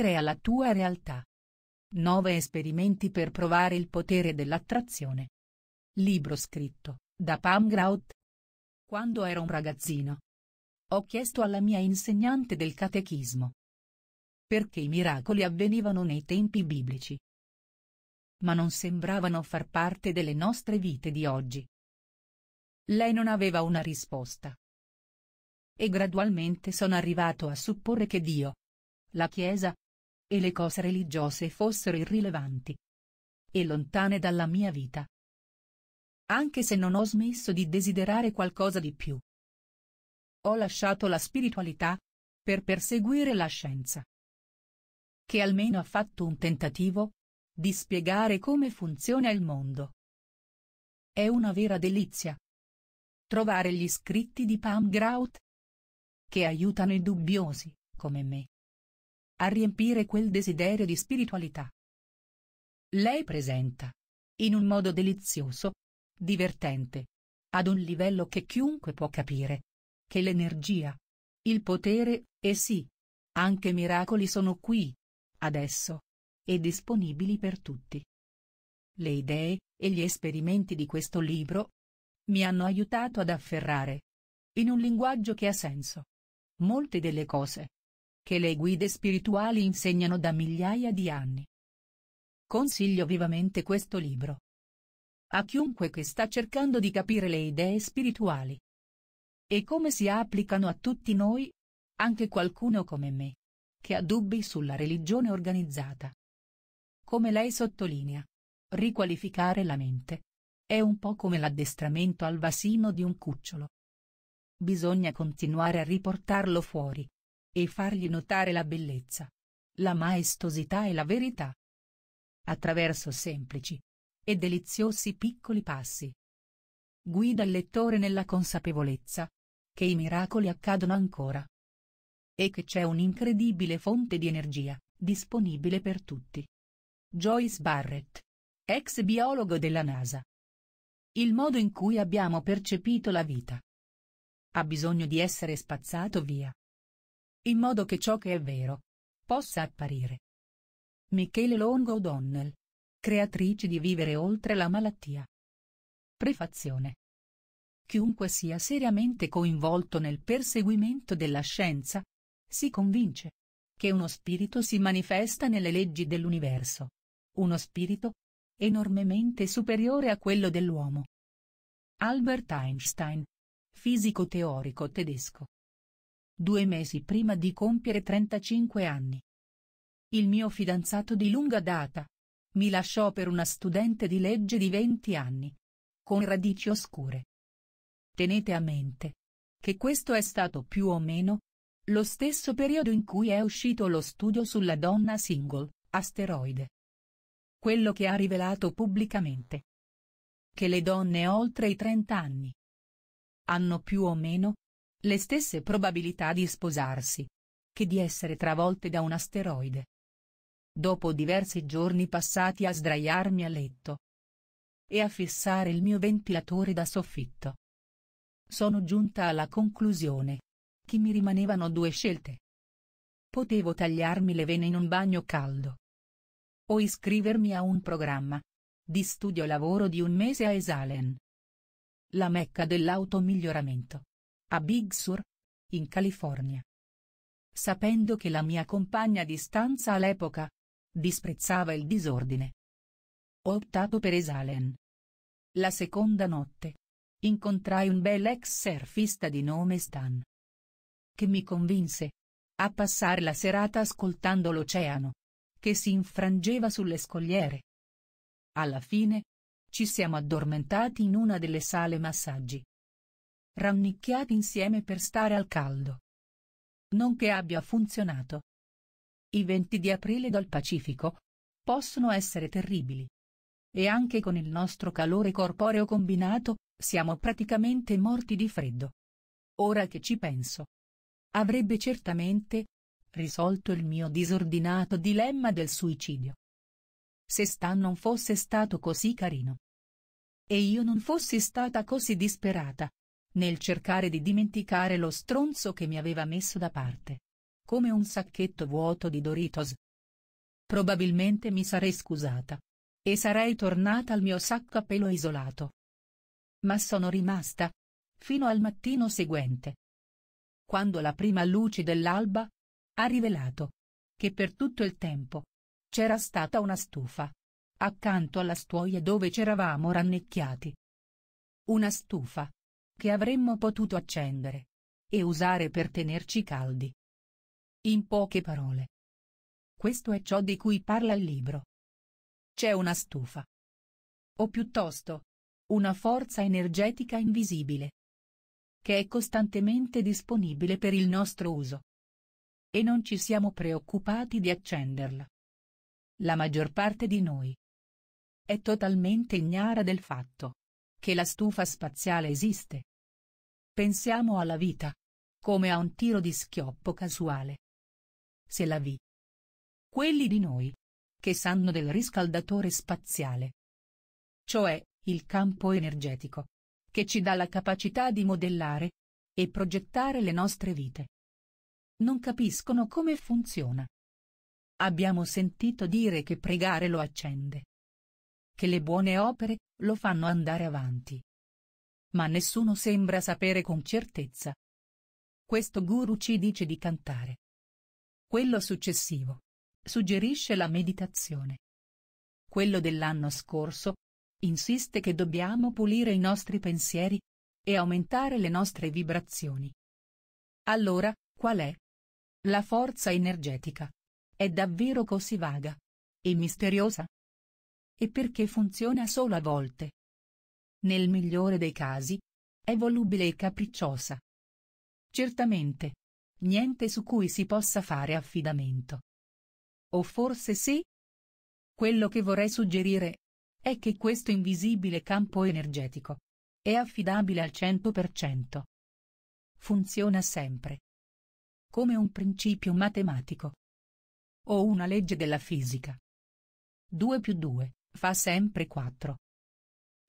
Crea la tua realtà. 9 esperimenti per provare il potere dell'attrazione. Libro scritto da Pam Grout. Quando ero un ragazzino, ho chiesto alla mia insegnante del catechismo perché i miracoli avvenivano nei tempi biblici. Ma non sembravano far parte delle nostre vite di oggi. Lei non aveva una risposta. E gradualmente sono arrivato a supporre che Dio, la Chiesa, e le cose religiose fossero irrilevanti e lontane dalla mia vita. Anche se non ho smesso di desiderare qualcosa di più. Ho lasciato la spiritualità per perseguire la scienza. Che almeno ha fatto un tentativo di spiegare come funziona il mondo. È una vera delizia. Trovare gli scritti di Pam Grout. che aiutano i dubbiosi, come me, a riempire quel desiderio di spiritualità. Lei presenta, in un modo delizioso, divertente, ad un livello che chiunque può capire, che l'energia, il potere, e sì, anche miracoli sono qui, adesso, e disponibili per tutti. Le idee e gli esperimenti di questo libro mi hanno aiutato ad afferrare, in un linguaggio che ha senso, molte delle cose che le guide spirituali insegnano da migliaia di anni. Consiglio vivamente questo libro. A chiunque che sta cercando di capire le idee spirituali. E come si applicano a tutti noi? Anche qualcuno come me. Che ha dubbi sulla religione organizzata. Come lei sottolinea. Riqualificare la mente. È un po' come l'addestramento al vasino di un cucciolo. Bisogna continuare a riportarlo fuori, e fargli notare la bellezza, la maestosità e la verità. Attraverso semplici e deliziosi piccoli passi. Guida il lettore nella consapevolezza che i miracoli accadono ancora e che c'è un'incredibile fonte di energia, disponibile per tutti. Joyce Barrett, ex biologo della NASA. Il modo in cui abbiamo percepito la vita ha bisogno di essere spazzato via in modo che ciò che è vero possa apparire. Michele Longo O'Donnell. Creatrice di Vivere oltre la malattia. Prefazione. Chiunque sia seriamente coinvolto nel perseguimento della scienza, si convince che uno spirito si manifesta nelle leggi dell'universo. Uno spirito enormemente superiore a quello dell'uomo. Albert Einstein, fisico teorico tedesco due mesi prima di compiere 35 anni. Il mio fidanzato di lunga data. Mi lasciò per una studente di legge di 20 anni. Con radici oscure. Tenete a mente. Che questo è stato più o meno lo stesso periodo in cui è uscito lo studio sulla donna single, asteroide. Quello che ha rivelato pubblicamente. Che le donne oltre i 30 anni hanno più o meno le stesse probabilità di sposarsi che di essere travolte da un asteroide. Dopo diversi giorni passati a sdraiarmi a letto e a fissare il mio ventilatore da soffitto, sono giunta alla conclusione che mi rimanevano due scelte. Potevo tagliarmi le vene in un bagno caldo o iscrivermi a un programma di studio lavoro di un mese a Esalen, la mecca dell'automiglioramento a Big Sur, in California. Sapendo che la mia compagna di stanza all'epoca disprezzava il disordine. Ho optato per Esalen. La seconda notte. Incontrai un bel ex surfista di nome Stan. Che mi convinse a passare la serata ascoltando l'oceano, che si infrangeva sulle scogliere. Alla fine, ci siamo addormentati in una delle sale massaggi rannicchiati insieme per stare al caldo. Non che abbia funzionato. I venti di aprile dal Pacifico possono essere terribili. E anche con il nostro calore corporeo combinato, siamo praticamente morti di freddo. Ora che ci penso. Avrebbe certamente risolto il mio disordinato dilemma del suicidio. Se Stan non fosse stato così carino. E io non fossi stata così disperata, nel cercare di dimenticare lo stronzo che mi aveva messo da parte. Come un sacchetto vuoto di Doritos. Probabilmente mi sarei scusata. E sarei tornata al mio sacco a pelo isolato. Ma sono rimasta. Fino al mattino seguente. Quando la prima luce dell'alba ha rivelato che per tutto il tempo c'era stata una stufa. Accanto alla stuoia dove c'eravamo rannicchiati. Una stufa che avremmo potuto accendere e usare per tenerci caldi. In poche parole. Questo è ciò di cui parla il libro. C'è una stufa. O piuttosto, una forza energetica invisibile. Che è costantemente disponibile per il nostro uso. E non ci siamo preoccupati di accenderla. La maggior parte di noi è totalmente ignara del fatto che la stufa spaziale esiste. Pensiamo alla vita. Come a un tiro di schioppo casuale. Se la vi. Quelli di noi. Che sanno del riscaldatore spaziale. Cioè, il campo energetico. Che ci dà la capacità di modellare e progettare le nostre vite. Non capiscono come funziona. Abbiamo sentito dire che pregare lo accende. Che le buone opere lo fanno andare avanti ma nessuno sembra sapere con certezza. Questo guru ci dice di cantare. Quello successivo suggerisce la meditazione. Quello dell'anno scorso insiste che dobbiamo pulire i nostri pensieri e aumentare le nostre vibrazioni. Allora, qual è? La forza energetica. È davvero così vaga e misteriosa? E perché funziona solo a volte? nel migliore dei casi, è volubile e capricciosa. Certamente. Niente su cui si possa fare affidamento. O forse sì? Quello che vorrei suggerire è che questo invisibile campo energetico è affidabile al 100%. Funziona sempre. Come un principio matematico. O una legge della fisica. 2 più 2 fa sempre 4.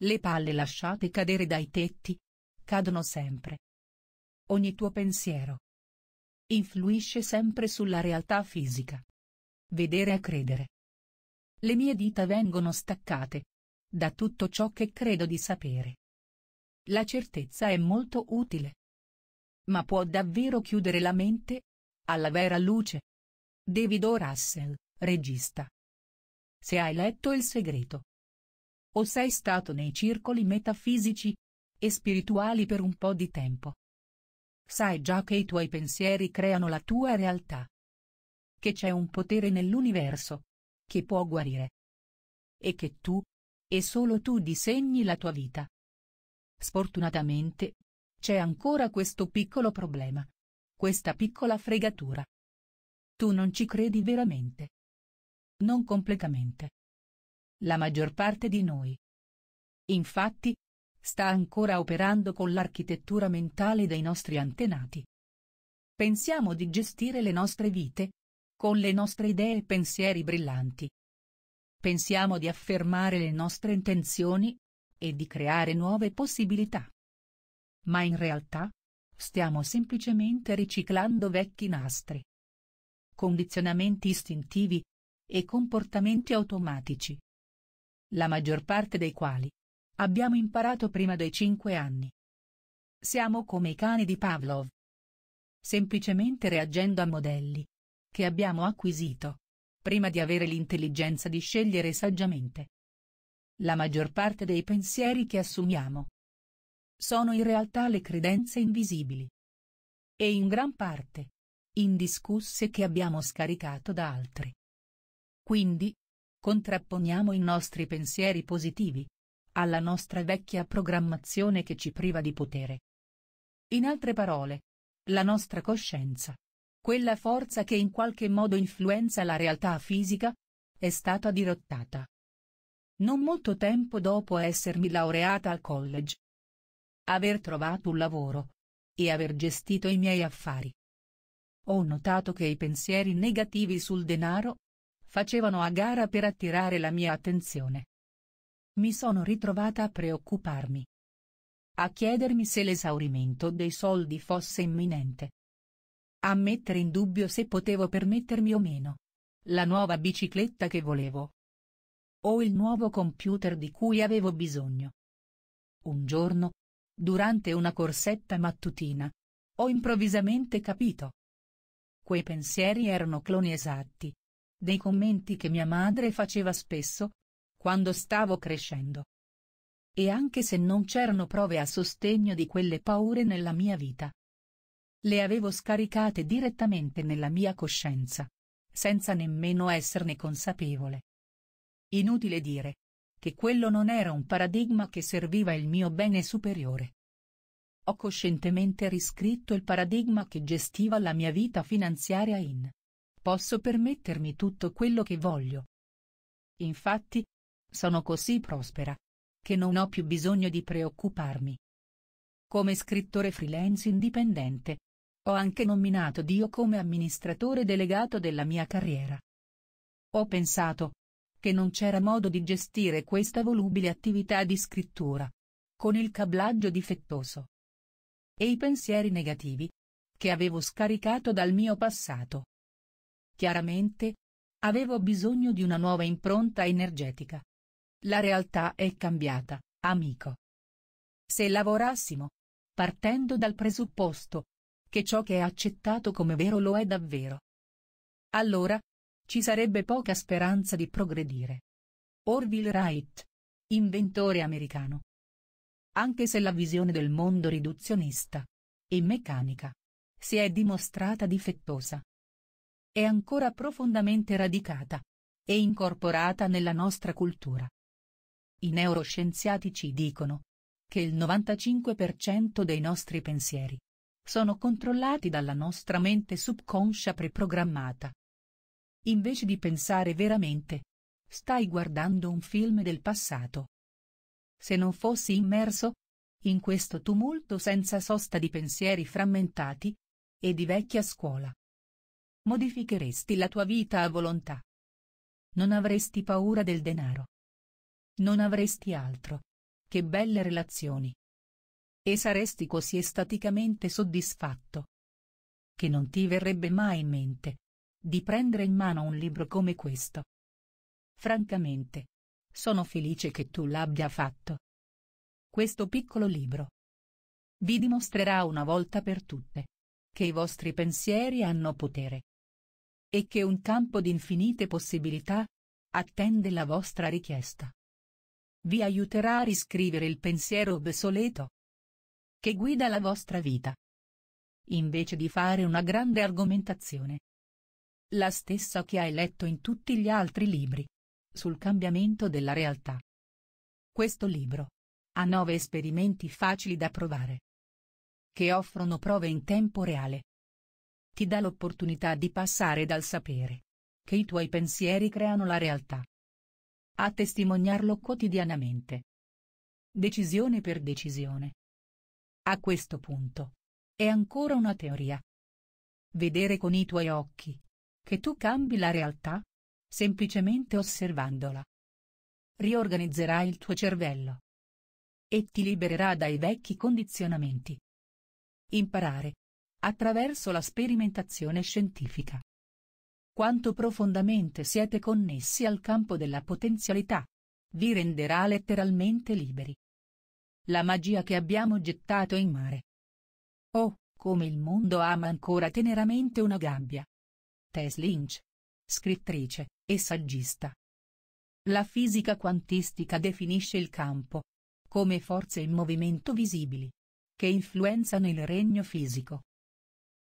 Le palle lasciate cadere dai tetti cadono sempre. Ogni tuo pensiero influisce sempre sulla realtà fisica. Vedere a credere. Le mie dita vengono staccate da tutto ciò che credo di sapere. La certezza è molto utile. Ma può davvero chiudere la mente alla vera luce. David O. Russell, regista. Se hai letto Il segreto o sei stato nei circoli metafisici e spirituali per un po' di tempo. Sai già che i tuoi pensieri creano la tua realtà. Che c'è un potere nell'universo. Che può guarire. E che tu, e solo tu disegni la tua vita. Sfortunatamente, c'è ancora questo piccolo problema. Questa piccola fregatura. Tu non ci credi veramente. Non completamente la maggior parte di noi. Infatti, sta ancora operando con l'architettura mentale dei nostri antenati. Pensiamo di gestire le nostre vite, con le nostre idee e pensieri brillanti. Pensiamo di affermare le nostre intenzioni, e di creare nuove possibilità. Ma in realtà, stiamo semplicemente riciclando vecchi nastri, condizionamenti istintivi e comportamenti automatici la maggior parte dei quali abbiamo imparato prima dei cinque anni. Siamo come i cani di Pavlov. Semplicemente reagendo a modelli che abbiamo acquisito prima di avere l'intelligenza di scegliere saggiamente. La maggior parte dei pensieri che assumiamo sono in realtà le credenze invisibili e in gran parte indiscusse che abbiamo scaricato da altri. Quindi, Contrapponiamo i nostri pensieri positivi alla nostra vecchia programmazione che ci priva di potere. In altre parole, la nostra coscienza, quella forza che in qualche modo influenza la realtà fisica, è stata dirottata. Non molto tempo dopo essermi laureata al college, aver trovato un lavoro e aver gestito i miei affari. Ho notato che i pensieri negativi sul denaro facevano a gara per attirare la mia attenzione. Mi sono ritrovata a preoccuparmi. A chiedermi se l'esaurimento dei soldi fosse imminente. A mettere in dubbio se potevo permettermi o meno. La nuova bicicletta che volevo. O il nuovo computer di cui avevo bisogno. Un giorno, durante una corsetta mattutina, ho improvvisamente capito. Quei pensieri erano cloni esatti, dei commenti che mia madre faceva spesso, quando stavo crescendo. E anche se non c'erano prove a sostegno di quelle paure nella mia vita. Le avevo scaricate direttamente nella mia coscienza, senza nemmeno esserne consapevole. Inutile dire che quello non era un paradigma che serviva il mio bene superiore. Ho coscientemente riscritto il paradigma che gestiva la mia vita finanziaria in Posso permettermi tutto quello che voglio. Infatti, sono così prospera, che non ho più bisogno di preoccuparmi. Come scrittore freelance indipendente, ho anche nominato Dio come amministratore delegato della mia carriera. Ho pensato che non c'era modo di gestire questa volubile attività di scrittura, con il cablaggio difettoso. E i pensieri negativi che avevo scaricato dal mio passato. Chiaramente, avevo bisogno di una nuova impronta energetica. La realtà è cambiata, amico. Se lavorassimo, partendo dal presupposto, che ciò che è accettato come vero lo è davvero. Allora, ci sarebbe poca speranza di progredire. Orville Wright, inventore americano. Anche se la visione del mondo riduzionista e meccanica si è dimostrata difettosa, è ancora profondamente radicata e incorporata nella nostra cultura. I neuroscienziati ci dicono che il 95% dei nostri pensieri sono controllati dalla nostra mente subconscia preprogrammata. Invece di pensare veramente, stai guardando un film del passato. Se non fossi immerso in questo tumulto senza sosta di pensieri frammentati e di vecchia scuola, modificheresti la tua vita a volontà. Non avresti paura del denaro. Non avresti altro. Che belle relazioni. E saresti così estaticamente soddisfatto. Che non ti verrebbe mai in mente di prendere in mano un libro come questo. Francamente, sono felice che tu l'abbia fatto. Questo piccolo libro vi dimostrerà una volta per tutte che i vostri pensieri hanno potere e che un campo di infinite possibilità attende la vostra richiesta. Vi aiuterà a riscrivere il pensiero obsoleto che guida la vostra vita. Invece di fare una grande argomentazione. La stessa che hai letto in tutti gli altri libri. Sul cambiamento della realtà. Questo libro ha nove esperimenti facili da provare. Che offrono prove in tempo reale ti dà l'opportunità di passare dal sapere. Che i tuoi pensieri creano la realtà. A testimoniarlo quotidianamente. Decisione per decisione. A questo punto. È ancora una teoria. Vedere con i tuoi occhi. Che tu cambi la realtà? Semplicemente osservandola. Riorganizzerai il tuo cervello. E ti libererà dai vecchi condizionamenti. Imparare attraverso la sperimentazione scientifica. Quanto profondamente siete connessi al campo della potenzialità, vi renderà letteralmente liberi. La magia che abbiamo gettato in mare. Oh, come il mondo ama ancora teneramente una gabbia. Tess Lynch. Scrittrice e saggista. La fisica quantistica definisce il campo come forze in movimento visibili che influenzano il regno fisico.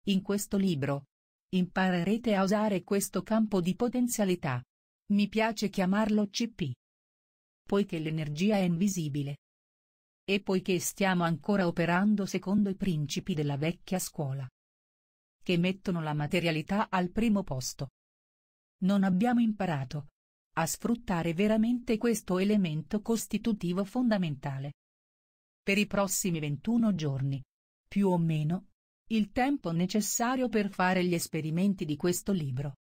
In questo libro imparerete a usare questo campo di potenzialità. Mi piace chiamarlo CP. Poiché l'energia è invisibile. E poiché stiamo ancora operando secondo i principi della vecchia scuola. Che mettono la materialità al primo posto. Non abbiamo imparato a sfruttare veramente questo elemento costitutivo fondamentale. Per i prossimi 21 giorni, più o meno, il tempo necessario per fare gli esperimenti di questo libro.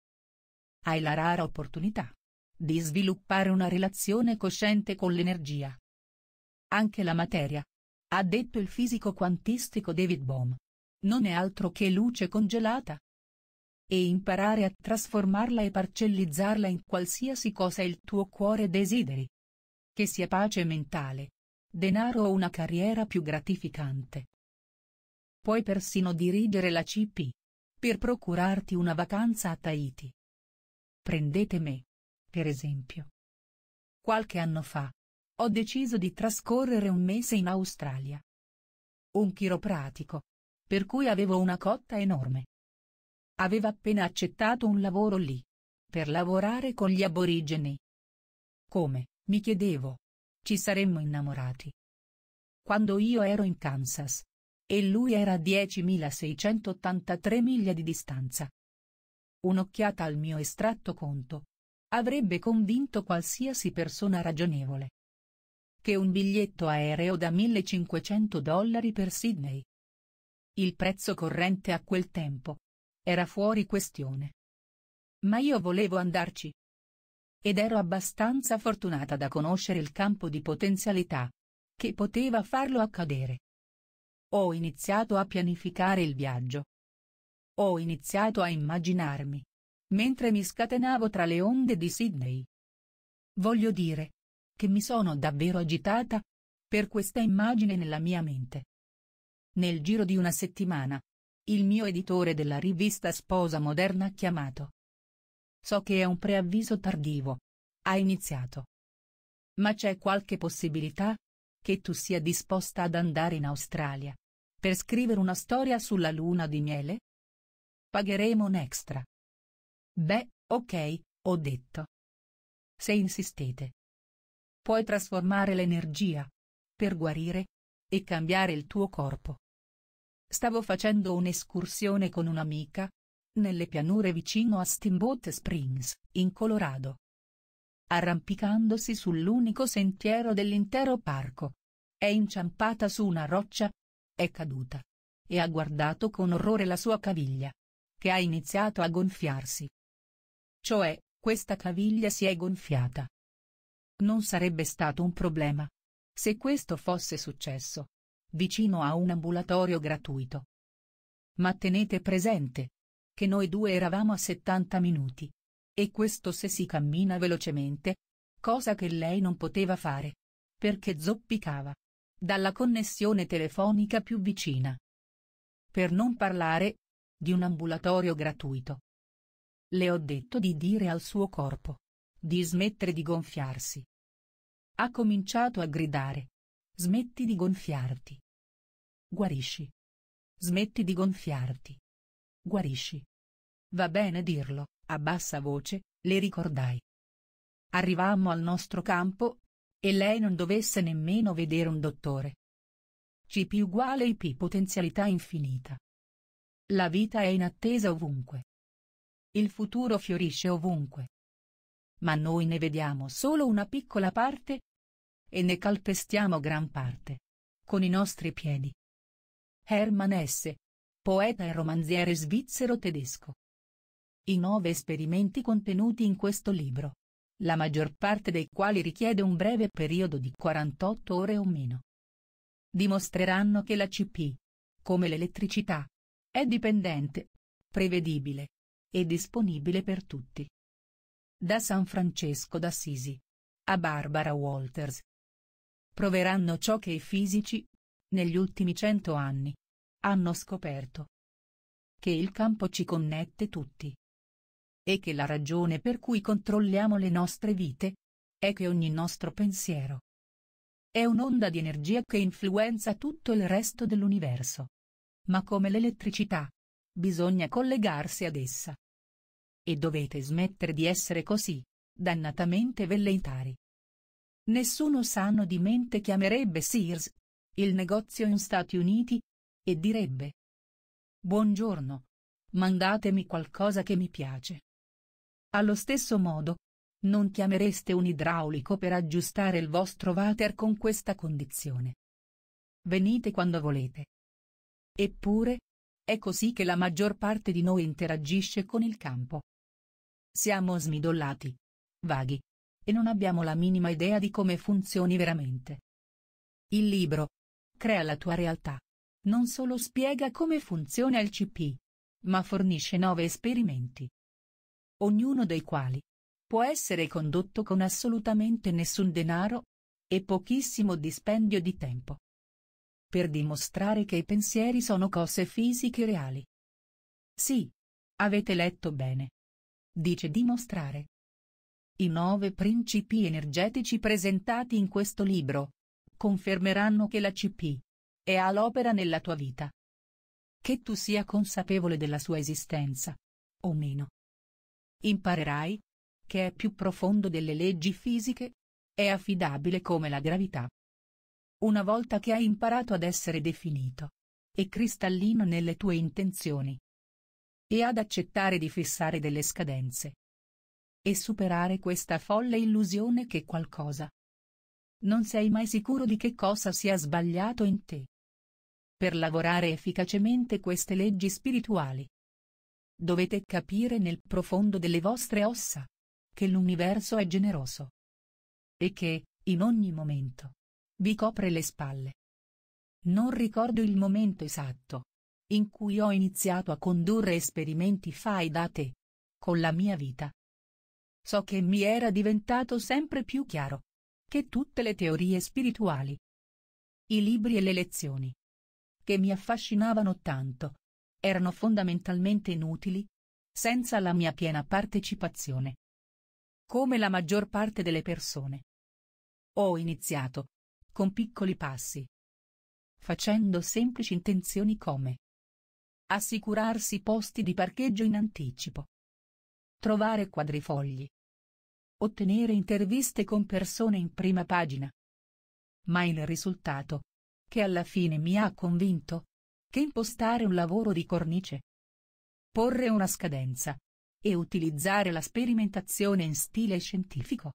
Hai la rara opportunità di sviluppare una relazione cosciente con l'energia. Anche la materia, ha detto il fisico quantistico David Bohm, non è altro che luce congelata. E imparare a trasformarla e parcellizzarla in qualsiasi cosa il tuo cuore desideri. Che sia pace mentale, denaro o una carriera più gratificante Puoi persino dirigere la CP. Per procurarti una vacanza a Tahiti. Prendete me. Per esempio. Qualche anno fa. Ho deciso di trascorrere un mese in Australia. Un chiropratico. Per cui avevo una cotta enorme. Aveva appena accettato un lavoro lì. Per lavorare con gli aborigeni. Come, mi chiedevo. Ci saremmo innamorati. Quando io ero in Kansas, e lui era a 10.683 miglia di distanza. Un'occhiata al mio estratto conto. Avrebbe convinto qualsiasi persona ragionevole. Che un biglietto aereo da 1.500 dollari per Sydney. Il prezzo corrente a quel tempo. Era fuori questione. Ma io volevo andarci. Ed ero abbastanza fortunata da conoscere il campo di potenzialità. Che poteva farlo accadere. Ho iniziato a pianificare il viaggio. Ho iniziato a immaginarmi. Mentre mi scatenavo tra le onde di Sydney. Voglio dire. Che mi sono davvero agitata. Per questa immagine nella mia mente. Nel giro di una settimana. Il mio editore della rivista Sposa Moderna ha chiamato. So che è un preavviso tardivo. Ha iniziato. Ma c'è qualche possibilità? che tu sia disposta ad andare in Australia. Per scrivere una storia sulla luna di miele? Pagheremo un extra. Beh, ok, ho detto. Se insistete. Puoi trasformare l'energia. Per guarire. E cambiare il tuo corpo. Stavo facendo un'escursione con un'amica. Nelle pianure vicino a Steamboat Springs, in Colorado arrampicandosi sull'unico sentiero dell'intero parco. È inciampata su una roccia, è caduta, e ha guardato con orrore la sua caviglia, che ha iniziato a gonfiarsi. Cioè, questa caviglia si è gonfiata. Non sarebbe stato un problema. Se questo fosse successo. Vicino a un ambulatorio gratuito. Ma tenete presente. Che noi due eravamo a 70 minuti e questo se si cammina velocemente. Cosa che lei non poteva fare. Perché zoppicava. Dalla connessione telefonica più vicina. Per non parlare di un ambulatorio gratuito. Le ho detto di dire al suo corpo. Di smettere di gonfiarsi. Ha cominciato a gridare. Smetti di gonfiarti. Guarisci. Smetti di gonfiarti. Guarisci. Va bene dirlo, a bassa voce, le ricordai. Arrivammo al nostro campo, e lei non dovesse nemmeno vedere un dottore. CP uguale IP potenzialità infinita. La vita è in attesa ovunque. Il futuro fiorisce ovunque. Ma noi ne vediamo solo una piccola parte e ne calpestiamo gran parte. Con i nostri piedi. Hermann S., poeta e romanziere svizzero tedesco i nove esperimenti contenuti in questo libro. La maggior parte dei quali richiede un breve periodo di 48 ore o meno. Dimostreranno che la CP, come l'elettricità, è dipendente, prevedibile e disponibile per tutti. Da San Francesco d'Assisi a Barbara Walters. Proveranno ciò che i fisici, negli ultimi cento anni, hanno scoperto. Che il campo ci connette tutti. E che la ragione per cui controlliamo le nostre vite è che ogni nostro pensiero è un'onda di energia che influenza tutto il resto dell'universo. Ma come l'elettricità, bisogna collegarsi ad essa. E dovete smettere di essere così, dannatamente velleitari. Nessuno sano di mente chiamerebbe Sears, il negozio in Stati Uniti, e direbbe Buongiorno, mandatemi qualcosa che mi piace. Allo stesso modo, non chiamereste un idraulico per aggiustare il vostro water con questa condizione. Venite quando volete. Eppure, è così che la maggior parte di noi interagisce con il campo. Siamo smidollati, vaghi, e non abbiamo la minima idea di come funzioni veramente. Il libro Crea la tua realtà non solo spiega come funziona il CP, ma fornisce nove esperimenti ognuno dei quali può essere condotto con assolutamente nessun denaro e pochissimo dispendio di tempo. Per dimostrare che i pensieri sono cose fisiche reali. Sì, avete letto bene. Dice dimostrare. I nove principi energetici presentati in questo libro confermeranno che la CP è all'opera nella tua vita. Che tu sia consapevole della sua esistenza, o meno, Imparerai che è più profondo delle leggi fisiche, è affidabile come la gravità. Una volta che hai imparato ad essere definito e cristallino nelle tue intenzioni e ad accettare di fissare delle scadenze e superare questa folle illusione che qualcosa non sei mai sicuro di che cosa sia sbagliato in te. Per lavorare efficacemente queste leggi spirituali, dovete capire nel profondo delle vostre ossa che l'universo è generoso e che, in ogni momento, vi copre le spalle. Non ricordo il momento esatto in cui ho iniziato a condurre esperimenti fai da te con la mia vita. So che mi era diventato sempre più chiaro che tutte le teorie spirituali, i libri e le lezioni che mi affascinavano tanto, erano fondamentalmente inutili, senza la mia piena partecipazione. Come la maggior parte delle persone. Ho iniziato, con piccoli passi, facendo semplici intenzioni come assicurarsi posti di parcheggio in anticipo, trovare quadrifogli, ottenere interviste con persone in prima pagina. Ma il risultato, che alla fine mi ha convinto, che impostare un lavoro di cornice. Porre una scadenza. E utilizzare la sperimentazione in stile scientifico.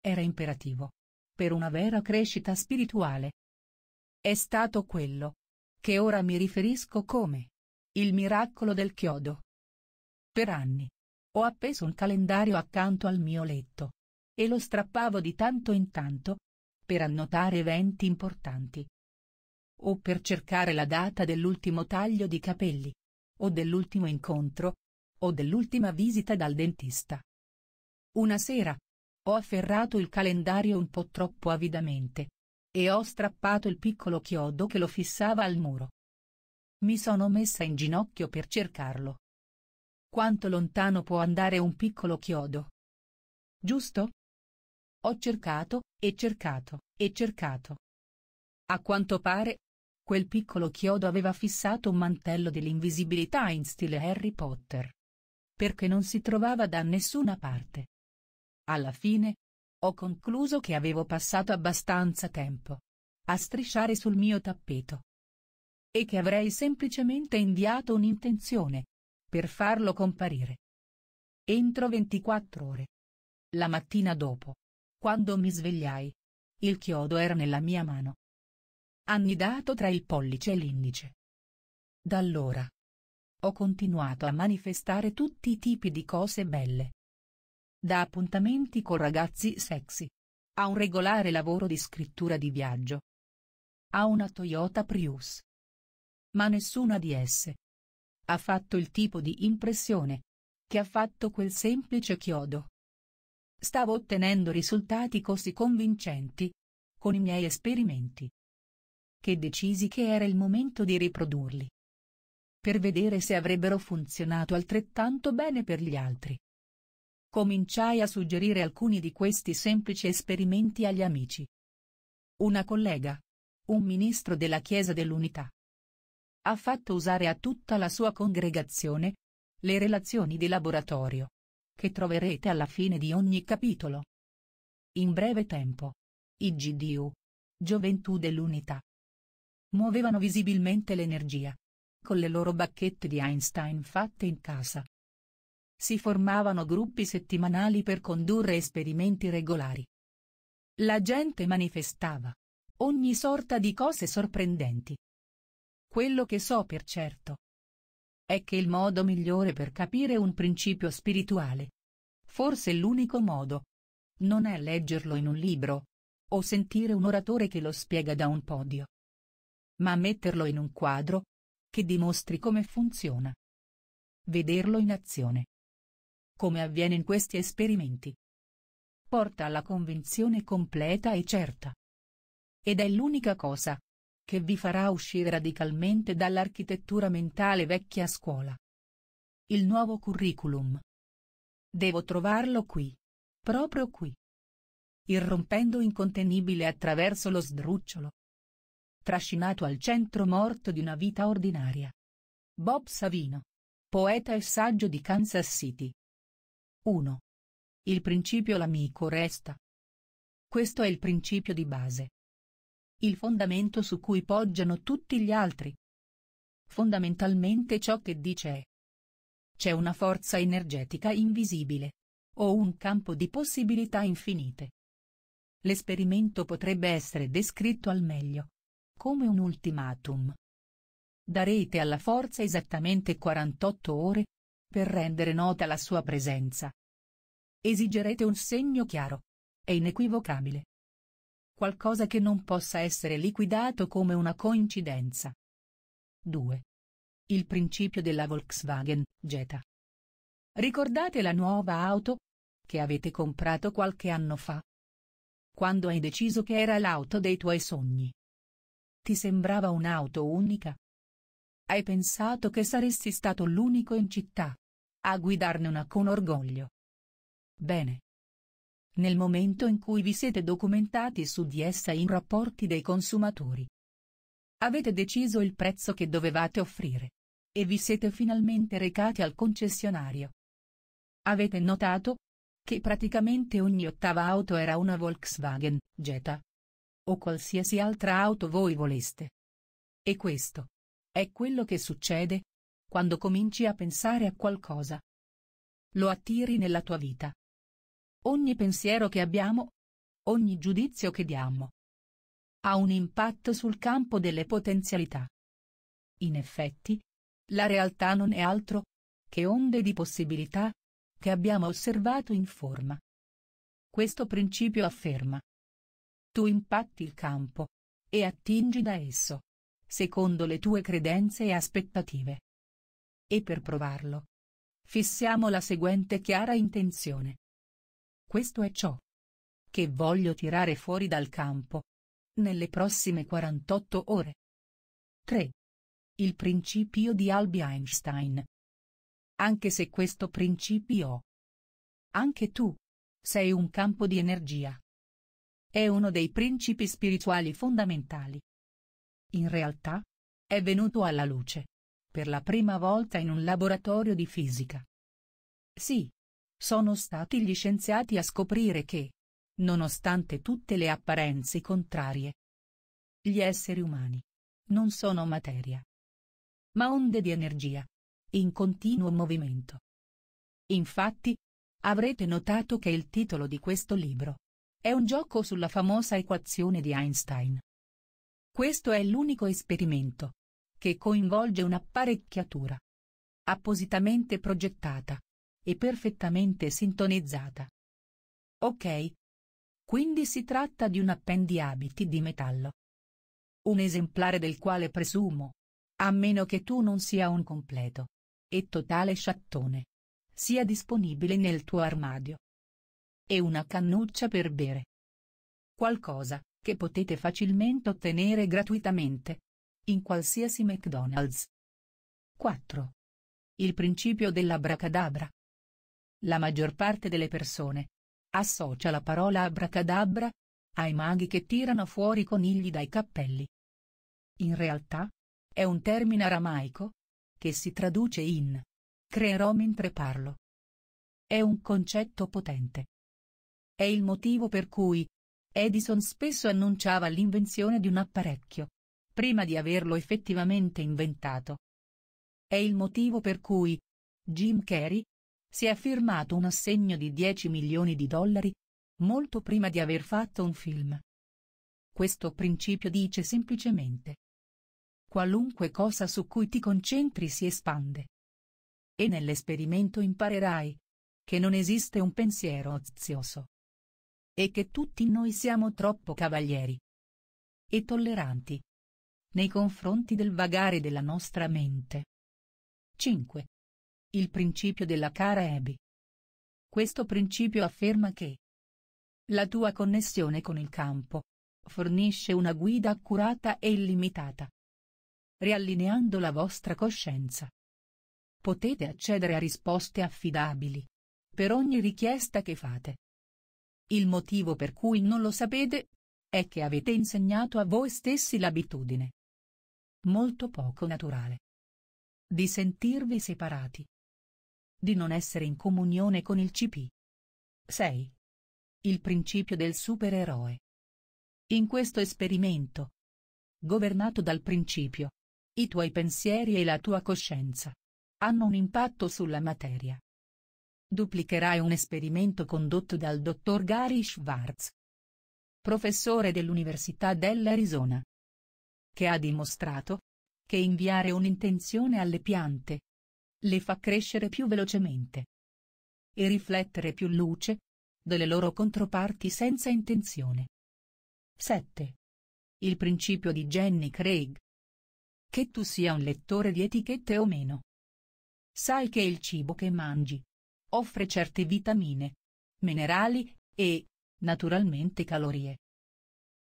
Era imperativo. Per una vera crescita spirituale. È stato quello. Che ora mi riferisco come. Il miracolo del chiodo. Per anni. Ho appeso un calendario accanto al mio letto. E lo strappavo di tanto in tanto. Per annotare eventi importanti o per cercare la data dell'ultimo taglio di capelli, o dell'ultimo incontro, o dell'ultima visita dal dentista. Una sera, ho afferrato il calendario un po' troppo avidamente, e ho strappato il piccolo chiodo che lo fissava al muro. Mi sono messa in ginocchio per cercarlo. Quanto lontano può andare un piccolo chiodo? Giusto? Ho cercato, e cercato, e cercato. A quanto pare, Quel piccolo chiodo aveva fissato un mantello dell'invisibilità in stile Harry Potter. Perché non si trovava da nessuna parte. Alla fine, ho concluso che avevo passato abbastanza tempo a strisciare sul mio tappeto. E che avrei semplicemente inviato un'intenzione, per farlo comparire. Entro 24 ore. La mattina dopo, quando mi svegliai, il chiodo era nella mia mano annidato tra il pollice e l'indice. Da allora ho continuato a manifestare tutti i tipi di cose belle. Da appuntamenti con ragazzi sexy, a un regolare lavoro di scrittura di viaggio, a una Toyota Prius. Ma nessuna di esse ha fatto il tipo di impressione che ha fatto quel semplice chiodo. Stavo ottenendo risultati così convincenti con i miei esperimenti che decisi che era il momento di riprodurli. Per vedere se avrebbero funzionato altrettanto bene per gli altri. Cominciai a suggerire alcuni di questi semplici esperimenti agli amici. Una collega, un ministro della Chiesa dell'Unità, ha fatto usare a tutta la sua congregazione le relazioni di laboratorio, che troverete alla fine di ogni capitolo. In breve tempo. IGDU. Gioventù dell'Unità. Muovevano visibilmente l'energia. Con le loro bacchette di Einstein fatte in casa. Si formavano gruppi settimanali per condurre esperimenti regolari. La gente manifestava ogni sorta di cose sorprendenti. Quello che so per certo è che il modo migliore per capire un principio spirituale, forse l'unico modo, non è leggerlo in un libro, o sentire un oratore che lo spiega da un podio ma metterlo in un quadro che dimostri come funziona. Vederlo in azione. Come avviene in questi esperimenti. Porta alla convinzione completa e certa. Ed è l'unica cosa che vi farà uscire radicalmente dall'architettura mentale vecchia scuola. Il nuovo curriculum. Devo trovarlo qui. Proprio qui. Irrompendo incontenibile attraverso lo sdrucciolo trascinato al centro morto di una vita ordinaria. Bob Savino. Poeta e saggio di Kansas City. 1. Il principio l'amico resta. Questo è il principio di base. Il fondamento su cui poggiano tutti gli altri. Fondamentalmente ciò che dice è. C'è una forza energetica invisibile. O un campo di possibilità infinite. L'esperimento potrebbe essere descritto al meglio, come un ultimatum. Darete alla forza esattamente 48 ore per rendere nota la sua presenza. Esigerete un segno chiaro e inequivocabile. Qualcosa che non possa essere liquidato come una coincidenza. 2. Il principio della Volkswagen Jetta. Ricordate la nuova auto che avete comprato qualche anno fa? Quando hai deciso che era l'auto dei tuoi sogni? Ti sembrava un'auto unica? Hai pensato che saresti stato l'unico in città a guidarne una con orgoglio. Bene. Nel momento in cui vi siete documentati su di essa in rapporti dei consumatori, avete deciso il prezzo che dovevate offrire e vi siete finalmente recati al concessionario. Avete notato che praticamente ogni ottava auto era una Volkswagen Jetta o qualsiasi altra auto voi voleste. E questo è quello che succede quando cominci a pensare a qualcosa. Lo attiri nella tua vita. Ogni pensiero che abbiamo, ogni giudizio che diamo, ha un impatto sul campo delle potenzialità. In effetti, la realtà non è altro che onde di possibilità che abbiamo osservato in forma. Questo principio afferma tu impatti il campo. E attingi da esso. Secondo le tue credenze e aspettative. E per provarlo. Fissiamo la seguente chiara intenzione. Questo è ciò. Che voglio tirare fuori dal campo. Nelle prossime 48 ore. 3. Il principio di Albi Einstein. Anche se questo principio. Anche tu. Sei un campo di energia. È uno dei principi spirituali fondamentali. In realtà, è venuto alla luce. Per la prima volta in un laboratorio di fisica. Sì. Sono stati gli scienziati a scoprire che, nonostante tutte le apparenze contrarie, gli esseri umani non sono materia, ma onde di energia, in continuo movimento. Infatti, avrete notato che il titolo di questo libro è un gioco sulla famosa equazione di Einstein. Questo è l'unico esperimento che coinvolge un'apparecchiatura appositamente progettata e perfettamente sintonizzata. Ok. Quindi si tratta di un appendiabiti di metallo. Un esemplare del quale presumo, a meno che tu non sia un completo e totale sciattone, sia disponibile nel tuo armadio. E una cannuccia per bere. Qualcosa, che potete facilmente ottenere gratuitamente. In qualsiasi McDonald's. 4. Il principio dell'abracadabra. La maggior parte delle persone associa la parola abracadabra ai maghi che tirano fuori conigli dai cappelli. In realtà, è un termine aramaico che si traduce in creerò mentre parlo. È un concetto potente è il motivo per cui Edison spesso annunciava l'invenzione di un apparecchio, prima di averlo effettivamente inventato. È il motivo per cui Jim Carrey si è firmato un assegno di 10 milioni di dollari, molto prima di aver fatto un film. Questo principio dice semplicemente. Qualunque cosa su cui ti concentri si espande. E nell'esperimento imparerai che non esiste un pensiero ozioso. E che tutti noi siamo troppo cavalieri. E tolleranti. Nei confronti del vagare della nostra mente. 5. Il principio della cara Ebi. Questo principio afferma che la tua connessione con il campo fornisce una guida accurata e illimitata. Riallineando la vostra coscienza. Potete accedere a risposte affidabili per ogni richiesta che fate. Il motivo per cui non lo sapete? È che avete insegnato a voi stessi l'abitudine. Molto poco naturale. Di sentirvi separati. Di non essere in comunione con il CP. 6. Il principio del supereroe. In questo esperimento, governato dal principio, i tuoi pensieri e la tua coscienza hanno un impatto sulla materia. Duplicherai un esperimento condotto dal dottor Gary Schwartz, professore dell'Università dell'Arizona, che ha dimostrato che inviare un'intenzione alle piante le fa crescere più velocemente e riflettere più luce delle loro controparti senza intenzione. 7. Il principio di Jenny Craig. Che tu sia un lettore di etichette o meno. Sai che il cibo che mangi Offre certe vitamine, minerali e, naturalmente, calorie.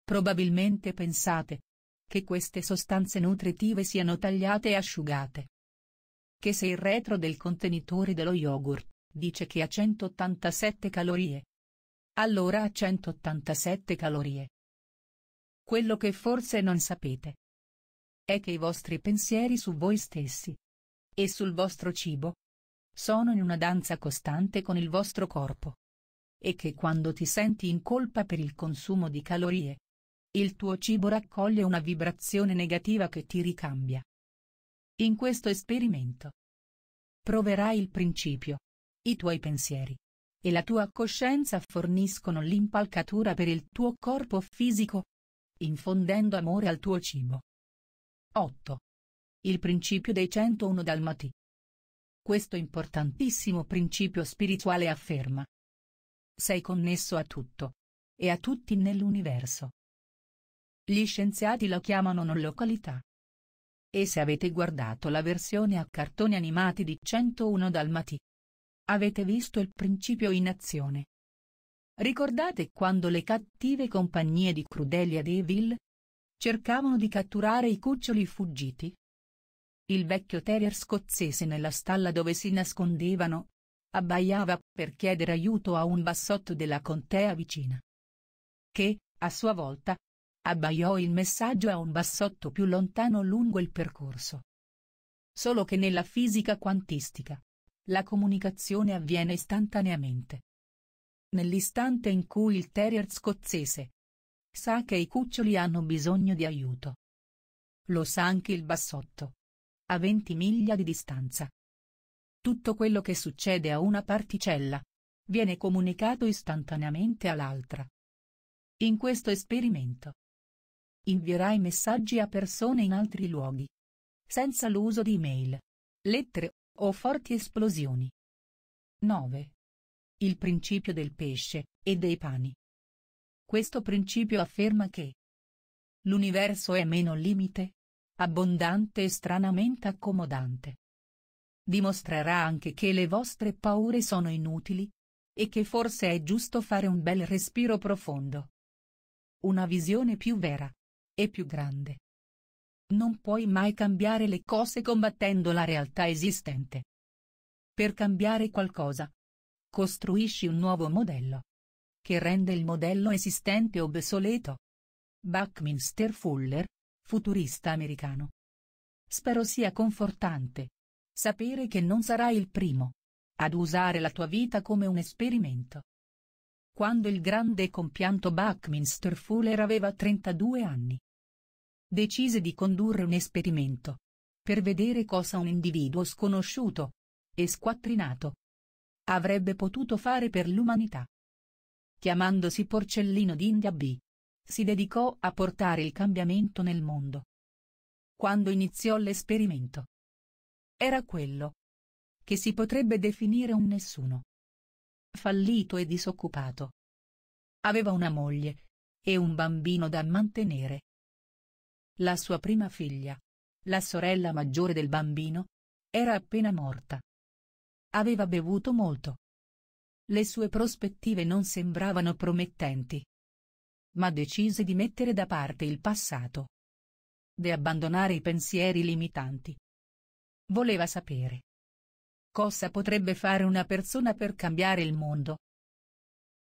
Probabilmente pensate che queste sostanze nutritive siano tagliate e asciugate. Che se il retro del contenitore dello yogurt dice che ha 187 calorie. Allora ha 187 calorie. Quello che forse non sapete è che i vostri pensieri su voi stessi e sul vostro cibo sono in una danza costante con il vostro corpo. E che quando ti senti in colpa per il consumo di calorie, il tuo cibo raccoglie una vibrazione negativa che ti ricambia. In questo esperimento proverai il principio. I tuoi pensieri e la tua coscienza forniscono l'impalcatura per il tuo corpo fisico, infondendo amore al tuo cibo. 8. Il principio dei 101 Dalmati questo importantissimo principio spirituale afferma. Sei connesso a tutto. E a tutti nell'universo. Gli scienziati lo chiamano non località. E se avete guardato la versione a cartoni animati di 101 Dalmati? Avete visto il principio in azione. Ricordate quando le cattive compagnie di Crudelia Devil cercavano di catturare i cuccioli fuggiti? Il vecchio terrier scozzese nella stalla dove si nascondevano. Abbaiava, per chiedere aiuto a un bassotto della contea vicina. Che, a sua volta, abbaiò il messaggio a un bassotto più lontano lungo il percorso. Solo che nella fisica quantistica, la comunicazione avviene istantaneamente. Nell'istante in cui il terrier scozzese sa che i cuccioli hanno bisogno di aiuto. Lo sa anche il bassotto, a 20 miglia di distanza. Tutto quello che succede a una particella viene comunicato istantaneamente all'altra. In questo esperimento invierai messaggi a persone in altri luoghi, senza l'uso di email, lettere o forti esplosioni. 9. Il principio del pesce e dei pani. Questo principio afferma che l'universo è meno limite abbondante e stranamente accomodante. Dimostrerà anche che le vostre paure sono inutili, e che forse è giusto fare un bel respiro profondo. Una visione più vera. E più grande. Non puoi mai cambiare le cose combattendo la realtà esistente. Per cambiare qualcosa, costruisci un nuovo modello. Che rende il modello esistente obsoleto. Buckminster Fuller, futurista americano. Spero sia confortante. Sapere che non sarai il primo ad usare la tua vita come un esperimento. Quando il grande e compianto Buckminster Fuller aveva 32 anni, decise di condurre un esperimento per vedere cosa un individuo sconosciuto e squattrinato avrebbe potuto fare per l'umanità. Chiamandosi Porcellino d'India B si dedicò a portare il cambiamento nel mondo. Quando iniziò l'esperimento. Era quello. Che si potrebbe definire un nessuno. Fallito e disoccupato. Aveva una moglie. E un bambino da mantenere. La sua prima figlia. La sorella maggiore del bambino. Era appena morta. Aveva bevuto molto. Le sue prospettive non sembravano promettenti ma decise di mettere da parte il passato. De abbandonare i pensieri limitanti. Voleva sapere. Cosa potrebbe fare una persona per cambiare il mondo?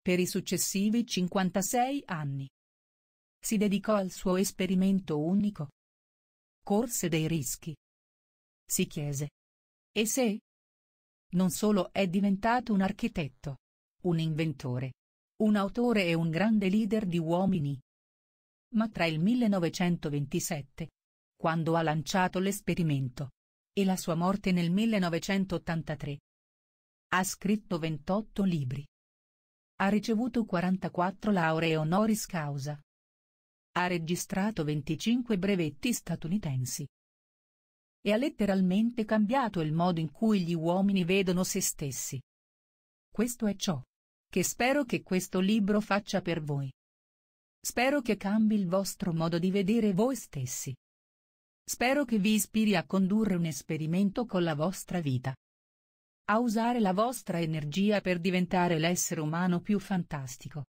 Per i successivi 56 anni. Si dedicò al suo esperimento unico. Corse dei rischi. Si chiese. E se? Non solo è diventato un architetto, un inventore, un autore e un grande leader di uomini. Ma tra il 1927, quando ha lanciato l'esperimento, e la sua morte nel 1983, ha scritto 28 libri. Ha ricevuto 44 lauree honoris causa. Ha registrato 25 brevetti statunitensi. E ha letteralmente cambiato il modo in cui gli uomini vedono se stessi. Questo è ciò che spero che questo libro faccia per voi. Spero che cambi il vostro modo di vedere voi stessi. Spero che vi ispiri a condurre un esperimento con la vostra vita. A usare la vostra energia per diventare l'essere umano più fantastico.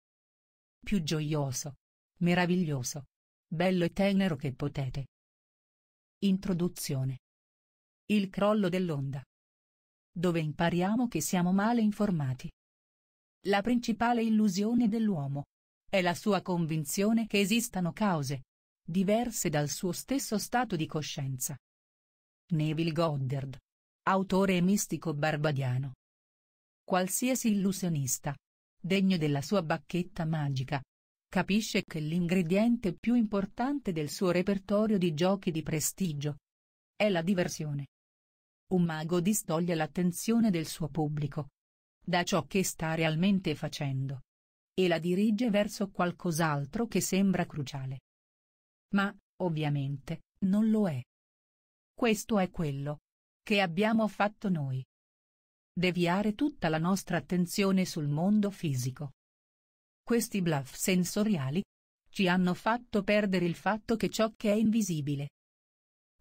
Più gioioso. Meraviglioso. Bello e tenero che potete. Introduzione. Il crollo dell'onda. Dove impariamo che siamo male informati la principale illusione dell'uomo è la sua convinzione che esistano cause diverse dal suo stesso stato di coscienza. Neville Goddard, autore e mistico barbadiano. Qualsiasi illusionista, degno della sua bacchetta magica, capisce che l'ingrediente più importante del suo repertorio di giochi di prestigio è la diversione. Un mago distoglie l'attenzione del suo pubblico, da ciò che sta realmente facendo. E la dirige verso qualcos'altro che sembra cruciale. Ma, ovviamente, non lo è. Questo è quello che abbiamo fatto noi. Deviare tutta la nostra attenzione sul mondo fisico. Questi bluff sensoriali ci hanno fatto perdere il fatto che ciò che è invisibile,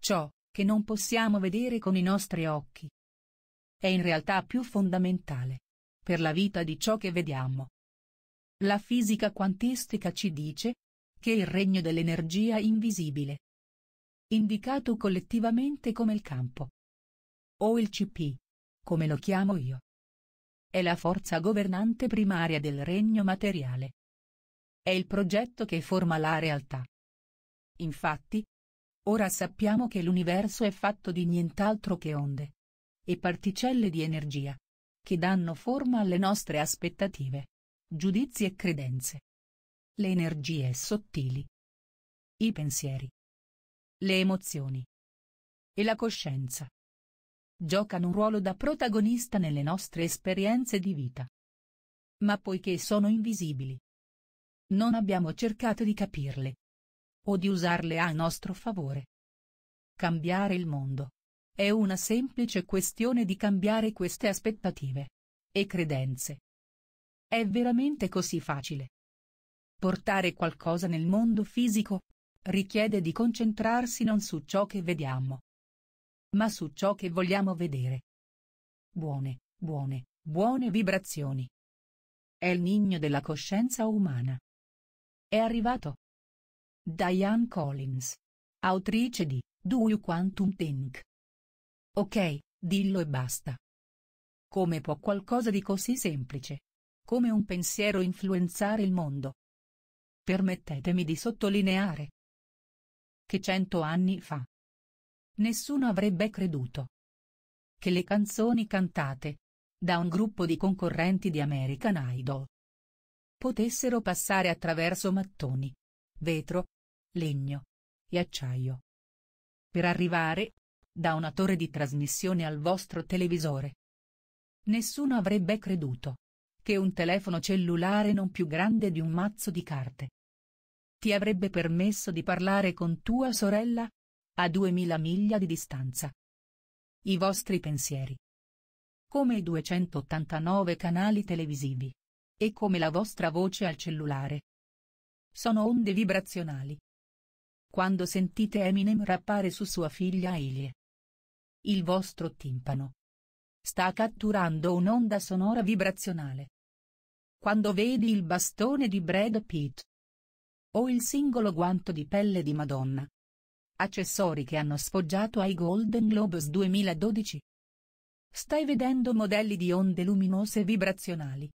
ciò che non possiamo vedere con i nostri occhi, è in realtà più fondamentale per la vita di ciò che vediamo. La fisica quantistica ci dice che il regno dell'energia invisibile, indicato collettivamente come il campo, o il CP, come lo chiamo io, è la forza governante primaria del regno materiale. È il progetto che forma la realtà. Infatti, ora sappiamo che l'universo è fatto di nient'altro che onde e particelle di energia che danno forma alle nostre aspettative, giudizi e credenze. Le energie sottili. I pensieri. Le emozioni. E la coscienza. Giocano un ruolo da protagonista nelle nostre esperienze di vita. Ma poiché sono invisibili, non abbiamo cercato di capirle. O di usarle a nostro favore. Cambiare il mondo è una semplice questione di cambiare queste aspettative e credenze. È veramente così facile. Portare qualcosa nel mondo fisico richiede di concentrarsi non su ciò che vediamo, ma su ciò che vogliamo vedere. Buone, buone, buone vibrazioni. È il nigno della coscienza umana. È arrivato. Diane Collins, autrice di Do You Quantum Think? Ok, dillo e basta. Come può qualcosa di così semplice? Come un pensiero influenzare il mondo? Permettetemi di sottolineare che cento anni fa nessuno avrebbe creduto che le canzoni cantate da un gruppo di concorrenti di American Idol potessero passare attraverso mattoni, vetro, legno e acciaio per arrivare da una torre di trasmissione al vostro televisore. Nessuno avrebbe creduto che un telefono cellulare non più grande di un mazzo di carte ti avrebbe permesso di parlare con tua sorella a duemila miglia di distanza. I vostri pensieri. Come i 289 canali televisivi. E come la vostra voce al cellulare. Sono onde vibrazionali. Quando sentite Eminem rappare su sua figlia Ilie il vostro timpano. Sta catturando un'onda sonora vibrazionale. Quando vedi il bastone di Brad Pitt o il singolo guanto di pelle di Madonna. Accessori che hanno sfoggiato ai Golden Globes 2012. Stai vedendo modelli di onde luminose vibrazionali.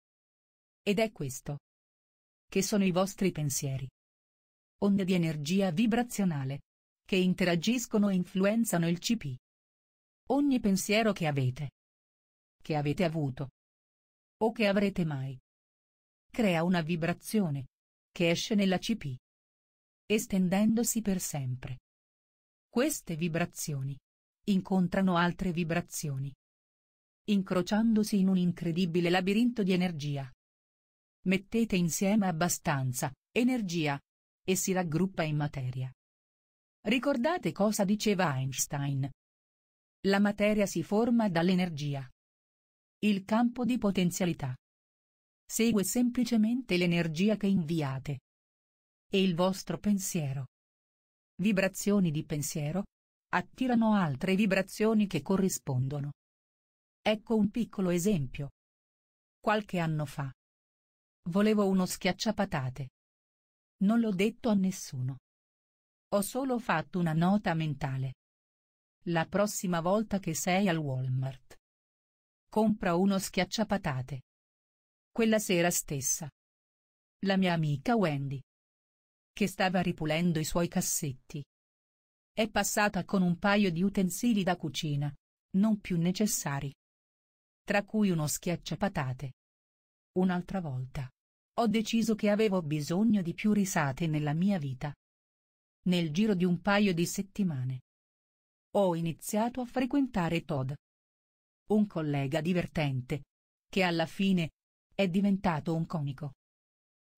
Ed è questo. Che sono i vostri pensieri. Onde di energia vibrazionale. Che interagiscono e influenzano il CP. Ogni pensiero che avete, che avete avuto, o che avrete mai, crea una vibrazione, che esce nella CP, estendendosi per sempre. Queste vibrazioni incontrano altre vibrazioni, incrociandosi in un incredibile labirinto di energia. Mettete insieme abbastanza energia e si raggruppa in materia. Ricordate cosa diceva Einstein, la materia si forma dall'energia. Il campo di potenzialità segue semplicemente l'energia che inviate. E il vostro pensiero. Vibrazioni di pensiero attirano altre vibrazioni che corrispondono. Ecco un piccolo esempio. Qualche anno fa. Volevo uno schiacciapatate. Non l'ho detto a nessuno. Ho solo fatto una nota mentale. La prossima volta che sei al Walmart. Compra uno schiacciapatate. Quella sera stessa. La mia amica Wendy. Che stava ripulendo i suoi cassetti. È passata con un paio di utensili da cucina. Non più necessari. Tra cui uno schiacciapatate. Un'altra volta ho deciso che avevo bisogno di più risate nella mia vita. Nel giro di un paio di settimane, ho iniziato a frequentare Todd. Un collega divertente, che alla fine è diventato un comico.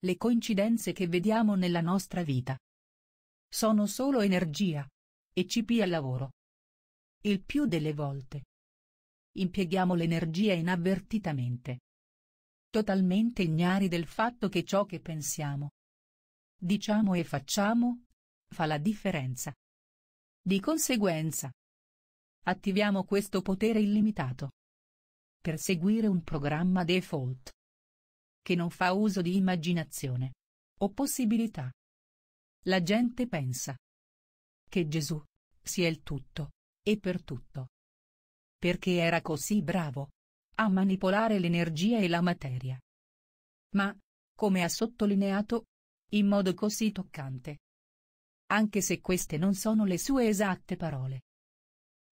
Le coincidenze che vediamo nella nostra vita sono solo energia e CP al lavoro. Il più delle volte impieghiamo l'energia inavvertitamente, totalmente ignari del fatto che ciò che pensiamo, diciamo e facciamo, fa la differenza. Di conseguenza, attiviamo questo potere illimitato. Per seguire un programma default che non fa uso di immaginazione o possibilità. La gente pensa che Gesù sia il tutto e per tutto. Perché era così bravo a manipolare l'energia e la materia. Ma, come ha sottolineato, in modo così toccante, anche se queste non sono le sue esatte parole.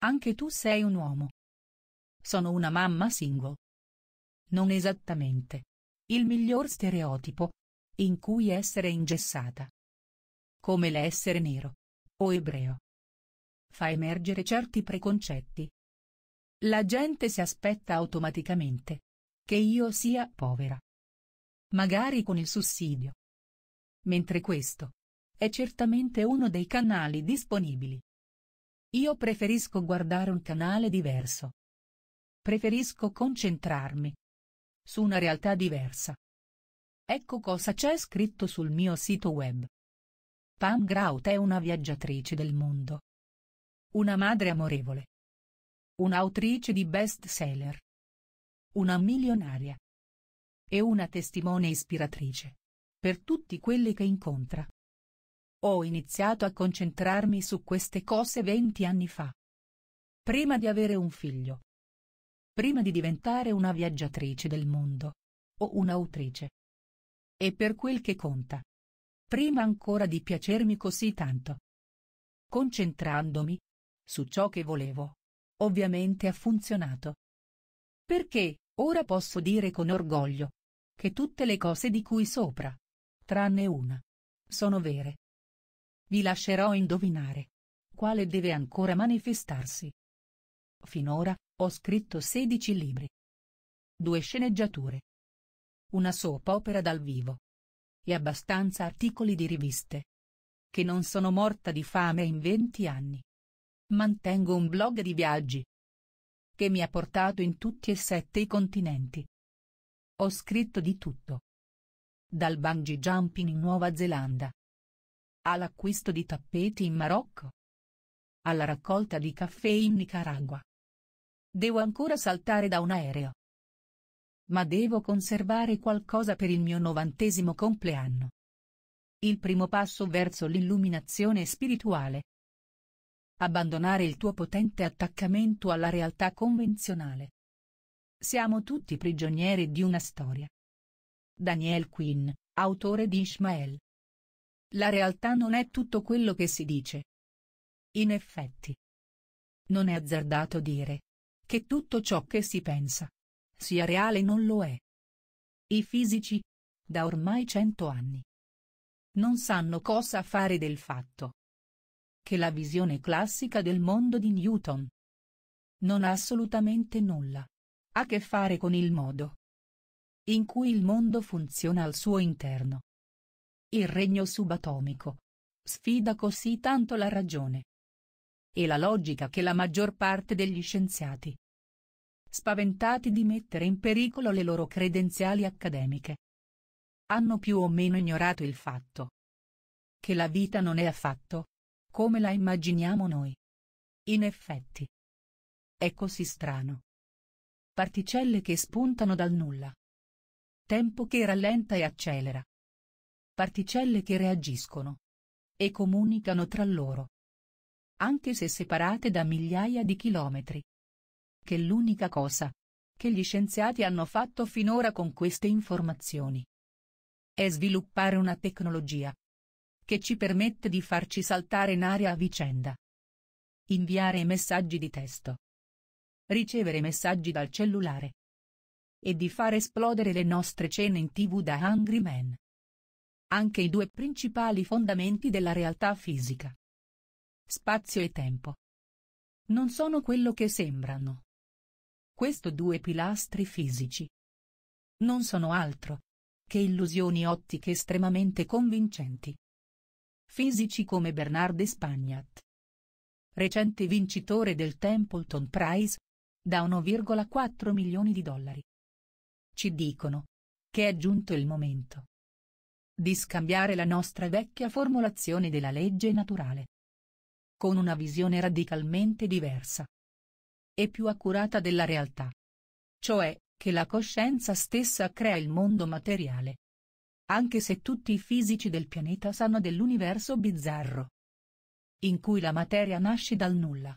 Anche tu sei un uomo. Sono una mamma single. Non esattamente. Il miglior stereotipo, in cui essere ingessata. Come l'essere nero. O ebreo. Fa emergere certi preconcetti. La gente si aspetta automaticamente. Che io sia povera. Magari con il sussidio. Mentre questo, è certamente uno dei canali disponibili. Io preferisco guardare un canale diverso. Preferisco concentrarmi su una realtà diversa. Ecco cosa c'è scritto sul mio sito web. Pam Grout è una viaggiatrice del mondo. Una madre amorevole. Un'autrice di bestseller. Una milionaria. E una testimone ispiratrice. Per tutti quelli che incontra. Ho iniziato a concentrarmi su queste cose venti anni fa. Prima di avere un figlio. Prima di diventare una viaggiatrice del mondo. O un'autrice. E per quel che conta. Prima ancora di piacermi così tanto. Concentrandomi. Su ciò che volevo. Ovviamente ha funzionato. Perché, ora posso dire con orgoglio. Che tutte le cose di cui sopra. Tranne una. Sono vere vi lascerò indovinare. Quale deve ancora manifestarsi? Finora, ho scritto 16 libri. Due sceneggiature. Una soap opera dal vivo. E abbastanza articoli di riviste. Che non sono morta di fame in 20 anni. Mantengo un blog di viaggi. Che mi ha portato in tutti e sette i continenti. Ho scritto di tutto. Dal bungee jumping in Nuova Zelanda, All'acquisto di tappeti in Marocco. Alla raccolta di caffè in Nicaragua. Devo ancora saltare da un aereo. Ma devo conservare qualcosa per il mio novantesimo compleanno. Il primo passo verso l'illuminazione spirituale. Abbandonare il tuo potente attaccamento alla realtà convenzionale. Siamo tutti prigionieri di una storia. Daniel Quinn, autore di Ishmael. La realtà non è tutto quello che si dice. In effetti. Non è azzardato dire. Che tutto ciò che si pensa. Sia reale non lo è. I fisici. Da ormai cento anni. Non sanno cosa fare del fatto. Che la visione classica del mondo di Newton. Non ha assolutamente nulla. a che fare con il modo in cui il mondo funziona al suo interno. Il regno subatomico. Sfida così tanto la ragione. E la logica che la maggior parte degli scienziati. Spaventati di mettere in pericolo le loro credenziali accademiche. Hanno più o meno ignorato il fatto. Che la vita non è affatto. Come la immaginiamo noi. In effetti. È così strano. Particelle che spuntano dal nulla tempo che rallenta e accelera particelle che reagiscono e comunicano tra loro, anche se separate da migliaia di chilometri. Che l'unica cosa che gli scienziati hanno fatto finora con queste informazioni è sviluppare una tecnologia che ci permette di farci saltare in aria a vicenda. Inviare messaggi di testo. Ricevere messaggi dal cellulare. E di far esplodere le nostre cene in tv da Hungry Man anche i due principali fondamenti della realtà fisica. Spazio e tempo. Non sono quello che sembrano. Questo due pilastri fisici. Non sono altro che illusioni ottiche estremamente convincenti. Fisici come Bernard Spagnat. Recente vincitore del Templeton Prize, da 1,4 milioni di dollari. Ci dicono che è giunto il momento di scambiare la nostra vecchia formulazione della legge naturale con una visione radicalmente diversa e più accurata della realtà. Cioè, che la coscienza stessa crea il mondo materiale. Anche se tutti i fisici del pianeta sanno dell'universo bizzarro, in cui la materia nasce dal nulla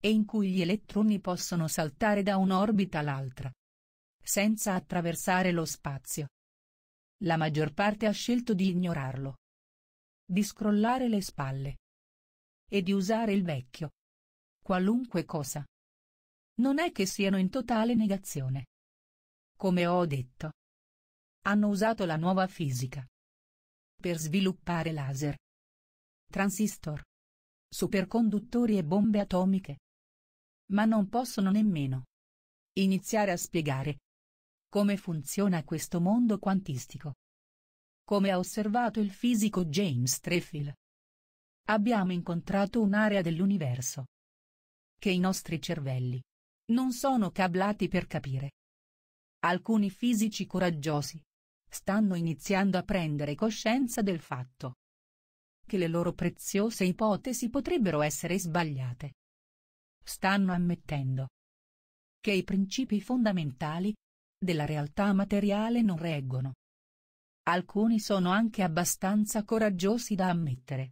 e in cui gli elettroni possono saltare da un'orbita all'altra senza attraversare lo spazio. La maggior parte ha scelto di ignorarlo. Di scrollare le spalle. E di usare il vecchio. Qualunque cosa. Non è che siano in totale negazione. Come ho detto. Hanno usato la nuova fisica. Per sviluppare laser. Transistor. Superconduttori e bombe atomiche. Ma non possono nemmeno iniziare a spiegare come funziona questo mondo quantistico? Come ha osservato il fisico James Treffill? Abbiamo incontrato un'area dell'universo che i nostri cervelli non sono cablati per capire. Alcuni fisici coraggiosi stanno iniziando a prendere coscienza del fatto che le loro preziose ipotesi potrebbero essere sbagliate. Stanno ammettendo che i principi fondamentali della realtà materiale non reggono. Alcuni sono anche abbastanza coraggiosi da ammettere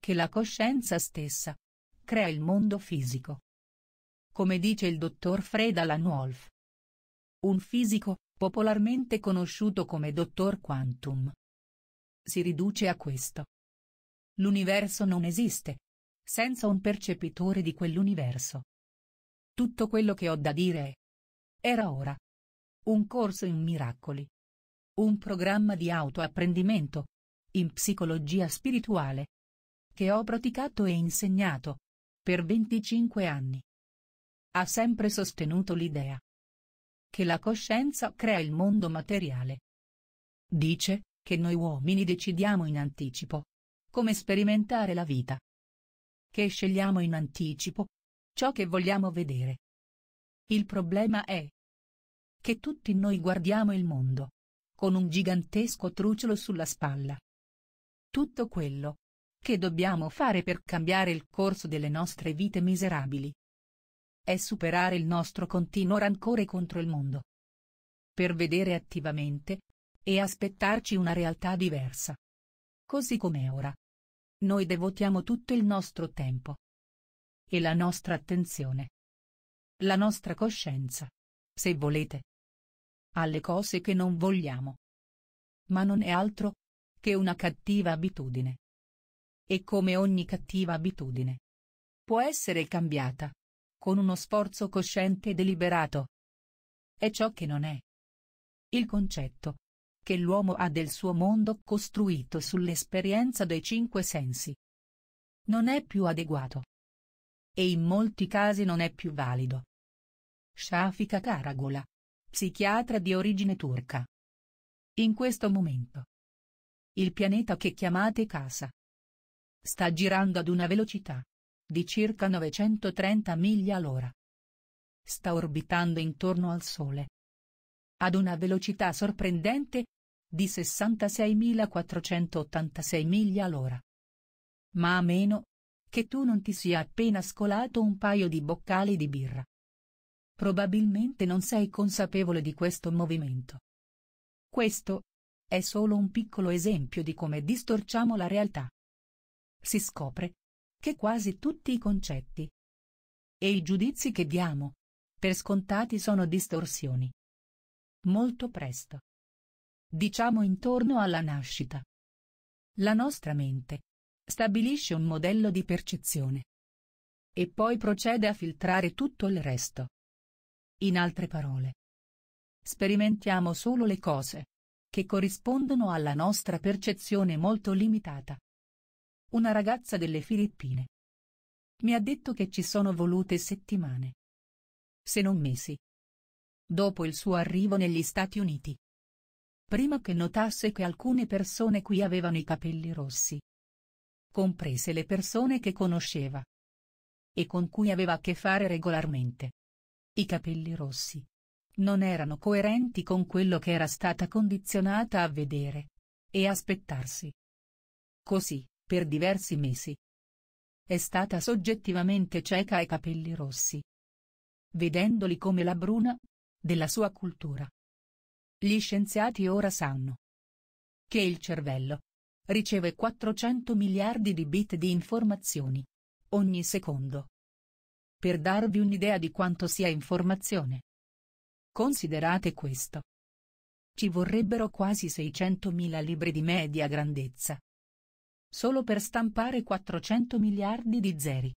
che la coscienza stessa crea il mondo fisico. Come dice il dottor Freda Lanolf. Un fisico, popolarmente conosciuto come dottor Quantum. Si riduce a questo. L'universo non esiste. Senza un percepitore di quell'universo. Tutto quello che ho da dire è. Era ora un corso in miracoli, un programma di autoapprendimento, in psicologia spirituale, che ho praticato e insegnato, per 25 anni. Ha sempre sostenuto l'idea che la coscienza crea il mondo materiale. Dice che noi uomini decidiamo in anticipo come sperimentare la vita, che scegliamo in anticipo ciò che vogliamo vedere. Il problema è che tutti noi guardiamo il mondo. Con un gigantesco truciolo sulla spalla. Tutto quello. Che dobbiamo fare per cambiare il corso delle nostre vite miserabili. È superare il nostro continuo rancore contro il mondo. Per vedere attivamente, e aspettarci una realtà diversa. Così com'è ora. Noi devotiamo tutto il nostro tempo. E la nostra attenzione. La nostra coscienza. Se volete alle cose che non vogliamo. Ma non è altro che una cattiva abitudine. E come ogni cattiva abitudine può essere cambiata con uno sforzo cosciente e deliberato. È ciò che non è. Il concetto che l'uomo ha del suo mondo costruito sull'esperienza dei cinque sensi. Non è più adeguato. E in molti casi non è più valido. Shafika Karagola psichiatra di origine turca. In questo momento. Il pianeta che chiamate casa. Sta girando ad una velocità. Di circa 930 miglia all'ora. Sta orbitando intorno al Sole. Ad una velocità sorprendente. Di 66.486 miglia all'ora. Ma a meno che tu non ti sia appena scolato un paio di boccali di birra. Probabilmente non sei consapevole di questo movimento. Questo è solo un piccolo esempio di come distorciamo la realtà. Si scopre che quasi tutti i concetti e i giudizi che diamo per scontati sono distorsioni. Molto presto. Diciamo intorno alla nascita. La nostra mente stabilisce un modello di percezione. E poi procede a filtrare tutto il resto. In altre parole, sperimentiamo solo le cose che corrispondono alla nostra percezione molto limitata. Una ragazza delle Filippine mi ha detto che ci sono volute settimane, se non mesi, dopo il suo arrivo negli Stati Uniti. Prima che notasse che alcune persone qui avevano i capelli rossi, comprese le persone che conosceva e con cui aveva a che fare regolarmente. I capelli rossi. Non erano coerenti con quello che era stata condizionata a vedere. E aspettarsi. Così, per diversi mesi. È stata soggettivamente cieca ai capelli rossi. Vedendoli come la bruna, della sua cultura. Gli scienziati ora sanno che il cervello riceve 400 miliardi di bit di informazioni ogni secondo per darvi un'idea di quanto sia informazione. Considerate questo. Ci vorrebbero quasi 600.000 libri di media grandezza. Solo per stampare 400 miliardi di zeri.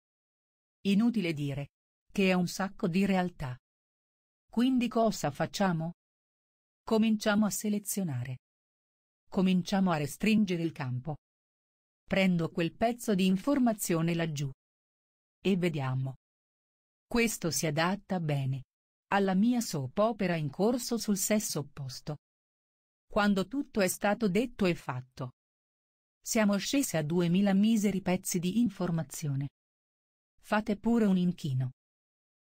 Inutile dire. Che è un sacco di realtà. Quindi cosa facciamo? Cominciamo a selezionare. Cominciamo a restringere il campo. Prendo quel pezzo di informazione laggiù. E vediamo. Questo si adatta bene alla mia soap opera in corso sul sesso opposto. Quando tutto è stato detto e fatto. Siamo scesi a duemila miseri pezzi di informazione. Fate pure un inchino.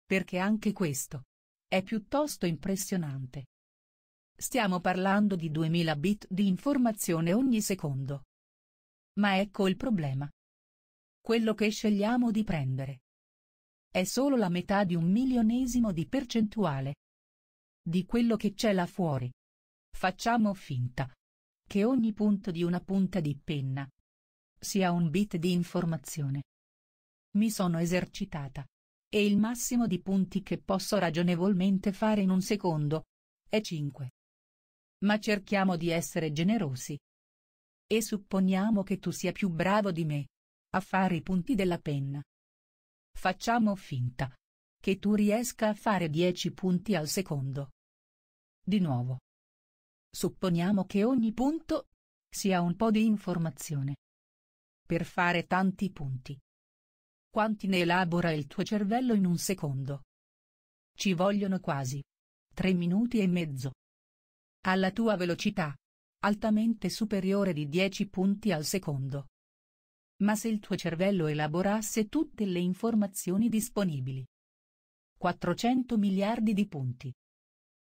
Perché anche questo è piuttosto impressionante. Stiamo parlando di 2000 bit di informazione ogni secondo. Ma ecco il problema. Quello che scegliamo di prendere è solo la metà di un milionesimo di percentuale. Di quello che c'è là fuori. Facciamo finta. Che ogni punto di una punta di penna sia un bit di informazione. Mi sono esercitata. E il massimo di punti che posso ragionevolmente fare in un secondo è 5. Ma cerchiamo di essere generosi. E supponiamo che tu sia più bravo di me a fare i punti della penna. Facciamo finta. Che tu riesca a fare 10 punti al secondo. Di nuovo. Supponiamo che ogni punto sia un po' di informazione. Per fare tanti punti. Quanti ne elabora il tuo cervello in un secondo? Ci vogliono quasi. 3 minuti e mezzo. Alla tua velocità. Altamente superiore di 10 punti al secondo ma se il tuo cervello elaborasse tutte le informazioni disponibili. 400 miliardi di punti.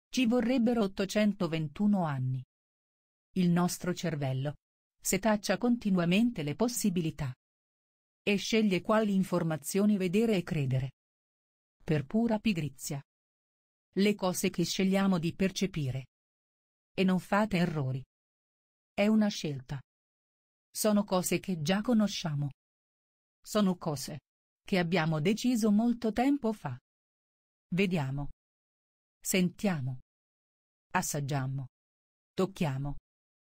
Ci vorrebbero 821 anni. Il nostro cervello setaccia continuamente le possibilità e sceglie quali informazioni vedere e credere. Per pura pigrizia. Le cose che scegliamo di percepire. E non fate errori. È una scelta. Sono cose che già conosciamo. Sono cose che abbiamo deciso molto tempo fa. Vediamo. Sentiamo. Assaggiamo. Tocchiamo.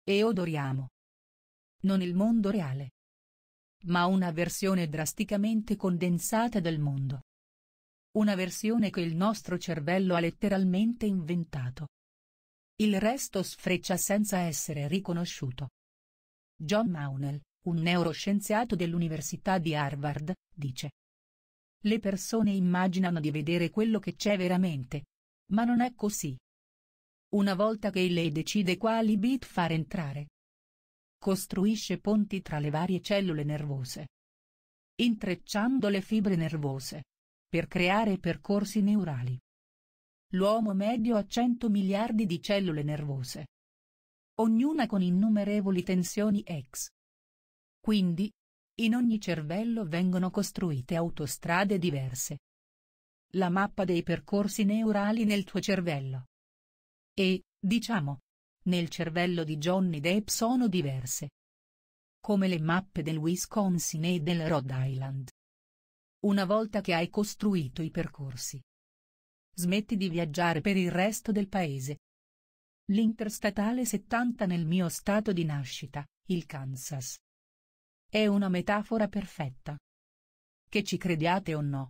E odoriamo. Non il mondo reale. Ma una versione drasticamente condensata del mondo. Una versione che il nostro cervello ha letteralmente inventato. Il resto sfreccia senza essere riconosciuto. John Maunel, un neuroscienziato dell'Università di Harvard, dice. Le persone immaginano di vedere quello che c'è veramente. Ma non è così. Una volta che lei decide quali bit far entrare, costruisce ponti tra le varie cellule nervose, intrecciando le fibre nervose, per creare percorsi neurali. L'uomo medio ha 100 miliardi di cellule nervose ognuna con innumerevoli tensioni ex. Quindi, in ogni cervello vengono costruite autostrade diverse. La mappa dei percorsi neurali nel tuo cervello. E, diciamo, nel cervello di Johnny Depp sono diverse. Come le mappe del Wisconsin e del Rhode Island. Una volta che hai costruito i percorsi. Smetti di viaggiare per il resto del paese, L'interstatale 70 nel mio stato di nascita, il Kansas. È una metafora perfetta. Che ci crediate o no.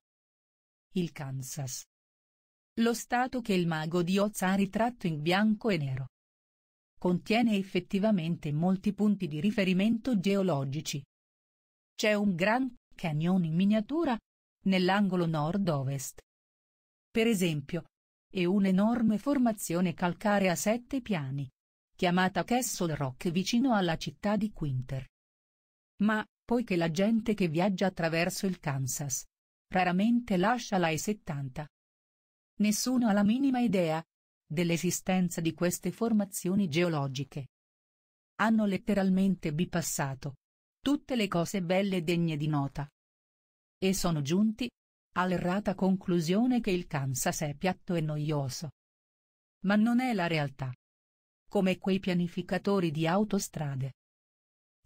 Il Kansas. Lo stato che il mago di Oz ha ritratto in bianco e nero. Contiene effettivamente molti punti di riferimento geologici. C'è un Grand Canyon in miniatura, nell'angolo nord-ovest. Per esempio, e un'enorme formazione calcarea a sette piani, chiamata Castle Rock vicino alla città di Quinter. Ma, poiché la gente che viaggia attraverso il Kansas raramente lascia la E70. Nessuno ha la minima idea dell'esistenza di queste formazioni geologiche. Hanno letteralmente bipassato. tutte le cose belle e degne di nota. E sono giunti all'errata conclusione che il Kansas è piatto e noioso. Ma non è la realtà. Come quei pianificatori di autostrade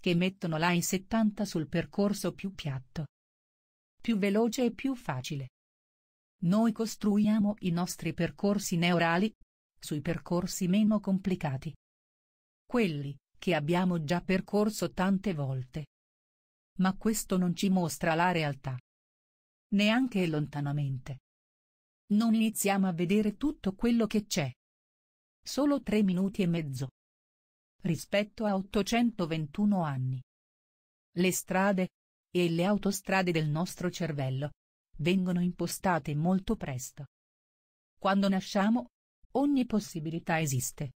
che mettono la 70 sul percorso più piatto, più veloce e più facile. Noi costruiamo i nostri percorsi neurali sui percorsi meno complicati. Quelli che abbiamo già percorso tante volte. Ma questo non ci mostra la realtà neanche lontanamente. Non iniziamo a vedere tutto quello che c'è. Solo tre minuti e mezzo. Rispetto a 821 anni. Le strade e le autostrade del nostro cervello vengono impostate molto presto. Quando nasciamo, ogni possibilità esiste.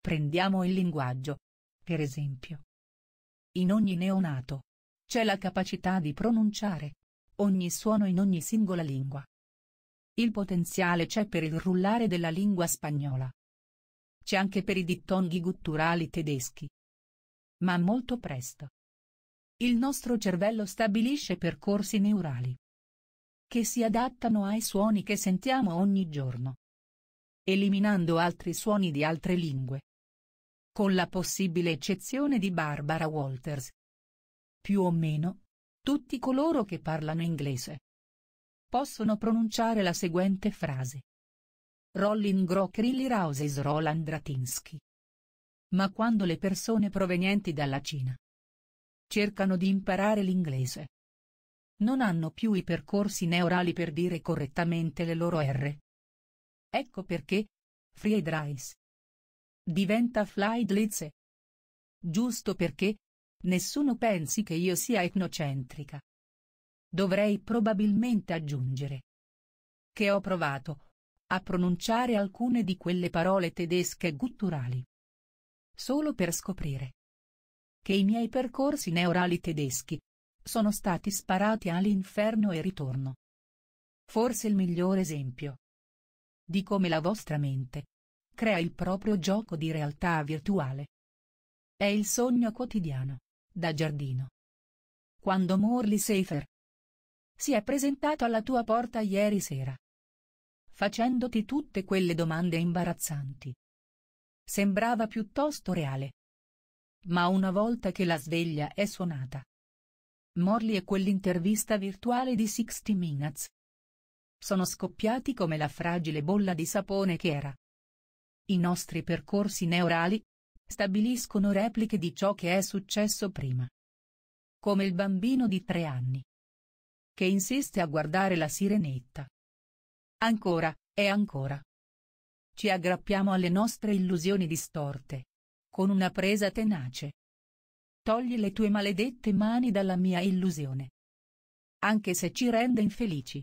Prendiamo il linguaggio, per esempio. In ogni neonato c'è la capacità di pronunciare, ogni suono in ogni singola lingua. Il potenziale c'è per il rullare della lingua spagnola. C'è anche per i dittonghi gutturali tedeschi. Ma molto presto. Il nostro cervello stabilisce percorsi neurali che si adattano ai suoni che sentiamo ogni giorno, eliminando altri suoni di altre lingue. Con la possibile eccezione di Barbara Walters. Più o meno, tutti coloro che parlano inglese possono pronunciare la seguente frase. Rolling Grock Rilly Rouses Roland Ratinsky. Ma quando le persone provenienti dalla Cina cercano di imparare l'inglese, non hanno più i percorsi neurali per dire correttamente le loro R. Ecco perché fried rice diventa fly dlitze. Giusto perché Nessuno pensi che io sia etnocentrica. Dovrei probabilmente aggiungere che ho provato a pronunciare alcune di quelle parole tedesche gutturali. Solo per scoprire che i miei percorsi neurali tedeschi sono stati sparati all'inferno e ritorno. Forse il miglior esempio di come la vostra mente crea il proprio gioco di realtà virtuale. È il sogno quotidiano. Da giardino. Quando Morley Seifer si è presentato alla tua porta ieri sera. Facendoti tutte quelle domande imbarazzanti. Sembrava piuttosto reale. Ma una volta che la sveglia è suonata. Morley e quell'intervista virtuale di 60 Minutes sono scoppiati come la fragile bolla di sapone che era. I nostri percorsi neurali, stabiliscono repliche di ciò che è successo prima. Come il bambino di tre anni. Che insiste a guardare la sirenetta. Ancora, e ancora. Ci aggrappiamo alle nostre illusioni distorte. Con una presa tenace. Togli le tue maledette mani dalla mia illusione. Anche se ci rende infelici.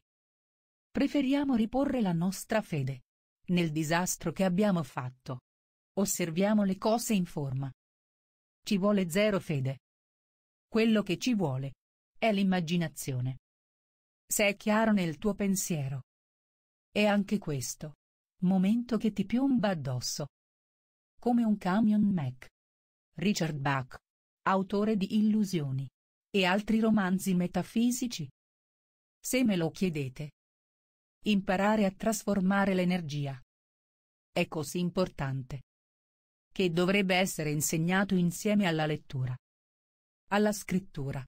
Preferiamo riporre la nostra fede. Nel disastro che abbiamo fatto Osserviamo le cose in forma. Ci vuole zero fede. Quello che ci vuole è l'immaginazione. Se è chiaro nel tuo pensiero. E anche questo momento che ti piomba addosso. Come un camion Mac. Richard Bach, autore di Illusioni e altri romanzi metafisici. Se me lo chiedete. Imparare a trasformare l'energia. È così importante che dovrebbe essere insegnato insieme alla lettura, alla scrittura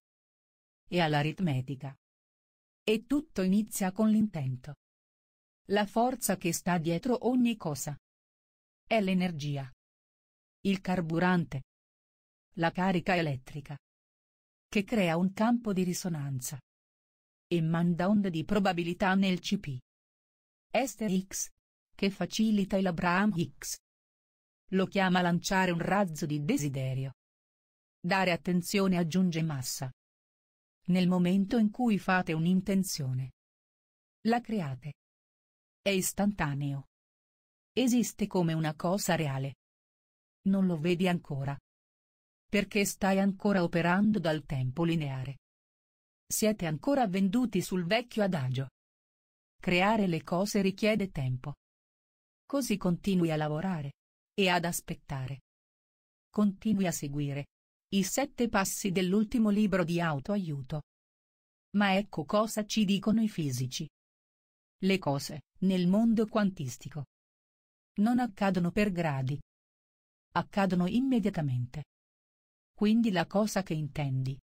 e all'aritmetica. E tutto inizia con l'intento. La forza che sta dietro ogni cosa. È l'energia. Il carburante. La carica elettrica. Che crea un campo di risonanza. E manda onde di probabilità nel CP. Esther X. Che facilita il Abraham X. Lo chiama lanciare un razzo di desiderio. Dare attenzione aggiunge massa. Nel momento in cui fate un'intenzione, la create. È istantaneo. Esiste come una cosa reale. Non lo vedi ancora. Perché stai ancora operando dal tempo lineare. Siete ancora venduti sul vecchio adagio. Creare le cose richiede tempo. Così continui a lavorare e ad aspettare. Continui a seguire. I sette passi dell'ultimo libro di autoaiuto. Ma ecco cosa ci dicono i fisici. Le cose, nel mondo quantistico, non accadono per gradi. Accadono immediatamente. Quindi la cosa che intendi,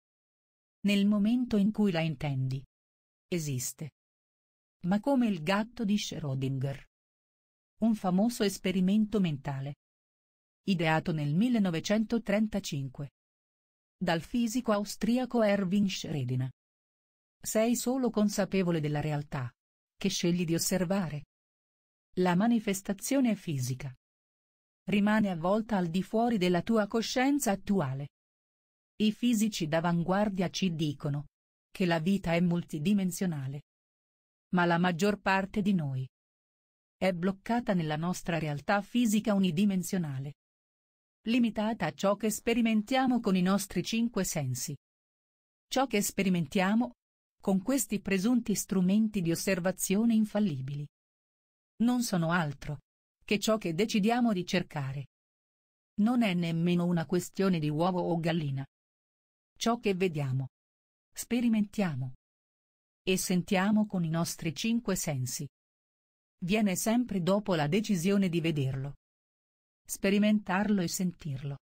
nel momento in cui la intendi, esiste. Ma come il gatto di Schrödinger. Un famoso esperimento mentale ideato nel 1935. Dal fisico austriaco Erwin Schrödinger. Sei solo consapevole della realtà. Che scegli di osservare. La manifestazione fisica. Rimane avvolta al di fuori della tua coscienza attuale. I fisici d'avanguardia ci dicono che la vita è multidimensionale. Ma la maggior parte di noi è bloccata nella nostra realtà fisica unidimensionale limitata a ciò che sperimentiamo con i nostri cinque sensi. Ciò che sperimentiamo, con questi presunti strumenti di osservazione infallibili, non sono altro che ciò che decidiamo di cercare. Non è nemmeno una questione di uovo o gallina. Ciò che vediamo, sperimentiamo e sentiamo con i nostri cinque sensi. Viene sempre dopo la decisione di vederlo sperimentarlo e sentirlo.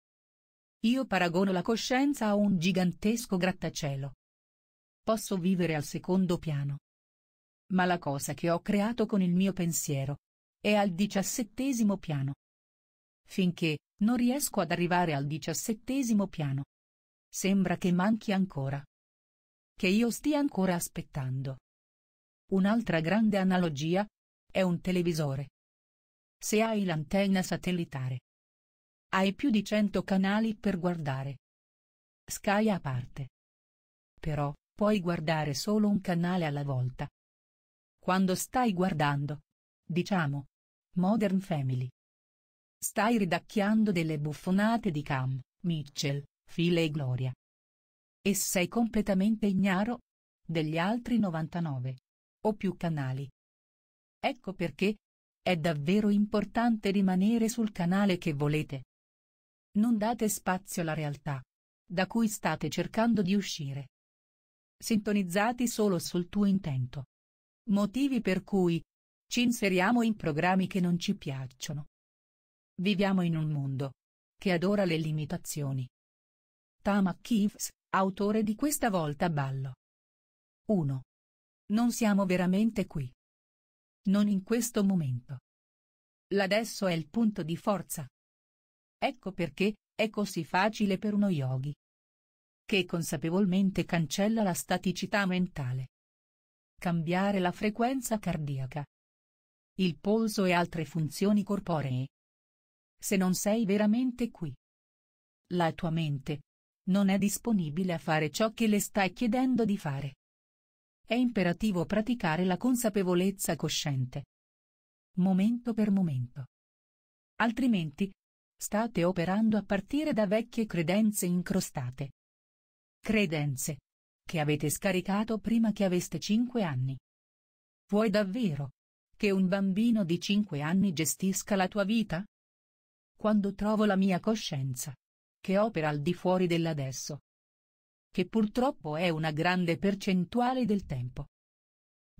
Io paragono la coscienza a un gigantesco grattacielo. Posso vivere al secondo piano. Ma la cosa che ho creato con il mio pensiero è al diciassettesimo piano. Finché non riesco ad arrivare al diciassettesimo piano. Sembra che manchi ancora. Che io stia ancora aspettando. Un'altra grande analogia è un televisore se hai l'antenna satellitare. Hai più di 100 canali per guardare. Sky a parte. Però, puoi guardare solo un canale alla volta. Quando stai guardando, diciamo, Modern Family. Stai ridacchiando delle buffonate di Cam, Mitchell, File e Gloria. E sei completamente ignaro degli altri 99 o più canali. Ecco perché, è davvero importante rimanere sul canale che volete. Non date spazio alla realtà. Da cui state cercando di uscire. Sintonizzati solo sul tuo intento. Motivi per cui ci inseriamo in programmi che non ci piacciono. Viviamo in un mondo che adora le limitazioni. Tama Kives, autore di questa volta ballo. 1. Non siamo veramente qui non in questo momento. L'adesso è il punto di forza. Ecco perché, è così facile per uno yogi. Che consapevolmente cancella la staticità mentale. Cambiare la frequenza cardiaca. Il polso e altre funzioni corporee. Se non sei veramente qui. La tua mente. Non è disponibile a fare ciò che le stai chiedendo di fare è imperativo praticare la consapevolezza cosciente. Momento per momento. Altrimenti, state operando a partire da vecchie credenze incrostate. Credenze che avete scaricato prima che aveste 5 anni. Vuoi davvero che un bambino di 5 anni gestisca la tua vita? Quando trovo la mia coscienza, che opera al di fuori dell'adesso, che purtroppo è una grande percentuale del tempo.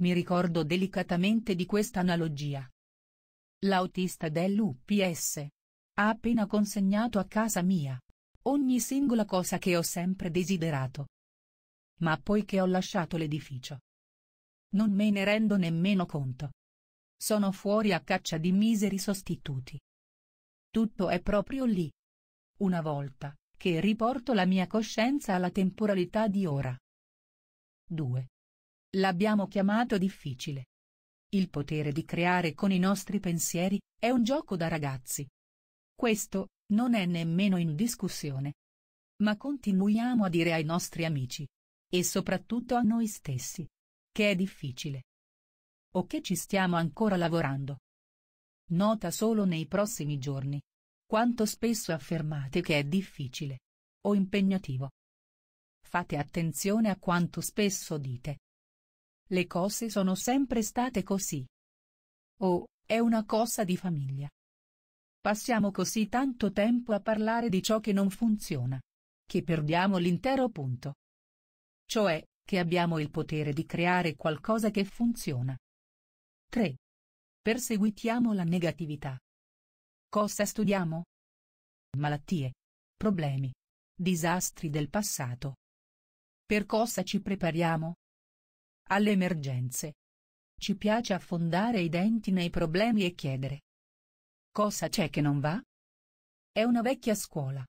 Mi ricordo delicatamente di questa analogia. L'autista dell'UPS. Ha appena consegnato a casa mia. Ogni singola cosa che ho sempre desiderato. Ma poiché ho lasciato l'edificio. Non me ne rendo nemmeno conto. Sono fuori a caccia di miseri sostituti. Tutto è proprio lì. Una volta, che riporto la mia coscienza alla temporalità di ora. 2. L'abbiamo chiamato difficile. Il potere di creare con i nostri pensieri è un gioco da ragazzi. Questo non è nemmeno in discussione. Ma continuiamo a dire ai nostri amici e soprattutto a noi stessi che è difficile. O che ci stiamo ancora lavorando. Nota solo nei prossimi giorni. Quanto spesso affermate che è difficile. O impegnativo. Fate attenzione a quanto spesso dite. Le cose sono sempre state così. O, è una cosa di famiglia. Passiamo così tanto tempo a parlare di ciò che non funziona. Che perdiamo l'intero punto. Cioè, che abbiamo il potere di creare qualcosa che funziona. 3. Perseguitiamo la negatività. Cosa studiamo? Malattie. Problemi. Disastri del passato. Per cosa ci prepariamo? Alle emergenze. Ci piace affondare i denti nei problemi e chiedere. Cosa c'è che non va? È una vecchia scuola.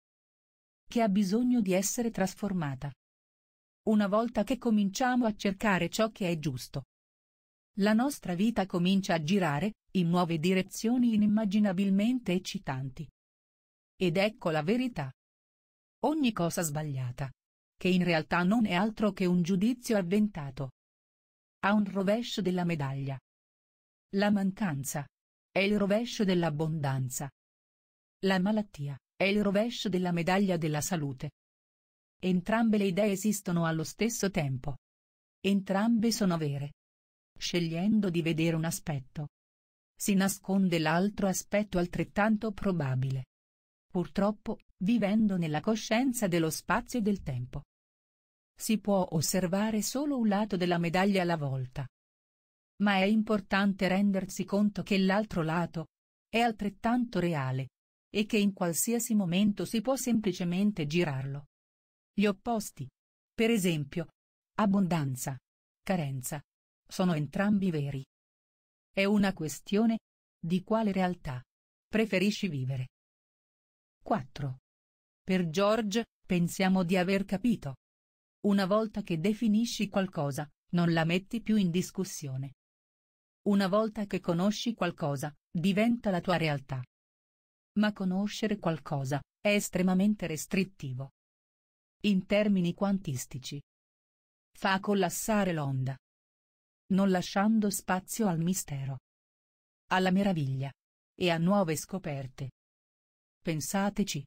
Che ha bisogno di essere trasformata. Una volta che cominciamo a cercare ciò che è giusto, la nostra vita comincia a girare, in nuove direzioni inimmaginabilmente eccitanti. Ed ecco la verità. Ogni cosa sbagliata. Che in realtà non è altro che un giudizio avventato. Ha un rovescio della medaglia. La mancanza. È il rovescio dell'abbondanza. La malattia. È il rovescio della medaglia della salute. Entrambe le idee esistono allo stesso tempo. Entrambe sono vere, scegliendo di vedere un aspetto. Si nasconde l'altro aspetto altrettanto probabile. Purtroppo, vivendo nella coscienza dello spazio e del tempo. Si può osservare solo un lato della medaglia alla volta. Ma è importante rendersi conto che l'altro lato è altrettanto reale e che in qualsiasi momento si può semplicemente girarlo. Gli opposti. Per esempio, abbondanza, carenza, sono entrambi veri. È una questione di quale realtà preferisci vivere. 4. Per George, pensiamo di aver capito. Una volta che definisci qualcosa, non la metti più in discussione. Una volta che conosci qualcosa, diventa la tua realtà. Ma conoscere qualcosa è estremamente restrittivo. In termini quantistici. Fa collassare l'onda non lasciando spazio al mistero, alla meraviglia e a nuove scoperte. Pensateci.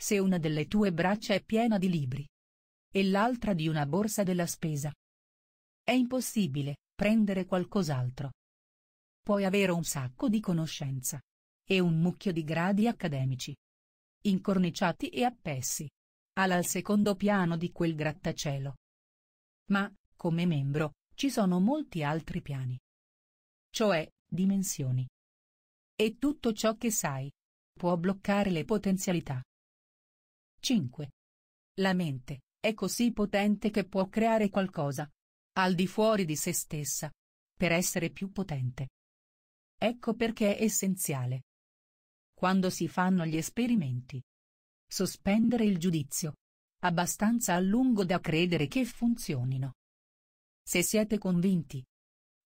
Se una delle tue braccia è piena di libri e l'altra di una borsa della spesa, è impossibile prendere qualcos'altro. Puoi avere un sacco di conoscenza e un mucchio di gradi accademici, incorniciati e appessi, alla al secondo piano di quel grattacielo. Ma, come membro, ci sono molti altri piani. Cioè, dimensioni. E tutto ciò che sai può bloccare le potenzialità. 5. La mente è così potente che può creare qualcosa al di fuori di se stessa per essere più potente. Ecco perché è essenziale. Quando si fanno gli esperimenti. Sospendere il giudizio. Abbastanza a lungo da credere che funzionino se siete convinti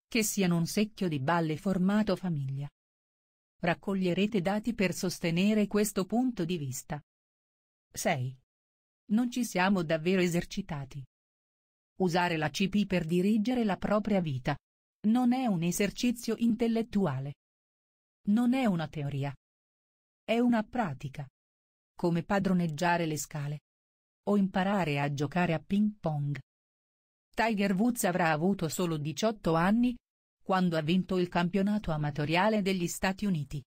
che siano un secchio di balle formato famiglia. Raccoglierete dati per sostenere questo punto di vista. 6. Non ci siamo davvero esercitati. Usare la CP per dirigere la propria vita. Non è un esercizio intellettuale. Non è una teoria. È una pratica. Come padroneggiare le scale. O imparare a giocare a ping pong. Tiger Woods avrà avuto solo 18 anni, quando ha vinto il campionato amatoriale degli Stati Uniti.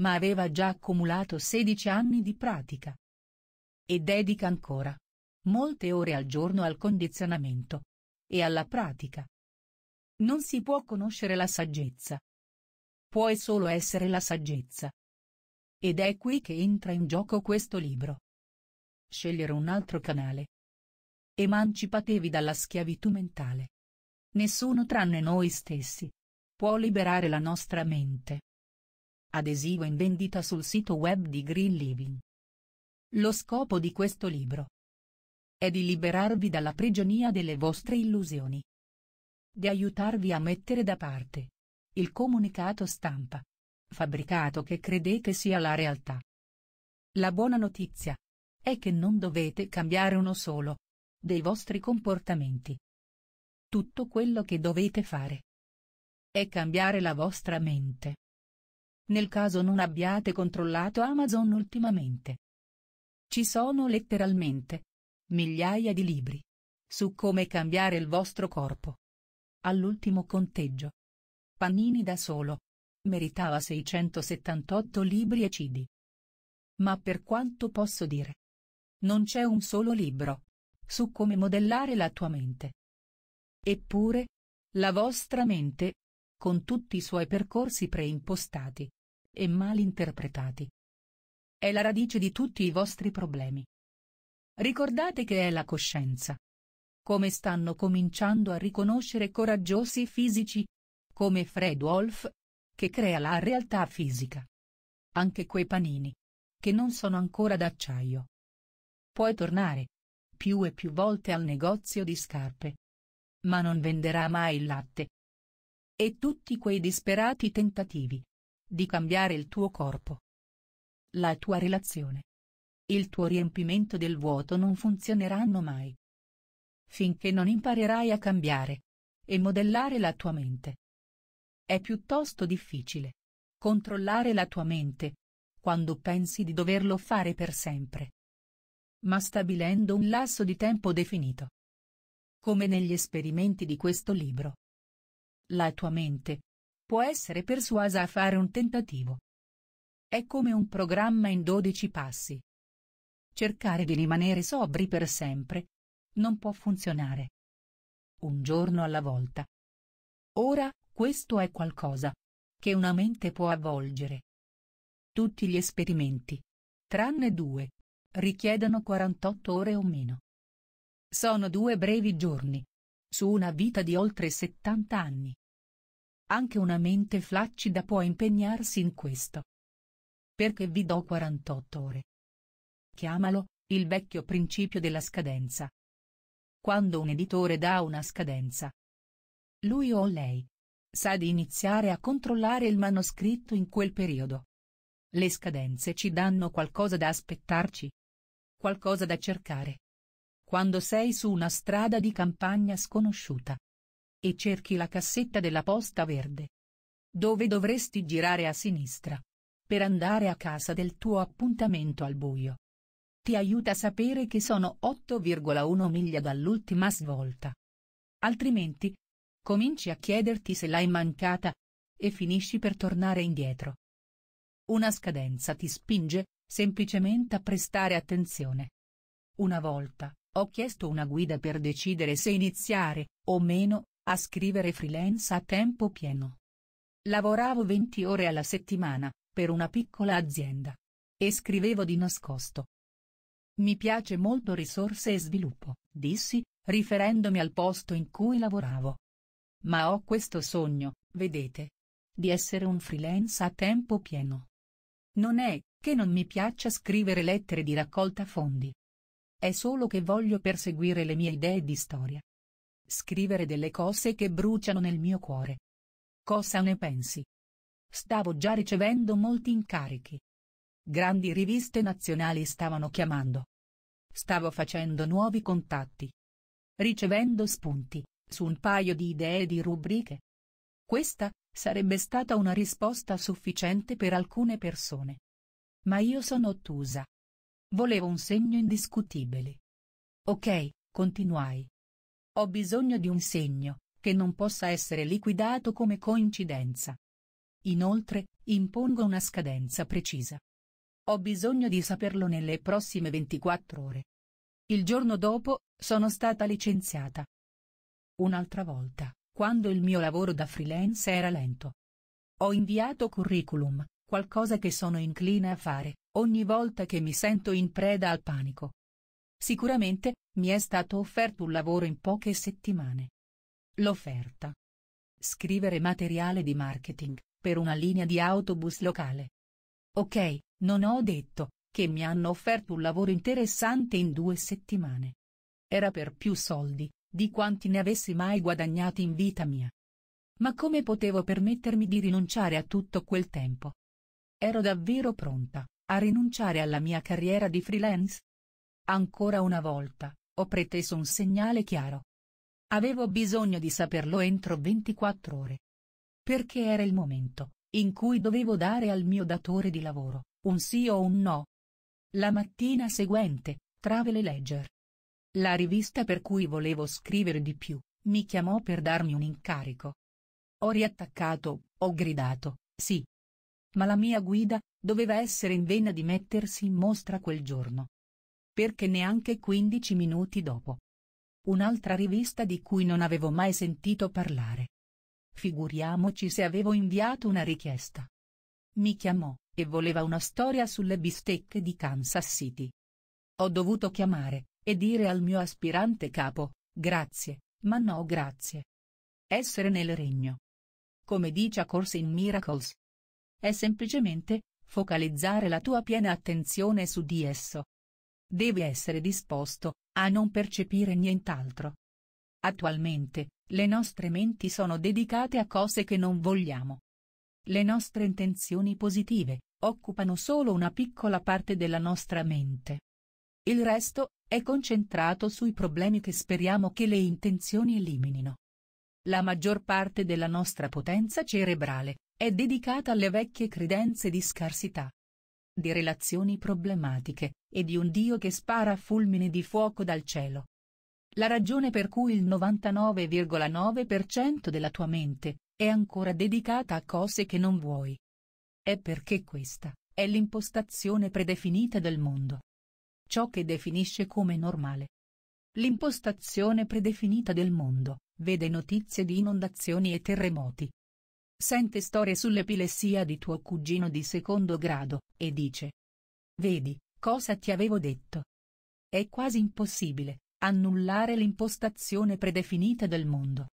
Ma aveva già accumulato 16 anni di pratica. E dedica ancora. Molte ore al giorno al condizionamento. E alla pratica. Non si può conoscere la saggezza. Puoi solo essere la saggezza. Ed è qui che entra in gioco questo libro. Scegliere un altro canale, Emancipatevi dalla schiavitù mentale. Nessuno tranne noi stessi. Può liberare la nostra mente. Adesivo in vendita sul sito web di Green Living. Lo scopo di questo libro è di liberarvi dalla prigionia delle vostre illusioni. Di aiutarvi a mettere da parte il comunicato stampa fabbricato che credete sia la realtà. La buona notizia è che non dovete cambiare uno solo dei vostri comportamenti. Tutto quello che dovete fare è cambiare la vostra mente. Nel caso non abbiate controllato Amazon ultimamente. Ci sono letteralmente migliaia di libri su come cambiare il vostro corpo. All'ultimo conteggio. Panini da solo. Meritava 678 libri e cd. Ma per quanto posso dire? Non c'è un solo libro, su come modellare la tua mente. Eppure, la vostra mente, con tutti i suoi percorsi preimpostati e mal interpretati, è la radice di tutti i vostri problemi. Ricordate che è la coscienza. Come stanno cominciando a riconoscere coraggiosi fisici, come Fred Wolf, che crea la realtà fisica. Anche quei panini, che non sono ancora d'acciaio. Puoi tornare, più e più volte al negozio di scarpe. Ma non venderà mai il latte. E tutti quei disperati tentativi. Di cambiare il tuo corpo. La tua relazione. Il tuo riempimento del vuoto non funzioneranno mai. Finché non imparerai a cambiare. E modellare la tua mente. È piuttosto difficile. Controllare la tua mente. Quando pensi di doverlo fare per sempre ma stabilendo un lasso di tempo definito. Come negli esperimenti di questo libro. La tua mente può essere persuasa a fare un tentativo. È come un programma in dodici passi. Cercare di rimanere sobri per sempre non può funzionare. Un giorno alla volta. Ora, questo è qualcosa che una mente può avvolgere. Tutti gli esperimenti, tranne due, richiedono 48 ore o meno. Sono due brevi giorni. Su una vita di oltre 70 anni. Anche una mente flaccida può impegnarsi in questo. Perché vi do 48 ore? Chiamalo, il vecchio principio della scadenza. Quando un editore dà una scadenza, lui o lei sa di iniziare a controllare il manoscritto in quel periodo. Le scadenze ci danno qualcosa da aspettarci, qualcosa da cercare. Quando sei su una strada di campagna sconosciuta e cerchi la cassetta della posta verde, dove dovresti girare a sinistra per andare a casa del tuo appuntamento al buio. Ti aiuta a sapere che sono 8,1 miglia dall'ultima svolta. Altrimenti, cominci a chiederti se l'hai mancata e finisci per tornare indietro. Una scadenza ti spinge, semplicemente a prestare attenzione. Una volta, ho chiesto una guida per decidere se iniziare, o meno, a scrivere freelance a tempo pieno. Lavoravo 20 ore alla settimana, per una piccola azienda. E scrivevo di nascosto. Mi piace molto risorse e sviluppo, dissi, riferendomi al posto in cui lavoravo. Ma ho questo sogno, vedete. Di essere un freelance a tempo pieno. Non è, che non mi piaccia scrivere lettere di raccolta fondi. È solo che voglio perseguire le mie idee di storia. Scrivere delle cose che bruciano nel mio cuore. Cosa ne pensi? Stavo già ricevendo molti incarichi. Grandi riviste nazionali stavano chiamando. Stavo facendo nuovi contatti. Ricevendo spunti, su un paio di idee e di rubriche. Questa, sarebbe stata una risposta sufficiente per alcune persone ma io sono ottusa. Volevo un segno indiscutibile. Ok, continuai. Ho bisogno di un segno, che non possa essere liquidato come coincidenza. Inoltre, impongo una scadenza precisa. Ho bisogno di saperlo nelle prossime 24 ore. Il giorno dopo, sono stata licenziata. Un'altra volta, quando il mio lavoro da freelance era lento. Ho inviato curriculum, qualcosa che sono incline a fare, ogni volta che mi sento in preda al panico. Sicuramente, mi è stato offerto un lavoro in poche settimane. L'offerta. Scrivere materiale di marketing, per una linea di autobus locale. Ok, non ho detto, che mi hanno offerto un lavoro interessante in due settimane. Era per più soldi, di quanti ne avessi mai guadagnati in vita mia. Ma come potevo permettermi di rinunciare a tutto quel tempo? Ero davvero pronta a rinunciare alla mia carriera di freelance? Ancora una volta, ho preteso un segnale chiaro. Avevo bisogno di saperlo entro 24 ore. Perché era il momento, in cui dovevo dare al mio datore di lavoro, un sì o un no. La mattina seguente, Travel Ledger. La rivista per cui volevo scrivere di più, mi chiamò per darmi un incarico. Ho riattaccato, ho gridato, sì, ma la mia guida, doveva essere in vena di mettersi in mostra quel giorno. Perché neanche 15 minuti dopo. Un'altra rivista di cui non avevo mai sentito parlare. Figuriamoci se avevo inviato una richiesta. Mi chiamò, e voleva una storia sulle bistecche di Kansas City. Ho dovuto chiamare, e dire al mio aspirante capo, grazie, ma no grazie. Essere nel regno. Come dice a Corse in Miracles, è semplicemente focalizzare la tua piena attenzione su di esso. Devi essere disposto a non percepire nient'altro. Attualmente, le nostre menti sono dedicate a cose che non vogliamo. Le nostre intenzioni positive occupano solo una piccola parte della nostra mente. Il resto è concentrato sui problemi che speriamo che le intenzioni eliminino. La maggior parte della nostra potenza cerebrale è dedicata alle vecchie credenze di scarsità, di relazioni problematiche, e di un Dio che spara fulmine di fuoco dal cielo. La ragione per cui il 99,9% della tua mente è ancora dedicata a cose che non vuoi. È perché questa è l'impostazione predefinita del mondo. Ciò che definisce come normale. L'impostazione predefinita del mondo vede notizie di inondazioni e terremoti, sente storie sull'epilessia di tuo cugino di secondo grado, e dice. Vedi, cosa ti avevo detto? È quasi impossibile, annullare l'impostazione predefinita del mondo.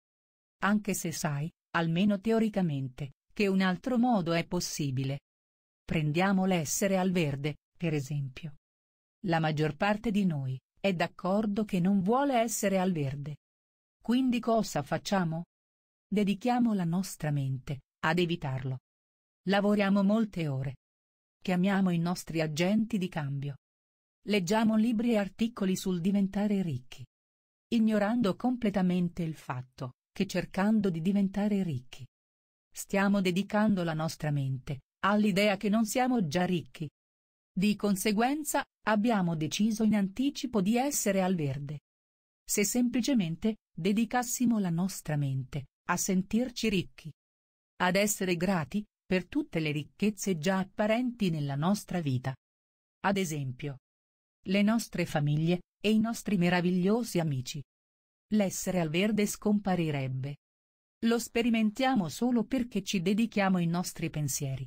Anche se sai, almeno teoricamente, che un altro modo è possibile. Prendiamo l'essere al verde, per esempio. La maggior parte di noi, è d'accordo che non vuole essere al verde. Quindi cosa facciamo? Dedichiamo la nostra mente, ad evitarlo. Lavoriamo molte ore. Chiamiamo i nostri agenti di cambio. Leggiamo libri e articoli sul diventare ricchi. Ignorando completamente il fatto che cercando di diventare ricchi. Stiamo dedicando la nostra mente all'idea che non siamo già ricchi. Di conseguenza, abbiamo deciso in anticipo di essere al verde. Se semplicemente dedicassimo la nostra mente a sentirci ricchi. Ad essere grati, per tutte le ricchezze già apparenti nella nostra vita. Ad esempio, le nostre famiglie e i nostri meravigliosi amici. L'essere al verde scomparirebbe. Lo sperimentiamo solo perché ci dedichiamo i nostri pensieri.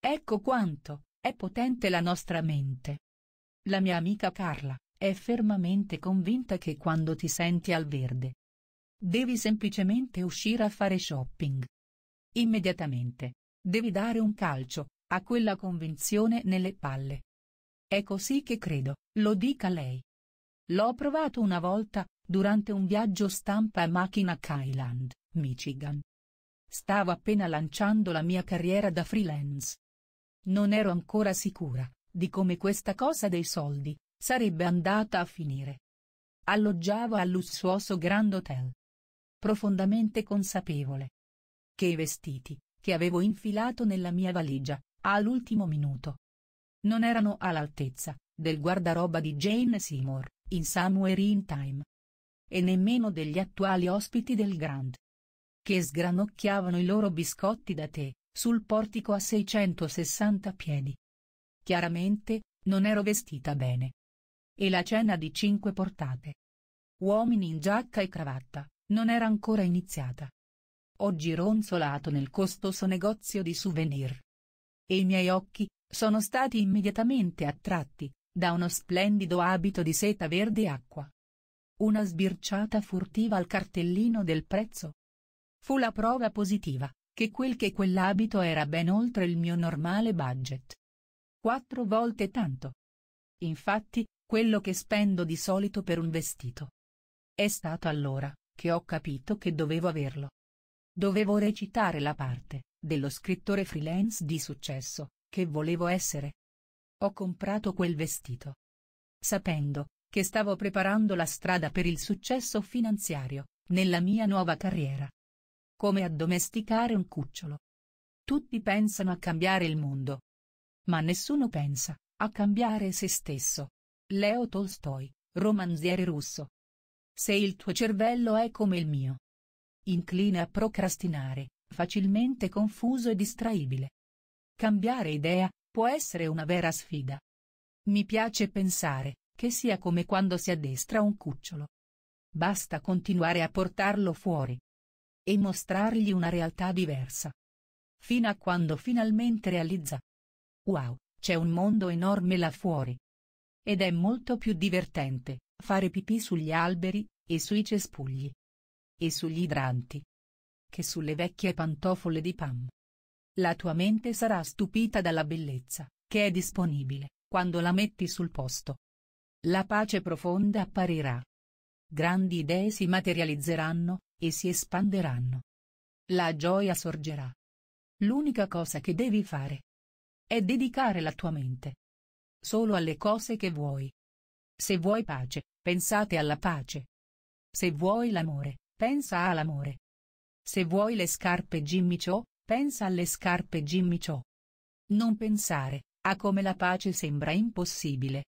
Ecco quanto è potente la nostra mente. La mia amica Carla è fermamente convinta che quando ti senti al verde, Devi semplicemente uscire a fare shopping. Immediatamente. Devi dare un calcio, a quella convinzione nelle palle. È così che credo, lo dica lei. L'ho provato una volta, durante un viaggio stampa a macchina a Kailand, Michigan. Stavo appena lanciando la mia carriera da freelance. Non ero ancora sicura, di come questa cosa dei soldi, sarebbe andata a finire. Alloggiavo al lussuoso Grand Hotel, profondamente consapevole. Che i vestiti, che avevo infilato nella mia valigia, all'ultimo minuto. Non erano all'altezza, del guardaroba di Jane Seymour, in Somewhere in Time. E nemmeno degli attuali ospiti del Grand. Che sgranocchiavano i loro biscotti da tè, sul portico a 660 piedi. Chiaramente, non ero vestita bene. E la cena di cinque portate. Uomini in giacca e cravatta, non era ancora iniziata. Ho gironzolato nel costoso negozio di souvenir. E i miei occhi, sono stati immediatamente attratti, da uno splendido abito di seta verde acqua. Una sbirciata furtiva al cartellino del prezzo. Fu la prova positiva, che quel che quell'abito era ben oltre il mio normale budget. Quattro volte tanto. Infatti, quello che spendo di solito per un vestito. È stato allora, che ho capito che dovevo averlo. Dovevo recitare la parte dello scrittore freelance di successo che volevo essere. Ho comprato quel vestito. Sapendo che stavo preparando la strada per il successo finanziario nella mia nuova carriera. Come addomesticare un cucciolo. Tutti pensano a cambiare il mondo. Ma nessuno pensa a cambiare se stesso. Leo Tolstoi, romanziere russo. Se il tuo cervello è come il mio. Incline a procrastinare, facilmente confuso e distraibile. Cambiare idea, può essere una vera sfida. Mi piace pensare, che sia come quando si addestra un cucciolo. Basta continuare a portarlo fuori. E mostrargli una realtà diversa. Fino a quando finalmente realizza. Wow, c'è un mondo enorme là fuori. Ed è molto più divertente Fare pipì sugli alberi, e sui cespugli. E sugli idranti. Che sulle vecchie pantofole di Pam. La tua mente sarà stupita dalla bellezza, che è disponibile, quando la metti sul posto. La pace profonda apparirà. Grandi idee si materializzeranno, e si espanderanno. La gioia sorgerà. L'unica cosa che devi fare è dedicare la tua mente solo alle cose che vuoi. Se vuoi pace, pensate alla pace. Se vuoi l'amore, pensa all'amore. Se vuoi le scarpe Jimmy Cho, pensa alle scarpe Jimmy Cho. Non pensare, a come la pace sembra impossibile.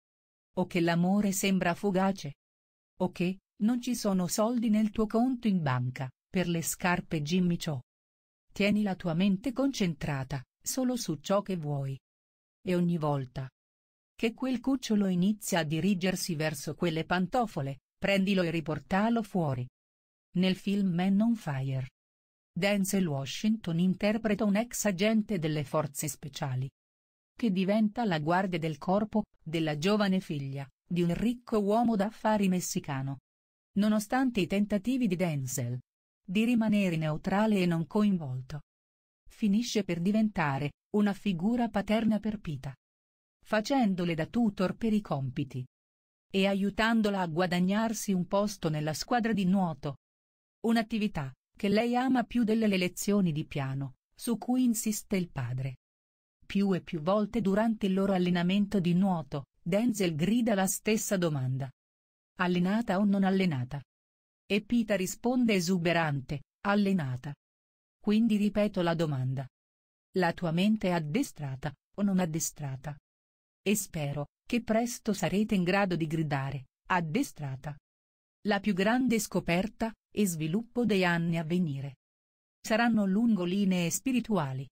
O che l'amore sembra fugace. O che, non ci sono soldi nel tuo conto in banca, per le scarpe Jimmy Cho. Tieni la tua mente concentrata, solo su ciò che vuoi. E ogni volta, che quel cucciolo inizia a dirigersi verso quelle pantofole, prendilo e riportalo fuori. Nel film Men on Fire. Denzel Washington interpreta un ex agente delle forze speciali. Che diventa la guardia del corpo, della giovane figlia, di un ricco uomo d'affari messicano. Nonostante i tentativi di Denzel di rimanere neutrale e non coinvolto, finisce per diventare una figura paterna per Pita facendole da tutor per i compiti e aiutandola a guadagnarsi un posto nella squadra di nuoto. Un'attività che lei ama più delle lezioni di piano, su cui insiste il padre. Più e più volte durante il loro allenamento di nuoto, Denzel grida la stessa domanda. Allenata o non allenata? E Pita risponde esuberante, allenata. Quindi ripeto la domanda. La tua mente è addestrata, o non addestrata? E spero che presto sarete in grado di gridare, addestrata. La più grande scoperta e sviluppo dei anni a venire. Saranno lungo linee spirituali.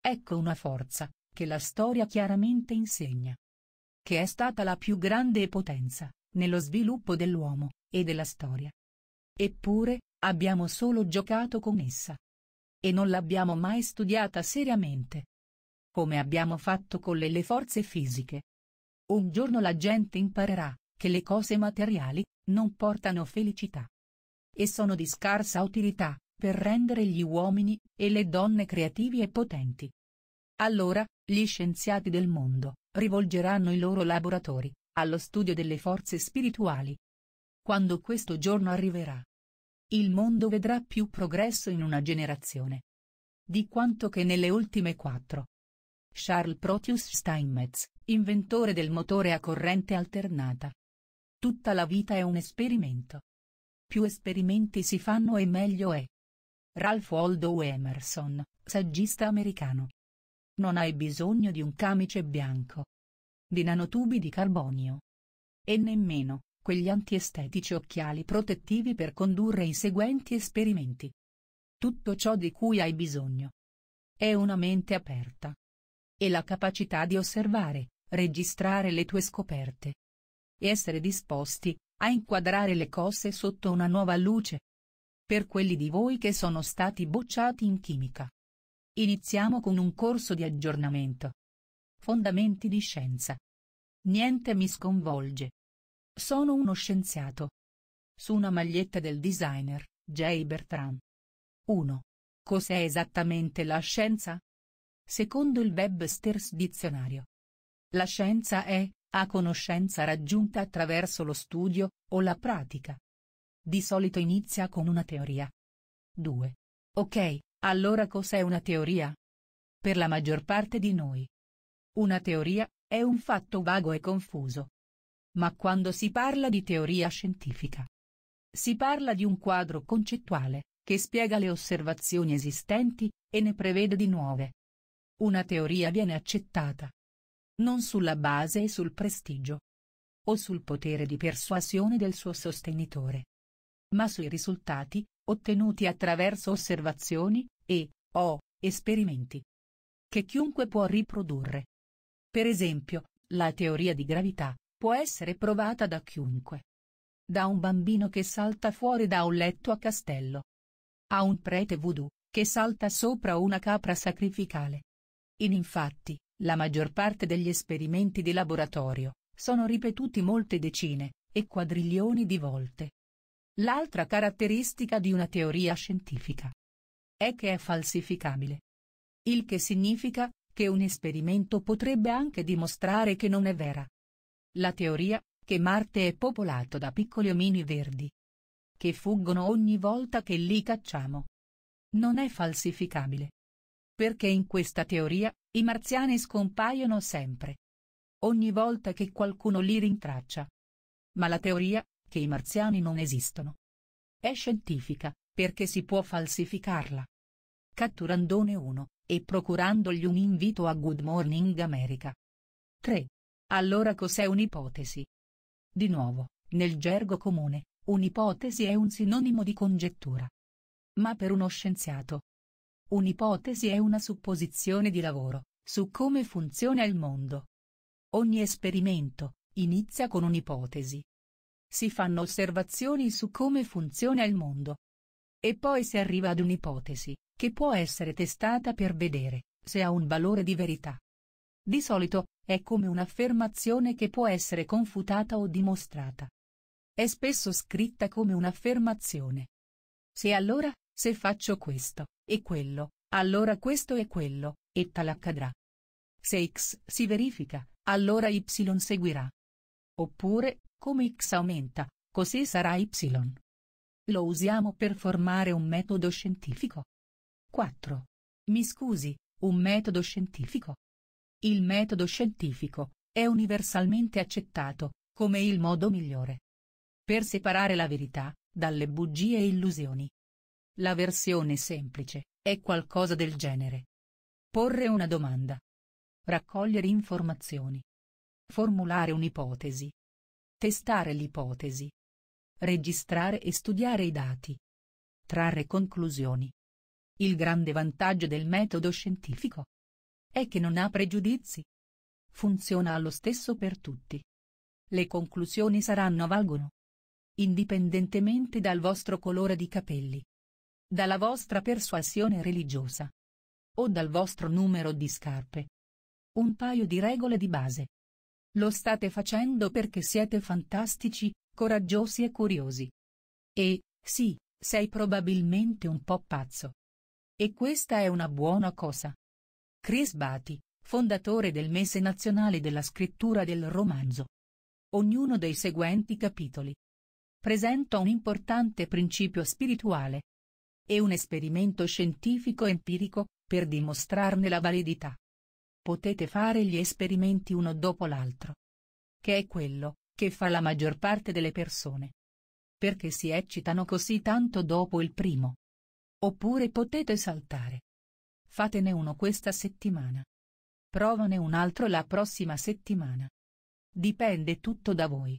Ecco una forza, che la storia chiaramente insegna. Che è stata la più grande potenza, nello sviluppo dell'uomo, e della storia. Eppure, abbiamo solo giocato con essa. E non l'abbiamo mai studiata seriamente come abbiamo fatto con le, le forze fisiche. Un giorno la gente imparerà che le cose materiali non portano felicità. E sono di scarsa utilità per rendere gli uomini e le donne creativi e potenti. Allora, gli scienziati del mondo rivolgeranno i loro laboratori allo studio delle forze spirituali. Quando questo giorno arriverà, il mondo vedrà più progresso in una generazione di quanto che nelle ultime quattro. Charles Proteus Steinmetz, inventore del motore a corrente alternata. Tutta la vita è un esperimento. Più esperimenti si fanno e meglio è. Ralph Waldo Emerson, saggista americano. Non hai bisogno di un camice bianco. Di nanotubi di carbonio. E nemmeno, quegli antiestetici occhiali protettivi per condurre i seguenti esperimenti. Tutto ciò di cui hai bisogno. È una mente aperta e la capacità di osservare, registrare le tue scoperte. E essere disposti a inquadrare le cose sotto una nuova luce. Per quelli di voi che sono stati bocciati in chimica. Iniziamo con un corso di aggiornamento. Fondamenti di scienza. Niente mi sconvolge. Sono uno scienziato. Su una maglietta del designer, J. Bertrand. 1. Cos'è esattamente la scienza? secondo il Webster's Dizionario. La scienza è, a conoscenza raggiunta attraverso lo studio, o la pratica. Di solito inizia con una teoria. 2. Ok, allora cos'è una teoria? Per la maggior parte di noi. Una teoria, è un fatto vago e confuso. Ma quando si parla di teoria scientifica, si parla di un quadro concettuale, che spiega le osservazioni esistenti, e ne prevede di nuove una teoria viene accettata. Non sulla base e sul prestigio. O sul potere di persuasione del suo sostenitore. Ma sui risultati, ottenuti attraverso osservazioni, e, o, esperimenti. Che chiunque può riprodurre. Per esempio, la teoria di gravità, può essere provata da chiunque. Da un bambino che salta fuori da un letto a castello. A un prete voodoo, che salta sopra una capra sacrificale. In infatti, la maggior parte degli esperimenti di laboratorio sono ripetuti molte decine e quadrilioni di volte. L'altra caratteristica di una teoria scientifica è che è falsificabile. Il che significa che un esperimento potrebbe anche dimostrare che non è vera. La teoria che Marte è popolato da piccoli omini verdi che fuggono ogni volta che li cacciamo. Non è falsificabile perché in questa teoria, i marziani scompaiono sempre. Ogni volta che qualcuno li rintraccia. Ma la teoria, che i marziani non esistono. È scientifica, perché si può falsificarla. Catturandone uno, e procurandogli un invito a Good Morning America. 3. Allora cos'è un'ipotesi? Di nuovo, nel gergo comune, un'ipotesi è un sinonimo di congettura. Ma per uno scienziato, Un'ipotesi è una supposizione di lavoro, su come funziona il mondo. Ogni esperimento, inizia con un'ipotesi. Si fanno osservazioni su come funziona il mondo. E poi si arriva ad un'ipotesi, che può essere testata per vedere, se ha un valore di verità. Di solito, è come un'affermazione che può essere confutata o dimostrata. È spesso scritta come un'affermazione. Se allora, se faccio questo, e quello, allora questo e quello, e tal accadrà. Se x si verifica, allora y seguirà. Oppure, come x aumenta, così sarà y. Lo usiamo per formare un metodo scientifico. 4. Mi scusi, un metodo scientifico. Il metodo scientifico è universalmente accettato come il modo migliore per separare la verità dalle bugie e illusioni la versione semplice, è qualcosa del genere. Porre una domanda. Raccogliere informazioni. Formulare un'ipotesi. Testare l'ipotesi. Registrare e studiare i dati. Trarre conclusioni. Il grande vantaggio del metodo scientifico è che non ha pregiudizi. Funziona allo stesso per tutti. Le conclusioni saranno valgono indipendentemente dal vostro colore di capelli dalla vostra persuasione religiosa. O dal vostro numero di scarpe. Un paio di regole di base. Lo state facendo perché siete fantastici, coraggiosi e curiosi. E, sì, sei probabilmente un po' pazzo. E questa è una buona cosa. Chris Bati, fondatore del Mese Nazionale della Scrittura del Romanzo. Ognuno dei seguenti capitoli presenta un importante principio spirituale, e un esperimento scientifico empirico, per dimostrarne la validità. Potete fare gli esperimenti uno dopo l'altro. Che è quello, che fa la maggior parte delle persone. Perché si eccitano così tanto dopo il primo. Oppure potete saltare. Fatene uno questa settimana. Provane un altro la prossima settimana. Dipende tutto da voi.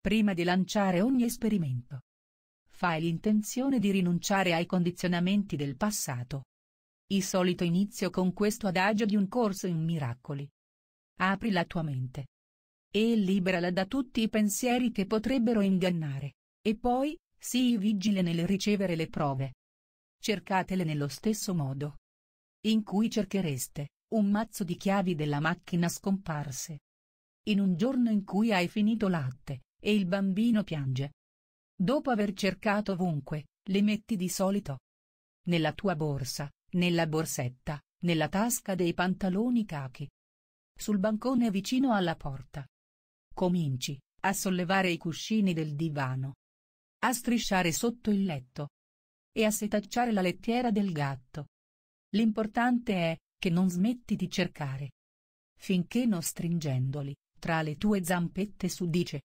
Prima di lanciare ogni esperimento, fai l'intenzione di rinunciare ai condizionamenti del passato. Il solito inizio con questo adagio di un corso in miracoli. Apri la tua mente. E liberala da tutti i pensieri che potrebbero ingannare. E poi, sii vigile nel ricevere le prove. Cercatele nello stesso modo. In cui cerchereste, un mazzo di chiavi della macchina scomparse. In un giorno in cui hai finito latte, e il bambino piange, Dopo aver cercato ovunque, le metti di solito nella tua borsa, nella borsetta, nella tasca dei pantaloni cachi. Sul bancone vicino alla porta. Cominci a sollevare i cuscini del divano, a strisciare sotto il letto e a setacciare la lettiera del gatto. L'importante è che non smetti di cercare finché non stringendoli tra le tue zampette sudice.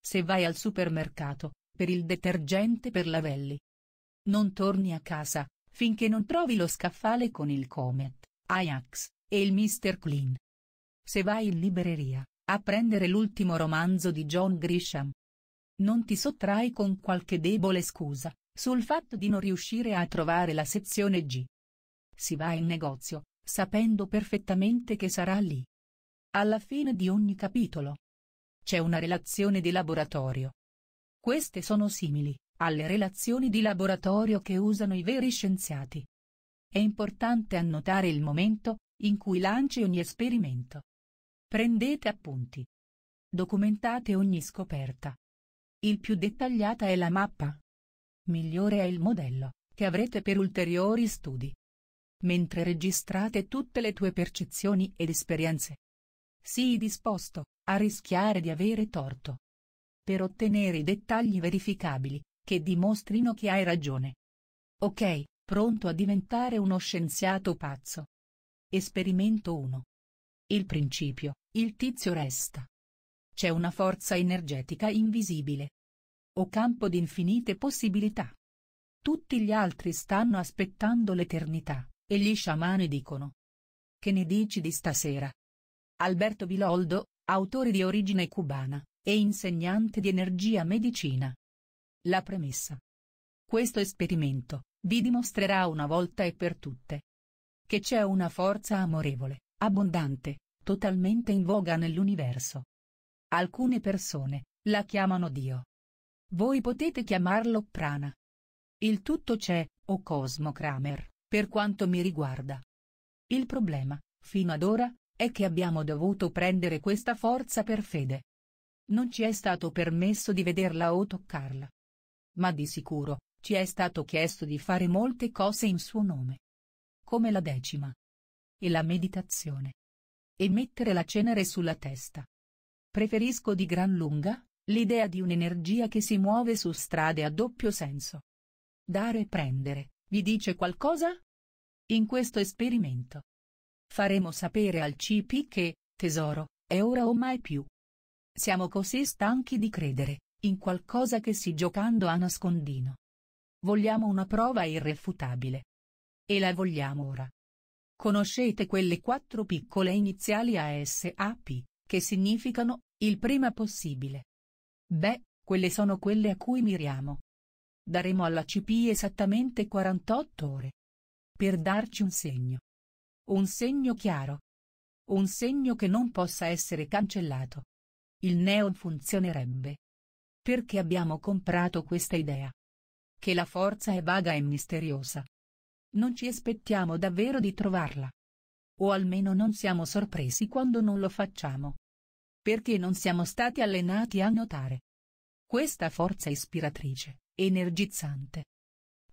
Se vai al supermercato, per il detergente per lavelli. Non torni a casa, finché non trovi lo scaffale con il Comet, Ajax, e il Mr. Clean. Se vai in libreria, a prendere l'ultimo romanzo di John Grisham. Non ti sottrai con qualche debole scusa, sul fatto di non riuscire a trovare la sezione G. Si va in negozio, sapendo perfettamente che sarà lì. Alla fine di ogni capitolo. C'è una relazione di laboratorio, queste sono simili alle relazioni di laboratorio che usano i veri scienziati. È importante annotare il momento in cui lanci ogni esperimento. Prendete appunti. Documentate ogni scoperta. Il più dettagliata è la mappa. Migliore è il modello, che avrete per ulteriori studi. Mentre registrate tutte le tue percezioni ed esperienze. Sii disposto a rischiare di avere torto per ottenere i dettagli verificabili, che dimostrino che hai ragione. Ok, pronto a diventare uno scienziato pazzo. Esperimento 1. Il principio, il tizio resta. C'è una forza energetica invisibile. O campo di infinite possibilità. Tutti gli altri stanno aspettando l'eternità, e gli sciamani dicono. Che ne dici di stasera? Alberto Biloldo, autore di origine cubana e insegnante di energia medicina. La premessa. Questo esperimento vi dimostrerà una volta e per tutte che c'è una forza amorevole, abbondante, totalmente in voga nell'universo. Alcune persone la chiamano Dio. Voi potete chiamarlo prana. Il tutto c'è, o Cosmo Kramer, per quanto mi riguarda. Il problema, fino ad ora, è che abbiamo dovuto prendere questa forza per fede non ci è stato permesso di vederla o toccarla. Ma di sicuro, ci è stato chiesto di fare molte cose in suo nome. Come la decima. E la meditazione. E mettere la cenere sulla testa. Preferisco di gran lunga, l'idea di un'energia che si muove su strade a doppio senso. Dare e prendere, vi dice qualcosa? In questo esperimento. Faremo sapere al CP che, tesoro, è ora o mai più. Siamo così stanchi di credere, in qualcosa che si giocando a nascondino. Vogliamo una prova irrefutabile. E la vogliamo ora. Conoscete quelle quattro piccole iniziali ASAP, che significano, il prima possibile. Beh, quelle sono quelle a cui miriamo. Daremo alla CP esattamente 48 ore. Per darci un segno. Un segno chiaro. Un segno che non possa essere cancellato il neon funzionerebbe. Perché abbiamo comprato questa idea? Che la forza è vaga e misteriosa. Non ci aspettiamo davvero di trovarla. O almeno non siamo sorpresi quando non lo facciamo. Perché non siamo stati allenati a notare. Questa forza ispiratrice, energizzante.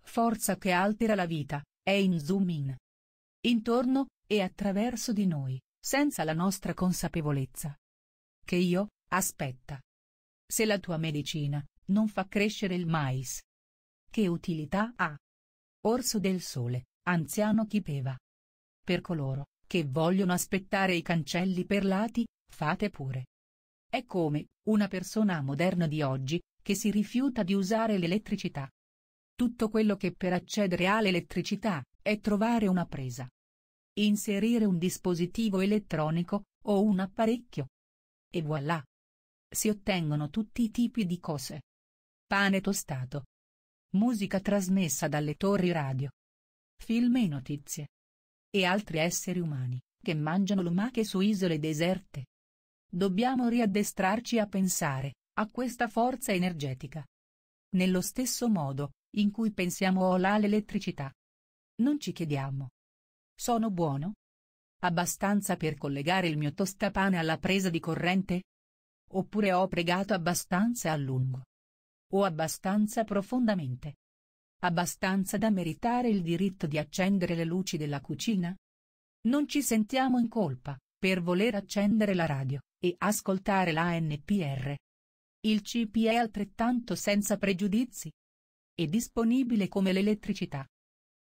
Forza che altera la vita, è in zoom in. Intorno, e attraverso di noi, senza la nostra consapevolezza. Che io, Aspetta. Se la tua medicina non fa crescere il mais. Che utilità ha? Orso del Sole, anziano Chipeva. Per coloro che vogliono aspettare i cancelli perlati, fate pure. È come una persona moderna di oggi che si rifiuta di usare l'elettricità. Tutto quello che per accedere all'elettricità è trovare una presa. Inserire un dispositivo elettronico o un apparecchio. E voilà, si ottengono tutti i tipi di cose. Pane tostato. Musica trasmessa dalle torri radio. Film e notizie. E altri esseri umani, che mangiano lumache su isole deserte. Dobbiamo riaddestrarci a pensare, a questa forza energetica. Nello stesso modo, in cui pensiamo all'elettricità. Non ci chiediamo. Sono buono? Abbastanza per collegare il mio tostapane alla presa di corrente? Oppure ho pregato abbastanza a lungo. O abbastanza profondamente. Abbastanza da meritare il diritto di accendere le luci della cucina? Non ci sentiamo in colpa, per voler accendere la radio, e ascoltare la NPR. Il CP è altrettanto senza pregiudizi. È disponibile come l'elettricità.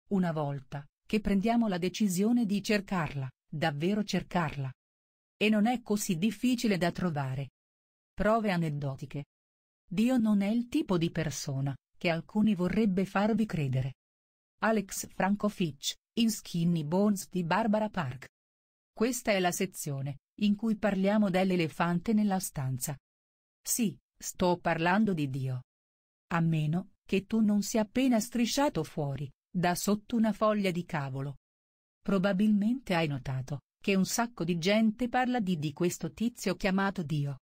Una volta, che prendiamo la decisione di cercarla, davvero cercarla. E non è così difficile da trovare, Prove aneddotiche. Dio non è il tipo di persona, che alcuni vorrebbe farvi credere. Alex Frankovic, in Skinny Bones di Barbara Park. Questa è la sezione, in cui parliamo dell'elefante nella stanza. Sì, sto parlando di Dio. A meno, che tu non sia appena strisciato fuori, da sotto una foglia di cavolo. Probabilmente hai notato, che un sacco di gente parla di di questo tizio chiamato Dio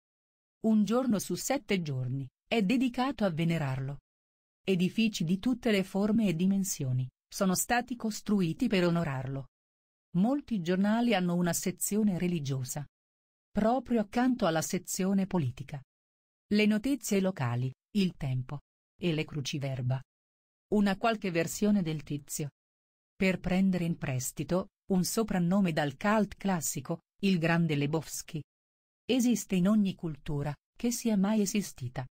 un giorno su sette giorni, è dedicato a venerarlo. Edifici di tutte le forme e dimensioni, sono stati costruiti per onorarlo. Molti giornali hanno una sezione religiosa. Proprio accanto alla sezione politica. Le notizie locali, il tempo. E le cruciverba. Una qualche versione del tizio. Per prendere in prestito, un soprannome dal cult classico, il grande Lebowski, esiste in ogni cultura, che sia mai esistita.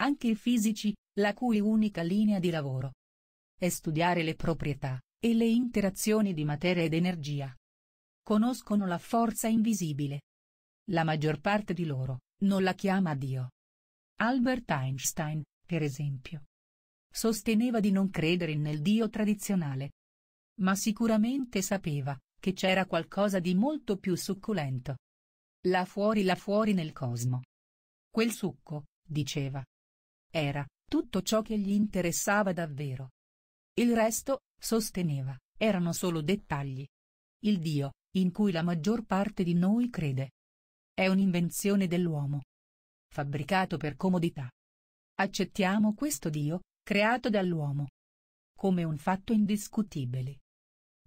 Anche i fisici, la cui unica linea di lavoro è studiare le proprietà e le interazioni di materia ed energia. Conoscono la forza invisibile. La maggior parte di loro non la chiama Dio. Albert Einstein, per esempio, sosteneva di non credere nel Dio tradizionale. Ma sicuramente sapeva che c'era qualcosa di molto più succulento Là fuori là fuori nel cosmo. Quel succo, diceva. Era, tutto ciò che gli interessava davvero. Il resto, sosteneva, erano solo dettagli. Il Dio, in cui la maggior parte di noi crede. È un'invenzione dell'uomo. Fabbricato per comodità. Accettiamo questo Dio, creato dall'uomo. Come un fatto indiscutibile.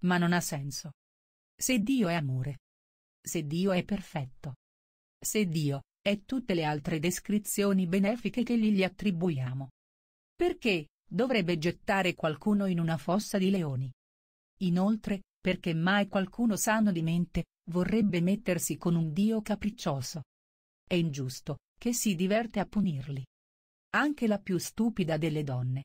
Ma non ha senso. Se Dio è amore, se Dio è perfetto. Se Dio, è tutte le altre descrizioni benefiche che gli gli attribuiamo. Perché, dovrebbe gettare qualcuno in una fossa di leoni? Inoltre, perché mai qualcuno sano di mente, vorrebbe mettersi con un Dio capriccioso? È ingiusto, che si diverte a punirli. Anche la più stupida delle donne.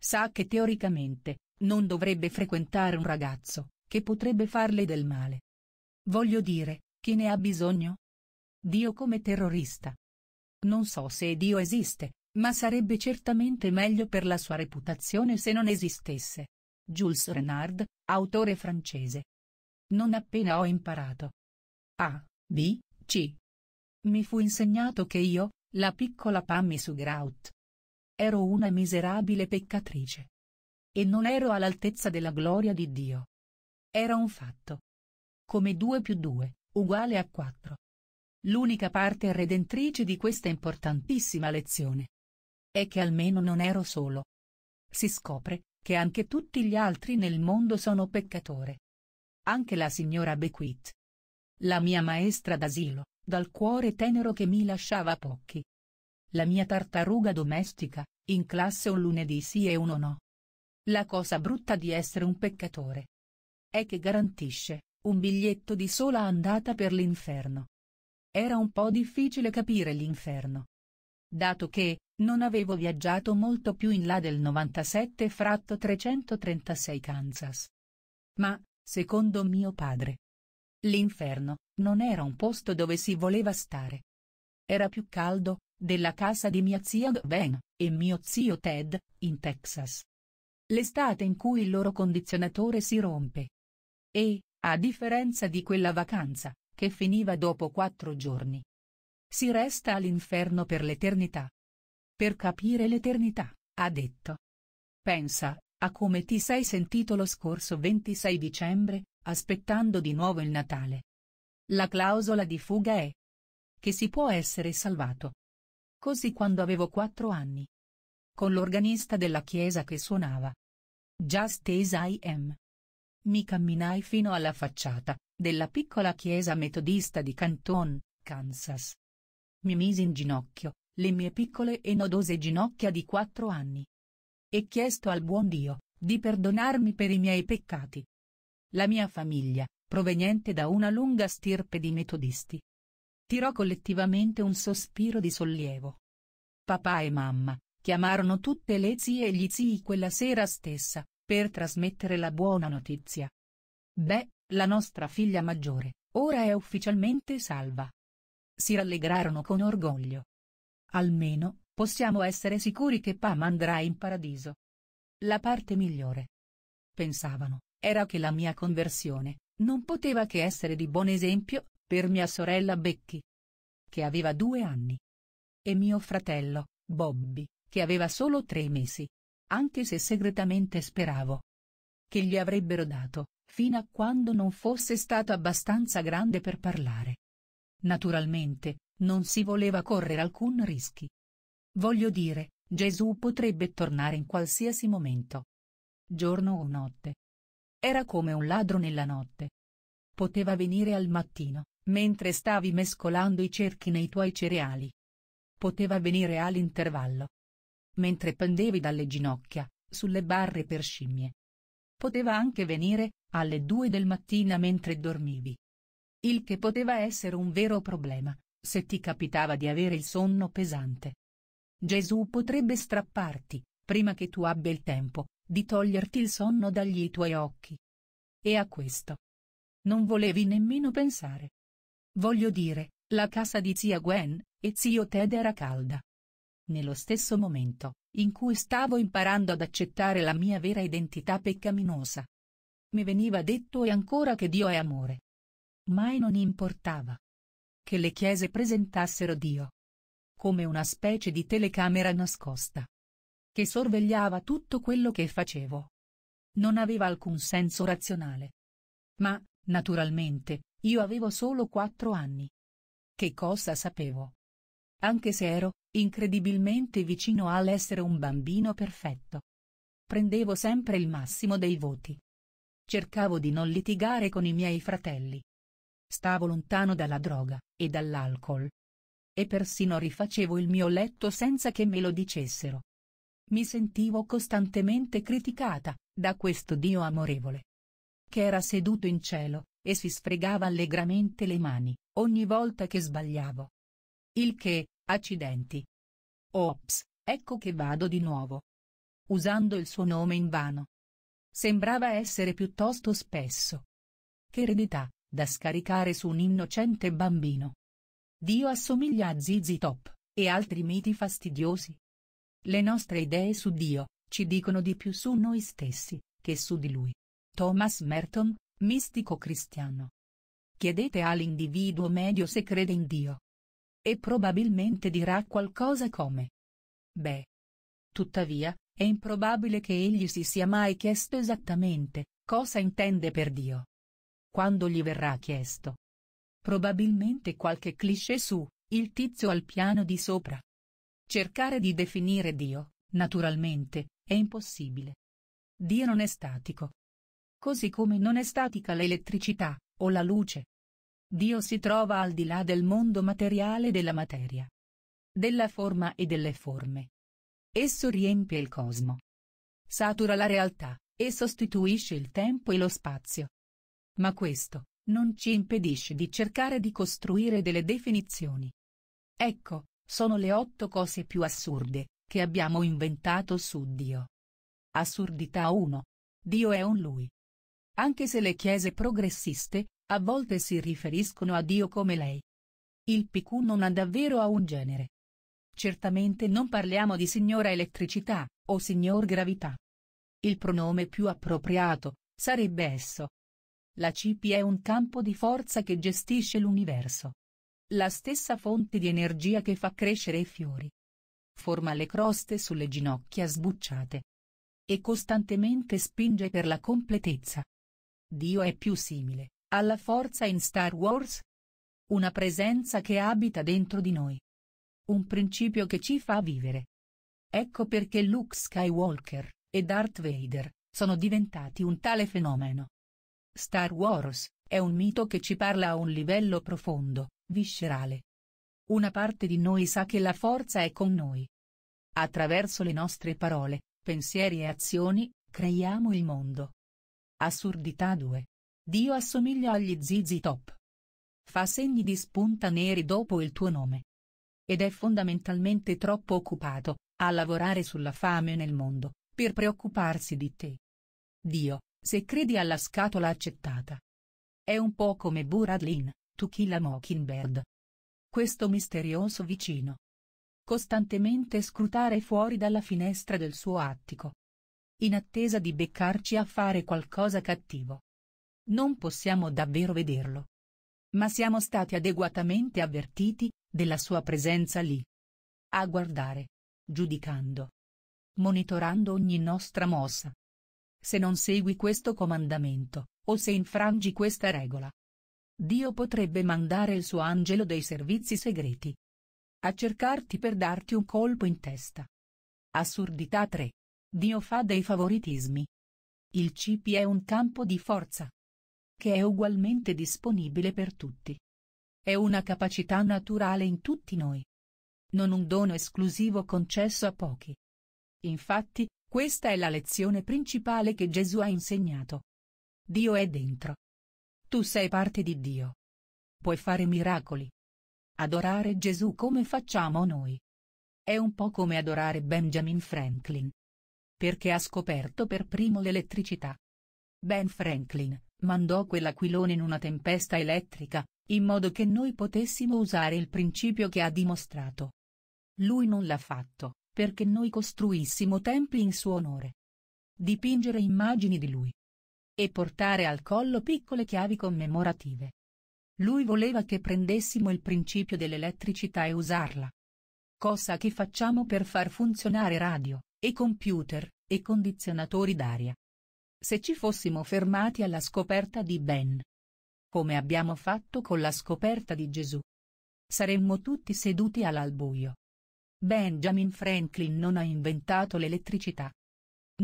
Sa che teoricamente, non dovrebbe frequentare un ragazzo, che potrebbe farle del male. Voglio dire, chi ne ha bisogno? Dio come terrorista. Non so se Dio esiste, ma sarebbe certamente meglio per la sua reputazione se non esistesse. Jules Renard, autore francese. Non appena ho imparato. A, B, C. Mi fu insegnato che io, la piccola Pammy Sugraut. Ero una miserabile peccatrice. E non ero all'altezza della gloria di Dio. Era un fatto come 2 più 2, uguale a 4. L'unica parte redentrice di questa importantissima lezione è che almeno non ero solo. Si scopre che anche tutti gli altri nel mondo sono peccatore. Anche la signora Bequit. La mia maestra d'asilo, dal cuore tenero che mi lasciava pochi. La mia tartaruga domestica, in classe un lunedì sì e uno no. La cosa brutta di essere un peccatore è che garantisce un biglietto di sola andata per l'inferno. Era un po' difficile capire l'inferno. Dato che, non avevo viaggiato molto più in là del 97 fratto 336 Kansas. Ma, secondo mio padre, l'inferno non era un posto dove si voleva stare. Era più caldo, della casa di mia zia Gwen, e mio zio Ted, in Texas. L'estate in cui il loro condizionatore si rompe. E, a differenza di quella vacanza, che finiva dopo quattro giorni. Si resta all'inferno per l'eternità. Per capire l'eternità, ha detto. Pensa, a come ti sei sentito lo scorso 26 dicembre, aspettando di nuovo il Natale. La clausola di fuga è che si può essere salvato. Così quando avevo quattro anni. Con l'organista della chiesa che suonava. Just as I am. Mi camminai fino alla facciata, della piccola chiesa metodista di Canton, Kansas. Mi misi in ginocchio, le mie piccole e nodose ginocchia di quattro anni. E chiesto al buon Dio, di perdonarmi per i miei peccati. La mia famiglia, proveniente da una lunga stirpe di metodisti. Tirò collettivamente un sospiro di sollievo. Papà e mamma, chiamarono tutte le zie e gli zii quella sera stessa, per trasmettere la buona notizia. Beh, la nostra figlia maggiore, ora è ufficialmente salva. Si rallegrarono con orgoglio. Almeno, possiamo essere sicuri che Pam andrà in paradiso. La parte migliore. Pensavano, era che la mia conversione, non poteva che essere di buon esempio, per mia sorella Becky. Che aveva due anni. E mio fratello, Bobby, che aveva solo tre mesi anche se segretamente speravo che gli avrebbero dato, fino a quando non fosse stato abbastanza grande per parlare. Naturalmente, non si voleva correre alcun rischi. Voglio dire, Gesù potrebbe tornare in qualsiasi momento. Giorno o notte. Era come un ladro nella notte. Poteva venire al mattino, mentre stavi mescolando i cerchi nei tuoi cereali. Poteva venire all'intervallo, mentre pendevi dalle ginocchia, sulle barre per scimmie. Poteva anche venire, alle due del mattina mentre dormivi. Il che poteva essere un vero problema, se ti capitava di avere il sonno pesante. Gesù potrebbe strapparti, prima che tu abbia il tempo, di toglierti il sonno dagli tuoi occhi. E a questo. Non volevi nemmeno pensare. Voglio dire, la casa di zia Gwen, e zio Ted era calda. Nello stesso momento, in cui stavo imparando ad accettare la mia vera identità peccaminosa. Mi veniva detto e ancora che Dio è amore. Mai non importava. Che le chiese presentassero Dio. Come una specie di telecamera nascosta. Che sorvegliava tutto quello che facevo. Non aveva alcun senso razionale. Ma, naturalmente, io avevo solo quattro anni. Che cosa sapevo? Anche se ero, incredibilmente vicino all'essere un bambino perfetto. Prendevo sempre il massimo dei voti. Cercavo di non litigare con i miei fratelli. Stavo lontano dalla droga, e dall'alcol. E persino rifacevo il mio letto senza che me lo dicessero. Mi sentivo costantemente criticata, da questo Dio amorevole. Che era seduto in cielo, e si sfregava allegramente le mani, ogni volta che sbagliavo. Il che, Accidenti. Ops, ecco che vado di nuovo. Usando il suo nome in vano. Sembrava essere piuttosto spesso. Che eredità, da scaricare su un innocente bambino. Dio assomiglia a Zizi Top, e altri miti fastidiosi. Le nostre idee su Dio, ci dicono di più su noi stessi, che su di Lui. Thomas Merton, mistico cristiano. Chiedete all'individuo medio se crede in Dio, e probabilmente dirà qualcosa come. Beh. Tuttavia, è improbabile che egli si sia mai chiesto esattamente, cosa intende per Dio. Quando gli verrà chiesto. Probabilmente qualche cliché su, il tizio al piano di sopra. Cercare di definire Dio, naturalmente, è impossibile. Dio non è statico. Così come non è statica l'elettricità, o la luce, Dio si trova al di là del mondo materiale della materia, della forma e delle forme. Esso riempie il cosmo, satura la realtà, e sostituisce il tempo e lo spazio. Ma questo, non ci impedisce di cercare di costruire delle definizioni. Ecco, sono le otto cose più assurde, che abbiamo inventato su Dio. Assurdità 1. Dio è un Lui. Anche se le chiese progressiste, a volte si riferiscono a Dio come lei. Il PQ non ha davvero a un genere. Certamente non parliamo di signora elettricità, o signor gravità. Il pronome più appropriato, sarebbe esso. La CP è un campo di forza che gestisce l'universo. La stessa fonte di energia che fa crescere i fiori. Forma le croste sulle ginocchia sbucciate. E costantemente spinge per la completezza. Dio è più simile, alla forza in Star Wars? Una presenza che abita dentro di noi. Un principio che ci fa vivere. Ecco perché Luke Skywalker e Darth Vader sono diventati un tale fenomeno. Star Wars è un mito che ci parla a un livello profondo, viscerale. Una parte di noi sa che la forza è con noi. Attraverso le nostre parole, pensieri e azioni, creiamo il mondo. Assurdità 2. Dio assomiglia agli Zizi Top. Fa segni di spunta neri dopo il tuo nome. Ed è fondamentalmente troppo occupato, a lavorare sulla fame nel mondo, per preoccuparsi di te. Dio, se credi alla scatola accettata. È un po' come Burad Lin, To Kill a Mockingbird. Questo misterioso vicino. Costantemente scrutare fuori dalla finestra del suo attico. In attesa di beccarci a fare qualcosa cattivo non possiamo davvero vederlo. Ma siamo stati adeguatamente avvertiti della sua presenza lì. A guardare, giudicando, monitorando ogni nostra mossa. Se non segui questo comandamento, o se infrangi questa regola, Dio potrebbe mandare il suo angelo dei servizi segreti a cercarti per darti un colpo in testa. Assurdità 3. Dio fa dei favoritismi. Il CIPI è un campo di forza che è ugualmente disponibile per tutti. È una capacità naturale in tutti noi. Non un dono esclusivo concesso a pochi. Infatti, questa è la lezione principale che Gesù ha insegnato. Dio è dentro. Tu sei parte di Dio. Puoi fare miracoli. Adorare Gesù come facciamo noi. È un po' come adorare Benjamin Franklin. Perché ha scoperto per primo l'elettricità. Ben Franklin, mandò quell'aquilone in una tempesta elettrica, in modo che noi potessimo usare il principio che ha dimostrato. Lui non l'ha fatto, perché noi costruissimo templi in suo onore. Dipingere immagini di lui. E portare al collo piccole chiavi commemorative. Lui voleva che prendessimo il principio dell'elettricità e usarla. Cosa che facciamo per far funzionare radio, e computer, e condizionatori d'aria. Se ci fossimo fermati alla scoperta di Ben. Come abbiamo fatto con la scoperta di Gesù. Saremmo tutti seduti all'albuio. Benjamin Franklin non ha inventato l'elettricità.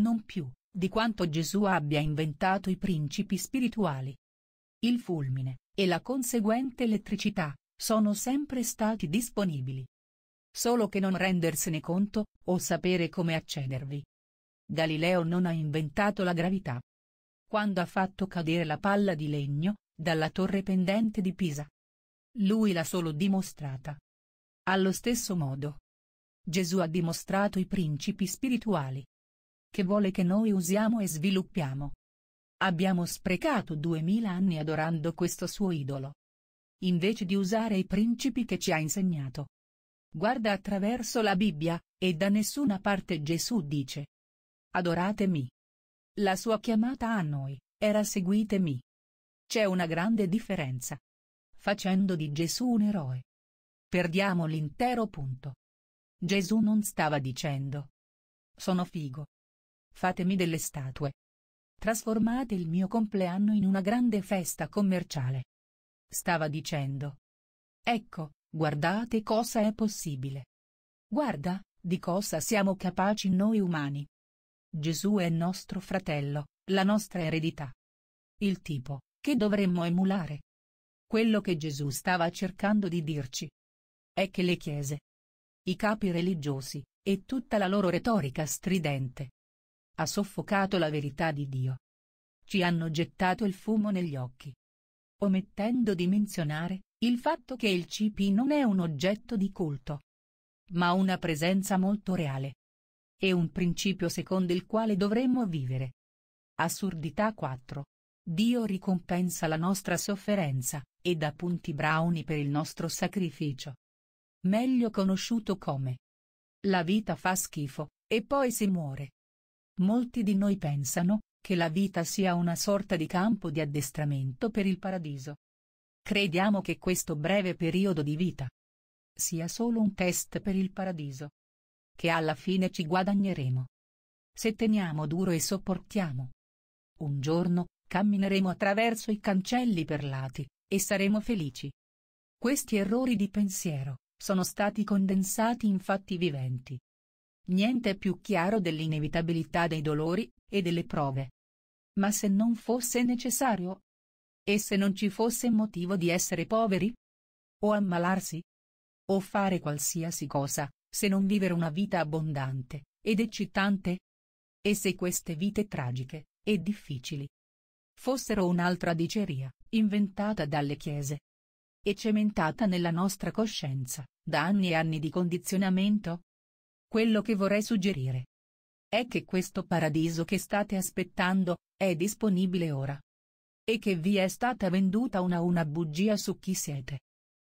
Non più, di quanto Gesù abbia inventato i principi spirituali. Il fulmine, e la conseguente elettricità, sono sempre stati disponibili. Solo che non rendersene conto, o sapere come accedervi, Galileo non ha inventato la gravità. Quando ha fatto cadere la palla di legno, dalla torre pendente di Pisa. Lui l'ha solo dimostrata. Allo stesso modo. Gesù ha dimostrato i principi spirituali. Che vuole che noi usiamo e sviluppiamo. Abbiamo sprecato duemila anni adorando questo suo idolo. Invece di usare i principi che ci ha insegnato. Guarda attraverso la Bibbia, e da nessuna parte Gesù dice, adoratemi. La sua chiamata a noi, era seguitemi. C'è una grande differenza. Facendo di Gesù un eroe. Perdiamo l'intero punto. Gesù non stava dicendo. Sono figo. Fatemi delle statue. Trasformate il mio compleanno in una grande festa commerciale. Stava dicendo. Ecco, guardate cosa è possibile. Guarda, di cosa siamo capaci noi umani. Gesù è nostro fratello, la nostra eredità. Il tipo, che dovremmo emulare. Quello che Gesù stava cercando di dirci. È che le chiese. I capi religiosi, e tutta la loro retorica stridente. Ha soffocato la verità di Dio. Ci hanno gettato il fumo negli occhi. Omettendo di menzionare, il fatto che il CP non è un oggetto di culto. Ma una presenza molto reale, e un principio secondo il quale dovremmo vivere. Assurdità 4. Dio ricompensa la nostra sofferenza, e dà punti brownie per il nostro sacrificio. Meglio conosciuto come. La vita fa schifo, e poi si muore. Molti di noi pensano, che la vita sia una sorta di campo di addestramento per il paradiso. Crediamo che questo breve periodo di vita sia solo un test per il paradiso che alla fine ci guadagneremo. Se teniamo duro e sopportiamo. Un giorno, cammineremo attraverso i cancelli perlati, e saremo felici. Questi errori di pensiero, sono stati condensati in fatti viventi. Niente è più chiaro dell'inevitabilità dei dolori, e delle prove. Ma se non fosse necessario? E se non ci fosse motivo di essere poveri? O ammalarsi? O fare qualsiasi cosa, se non vivere una vita abbondante, ed eccitante? E se queste vite tragiche, e difficili, fossero un'altra diceria, inventata dalle chiese e cementata nella nostra coscienza, da anni e anni di condizionamento? Quello che vorrei suggerire è che questo paradiso che state aspettando, è disponibile ora. E che vi è stata venduta una una bugia su chi siete.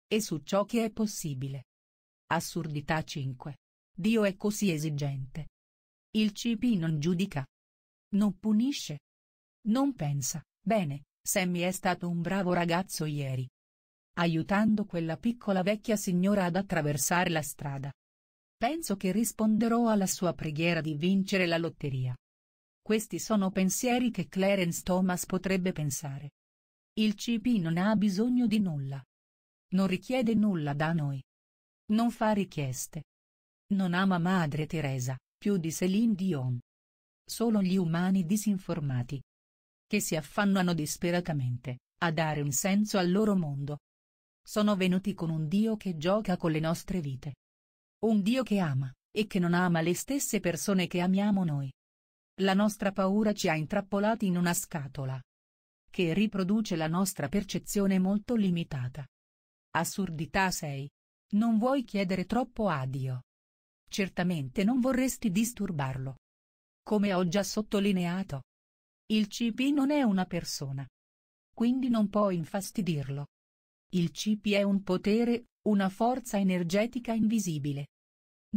E su ciò che è possibile. Assurdità 5. Dio è così esigente. Il CP non giudica. Non punisce. Non pensa, bene, Sammy è stato un bravo ragazzo ieri. Aiutando quella piccola vecchia signora ad attraversare la strada. Penso che risponderò alla sua preghiera di vincere la lotteria. Questi sono pensieri che Clarence Thomas potrebbe pensare. Il CP non ha bisogno di nulla. Non richiede nulla da noi. Non fa richieste. Non ama Madre Teresa, più di Céline Dion. Solo gli umani disinformati. Che si affannano disperatamente, a dare un senso al loro mondo. Sono venuti con un Dio che gioca con le nostre vite. Un Dio che ama, e che non ama le stesse persone che amiamo noi. La nostra paura ci ha intrappolati in una scatola. Che riproduce la nostra percezione molto limitata. Assurdità 6. Non vuoi chiedere troppo a Dio. Certamente non vorresti disturbarlo. Come ho già sottolineato. Il CP non è una persona. Quindi non può infastidirlo. Il CP è un potere, una forza energetica invisibile.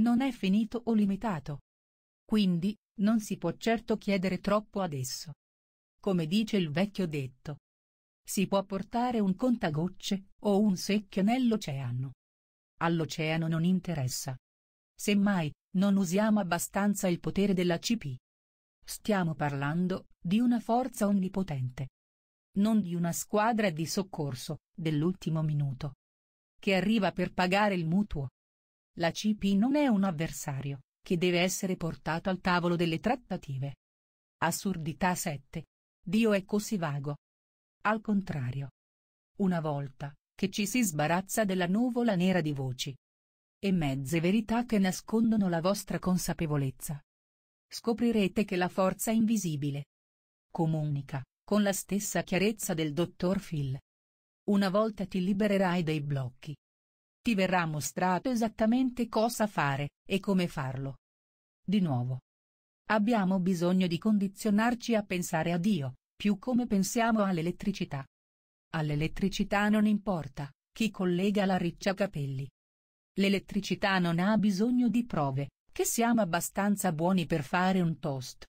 Non è finito o limitato. Quindi, non si può certo chiedere troppo ad esso. Come dice il vecchio detto. Si può portare un contagocce, o un secchio nell'oceano all'oceano non interessa. Semmai, non usiamo abbastanza il potere della CP. Stiamo parlando di una forza onnipotente. Non di una squadra di soccorso, dell'ultimo minuto. Che arriva per pagare il mutuo. La CP non è un avversario, che deve essere portato al tavolo delle trattative. Assurdità 7. Dio è così vago. Al contrario. Una volta, che ci si sbarazza della nuvola nera di voci e mezze verità che nascondono la vostra consapevolezza. Scoprirete che la forza invisibile comunica, con la stessa chiarezza del dottor Phil. Una volta ti libererai dei blocchi. Ti verrà mostrato esattamente cosa fare, e come farlo. Di nuovo. Abbiamo bisogno di condizionarci a pensare a Dio, più come pensiamo all'elettricità. All'elettricità non importa, chi collega la riccia capelli. L'elettricità non ha bisogno di prove, che siamo abbastanza buoni per fare un toast.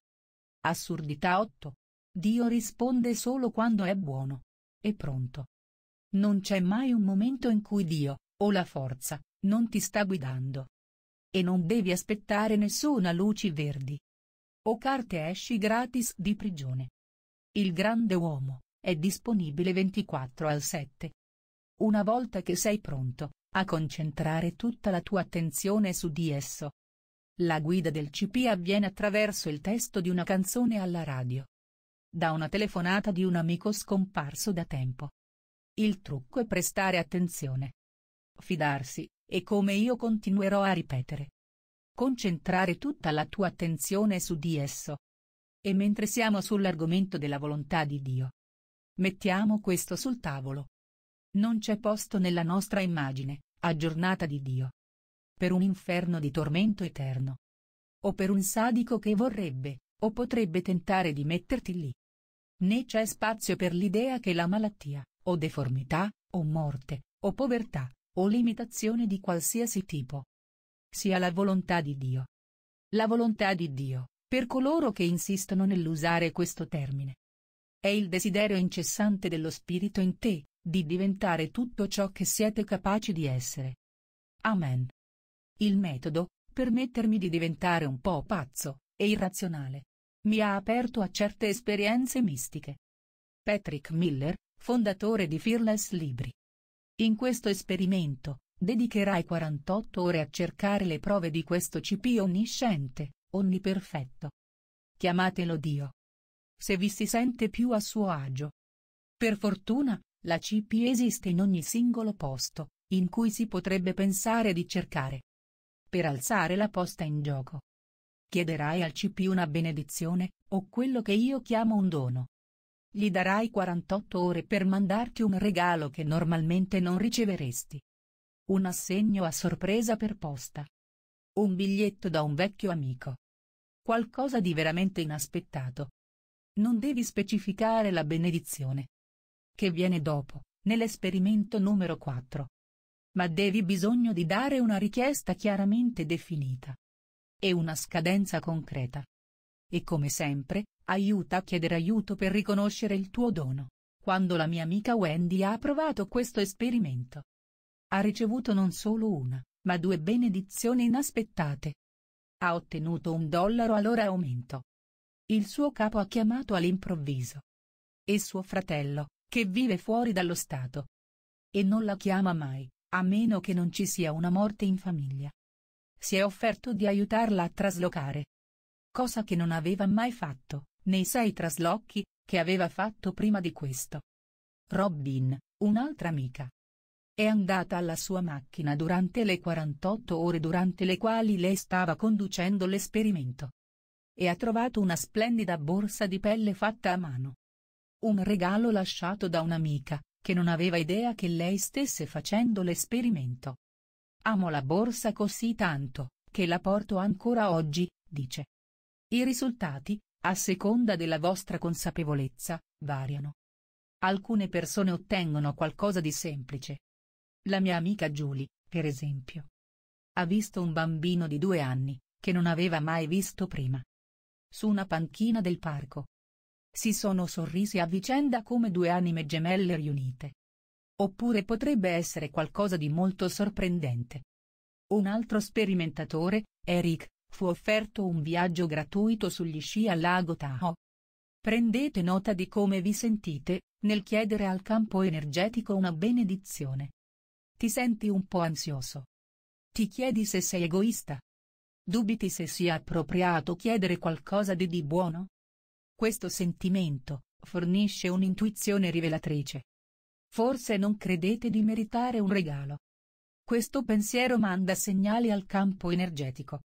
Assurdità 8. Dio risponde solo quando è buono. E pronto. Non c'è mai un momento in cui Dio, o la forza, non ti sta guidando. E non devi aspettare nessuna luci verdi. O carte esci gratis di prigione. Il grande uomo, è disponibile 24 al 7. Una volta che sei pronto, a concentrare tutta la tua attenzione su di esso. La guida del CP avviene attraverso il testo di una canzone alla radio. Da una telefonata di un amico scomparso da tempo. Il trucco è prestare attenzione. Fidarsi, e come io continuerò a ripetere. Concentrare tutta la tua attenzione su di esso. E mentre siamo sull'argomento della volontà di Dio, Mettiamo questo sul tavolo. Non c'è posto nella nostra immagine, aggiornata di Dio. Per un inferno di tormento eterno. O per un sadico che vorrebbe, o potrebbe tentare di metterti lì. Né c'è spazio per l'idea che la malattia, o deformità, o morte, o povertà, o limitazione di qualsiasi tipo, sia la volontà di Dio. La volontà di Dio, per coloro che insistono nell'usare questo termine, è il desiderio incessante dello spirito in te, di diventare tutto ciò che siete capaci di essere. Amen. Il metodo, permettermi di diventare un po' pazzo, e irrazionale. Mi ha aperto a certe esperienze mistiche. Patrick Miller, fondatore di Fearless Libri. In questo esperimento, dedicherai 48 ore a cercare le prove di questo CP onnisciente, onniperfetto. Chiamatelo Dio, se vi si sente più a suo agio. Per fortuna, la CP esiste in ogni singolo posto, in cui si potrebbe pensare di cercare. Per alzare la posta in gioco. Chiederai al CP una benedizione, o quello che io chiamo un dono. Gli darai 48 ore per mandarti un regalo che normalmente non riceveresti. Un assegno a sorpresa per posta. Un biglietto da un vecchio amico. Qualcosa di veramente inaspettato, non devi specificare la benedizione. Che viene dopo, nell'esperimento numero 4. Ma devi bisogno di dare una richiesta chiaramente definita. E una scadenza concreta. E come sempre, aiuta a chiedere aiuto per riconoscere il tuo dono. Quando la mia amica Wendy ha approvato questo esperimento. Ha ricevuto non solo una, ma due benedizioni inaspettate. Ha ottenuto un dollaro all'ora aumento il suo capo ha chiamato all'improvviso. E suo fratello, che vive fuori dallo Stato. E non la chiama mai, a meno che non ci sia una morte in famiglia. Si è offerto di aiutarla a traslocare. Cosa che non aveva mai fatto, nei sei traslochi, che aveva fatto prima di questo. Robin, un'altra amica. È andata alla sua macchina durante le 48 ore durante le quali lei stava conducendo l'esperimento e ha trovato una splendida borsa di pelle fatta a mano. Un regalo lasciato da un'amica, che non aveva idea che lei stesse facendo l'esperimento. Amo la borsa così tanto, che la porto ancora oggi, dice. I risultati, a seconda della vostra consapevolezza, variano. Alcune persone ottengono qualcosa di semplice. La mia amica Julie, per esempio. Ha visto un bambino di due anni, che non aveva mai visto prima su una panchina del parco. Si sono sorrisi a vicenda come due anime gemelle riunite. Oppure potrebbe essere qualcosa di molto sorprendente. Un altro sperimentatore, Eric, fu offerto un viaggio gratuito sugli sci al lago Tahoe. Prendete nota di come vi sentite, nel chiedere al campo energetico una benedizione. Ti senti un po' ansioso. Ti chiedi se sei egoista. Dubiti se sia appropriato chiedere qualcosa di di buono? Questo sentimento fornisce un'intuizione rivelatrice. Forse non credete di meritare un regalo. Questo pensiero manda segnali al campo energetico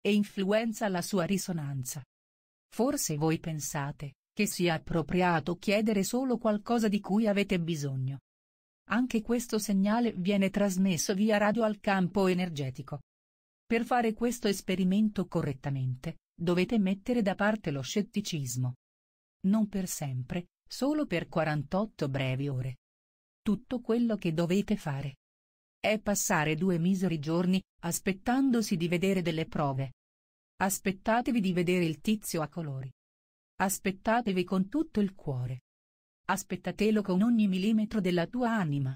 e influenza la sua risonanza. Forse voi pensate che sia appropriato chiedere solo qualcosa di cui avete bisogno. Anche questo segnale viene trasmesso via radio al campo energetico. Per fare questo esperimento correttamente, dovete mettere da parte lo scetticismo. Non per sempre, solo per 48 brevi ore. Tutto quello che dovete fare è passare due miseri giorni, aspettandosi di vedere delle prove. Aspettatevi di vedere il tizio a colori. Aspettatevi con tutto il cuore. Aspettatelo con ogni millimetro della tua anima.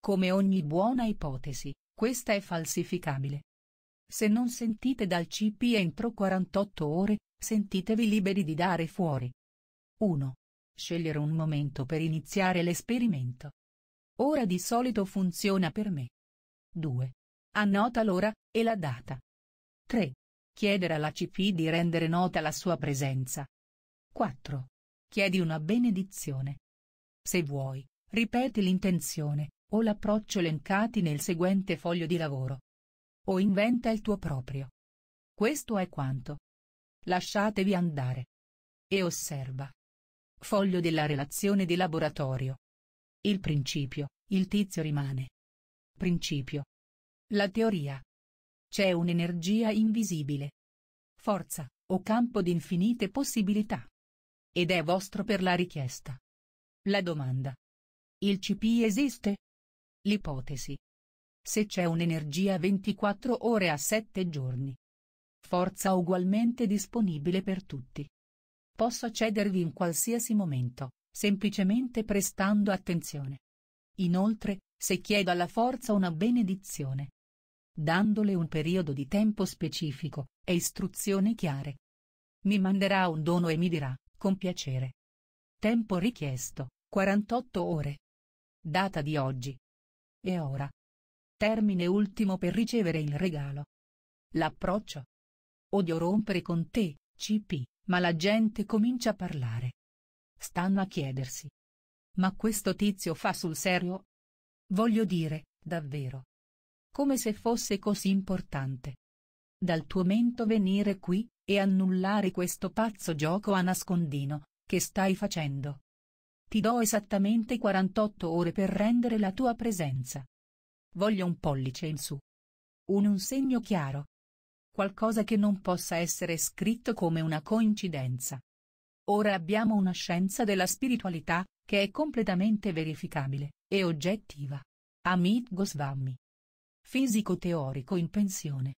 Come ogni buona ipotesi, questa è falsificabile. Se non sentite dal CP entro 48 ore, sentitevi liberi di dare fuori. 1. Scegliere un momento per iniziare l'esperimento. Ora di solito funziona per me. 2. Annota l'ora e la data. 3. Chiedere alla CP di rendere nota la sua presenza. 4. Chiedi una benedizione. Se vuoi, ripeti l'intenzione o l'approccio elencati nel seguente foglio di lavoro. O inventa il tuo proprio. Questo è quanto. Lasciatevi andare. E osserva. Foglio della relazione di laboratorio. Il principio, il tizio rimane. Principio. La teoria. C'è un'energia invisibile. Forza, o campo di infinite possibilità. Ed è vostro per la richiesta. La domanda. Il CP esiste? L'ipotesi se c'è un'energia 24 ore a 7 giorni. Forza ugualmente disponibile per tutti. Posso cedervi in qualsiasi momento, semplicemente prestando attenzione. Inoltre, se chiedo alla forza una benedizione, dandole un periodo di tempo specifico e istruzioni chiare, mi manderà un dono e mi dirà, con piacere. Tempo richiesto, 48 ore. Data di oggi. E ora, Termine ultimo per ricevere il regalo. L'approccio. Odio rompere con te, CP, ma la gente comincia a parlare. Stanno a chiedersi. Ma questo tizio fa sul serio? Voglio dire, davvero. Come se fosse così importante. Dal tuo mento venire qui, e annullare questo pazzo gioco a nascondino, che stai facendo. Ti do esattamente 48 ore per rendere la tua presenza. Voglio un pollice in su. Un, un segno chiaro. Qualcosa che non possa essere scritto come una coincidenza. Ora abbiamo una scienza della spiritualità, che è completamente verificabile, e oggettiva. Amit Goswami. Fisico teorico in pensione.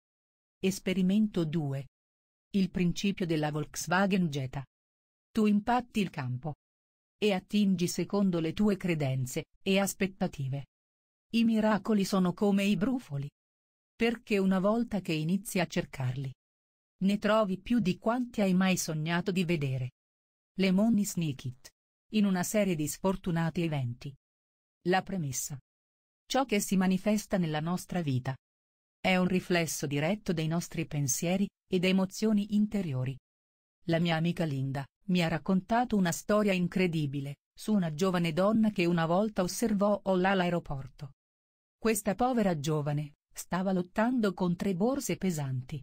Esperimento 2. Il principio della Volkswagen Jetta. Tu impatti il campo. E attingi secondo le tue credenze e aspettative. I miracoli sono come i brufoli. Perché una volta che inizi a cercarli, ne trovi più di quanti hai mai sognato di vedere. Le Money Sneak It. In una serie di sfortunati eventi. La premessa. Ciò che si manifesta nella nostra vita. È un riflesso diretto dei nostri pensieri ed emozioni interiori. La mia amica Linda mi ha raccontato una storia incredibile su una giovane donna che una volta osservò Olla all'aeroporto. Questa povera giovane, stava lottando con tre borse pesanti.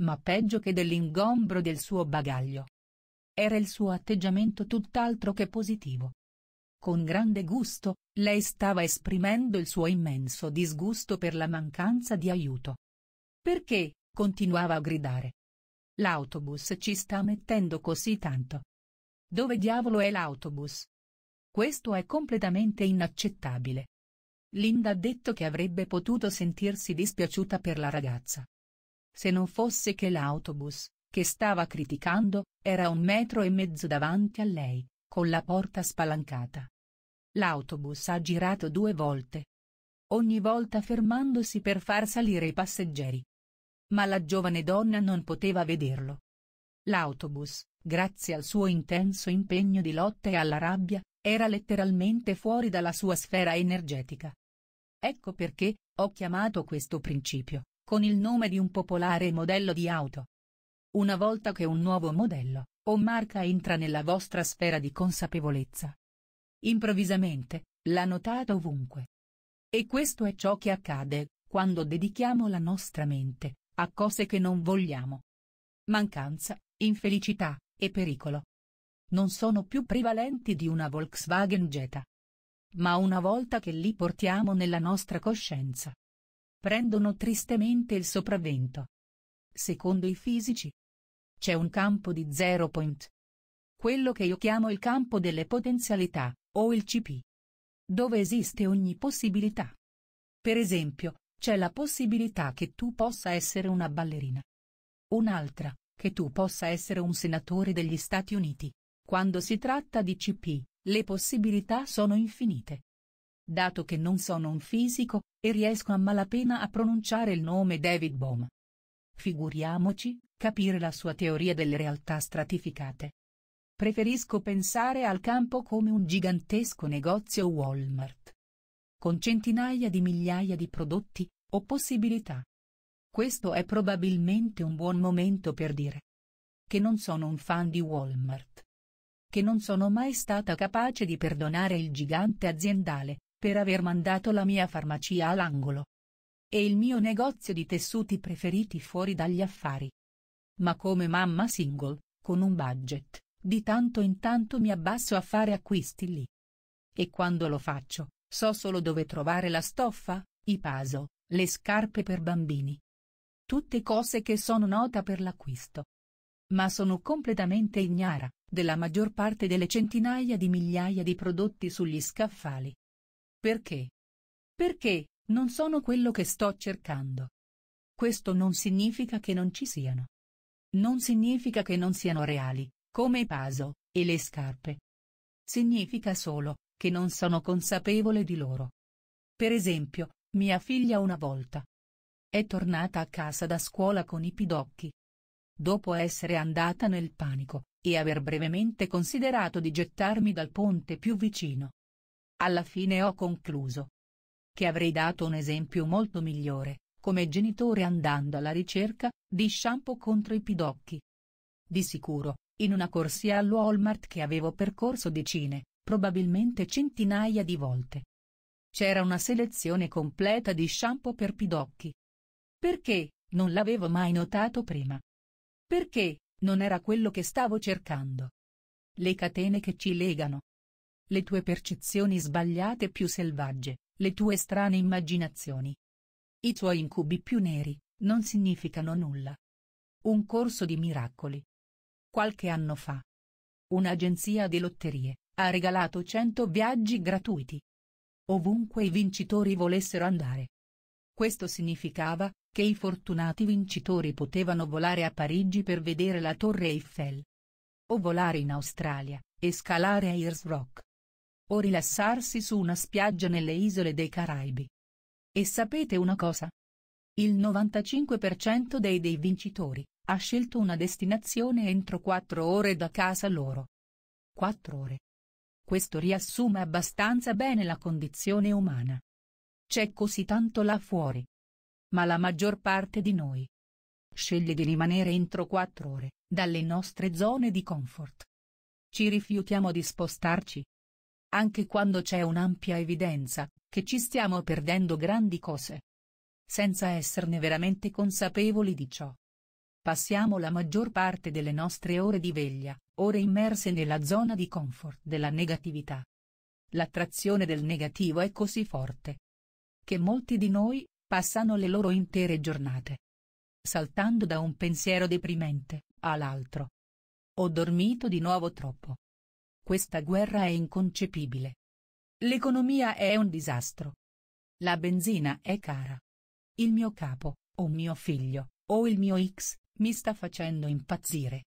Ma peggio che dell'ingombro del suo bagaglio. Era il suo atteggiamento tutt'altro che positivo. Con grande gusto, lei stava esprimendo il suo immenso disgusto per la mancanza di aiuto. Perché, continuava a gridare. L'autobus ci sta mettendo così tanto. Dove diavolo è l'autobus? Questo è completamente inaccettabile. Linda ha detto che avrebbe potuto sentirsi dispiaciuta per la ragazza. Se non fosse che l'autobus, che stava criticando, era un metro e mezzo davanti a lei, con la porta spalancata. L'autobus ha girato due volte. Ogni volta fermandosi per far salire i passeggeri. Ma la giovane donna non poteva vederlo. L'autobus, grazie al suo intenso impegno di lotta e alla rabbia, era letteralmente fuori dalla sua sfera energetica. Ecco perché ho chiamato questo principio, con il nome di un popolare modello di auto. Una volta che un nuovo modello, o marca entra nella vostra sfera di consapevolezza. Improvvisamente, la notate ovunque. E questo è ciò che accade, quando dedichiamo la nostra mente, a cose che non vogliamo. Mancanza, infelicità, e pericolo. Non sono più prevalenti di una Volkswagen Jetta ma una volta che li portiamo nella nostra coscienza, prendono tristemente il sopravvento. Secondo i fisici, c'è un campo di zero point. Quello che io chiamo il campo delle potenzialità, o il CP. Dove esiste ogni possibilità. Per esempio, c'è la possibilità che tu possa essere una ballerina. Un'altra, che tu possa essere un senatore degli Stati Uniti. Quando si tratta di CP, le possibilità sono infinite. Dato che non sono un fisico, e riesco a malapena a pronunciare il nome David Bohm. Figuriamoci, capire la sua teoria delle realtà stratificate. Preferisco pensare al campo come un gigantesco negozio Walmart. Con centinaia di migliaia di prodotti, o possibilità. Questo è probabilmente un buon momento per dire che non sono un fan di Walmart che non sono mai stata capace di perdonare il gigante aziendale, per aver mandato la mia farmacia all'angolo. E il mio negozio di tessuti preferiti fuori dagli affari. Ma come mamma single, con un budget, di tanto in tanto mi abbasso a fare acquisti lì. E quando lo faccio, so solo dove trovare la stoffa, i paso, le scarpe per bambini. Tutte cose che sono nota per l'acquisto, ma sono completamente ignara della maggior parte delle centinaia di migliaia di prodotti sugli scaffali. Perché? Perché, non sono quello che sto cercando. Questo non significa che non ci siano. Non significa che non siano reali, come i Paso, e le scarpe. Significa solo, che non sono consapevole di loro. Per esempio, mia figlia una volta. È tornata a casa da scuola con i pidocchi, dopo essere andata nel panico, e aver brevemente considerato di gettarmi dal ponte più vicino. Alla fine ho concluso. Che avrei dato un esempio molto migliore, come genitore andando alla ricerca, di shampoo contro i pidocchi. Di sicuro, in una corsia allo Walmart che avevo percorso decine, probabilmente centinaia di volte. C'era una selezione completa di shampoo per pidocchi. Perché, non l'avevo mai notato prima. Perché, non era quello che stavo cercando. Le catene che ci legano. Le tue percezioni sbagliate più selvagge, le tue strane immaginazioni. I tuoi incubi più neri, non significano nulla. Un corso di miracoli. Qualche anno fa. Un'agenzia di lotterie, ha regalato 100 viaggi gratuiti. Ovunque i vincitori volessero andare, questo significava che i fortunati vincitori potevano volare a Parigi per vedere la Torre Eiffel. O volare in Australia, e scalare a Ayers Rock. O rilassarsi su una spiaggia nelle isole dei Caraibi. E sapete una cosa? Il 95% dei dei vincitori ha scelto una destinazione entro 4 ore da casa loro. 4 ore. Questo riassume abbastanza bene la condizione umana. C'è così tanto là fuori. Ma la maggior parte di noi sceglie di rimanere entro quattro ore, dalle nostre zone di comfort. Ci rifiutiamo di spostarci. Anche quando c'è un'ampia evidenza, che ci stiamo perdendo grandi cose. Senza esserne veramente consapevoli di ciò. Passiamo la maggior parte delle nostre ore di veglia, ore immerse nella zona di comfort della negatività. L'attrazione del negativo è così forte, che molti di noi passano le loro intere giornate saltando da un pensiero deprimente all'altro. Ho dormito di nuovo troppo. Questa guerra è inconcepibile. L'economia è un disastro. La benzina è cara. Il mio capo, o mio figlio, o il mio X, mi sta facendo impazzire.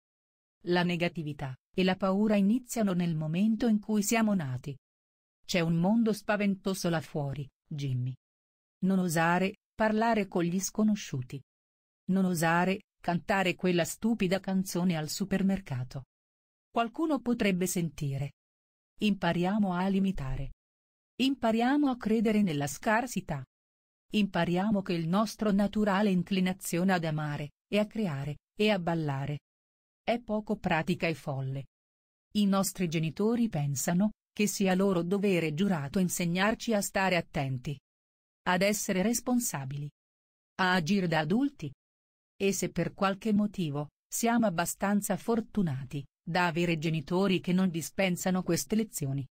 La negatività e la paura iniziano nel momento in cui siamo nati. C'è un mondo spaventoso là fuori, Jimmy. Non osare, parlare con gli sconosciuti. Non osare, cantare quella stupida canzone al supermercato. Qualcuno potrebbe sentire. Impariamo a limitare. Impariamo a credere nella scarsità. Impariamo che il nostro naturale inclinazione ad amare, e a creare, e a ballare. È poco pratica e folle. I nostri genitori pensano, che sia loro dovere giurato insegnarci a stare attenti, ad essere responsabili, a agire da adulti. E se per qualche motivo, siamo abbastanza fortunati, da avere genitori che non dispensano queste lezioni.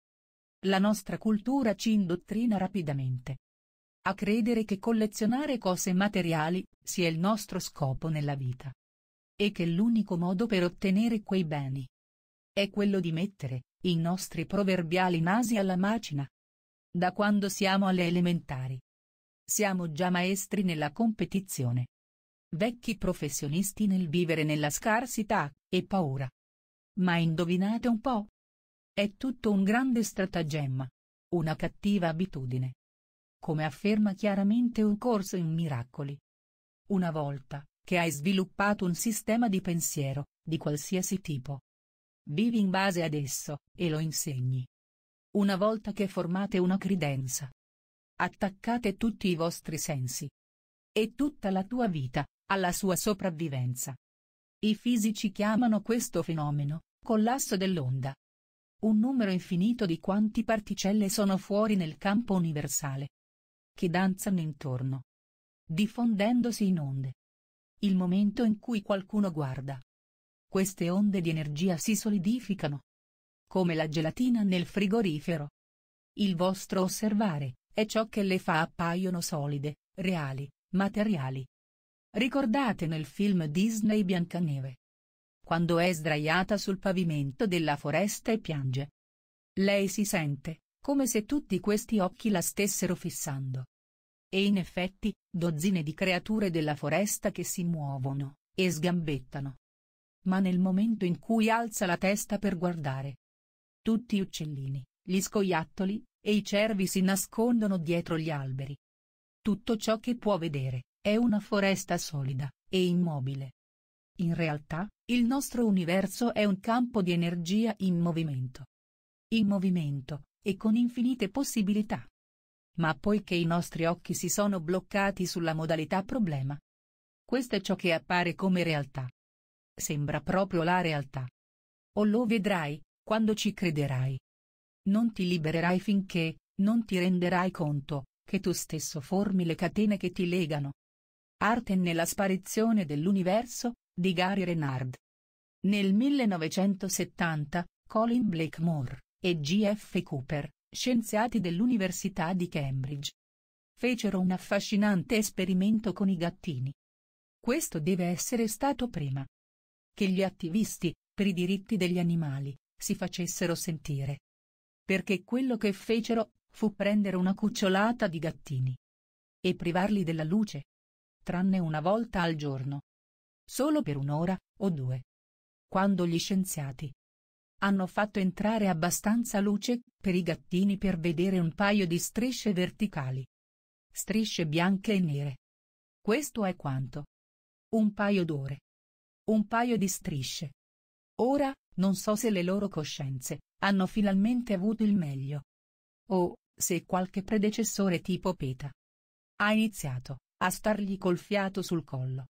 La nostra cultura ci indottrina rapidamente. A credere che collezionare cose materiali, sia il nostro scopo nella vita. E che l'unico modo per ottenere quei beni è quello di mettere, i nostri proverbiali nasi alla macina. Da quando siamo alle elementari, siamo già maestri nella competizione. Vecchi professionisti nel vivere nella scarsità e paura. Ma indovinate un po'? È tutto un grande stratagemma. Una cattiva abitudine. Come afferma chiaramente un corso in miracoli. Una volta che hai sviluppato un sistema di pensiero, di qualsiasi tipo. Vivi in base ad esso, e lo insegni. Una volta che formate una credenza, attaccate tutti i vostri sensi. E tutta la tua vita, alla sua sopravvivenza. I fisici chiamano questo fenomeno, collasso dell'onda. Un numero infinito di quanti particelle sono fuori nel campo universale. Che danzano intorno. Diffondendosi in onde. Il momento in cui qualcuno guarda. Queste onde di energia si solidificano. Come la gelatina nel frigorifero. Il vostro osservare, è ciò che le fa appaiono solide, reali, materiali. Ricordate nel film Disney Biancaneve. Quando è sdraiata sul pavimento della foresta e piange. Lei si sente, come se tutti questi occhi la stessero fissando. E in effetti, dozzine di creature della foresta che si muovono, e sgambettano. Ma nel momento in cui alza la testa per guardare, tutti uccellini, gli scoiattoli, e i cervi si nascondono dietro gli alberi. Tutto ciò che può vedere, è una foresta solida, e immobile. In realtà, il nostro universo è un campo di energia in movimento. In movimento, e con infinite possibilità. Ma poiché i nostri occhi si sono bloccati sulla modalità problema. Questo è ciò che appare come realtà. Sembra proprio la realtà. O lo vedrai, quando ci crederai, non ti libererai finché, non ti renderai conto, che tu stesso formi le catene che ti legano. Arte nella sparizione dell'universo, di Gary Renard. Nel 1970, Colin Blakemore e G.F. Cooper, scienziati dell'Università di Cambridge, fecero un affascinante esperimento con i gattini. Questo deve essere stato prima che gli attivisti, per i diritti degli animali, si facessero sentire, perché quello che fecero, fu prendere una cucciolata di gattini. E privarli della luce. Tranne una volta al giorno. Solo per un'ora, o due. Quando gli scienziati hanno fatto entrare abbastanza luce, per i gattini per vedere un paio di strisce verticali. Strisce bianche e nere. Questo è quanto. Un paio d'ore. Un paio di strisce. Ora, non so se le loro coscienze hanno finalmente avuto il meglio. O, se qualche predecessore tipo Peta ha iniziato a stargli col fiato sul collo.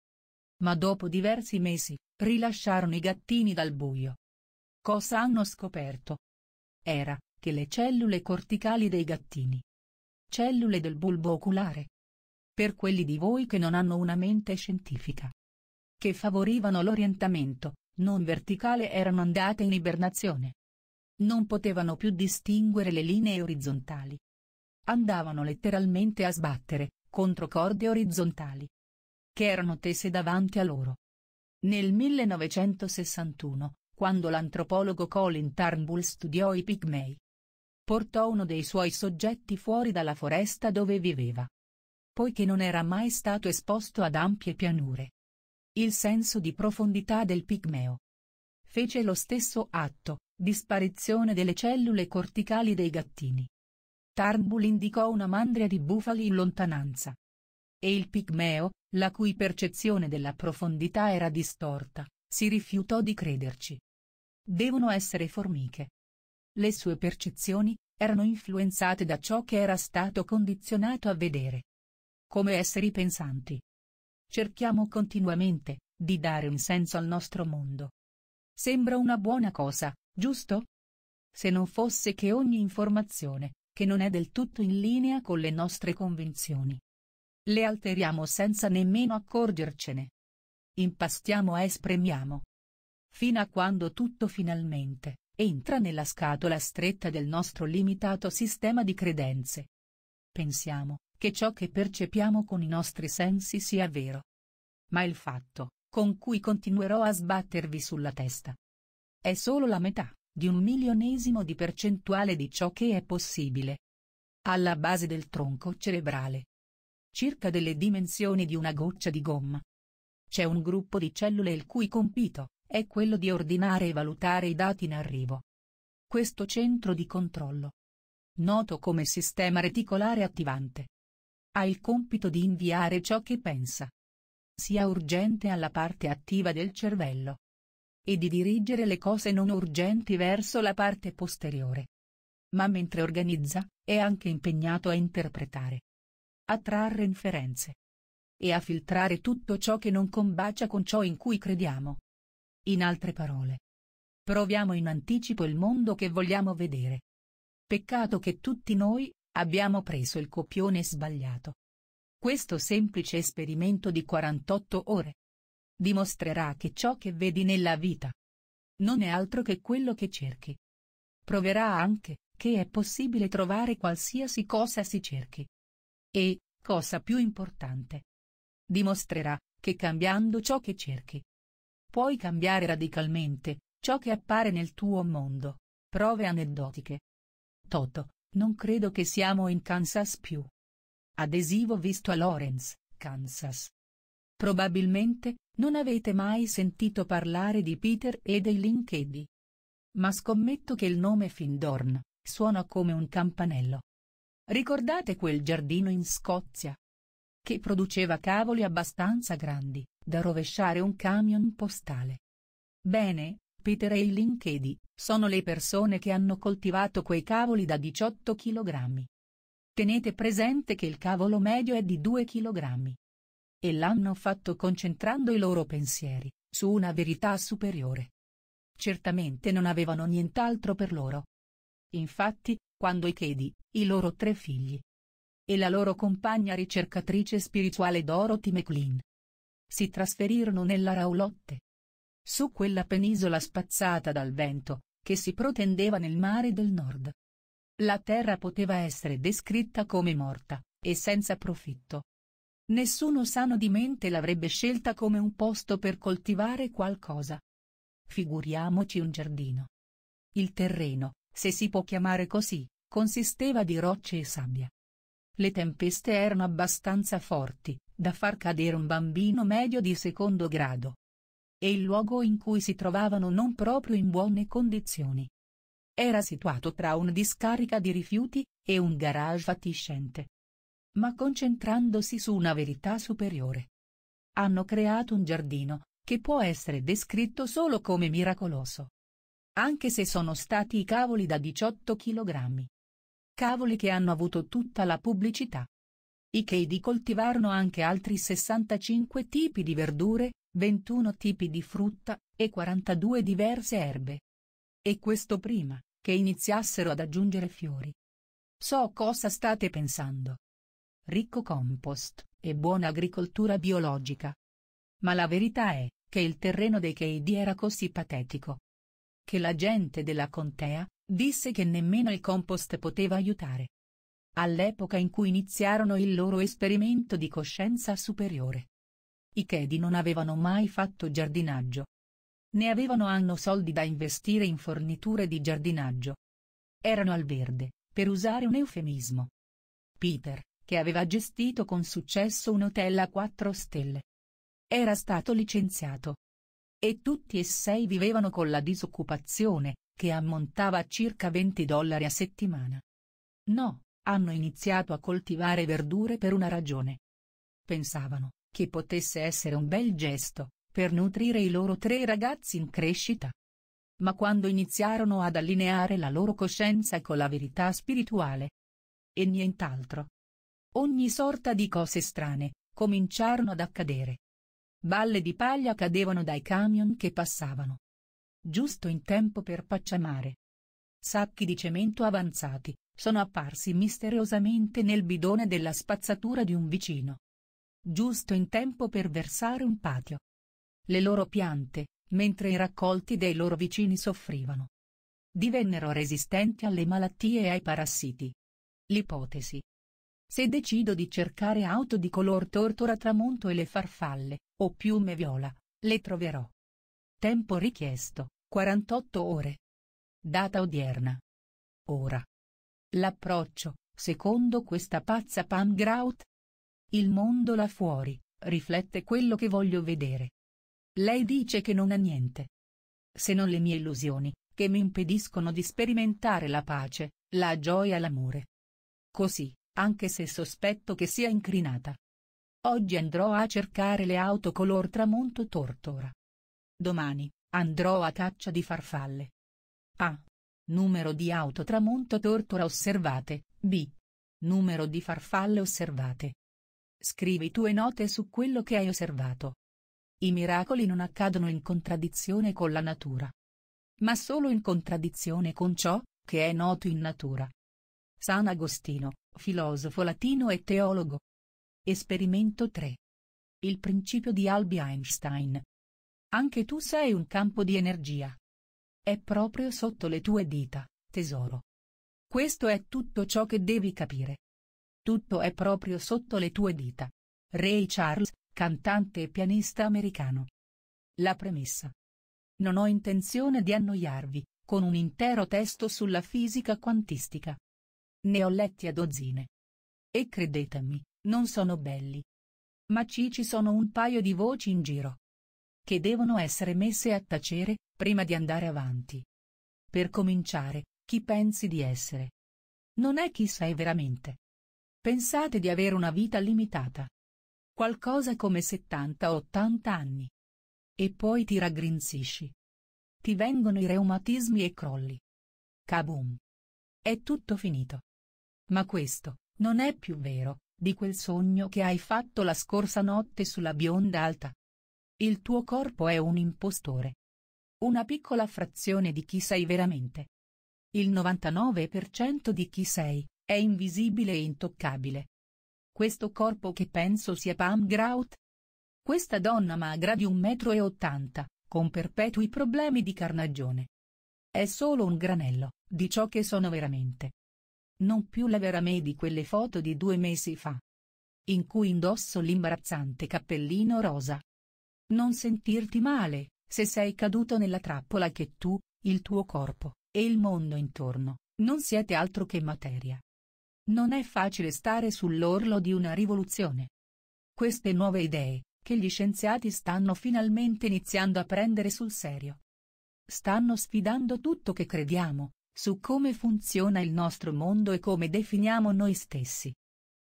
Ma dopo diversi mesi, rilasciarono i gattini dal buio. Cosa hanno scoperto? Era che le cellule corticali dei gattini. Cellule del bulbo oculare. Per quelli di voi che non hanno una mente scientifica. Che favorivano l'orientamento, non verticale erano andate in ibernazione. Non potevano più distinguere le linee orizzontali. Andavano letteralmente a sbattere, contro corde orizzontali. Che erano tese davanti a loro. Nel 1961, quando l'antropologo Colin Turnbull studiò i pigmei, portò uno dei suoi soggetti fuori dalla foresta dove viveva. Poiché non era mai stato esposto ad ampie pianure. Il senso di profondità del pigmeo. Fece lo stesso atto, Disparizione delle cellule corticali dei gattini. Turnbull indicò una mandria di bufali in lontananza. E il pigmeo, la cui percezione della profondità era distorta, si rifiutò di crederci. Devono essere formiche. Le sue percezioni erano influenzate da ciò che era stato condizionato a vedere. Come esseri pensanti. Cerchiamo continuamente di dare un senso al nostro mondo, Sembra una buona cosa, giusto? Se non fosse che ogni informazione, che non è del tutto in linea con le nostre convinzioni. Le alteriamo senza nemmeno accorgercene. Impastiamo e spremiamo. Fino a quando tutto finalmente entra nella scatola stretta del nostro limitato sistema di credenze. Pensiamo che ciò che percepiamo con i nostri sensi sia vero. Ma il fatto con cui continuerò a sbattervi sulla testa. È solo la metà, di un milionesimo di percentuale di ciò che è possibile. Alla base del tronco cerebrale. Circa delle dimensioni di una goccia di gomma. C'è un gruppo di cellule il cui compito, è quello di ordinare e valutare i dati in arrivo. Questo centro di controllo. Noto come sistema reticolare attivante. Ha il compito di inviare ciò che pensa, sia urgente alla parte attiva del cervello. E di dirigere le cose non urgenti verso la parte posteriore. Ma mentre organizza, è anche impegnato a interpretare. A trarre inferenze. E a filtrare tutto ciò che non combacia con ciò in cui crediamo. In altre parole. Proviamo in anticipo il mondo che vogliamo vedere. Peccato che tutti noi, abbiamo preso il copione sbagliato. Questo semplice esperimento di 48 ore dimostrerà che ciò che vedi nella vita non è altro che quello che cerchi. Proverà anche che è possibile trovare qualsiasi cosa si cerchi. E, cosa più importante, dimostrerà che cambiando ciò che cerchi, puoi cambiare radicalmente ciò che appare nel tuo mondo. Prove aneddotiche. Toto, non credo che siamo in Kansas più. Adesivo visto a Lawrence, Kansas. Probabilmente, non avete mai sentito parlare di Peter e dei Linkedin. Ma scommetto che il nome Findorn suona come un campanello. Ricordate quel giardino in Scozia? Che produceva cavoli abbastanza grandi, da rovesciare un camion postale. Bene, Peter e i Linkedin, sono le persone che hanno coltivato quei cavoli da 18 kg. Tenete presente che il cavolo medio è di 2 kg. E l'hanno fatto concentrando i loro pensieri, su una verità superiore. Certamente non avevano nient'altro per loro. Infatti, quando i Kedi, i loro tre figli, e la loro compagna ricercatrice spirituale Dorothy McLean, si trasferirono nella Raulotte. Su quella penisola spazzata dal vento, che si protendeva nel mare del nord, la terra poteva essere descritta come morta, e senza profitto. Nessuno sano di mente l'avrebbe scelta come un posto per coltivare qualcosa. Figuriamoci un giardino. Il terreno, se si può chiamare così, consisteva di rocce e sabbia. Le tempeste erano abbastanza forti, da far cadere un bambino medio di secondo grado. E il luogo in cui si trovavano non proprio in buone condizioni era situato tra una discarica di rifiuti e un garage fatiscente. Ma concentrandosi su una verità superiore. Hanno creato un giardino, che può essere descritto solo come miracoloso. Anche se sono stati i cavoli da 18 kg. Cavoli che hanno avuto tutta la pubblicità. I Keidi coltivarono anche altri 65 tipi di verdure, 21 tipi di frutta, e 42 diverse erbe. E questo prima che iniziassero ad aggiungere fiori. So cosa state pensando. Ricco compost e buona agricoltura biologica. Ma la verità è che il terreno dei KD era così patetico che la gente della contea disse che nemmeno il compost poteva aiutare. All'epoca in cui iniziarono il loro esperimento di coscienza superiore. I Chedi non avevano mai fatto giardinaggio, ne avevano anno soldi da investire in forniture di giardinaggio. Erano al verde, per usare un eufemismo. Peter, che aveva gestito con successo un hotel a quattro stelle. Era stato licenziato. E tutti e sei vivevano con la disoccupazione, che ammontava a circa 20 dollari a settimana. No, hanno iniziato a coltivare verdure per una ragione. Pensavano che potesse essere un bel gesto, per nutrire i loro tre ragazzi in crescita. Ma quando iniziarono ad allineare la loro coscienza con la verità spirituale e nient'altro, ogni sorta di cose strane cominciarono ad accadere. Balle di paglia cadevano dai camion che passavano. Giusto in tempo per pacciamare. Sacchi di cemento avanzati sono apparsi misteriosamente nel bidone della spazzatura di un vicino. Giusto in tempo per versare un patio le loro piante, mentre i raccolti dei loro vicini soffrivano. Divennero resistenti alle malattie e ai parassiti. L'ipotesi. Se decido di cercare auto di color tortora tramonto e le farfalle, o piume viola, le troverò. Tempo richiesto, 48 ore. Data odierna. Ora. L'approccio, secondo questa pazza Pam Graut? Il mondo là fuori, riflette quello che voglio vedere. Lei dice che non ha niente. Se non le mie illusioni, che mi impediscono di sperimentare la pace, la gioia e l'amore. Così, anche se sospetto che sia incrinata. Oggi andrò a cercare le auto color tramonto tortora. Domani, andrò a caccia di farfalle. A. Numero di auto tramonto tortora osservate, b. Numero di farfalle osservate. Scrivi tue note su quello che hai osservato. I miracoli non accadono in contraddizione con la natura. Ma solo in contraddizione con ciò, che è noto in natura. San Agostino, filosofo latino e teologo. Esperimento 3. Il principio di Albi Einstein. Anche tu sei un campo di energia. È proprio sotto le tue dita, tesoro. Questo è tutto ciò che devi capire. Tutto è proprio sotto le tue dita. Ray Charles, cantante e pianista americano. La premessa. Non ho intenzione di annoiarvi, con un intero testo sulla fisica quantistica. Ne ho letti a dozzine. E credetemi, non sono belli. Ma ci ci sono un paio di voci in giro. Che devono essere messe a tacere, prima di andare avanti. Per cominciare, chi pensi di essere? Non è chi sei veramente. Pensate di avere una vita limitata qualcosa come 70-80 anni. E poi ti raggrinzisci. Ti vengono i reumatismi e crolli. Kaboom. È tutto finito. Ma questo, non è più vero, di quel sogno che hai fatto la scorsa notte sulla bionda alta. Il tuo corpo è un impostore. Una piccola frazione di chi sei veramente. Il 99% di chi sei, è invisibile e intoccabile, questo corpo che penso sia Pam Grout? Questa donna magra di 1,80 m, con perpetui problemi di carnagione. È solo un granello, di ciò che sono veramente. Non più la vera me di quelle foto di due mesi fa. In cui indosso l'imbarazzante cappellino rosa. Non sentirti male, se sei caduto nella trappola che tu, il tuo corpo, e il mondo intorno, non siete altro che materia. Non è facile stare sull'orlo di una rivoluzione. Queste nuove idee, che gli scienziati stanno finalmente iniziando a prendere sul serio. Stanno sfidando tutto che crediamo, su come funziona il nostro mondo e come definiamo noi stessi.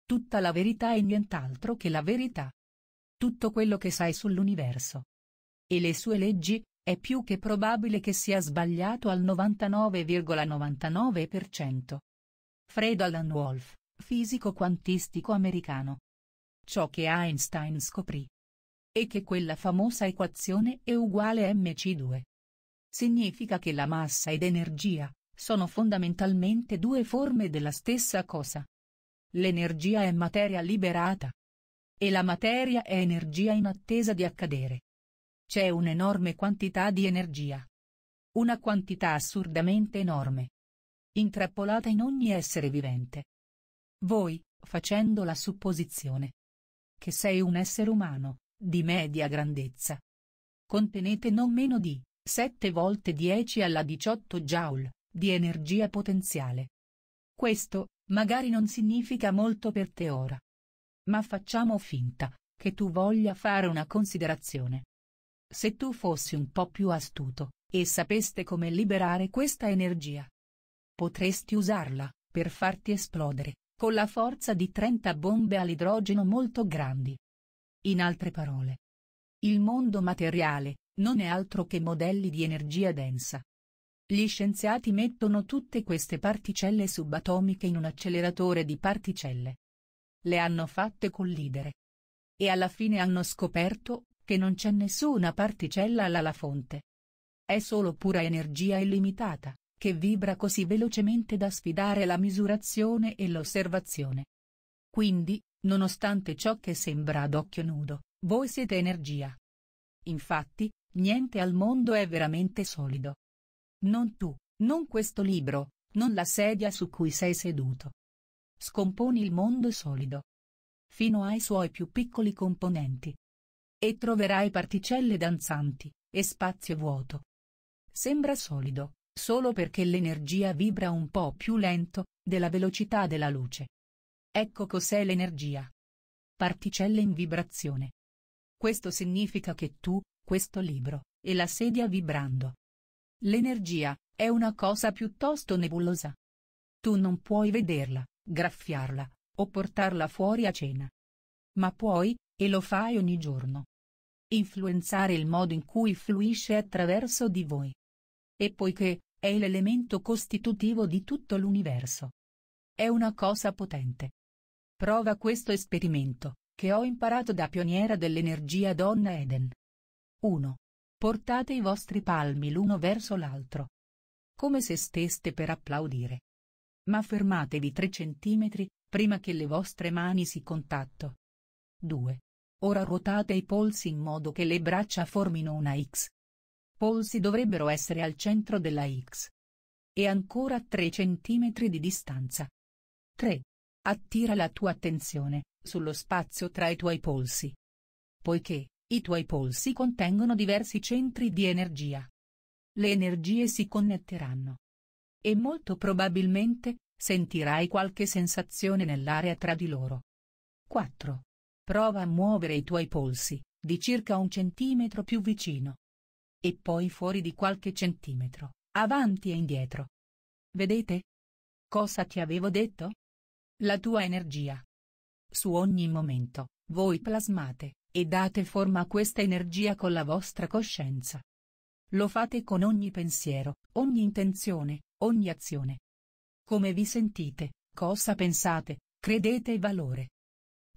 Tutta la verità è nient'altro che la verità. Tutto quello che sai sull'universo. E le sue leggi, è più che probabile che sia sbagliato al 99,99%. ,99%. Fred Alan Wolf, fisico quantistico americano. Ciò che Einstein scoprì. E che quella famosa equazione è uguale a mc2. Significa che la massa ed energia, sono fondamentalmente due forme della stessa cosa. L'energia è materia liberata. E la materia è energia in attesa di accadere. C'è un'enorme quantità di energia. Una quantità assurdamente enorme intrappolata in ogni essere vivente. Voi, facendo la supposizione che sei un essere umano, di media grandezza, contenete non meno di 7 volte 10 alla 18 joule di energia potenziale. Questo, magari non significa molto per te ora. Ma facciamo finta che tu voglia fare una considerazione. Se tu fossi un po' più astuto, e sapeste come liberare questa energia, Potresti usarla, per farti esplodere, con la forza di 30 bombe all'idrogeno molto grandi. In altre parole. Il mondo materiale, non è altro che modelli di energia densa. Gli scienziati mettono tutte queste particelle subatomiche in un acceleratore di particelle. Le hanno fatte collidere. E alla fine hanno scoperto, che non c'è nessuna particella alla fonte. È solo pura energia illimitata che vibra così velocemente da sfidare la misurazione e l'osservazione. Quindi, nonostante ciò che sembra ad occhio nudo, voi siete energia. Infatti, niente al mondo è veramente solido. Non tu, non questo libro, non la sedia su cui sei seduto. Scomponi il mondo solido. Fino ai suoi più piccoli componenti. E troverai particelle danzanti, e spazio vuoto. Sembra solido, solo perché l'energia vibra un po' più lento della velocità della luce. Ecco cos'è l'energia. Particelle in vibrazione. Questo significa che tu, questo libro, e la sedia vibrando. L'energia è una cosa piuttosto nebulosa. Tu non puoi vederla, graffiarla, o portarla fuori a cena. Ma puoi, e lo fai ogni giorno. Influenzare il modo in cui fluisce attraverso di voi. E poiché, è l'elemento costitutivo di tutto l'universo. È una cosa potente. Prova questo esperimento, che ho imparato da pioniera dell'energia Donna Eden. 1. Portate i vostri palmi l'uno verso l'altro. Come se steste per applaudire. Ma fermatevi 3 cm, prima che le vostre mani si contatto. 2. Ora ruotate i polsi in modo che le braccia formino una X, polsi dovrebbero essere al centro della X. E ancora 3 cm di distanza. 3. Attira la tua attenzione, sullo spazio tra i tuoi polsi. Poiché, i tuoi polsi contengono diversi centri di energia. Le energie si connetteranno. E molto probabilmente, sentirai qualche sensazione nell'area tra di loro. 4. Prova a muovere i tuoi polsi, di circa un centimetro più vicino e poi fuori di qualche centimetro, avanti e indietro. Vedete? Cosa ti avevo detto? La tua energia. Su ogni momento, voi plasmate, e date forma a questa energia con la vostra coscienza. Lo fate con ogni pensiero, ogni intenzione, ogni azione. Come vi sentite, cosa pensate, credete e valore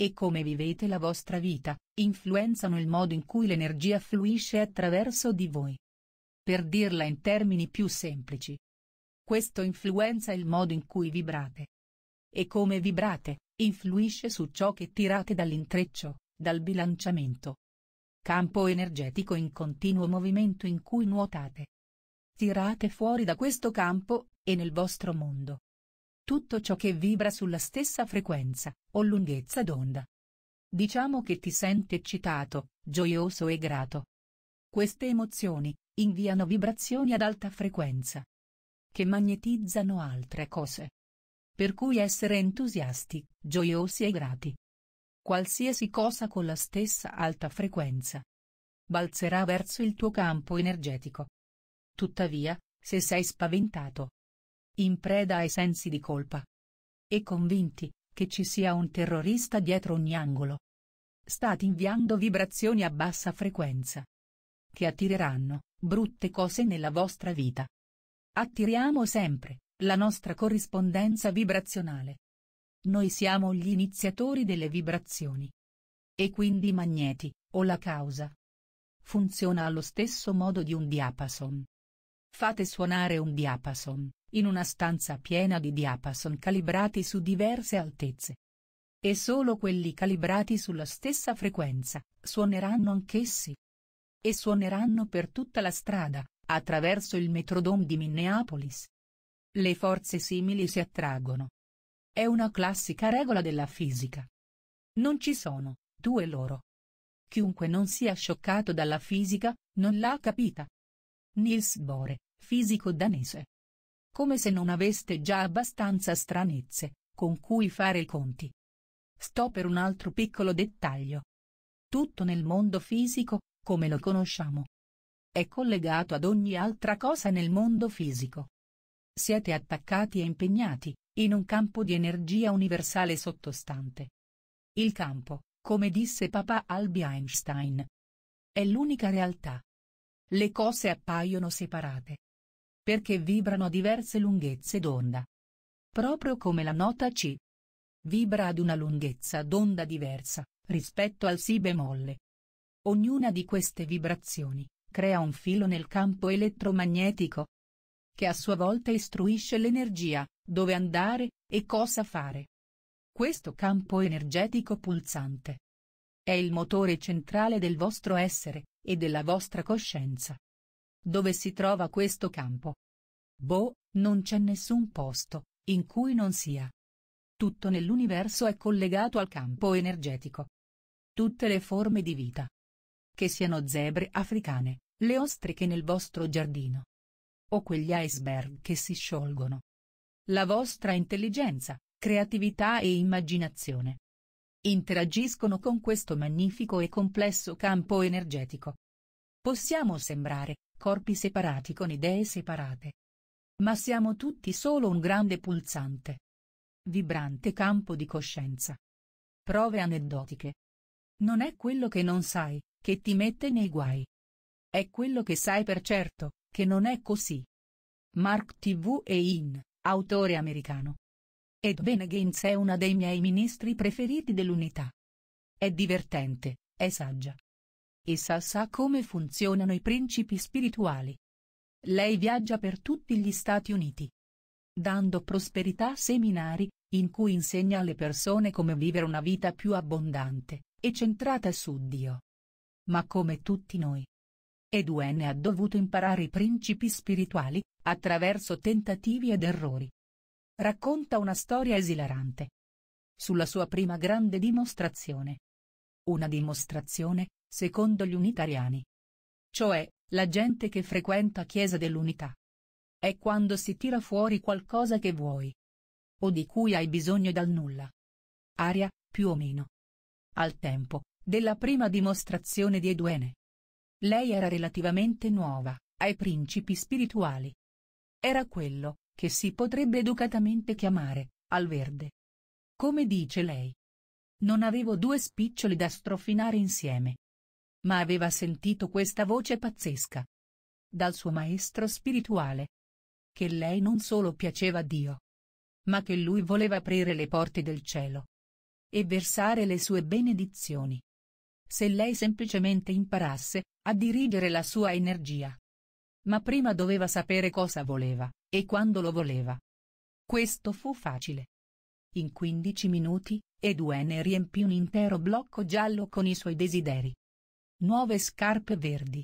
e come vivete la vostra vita, influenzano il modo in cui l'energia fluisce attraverso di voi. Per dirla in termini più semplici. Questo influenza il modo in cui vibrate. E come vibrate, influisce su ciò che tirate dall'intreccio, dal bilanciamento. Campo energetico in continuo movimento in cui nuotate. Tirate fuori da questo campo, e nel vostro mondo, tutto ciò che vibra sulla stessa frequenza, o lunghezza d'onda. Diciamo che ti senti eccitato, gioioso e grato. Queste emozioni, inviano vibrazioni ad alta frequenza. Che magnetizzano altre cose. Per cui essere entusiasti, gioiosi e grati. Qualsiasi cosa con la stessa alta frequenza. Balzerà verso il tuo campo energetico. Tuttavia, se sei spaventato, in preda ai sensi di colpa. E convinti che ci sia un terrorista dietro ogni angolo. State inviando vibrazioni a bassa frequenza. Che attireranno brutte cose nella vostra vita. Attiriamo sempre la nostra corrispondenza vibrazionale. Noi siamo gli iniziatori delle vibrazioni. E quindi i magneti, o la causa. Funziona allo stesso modo di un diapason. Fate suonare un diapason in una stanza piena di diapason calibrati su diverse altezze. E solo quelli calibrati sulla stessa frequenza, suoneranno anch'essi. E suoneranno per tutta la strada, attraverso il metrodome di Minneapolis. Le forze simili si attraggono. È una classica regola della fisica. Non ci sono, due loro. Chiunque non sia scioccato dalla fisica, non l'ha capita. Niels Bohr, fisico danese come se non aveste già abbastanza stranezze, con cui fare i conti. Sto per un altro piccolo dettaglio. Tutto nel mondo fisico, come lo conosciamo, è collegato ad ogni altra cosa nel mondo fisico. Siete attaccati e impegnati, in un campo di energia universale sottostante. Il campo, come disse papà Albi Einstein, è l'unica realtà. Le cose appaiono separate, perché vibrano a diverse lunghezze d'onda. Proprio come la nota C. Vibra ad una lunghezza d'onda diversa, rispetto al Si bemolle. Ognuna di queste vibrazioni, crea un filo nel campo elettromagnetico, che a sua volta istruisce l'energia, dove andare, e cosa fare. Questo campo energetico pulsante è il motore centrale del vostro essere, e della vostra coscienza. Dove si trova questo campo? Boh, non c'è nessun posto, in cui non sia. Tutto nell'universo è collegato al campo energetico. Tutte le forme di vita. Che siano zebre africane, le ostriche nel vostro giardino. O quegli iceberg che si sciolgono. La vostra intelligenza, creatività e immaginazione. Interagiscono con questo magnifico e complesso campo energetico. Possiamo sembrare, corpi separati con idee separate. Ma siamo tutti solo un grande pulsante. Vibrante campo di coscienza. Prove aneddotiche. Non è quello che non sai, che ti mette nei guai. È quello che sai per certo, che non è così. Mark TV e In, autore americano. Ed Ben Gaines è una dei miei ministri preferiti dell'unità. È divertente, è saggia, Essa sa come funzionano i principi spirituali. Lei viaggia per tutti gli Stati Uniti, dando prosperità a seminari, in cui insegna alle persone come vivere una vita più abbondante e centrata su Dio. Ma come tutti noi. Edwin ha dovuto imparare i principi spirituali, attraverso tentativi ed errori. Racconta una storia esilarante. Sulla sua prima grande dimostrazione. Una dimostrazione, secondo gli unitariani. Cioè, la gente che frequenta Chiesa dell'Unità. È quando si tira fuori qualcosa che vuoi. O di cui hai bisogno dal nulla. Aria, più o meno. Al tempo, della prima dimostrazione di Eduene. Lei era relativamente nuova, ai principi spirituali. Era quello, che si potrebbe educatamente chiamare, al verde. Come dice lei. Non avevo due spiccioli da strofinare insieme, ma aveva sentito questa voce pazzesca. Dal suo maestro spirituale. Che lei non solo piaceva a Dio, ma che lui voleva aprire le porte del cielo e versare le sue benedizioni. Se lei semplicemente imparasse a dirigere la sua energia. Ma prima doveva sapere cosa voleva e quando lo voleva. Questo fu facile. In 15 minuti, Edwene riempì un intero blocco giallo con i suoi desideri. Nuove scarpe verdi.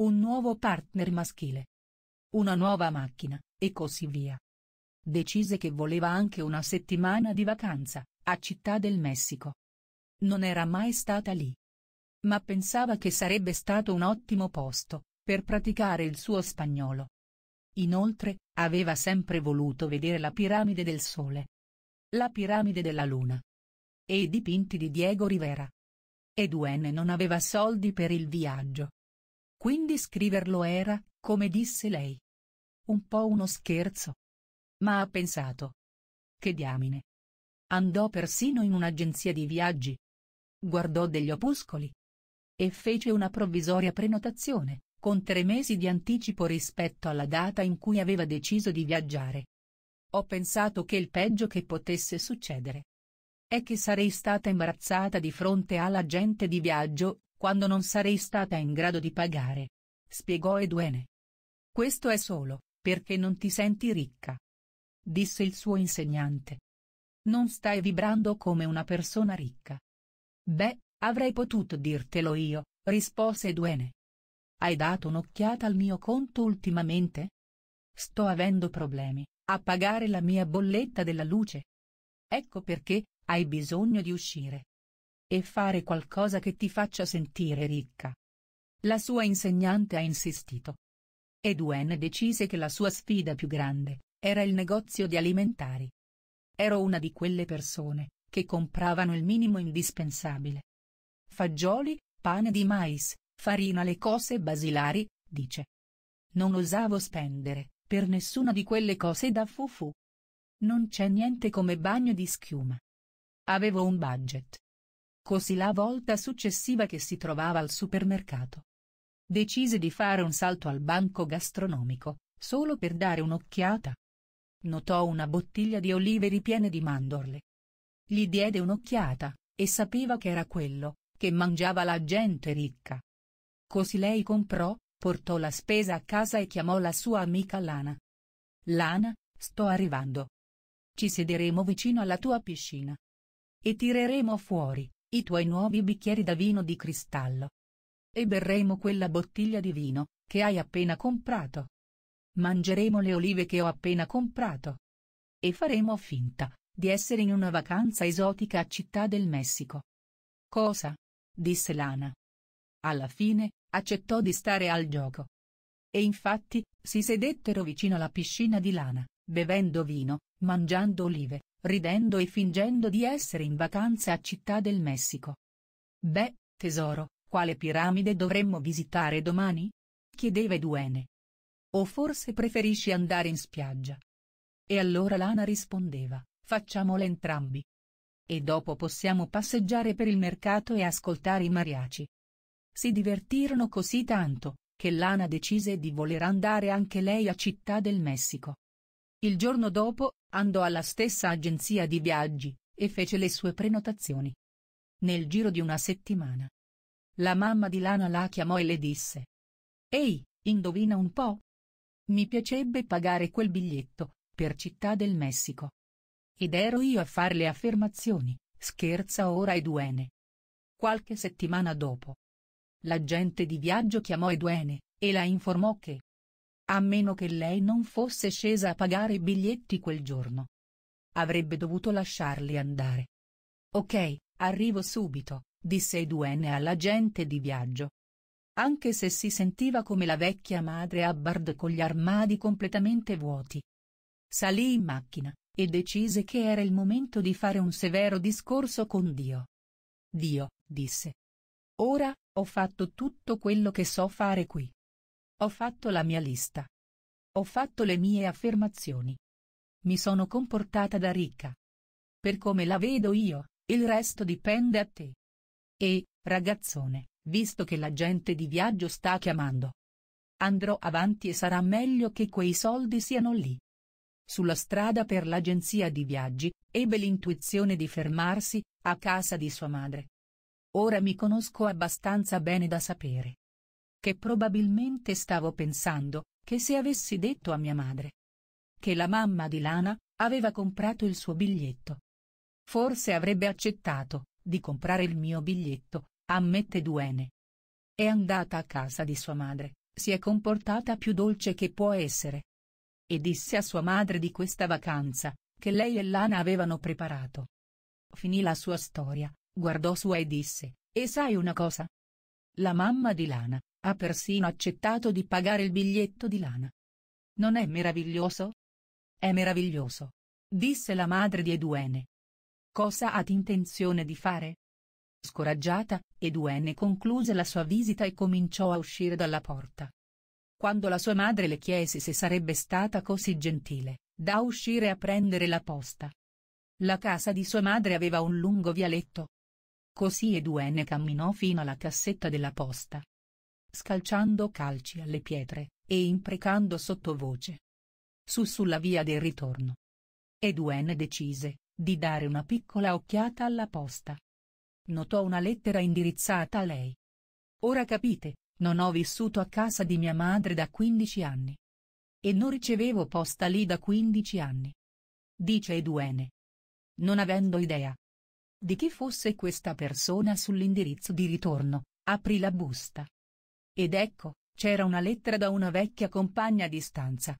Un nuovo partner maschile. Una nuova macchina, e così via. Decise che voleva anche una settimana di vacanza, a Città del Messico. Non era mai stata lì. Ma pensava che sarebbe stato un ottimo posto, per praticare il suo spagnolo. Inoltre, aveva sempre voluto vedere la piramide del Sole. La piramide della Luna. E i dipinti di Diego Rivera, ed Uen non aveva soldi per il viaggio. Quindi scriverlo era, come disse lei. Un po' uno scherzo. Ma ha pensato. Che diamine. Andò persino in un'agenzia di viaggi. Guardò degli opuscoli. E fece una provvisoria prenotazione, con tre mesi di anticipo rispetto alla data in cui aveva deciso di viaggiare. Ho pensato che il peggio che potesse succedere è che sarei stata imbarazzata di fronte alla gente di viaggio, quando non sarei stata in grado di pagare. Spiegò Eduene. Questo è solo, perché non ti senti ricca. Disse il suo insegnante. Non stai vibrando come una persona ricca. Beh, avrei potuto dirtelo io, rispose Eduene. Hai dato un'occhiata al mio conto ultimamente? Sto avendo problemi a pagare la mia bolletta della luce. Ecco perché, hai bisogno di uscire. E fare qualcosa che ti faccia sentire ricca. La sua insegnante ha insistito. Edwin decise che la sua sfida più grande, era il negozio di alimentari. Ero una di quelle persone, che compravano il minimo indispensabile. Fagioli, pane di mais, farina le cose basilari, dice. Non osavo spendere, per nessuna di quelle cose da fufu. Non c'è niente come bagno di schiuma. Avevo un budget. Così la volta successiva che si trovava al supermercato. Decise di fare un salto al banco gastronomico, solo per dare un'occhiata. Notò una bottiglia di olive ripiene di mandorle. Gli diede un'occhiata, e sapeva che era quello, che mangiava la gente ricca. Così lei comprò, portò la spesa a casa e chiamò la sua amica Lana. Lana, sto arrivando. Ci sederemo vicino alla tua piscina. E tireremo fuori, i tuoi nuovi bicchieri da vino di cristallo. E berremo quella bottiglia di vino, che hai appena comprato. Mangeremo le olive che ho appena comprato. E faremo finta, di essere in una vacanza esotica a Città del Messico. Cosa? disse Lana. Alla fine, accettò di stare al gioco. E infatti, si sedettero vicino alla piscina di Lana, bevendo vino, mangiando olive, ridendo e fingendo di essere in vacanza a Città del Messico. Beh, tesoro, quale piramide dovremmo visitare domani? chiedeva Duene. O forse preferisci andare in spiaggia? E allora Lana rispondeva, facciamola entrambi. E dopo possiamo passeggiare per il mercato e ascoltare i mariaci. Si divertirono così tanto, che Lana decise di voler andare anche lei a Città del Messico. Il giorno dopo, andò alla stessa agenzia di viaggi, e fece le sue prenotazioni. Nel giro di una settimana. La mamma di Lana la chiamò e le disse. Ehi, indovina un po'? Mi piacebbe pagare quel biglietto, per Città del Messico. Ed ero io a far le affermazioni, scherza ora Eduene. Qualche settimana dopo. L'agente di viaggio chiamò Eduene, e la informò che, a meno che lei non fosse scesa a pagare i biglietti quel giorno. Avrebbe dovuto lasciarli andare. Ok, arrivo subito, disse Edwene all'agente di viaggio. Anche se si sentiva come la vecchia madre Hubbard con gli armadi completamente vuoti. Salì in macchina, e decise che era il momento di fare un severo discorso con Dio. Dio, disse. Ora, ho fatto tutto quello che so fare qui. Ho fatto la mia lista. Ho fatto le mie affermazioni. Mi sono comportata da ricca. Per come la vedo io, il resto dipende a te. E, ragazzone, visto che la gente di viaggio sta chiamando. Andrò avanti e sarà meglio che quei soldi siano lì. Sulla strada per l'agenzia di viaggi, ebbe l'intuizione di fermarsi, a casa di sua madre. Ora mi conosco abbastanza bene da sapere che probabilmente stavo pensando, che se avessi detto a mia madre che la mamma di Lana aveva comprato il suo biglietto. Forse avrebbe accettato di comprare il mio biglietto, ammette Duene. È andata a casa di sua madre, si è comportata più dolce che può essere. E disse a sua madre di questa vacanza, che lei e Lana avevano preparato. Finì la sua storia, guardò sua e disse, e sai una cosa? La mamma di Lana, ha persino accettato di pagare il biglietto di Lana. Non è meraviglioso? È meraviglioso. Disse la madre di Eduene. Cosa ha intenzione di fare? Scoraggiata, Eduene concluse la sua visita e cominciò a uscire dalla porta. Quando la sua madre le chiese se sarebbe stata così gentile, da uscire a prendere la posta. La casa di sua madre aveva un lungo vialetto. Così Eduene camminò fino alla cassetta della posta, scalciando calci alle pietre, e imprecando sottovoce. Su sulla via del ritorno. Edwin decise, di dare una piccola occhiata alla posta. Notò una lettera indirizzata a lei. Ora capite, non ho vissuto a casa di mia madre da 15 anni. E non ricevevo posta lì da 15 anni. Dice Eduene. Non avendo idea di chi fosse questa persona sull'indirizzo di ritorno, aprì la busta. Ed ecco, c'era una lettera da una vecchia compagna di stanza.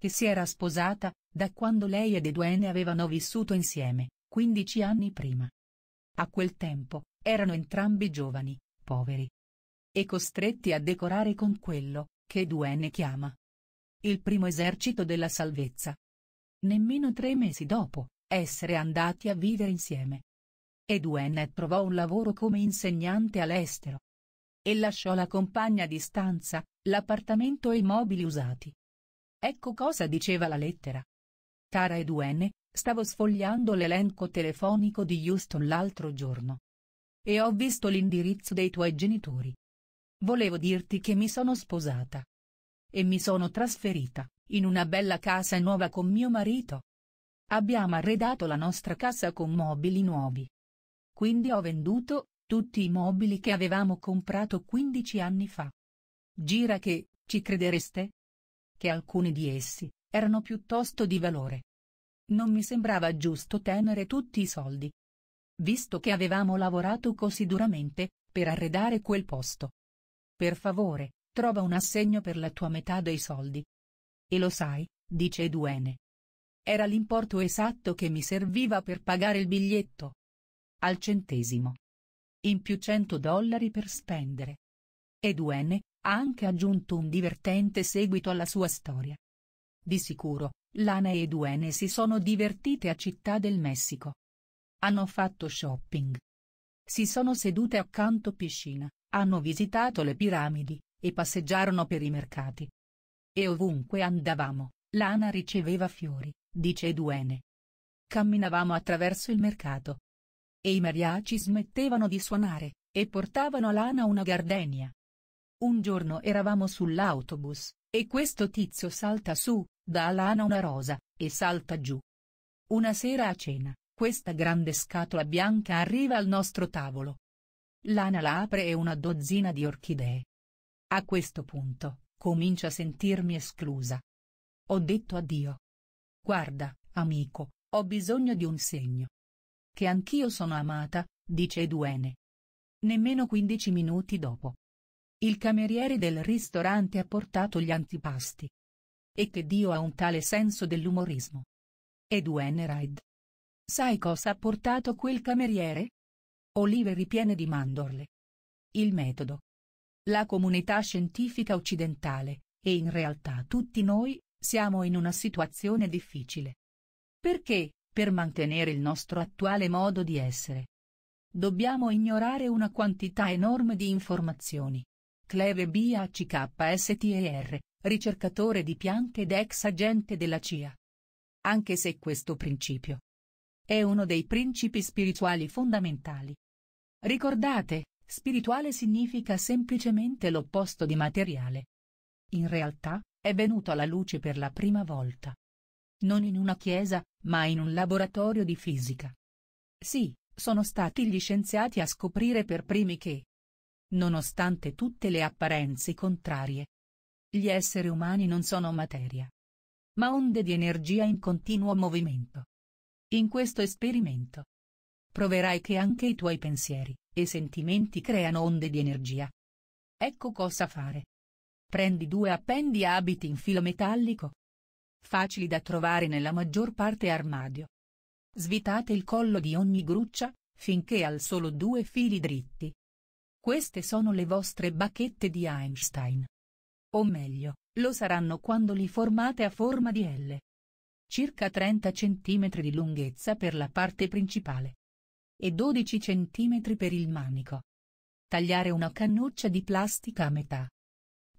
Che si era sposata, da quando lei ed Edwene avevano vissuto insieme, 15 anni prima. A quel tempo, erano entrambi giovani, poveri. E costretti a decorare con quello, che Edwene chiama. Il primo esercito della salvezza. Nemmeno tre mesi dopo, essere andati a vivere insieme. Edwene trovò un lavoro come insegnante all'estero, e lasciò la compagna di stanza, l'appartamento e i mobili usati. Ecco cosa diceva la lettera. Cara ed stavo sfogliando l'elenco telefonico di Houston l'altro giorno. E ho visto l'indirizzo dei tuoi genitori. Volevo dirti che mi sono sposata. E mi sono trasferita, in una bella casa nuova con mio marito. Abbiamo arredato la nostra casa con mobili nuovi. Quindi ho venduto, tutti i mobili che avevamo comprato 15 anni fa. Gira che, ci credereste? Che alcuni di essi, erano piuttosto di valore. Non mi sembrava giusto tenere tutti i soldi. Visto che avevamo lavorato così duramente, per arredare quel posto. Per favore, trova un assegno per la tua metà dei soldi. E lo sai, dice Eduene. Era l'importo esatto che mi serviva per pagare il biglietto. Al centesimo in più 100 dollari per spendere. Ed UN ha anche aggiunto un divertente seguito alla sua storia. Di sicuro, Lana ed UN si sono divertite a Città del Messico. Hanno fatto shopping. Si sono sedute accanto piscina, hanno visitato le piramidi, e passeggiarono per i mercati. E ovunque andavamo, Lana riceveva fiori, dice Eduene. Camminavamo attraverso il mercato, e i mariaci smettevano di suonare, e portavano a Lana una gardenia. Un giorno eravamo sull'autobus, e questo tizio salta su, dà a Lana una rosa, e salta giù. Una sera a cena, questa grande scatola bianca arriva al nostro tavolo. Lana la apre e una dozzina di orchidee. A questo punto, comincio a sentirmi esclusa. Ho detto addio. Guarda, amico, ho bisogno di un segno che anch'io sono amata, dice Duene. Nemmeno 15 minuti dopo. Il cameriere del ristorante ha portato gli antipasti. E che Dio ha un tale senso dell'umorismo. Edwin Ride. Sai cosa ha portato quel cameriere? Olive ripiene di mandorle. Il metodo. La comunità scientifica occidentale, e in realtà tutti noi, siamo in una situazione difficile. Perché, per mantenere il nostro attuale modo di essere. Dobbiamo ignorare una quantità enorme di informazioni. Cleve BHKSTER, ricercatore di piante ed ex agente della CIA. Anche se questo principio è uno dei principi spirituali fondamentali. Ricordate, spirituale significa semplicemente l'opposto di materiale. In realtà, è venuto alla luce per la prima volta non in una chiesa, ma in un laboratorio di fisica. Sì, sono stati gli scienziati a scoprire per primi che, nonostante tutte le apparenze contrarie, gli esseri umani non sono materia, ma onde di energia in continuo movimento. In questo esperimento proverai che anche i tuoi pensieri e sentimenti creano onde di energia. Ecco cosa fare. Prendi due appendi abiti in filo metallico, facili da trovare nella maggior parte armadio. Svitate il collo di ogni gruccia, finché al solo due fili dritti. Queste sono le vostre bacchette di Einstein. O meglio, lo saranno quando li formate a forma di L. Circa 30 cm di lunghezza per la parte principale. E 12 cm per il manico. Tagliare una cannuccia di plastica a metà.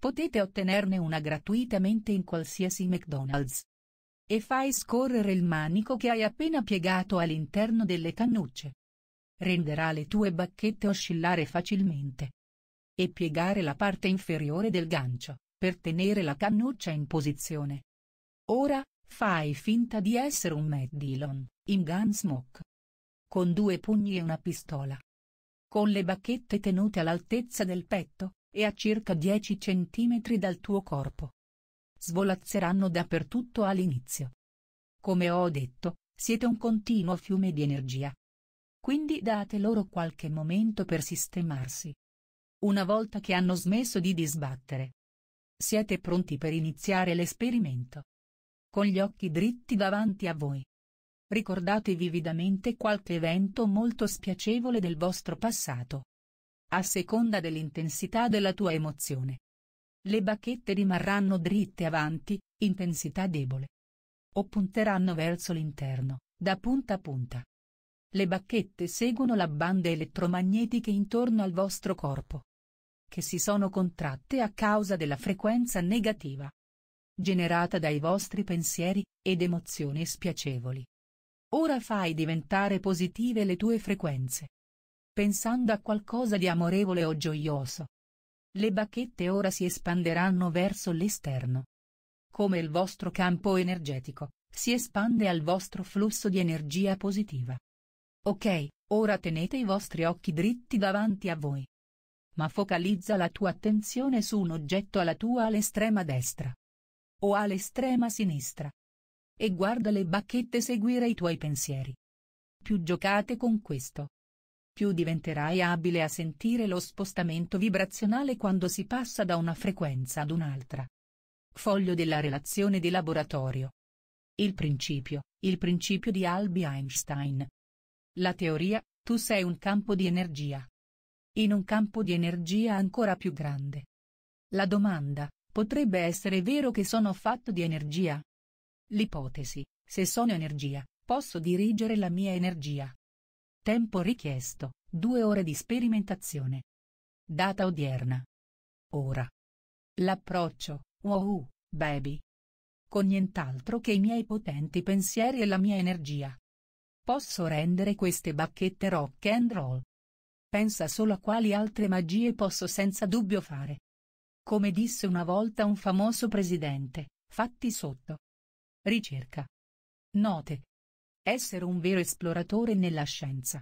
Potete ottenerne una gratuitamente in qualsiasi McDonald's. E fai scorrere il manico che hai appena piegato all'interno delle cannucce. Renderà le tue bacchette oscillare facilmente. E piegare la parte inferiore del gancio, per tenere la cannuccia in posizione. Ora, fai finta di essere un Matt Dillon, in Gunsmoke. Con due pugni e una pistola. Con le bacchette tenute all'altezza del petto, e a circa 10 cm dal tuo corpo. Svolazzeranno dappertutto all'inizio. Come ho detto, siete un continuo fiume di energia. Quindi date loro qualche momento per sistemarsi. Una volta che hanno smesso di disbattere. Siete pronti per iniziare l'esperimento. Con gli occhi dritti davanti a voi. Ricordate vividamente qualche evento molto spiacevole del vostro passato a seconda dell'intensità della tua emozione. Le bacchette rimarranno dritte avanti, intensità debole. O punteranno verso l'interno, da punta a punta. Le bacchette seguono la banda elettromagnetica intorno al vostro corpo. Che si sono contratte a causa della frequenza negativa. Generata dai vostri pensieri, ed emozioni spiacevoli. Ora fai diventare positive le tue frequenze pensando a qualcosa di amorevole o gioioso. Le bacchette ora si espanderanno verso l'esterno. Come il vostro campo energetico, si espande al vostro flusso di energia positiva. Ok, ora tenete i vostri occhi dritti davanti a voi. Ma focalizza la tua attenzione su un oggetto alla tua all'estrema destra. O all'estrema sinistra. E guarda le bacchette seguire i tuoi pensieri. Più giocate con questo, più diventerai abile a sentire lo spostamento vibrazionale quando si passa da una frequenza ad un'altra. Foglio della relazione di laboratorio. Il principio, il principio di Albi Einstein. La teoria, tu sei un campo di energia. In un campo di energia ancora più grande. La domanda, potrebbe essere vero che sono fatto di energia? L'ipotesi, se sono energia, posso dirigere la mia energia. Tempo richiesto, 2 ore di sperimentazione. Data odierna. Ora. L'approccio, wow, baby. Con nient'altro che i miei potenti pensieri e la mia energia. Posso rendere queste bacchette rock and roll. Pensa solo a quali altre magie posso senza dubbio fare. Come disse una volta un famoso presidente, fatti sotto. Ricerca. Note, essere un vero esploratore nella scienza.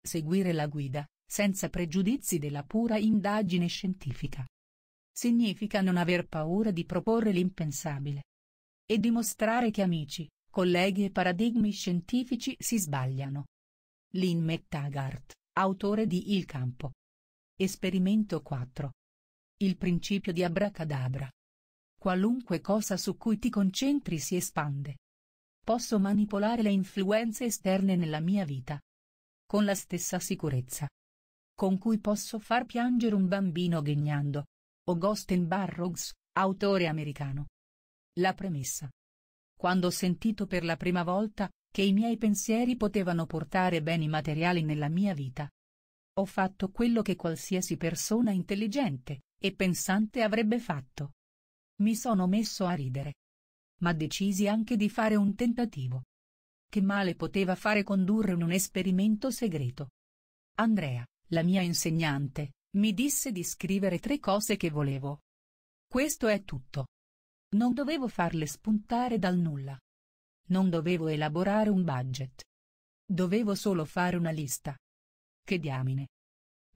Seguire la guida, senza pregiudizi della pura indagine scientifica. Significa non aver paura di proporre l'impensabile. E dimostrare che amici, colleghi e paradigmi scientifici si sbagliano. Lynn McTaggart, autore di Il campo. Esperimento 4. Il principio di abracadabra. Qualunque cosa su cui ti concentri si espande. Posso manipolare le influenze esterne nella mia vita. Con la stessa sicurezza. Con cui posso far piangere un bambino ghignando. Augustin Barrocks, autore americano. La premessa. Quando ho sentito per la prima volta, che i miei pensieri potevano portare beni materiali nella mia vita. Ho fatto quello che qualsiasi persona intelligente, e pensante avrebbe fatto. Mi sono messo a ridere, ma decisi anche di fare un tentativo. Che male poteva fare condurre un esperimento segreto? Andrea, la mia insegnante, mi disse di scrivere tre cose che volevo. Questo è tutto. Non dovevo farle spuntare dal nulla. Non dovevo elaborare un budget. Dovevo solo fare una lista. Che diamine.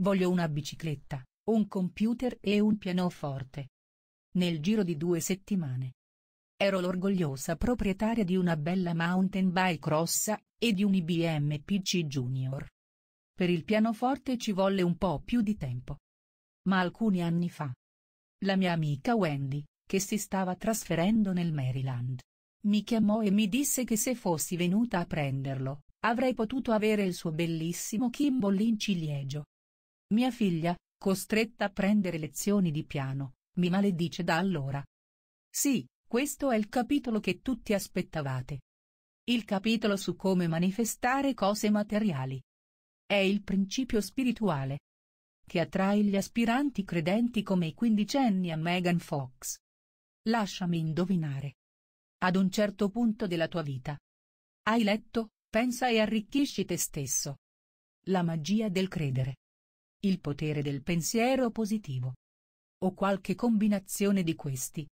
Voglio una bicicletta, un computer e un pianoforte. Nel giro di due settimane, Ero l'orgogliosa proprietaria di una bella mountain bike rossa, e di un IBM PC Junior. Per il pianoforte ci volle un po' più di tempo. Ma alcuni anni fa. La mia amica Wendy, che si stava trasferendo nel Maryland. Mi chiamò e mi disse che se fossi venuta a prenderlo, avrei potuto avere il suo bellissimo Kimball in ciliegio. Mia figlia, costretta a prendere lezioni di piano, mi maledice da allora. Sì, questo è il capitolo che tutti aspettavate. Il capitolo su come manifestare cose materiali. È il principio spirituale che attrae gli aspiranti credenti come i quindicenni a Megan Fox. Lasciami indovinare. Ad un certo punto della tua vita. Hai letto, pensa e arricchisci te stesso. La magia del credere. Il potere del pensiero positivo. O qualche combinazione di questi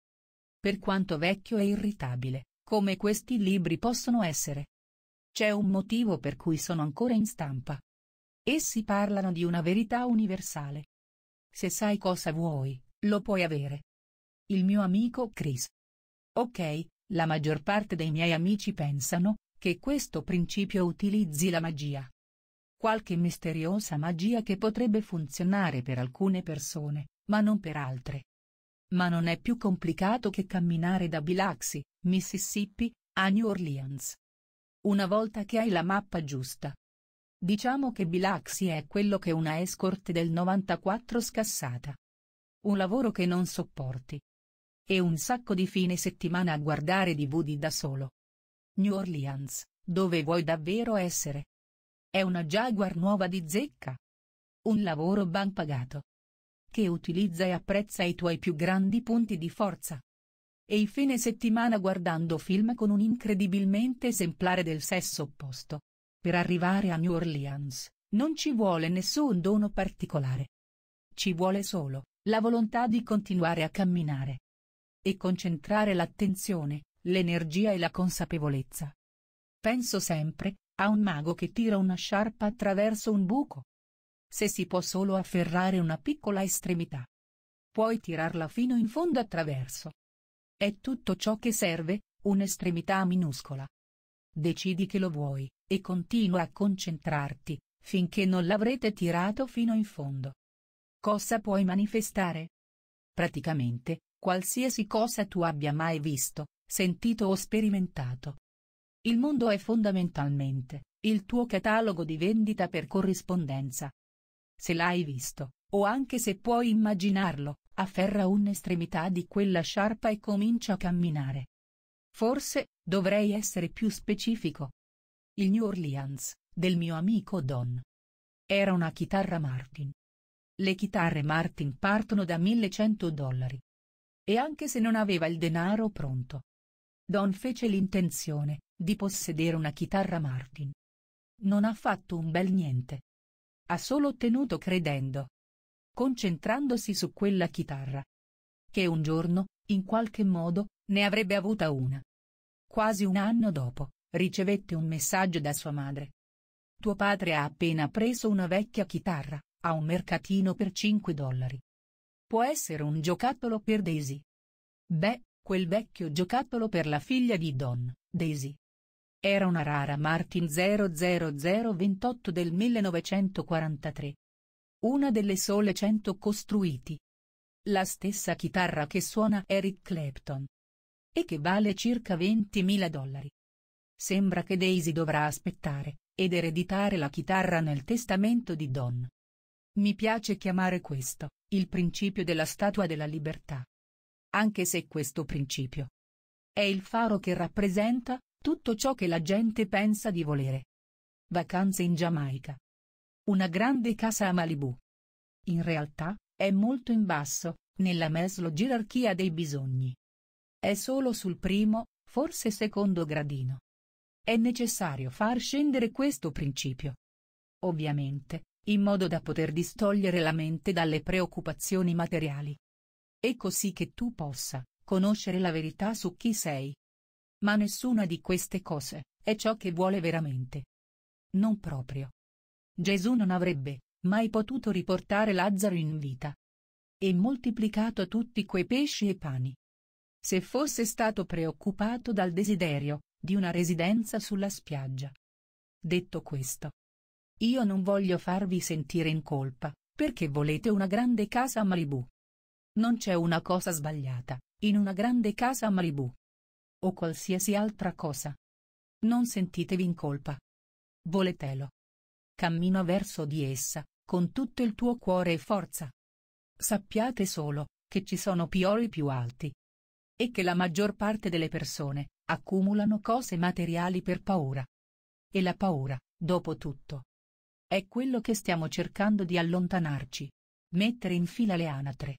per quanto vecchio e irritabile, come questi libri possono essere. C'è un motivo per cui sono ancora in stampa. Essi parlano di una verità universale. Se sai cosa vuoi, lo puoi avere. Il mio amico Chris. Ok, la maggior parte dei miei amici pensano che questo principio utilizzi la magia. Qualche misteriosa magia che potrebbe funzionare per alcune persone, ma non per altre ma non è più complicato che camminare da Bilaxi, Mississippi, a New Orleans. Una volta che hai la mappa giusta. Diciamo che Bilaxi è quello che una escort del 94 scassata. Un lavoro che non sopporti. E un sacco di fine settimana a guardare DVD da solo. New Orleans, dove vuoi davvero essere? È una Jaguar nuova di zecca. Un lavoro ben pagato che utilizza e apprezza i tuoi più grandi punti di forza. E i fine settimana guardando film con un incredibilmente esemplare del sesso opposto. Per arrivare a New Orleans, non ci vuole nessun dono particolare. Ci vuole solo la volontà di continuare a camminare. E concentrare l'attenzione, l'energia e la consapevolezza. Penso sempre a un mago che tira una sciarpa attraverso un buco se si può solo afferrare una piccola estremità. Puoi tirarla fino in fondo attraverso. È tutto ciò che serve, un'estremità minuscola. Decidi che lo vuoi, e continua a concentrarti, finché non l'avrete tirato fino in fondo. Cosa puoi manifestare? Praticamente, qualsiasi cosa tu abbia mai visto, sentito o sperimentato. Il mondo è fondamentalmente, il tuo catalogo di vendita per corrispondenza, se l'hai visto, o anche se puoi immaginarlo, afferra un'estremità di quella sciarpa e comincia a camminare. Forse, dovrei essere più specifico. Il New Orleans, del mio amico Don. Era una chitarra Martin. Le chitarre Martin partono da 1100 dollari. E anche se non aveva il denaro pronto. Don fece l'intenzione, di possedere una chitarra Martin. Non ha fatto un bel niente, ha solo ottenuto credendo, concentrandosi su quella chitarra, che un giorno, in qualche modo, ne avrebbe avuta una. Quasi un anno dopo, ricevette un messaggio da sua madre. Tuo padre ha appena preso una vecchia chitarra, a un mercatino per 5 dollari. Può essere un giocattolo per Daisy. Beh, quel vecchio giocattolo per la figlia di Don, Daisy, era una rara Martin 00028 del 1943. Una delle sole 100 costruiti. La stessa chitarra che suona Eric Clapton. E che vale circa 20.000 dollari. Sembra che Daisy dovrà aspettare, ed ereditare la chitarra nel testamento di Don. Mi piace chiamare questo, il principio della statua della libertà. Anche se questo principio è il faro che rappresenta, tutto ciò che la gente pensa di volere. Vacanze in Giamaica. Una grande casa a Malibu. In realtà, è molto in basso, nella meslo gerarchia dei bisogni. È solo sul primo, forse secondo gradino. È necessario far scendere questo principio. Ovviamente, in modo da poter distogliere la mente dalle preoccupazioni materiali. E così che tu possa conoscere la verità su chi sei, ma nessuna di queste cose è ciò che vuole veramente. Non proprio. Gesù non avrebbe mai potuto riportare Lazzaro in vita. E moltiplicato tutti quei pesci e pani. Se fosse stato preoccupato dal desiderio di una residenza sulla spiaggia. Detto questo, io non voglio farvi sentire in colpa, perché volete una grande casa a Malibu. Non c'è una cosa sbagliata, in una grande casa a Malibu o qualsiasi altra cosa. Non sentitevi in colpa. Voletelo. Cammina verso di essa, con tutto il tuo cuore e forza. Sappiate solo, che ci sono piori più alti. E che la maggior parte delle persone, accumulano cose materiali per paura. E la paura, dopo tutto. È quello che stiamo cercando di allontanarci. Mettere in fila le anatre.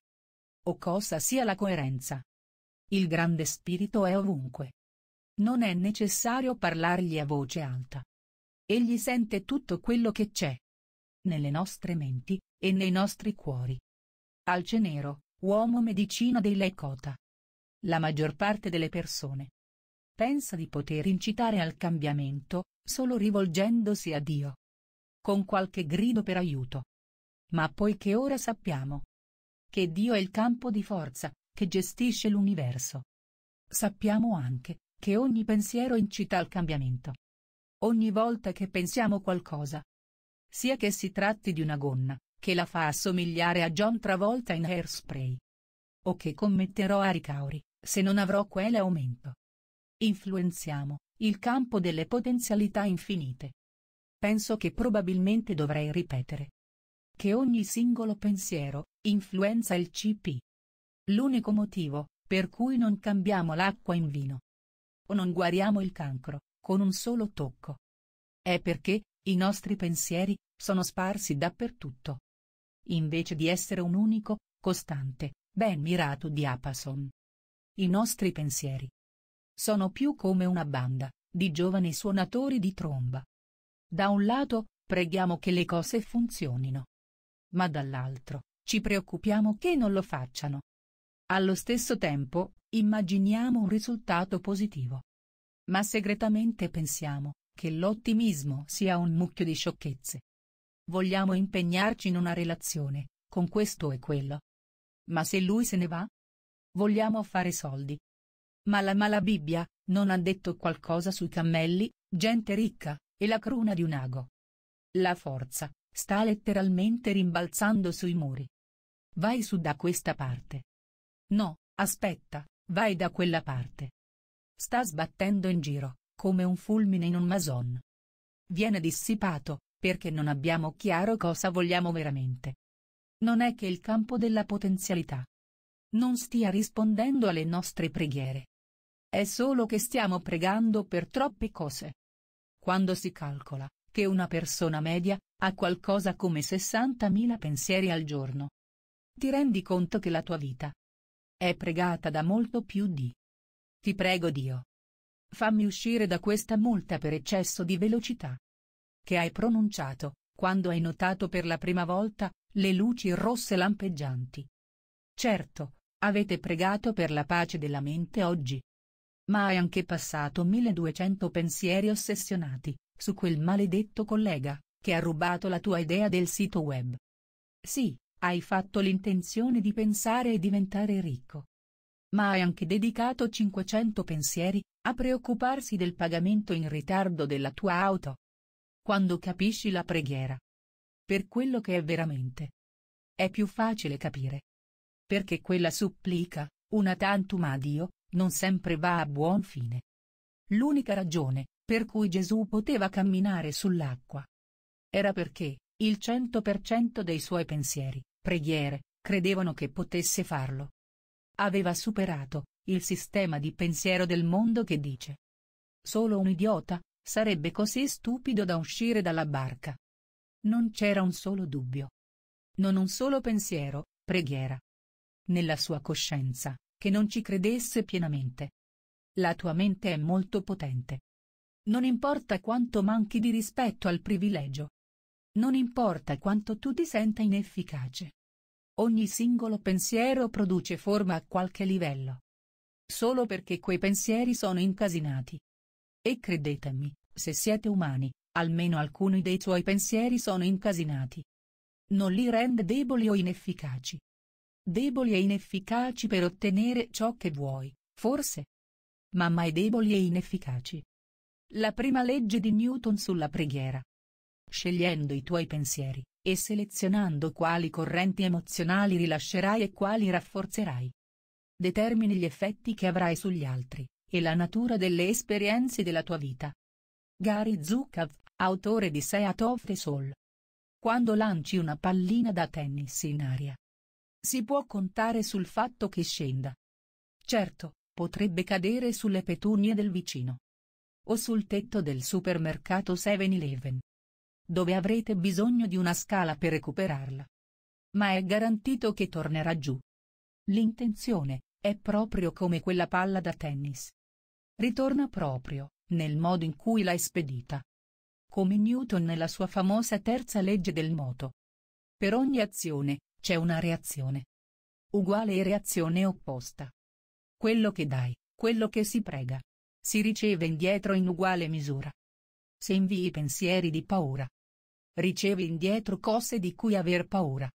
O cosa sia la coerenza, il grande spirito è ovunque. Non è necessario parlargli a voce alta. Egli sente tutto quello che c'è. Nelle nostre menti, e nei nostri cuori. Alcenero, uomo medicina dei Lakota. La maggior parte delle persone pensa di poter incitare al cambiamento, solo rivolgendosi a Dio. Con qualche grido per aiuto. Ma poiché ora sappiamo che Dio è il campo di forza, che gestisce l'universo. Sappiamo anche che ogni pensiero incita al cambiamento. Ogni volta che pensiamo qualcosa, sia che si tratti di una gonna, che la fa assomigliare a John Travolta in Hairspray, o che commetterò a ricauri, se non avrò quell'aumento. Influenziamo il campo delle potenzialità infinite. Penso che probabilmente dovrei ripetere che ogni singolo pensiero influenza il CP L'unico motivo, per cui non cambiamo l'acqua in vino. O non guariamo il cancro, con un solo tocco. È perché, i nostri pensieri, sono sparsi dappertutto. Invece di essere un unico, costante, ben mirato diapason. I nostri pensieri. Sono più come una banda, di giovani suonatori di tromba. Da un lato, preghiamo che le cose funzionino. Ma dall'altro, ci preoccupiamo che non lo facciano, allo stesso tempo, immaginiamo un risultato positivo. Ma segretamente pensiamo che l'ottimismo sia un mucchio di sciocchezze. Vogliamo impegnarci in una relazione, con questo e quello. Ma se lui se ne va? Vogliamo fare soldi. Ma la mala Bibbia non ha detto qualcosa sui cammelli, gente ricca, e la cruna di un ago. La forza sta letteralmente rimbalzando sui muri. Vai su da questa parte. No, aspetta, vai da quella parte. Sta sbattendo in giro, come un fulmine in un mason. Viene dissipato, perché non abbiamo chiaro cosa vogliamo veramente. Non è che il campo della potenzialità non stia rispondendo alle nostre preghiere. È solo che stiamo pregando per troppe cose. Quando si calcola che una persona media ha qualcosa come 60.000 pensieri al giorno, ti rendi conto che la tua vita è pregata da molto più di. Ti prego Dio. Fammi uscire da questa multa per eccesso di velocità. Che hai pronunciato, quando hai notato per la prima volta, le luci rosse lampeggianti. Certo, avete pregato per la pace della mente oggi. Ma hai anche passato 1200 pensieri ossessionati, su quel maledetto collega, che ha rubato la tua idea del sito web. Sì, hai fatto l'intenzione di pensare e diventare ricco. Ma hai anche dedicato 500 pensieri, a preoccuparsi del pagamento in ritardo della tua auto. Quando capisci la preghiera. Per quello che è veramente. È più facile capire. Perché quella supplica, una tantum a Dio, non sempre va a buon fine. L'unica ragione, per cui Gesù poteva camminare sull'acqua. Era perché, il 100% dei suoi pensieri, preghiere, credevano che potesse farlo. Aveva superato il sistema di pensiero del mondo che dice. Solo un idiota sarebbe così stupido da uscire dalla barca. Non c'era un solo dubbio. Non un solo pensiero, preghiera. Nella sua coscienza, che non ci credesse pienamente. La tua mente è molto potente. Non importa quanto manchi di rispetto al privilegio, non importa quanto tu ti senta inefficace. Ogni singolo pensiero produce forma a qualche livello. Solo perché quei pensieri sono incasinati. E credetemi, se siete umani, almeno alcuni dei tuoi pensieri sono incasinati. Non li rende deboli o inefficaci. Deboli e inefficaci per ottenere ciò che vuoi, forse. Ma mai deboli e inefficaci. La prima legge di Newton sulla preghiera scegliendo i tuoi pensieri, e selezionando quali correnti emozionali rilascerai e quali rafforzerai. Determini gli effetti che avrai sugli altri, e la natura delle esperienze della tua vita. Gary Zukav, autore di Seat of the Soul. Quando lanci una pallina da tennis in aria. Si può contare sul fatto che scenda. Certo, potrebbe cadere sulle petunie del vicino. O sul tetto del supermercato 7-Eleven, dove avrete bisogno di una scala per recuperarla. Ma è garantito che tornerà giù. L'intenzione è proprio come quella palla da tennis. Ritorna proprio, nel modo in cui l'ha spedita. Come Newton nella sua famosa terza legge del moto. Per ogni azione, c'è una reazione. Uguale e reazione opposta. Quello che dai, quello che si prega. Si riceve indietro in uguale misura. Se invii pensieri di paura, ricevi indietro cose di cui aver paura.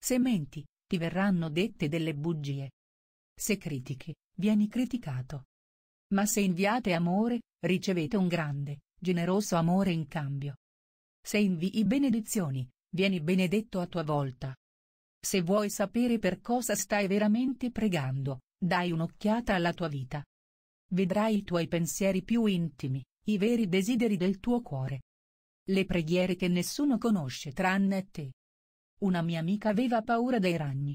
Se menti, ti verranno dette delle bugie. Se critichi, vieni criticato. Ma se inviate amore, ricevete un grande, generoso amore in cambio. Se invii benedizioni, vieni benedetto a tua volta. Se vuoi sapere per cosa stai veramente pregando, dai un'occhiata alla tua vita. Vedrai i tuoi pensieri più intimi, i veri desideri del tuo cuore. Le preghiere che nessuno conosce tranne te. Una mia amica aveva paura dei ragni.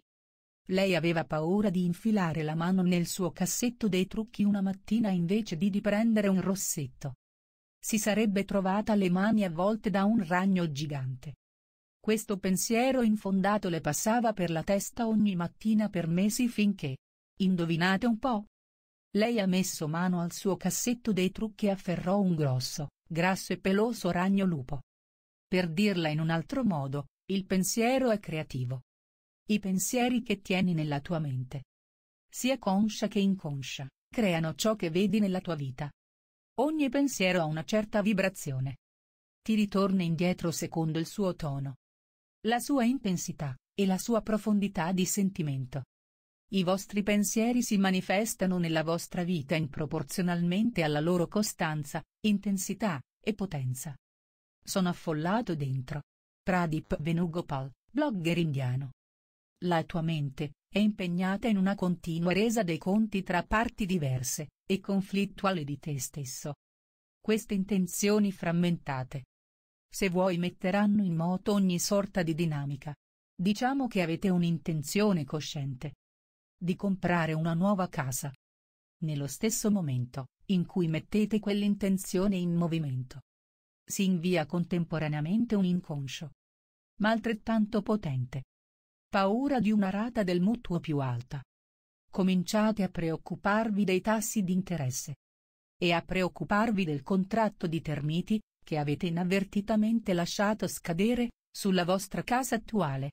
Lei aveva paura di infilare la mano nel suo cassetto dei trucchi una mattina invece di, di prendere un rossetto. Si sarebbe trovata le mani avvolte da un ragno gigante. Questo pensiero infondato le passava per la testa ogni mattina per mesi finché. Indovinate un po'. Lei ha messo mano al suo cassetto dei trucchi e afferrò un grosso, grasso e peloso ragno lupo. Per dirla in un altro modo, il pensiero è creativo. I pensieri che tieni nella tua mente, sia conscia che inconscia, creano ciò che vedi nella tua vita. Ogni pensiero ha una certa vibrazione. Ti ritorna indietro secondo il suo tono, la sua intensità e la sua profondità di sentimento. I vostri pensieri si manifestano nella vostra vita in proporzionalmente alla loro costanza, intensità e potenza. Sono affollato dentro. Pradip Venugopal, blogger indiano. La tua mente è impegnata in una continua resa dei conti tra parti diverse e conflittuale di te stesso. Queste intenzioni frammentate se vuoi metteranno in moto ogni sorta di dinamica. Diciamo che avete un'intenzione cosciente, di comprare una nuova casa. Nello stesso momento, in cui mettete quell'intenzione in movimento. Si invia contemporaneamente un inconscio. Ma altrettanto potente. Paura di una rata del mutuo più alta. Cominciate a preoccuparvi dei tassi di interesse. E a preoccuparvi del contratto di termiti, che avete inavvertitamente lasciato scadere, sulla vostra casa attuale.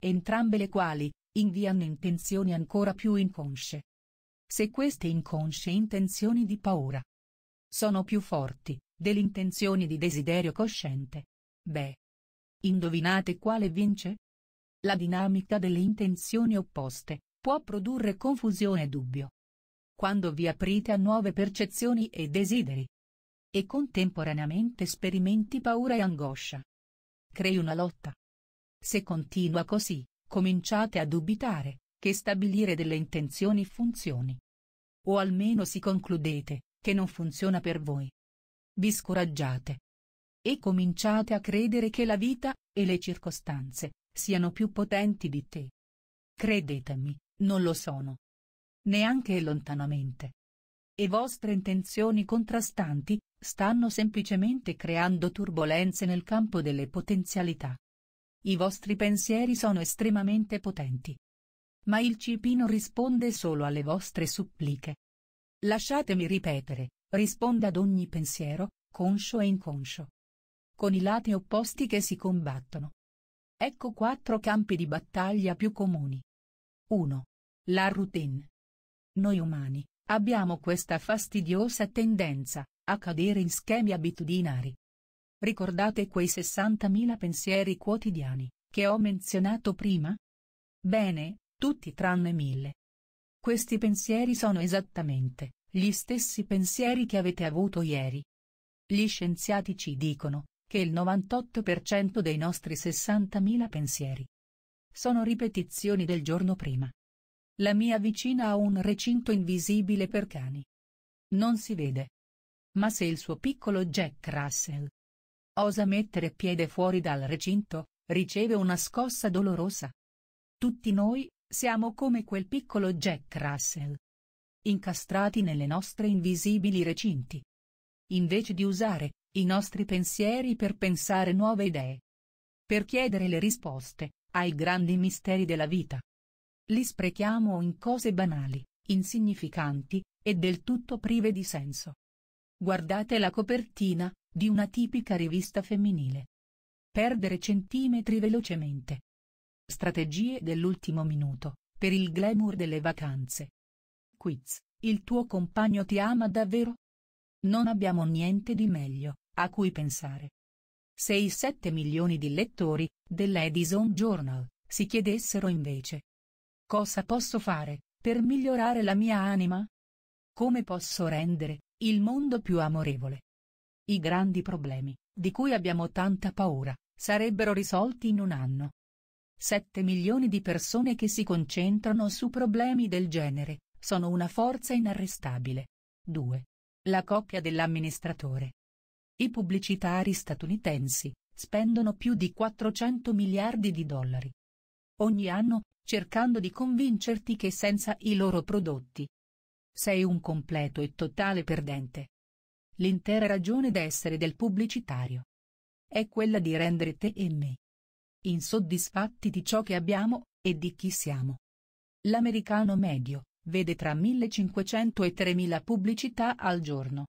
Entrambe le quali, inviano intenzioni ancora più inconsce. Se queste inconsce intenzioni di paura sono più forti delle intenzioni di desiderio cosciente, beh, indovinate quale vince? La dinamica delle intenzioni opposte può produrre confusione e dubbio. Quando vi aprite a nuove percezioni e desideri, e contemporaneamente sperimenti paura e angoscia, crei una lotta. Se continua così, cominciate a dubitare che stabilire delle intenzioni funzioni. O almeno si concludete che non funziona per voi. Vi scoraggiate. E cominciate a credere che la vita e le circostanze siano più potenti di te. Credetemi, non lo sono. Neanche lontanamente. E vostre intenzioni contrastanti stanno semplicemente creando turbolenze nel campo delle potenzialità. I vostri pensieri sono estremamente potenti. Ma il cipino risponde solo alle vostre suppliche. Lasciatemi ripetere, risponde ad ogni pensiero, conscio e inconscio. Con i lati opposti che si combattono. Ecco quattro campi di battaglia più comuni. 1. La routine. Noi umani, abbiamo questa fastidiosa tendenza, a cadere in schemi abitudinari, Ricordate quei 60.000 pensieri quotidiani, che ho menzionato prima? Bene, tutti tranne mille. Questi pensieri sono esattamente, gli stessi pensieri che avete avuto ieri. Gli scienziati ci dicono, che il 98% dei nostri 60.000 pensieri sono ripetizioni del giorno prima. La mia vicina ha un recinto invisibile per cani. Non si vede. Ma se il suo piccolo Jack Russell Osa mettere piede fuori dal recinto, riceve una scossa dolorosa. Tutti noi, siamo come quel piccolo Jack Russell. Incastrati nelle nostre invisibili recinti. Invece di usare, i nostri pensieri per pensare nuove idee. Per chiedere le risposte, ai grandi misteri della vita. Li sprechiamo in cose banali, insignificanti, e del tutto prive di senso. Guardate la copertina, di una tipica rivista femminile. Perdere centimetri velocemente. Strategie dell'ultimo minuto, per il glamour delle vacanze. Quiz, il tuo compagno ti ama davvero? Non abbiamo niente di meglio, a cui pensare. Se i 7 milioni di lettori, dell'Edison Journal, si chiedessero invece. Cosa posso fare, per migliorare la mia anima? Come posso rendere, il mondo più amorevole? I grandi problemi, di cui abbiamo tanta paura, sarebbero risolti in un anno. 7 milioni di persone che si concentrano su problemi del genere, sono una forza inarrestabile. 2. La coppia dell'amministratore. I pubblicitari statunitensi spendono più di 400 miliardi di dollari ogni anno, cercando di convincerti che senza i loro prodotti sei un completo e totale perdente l'intera ragione d'essere del pubblicitario. È quella di rendere te e me insoddisfatti di ciò che abbiamo e di chi siamo. L'americano medio vede tra 1500 e 3000 pubblicità al giorno.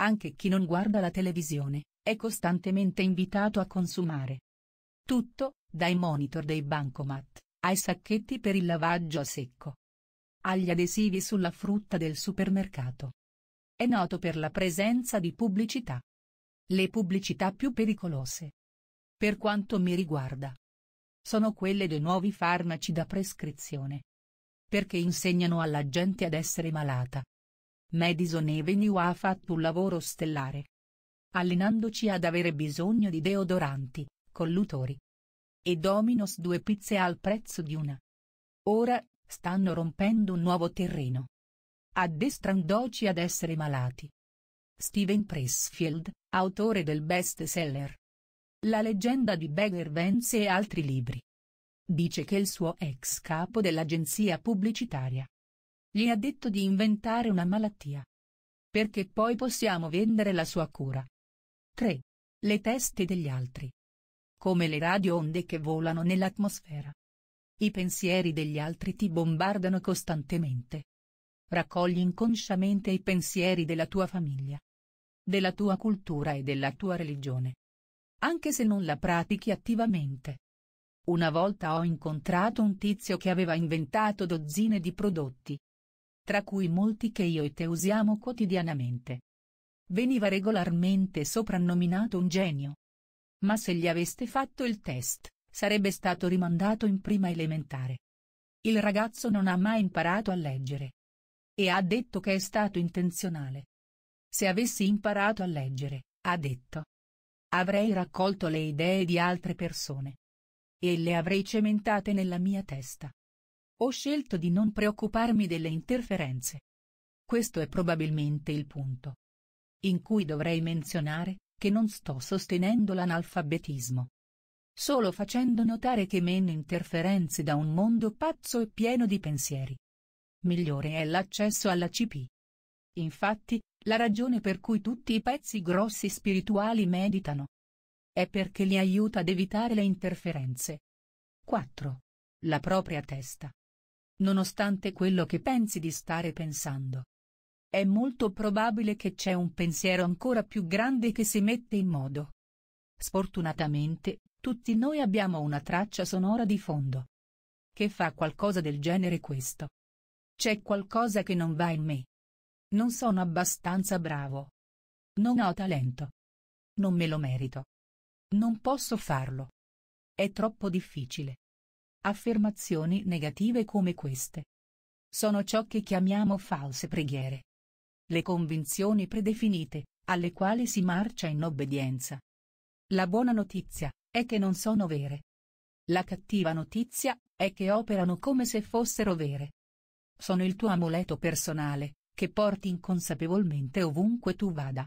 Anche chi non guarda la televisione è costantemente invitato a consumare. Tutto, dai monitor dei bancomat, ai sacchetti per il lavaggio a secco, agli adesivi sulla frutta del supermercato è noto per la presenza di pubblicità. Le pubblicità più pericolose. Per quanto mi riguarda. Sono quelle dei nuovi farmaci da prescrizione. Perché insegnano alla gente ad essere malata. Madison Avenue ha fatto un lavoro stellare. Allenandoci ad avere bisogno di deodoranti, collutori. E Dominos due pizze al prezzo di una. Ora, stanno rompendo un nuovo terreno addestrandoci ad essere malati. Steven Pressfield, autore del bestseller La leggenda di Beggar Vance e altri libri. Dice che il suo ex capo dell'agenzia pubblicitaria gli ha detto di inventare una malattia. Perché poi possiamo vendere la sua cura. 3. Le teste degli altri. Come le radioonde che volano nell'atmosfera. I pensieri degli altri ti bombardano costantemente raccogli inconsciamente i pensieri della tua famiglia, della tua cultura e della tua religione. Anche se non la pratichi attivamente. Una volta ho incontrato un tizio che aveva inventato dozzine di prodotti, tra cui molti che io e te usiamo quotidianamente. Veniva regolarmente soprannominato un genio. Ma se gli aveste fatto il test, sarebbe stato rimandato in prima elementare. Il ragazzo non ha mai imparato a leggere e ha detto che è stato intenzionale. Se avessi imparato a leggere, ha detto. Avrei raccolto le idee di altre persone. E le avrei cementate nella mia testa. Ho scelto di non preoccuparmi delle interferenze. Questo è probabilmente il punto. In cui dovrei menzionare, che non sto sostenendo l'analfabetismo. Solo facendo notare che meno interferenze da un mondo pazzo e pieno di pensieri migliore è l'accesso alla CP. Infatti, la ragione per cui tutti i pezzi grossi spirituali meditano è perché li aiuta ad evitare le interferenze. 4. La propria testa. Nonostante quello che pensi di stare pensando, è molto probabile che c'è un pensiero ancora più grande che si mette in modo. Sfortunatamente, tutti noi abbiamo una traccia sonora di fondo. Che fa qualcosa del genere questo. C'è qualcosa che non va in me. Non sono abbastanza bravo. Non ho talento. Non me lo merito. Non posso farlo. È troppo difficile. Affermazioni negative come queste. Sono ciò che chiamiamo false preghiere. Le convinzioni predefinite, alle quali si marcia in obbedienza. La buona notizia, è che non sono vere. La cattiva notizia, è che operano come se fossero vere. Sono il tuo amuleto personale, che porti inconsapevolmente ovunque tu vada.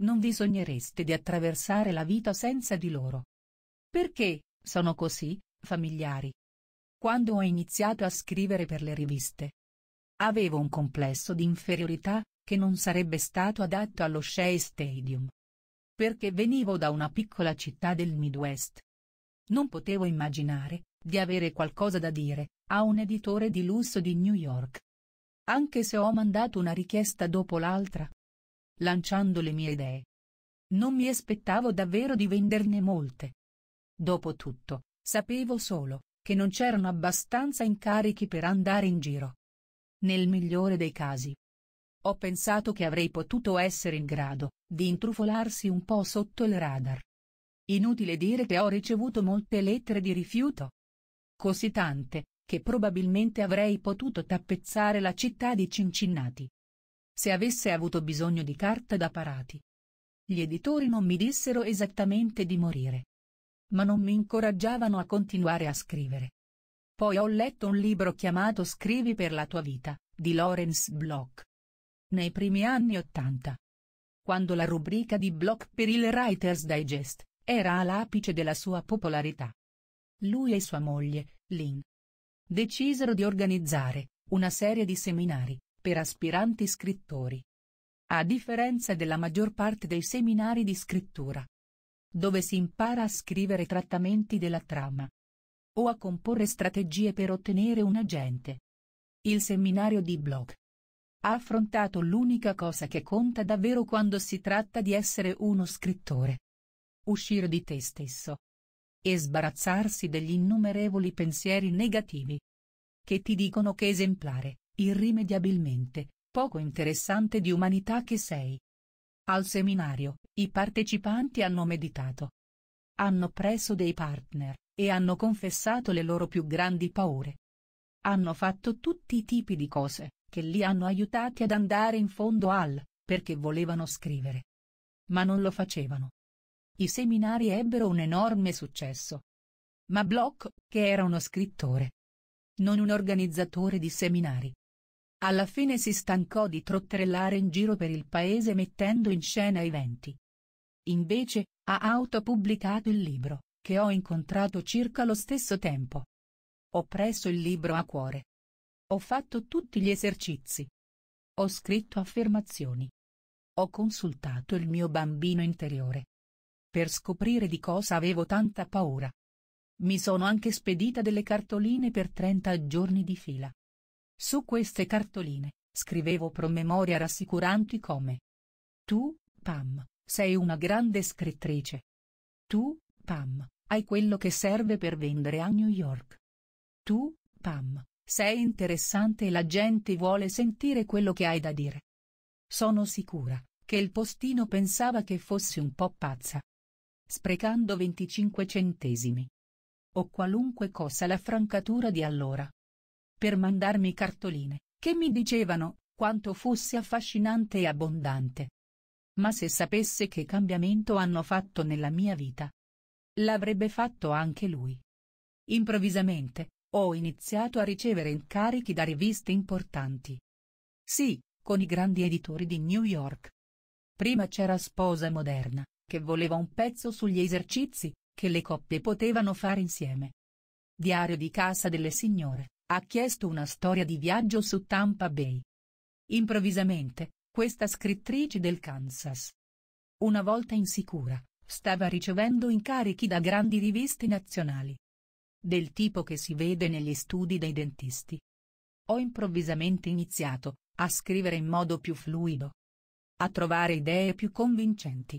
Non vi sognereste di attraversare la vita senza di loro. Perché, sono così, familiari. Quando ho iniziato a scrivere per le riviste, avevo un complesso di inferiorità, che non sarebbe stato adatto allo Shea Stadium. Perché venivo da una piccola città del Midwest. Non potevo immaginare, di avere qualcosa da dire, a un editore di lusso di New York. Anche se ho mandato una richiesta dopo l'altra. Lanciando le mie idee. Non mi aspettavo davvero di venderne molte. Dopotutto, sapevo solo che non c'erano abbastanza incarichi per andare in giro. Nel migliore dei casi. Ho pensato che avrei potuto essere in grado di intrufolarsi un po' sotto il radar. Inutile dire che ho ricevuto molte lettere di rifiuto così tante, che probabilmente avrei potuto tappezzare la città di Cincinnati. Se avesse avuto bisogno di carta da parati. Gli editori non mi dissero esattamente di morire. Ma non mi incoraggiavano a continuare a scrivere. Poi ho letto un libro chiamato Scrivi per la tua vita, di Lawrence Block. Nei primi anni Ottanta. Quando la rubrica di Block per il Writer's Digest era all'apice della sua popolarità, lui e sua moglie, Lynn, decisero di organizzare una serie di seminari per aspiranti scrittori. A differenza della maggior parte dei seminari di scrittura, dove si impara a scrivere trattamenti della trama o a comporre strategie per ottenere un agente. Il seminario di blog ha affrontato l'unica cosa che conta davvero quando si tratta di essere uno scrittore. Uscire di te stesso e sbarazzarsi degli innumerevoli pensieri negativi. Che ti dicono che esemplare, irrimediabilmente, poco interessante di umanità che sei. Al seminario, i partecipanti hanno meditato. Hanno preso dei partner, e hanno confessato le loro più grandi paure. Hanno fatto tutti i tipi di cose, che li hanno aiutati ad andare in fondo al, perché volevano scrivere. Ma non lo facevano, i seminari ebbero un enorme successo. Ma Bloch, che era uno scrittore, non un organizzatore di seminari, alla fine si stancò di trotterellare in giro per il paese mettendo in scena eventi. Invece, ha autopubblicato il libro, che ho incontrato circa lo stesso tempo. Ho preso il libro a cuore. Ho fatto tutti gli esercizi. Ho scritto affermazioni. Ho consultato il mio bambino interiore, per scoprire di cosa avevo tanta paura. Mi sono anche spedita delle cartoline per 30 giorni di fila. Su queste cartoline, scrivevo promemoria rassicuranti come Tu, Pam, sei una grande scrittrice. Tu, Pam, hai quello che serve per vendere a New York. Tu, Pam, sei interessante e la gente vuole sentire quello che hai da dire. Sono sicura che il postino pensava che fossi un po' pazza, sprecando 25 centesimi. O qualunque cosa la francatura di allora. Per mandarmi cartoline, che mi dicevano, quanto fosse affascinante e abbondante. Ma se sapesse che cambiamento hanno fatto nella mia vita. L'avrebbe fatto anche lui. Improvvisamente, ho iniziato a ricevere incarichi da riviste importanti. Sì, con i grandi editori di New York. Prima c'era Sposa Moderna, che voleva un pezzo sugli esercizi, che le coppie potevano fare insieme. Diario di casa delle signore, ha chiesto una storia di viaggio su Tampa Bay. Improvvisamente, questa scrittrice del Kansas, una volta insicura, stava ricevendo incarichi da grandi riviste nazionali. Del tipo che si vede negli studi dei dentisti. Ho improvvisamente iniziato, a scrivere in modo più fluido. A trovare idee più convincenti.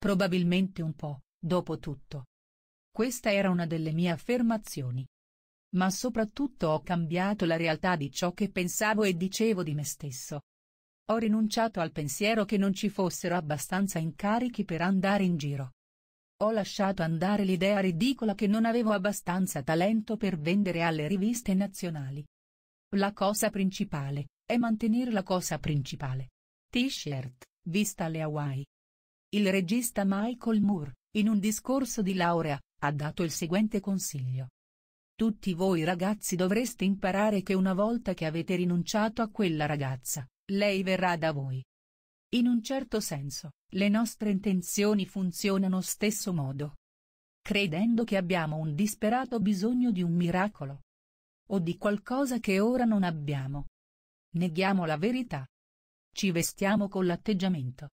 Probabilmente un po', dopo tutto. Questa era una delle mie affermazioni. Ma soprattutto ho cambiato la realtà di ciò che pensavo e dicevo di me stesso. Ho rinunciato al pensiero che non ci fossero abbastanza incarichi per andare in giro. Ho lasciato andare l'idea ridicola che non avevo abbastanza talento per vendere alle riviste nazionali. La cosa principale è mantenere la cosa principale. T-shirt, vista alle Hawaii, il regista Michael Moore, in un discorso di laurea, ha dato il seguente consiglio. Tutti voi ragazzi dovreste imparare che una volta che avete rinunciato a quella ragazza, lei verrà da voi. In un certo senso, le nostre intenzioni funzionano stesso modo. Credendo che abbiamo un disperato bisogno di un miracolo. O di qualcosa che ora non abbiamo. Neghiamo la verità. Ci vestiamo con l'atteggiamento,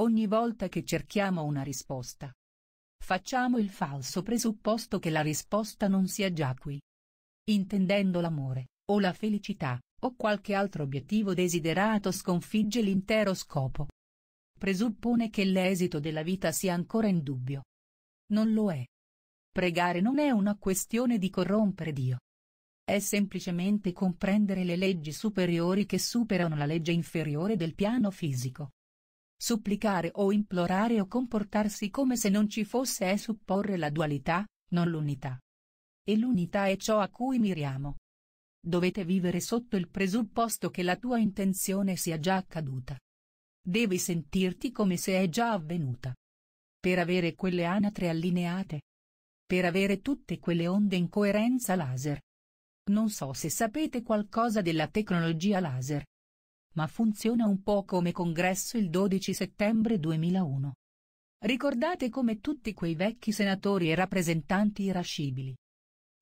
ogni volta che cerchiamo una risposta. Facciamo il falso presupposto che la risposta non sia già qui. Intendendo l'amore, o la felicità, o qualche altro obiettivo desiderato sconfigge l'intero scopo. Presuppone che l'esito della vita sia ancora in dubbio. Non lo è. Pregare non è una questione di corrompere Dio. È semplicemente comprendere le leggi superiori che superano la legge inferiore del piano fisico. Supplicare o implorare o comportarsi come se non ci fosse è supporre la dualità, non l'unità. E l'unità è ciò a cui miriamo. Dovete vivere sotto il presupposto che la tua intenzione sia già accaduta. Devi sentirti come se è già avvenuta. Per avere quelle anatre allineate. Per avere tutte quelle onde in coerenza laser. Non so se sapete qualcosa della tecnologia laser ma funziona un po' come congresso il 12 settembre 2001. Ricordate come tutti quei vecchi senatori e rappresentanti irascibili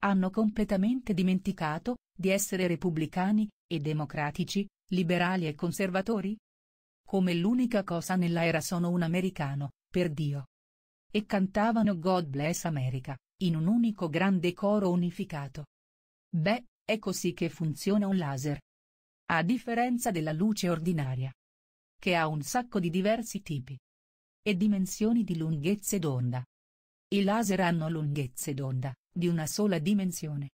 hanno completamente dimenticato di essere repubblicani e democratici, liberali e conservatori? Come l'unica cosa nella era sono un americano, per Dio. E cantavano God Bless America, in un unico grande coro unificato. Beh, è così che funziona un laser a differenza della luce ordinaria, che ha un sacco di diversi tipi e dimensioni di lunghezze d'onda. I laser hanno lunghezze d'onda di una sola dimensione,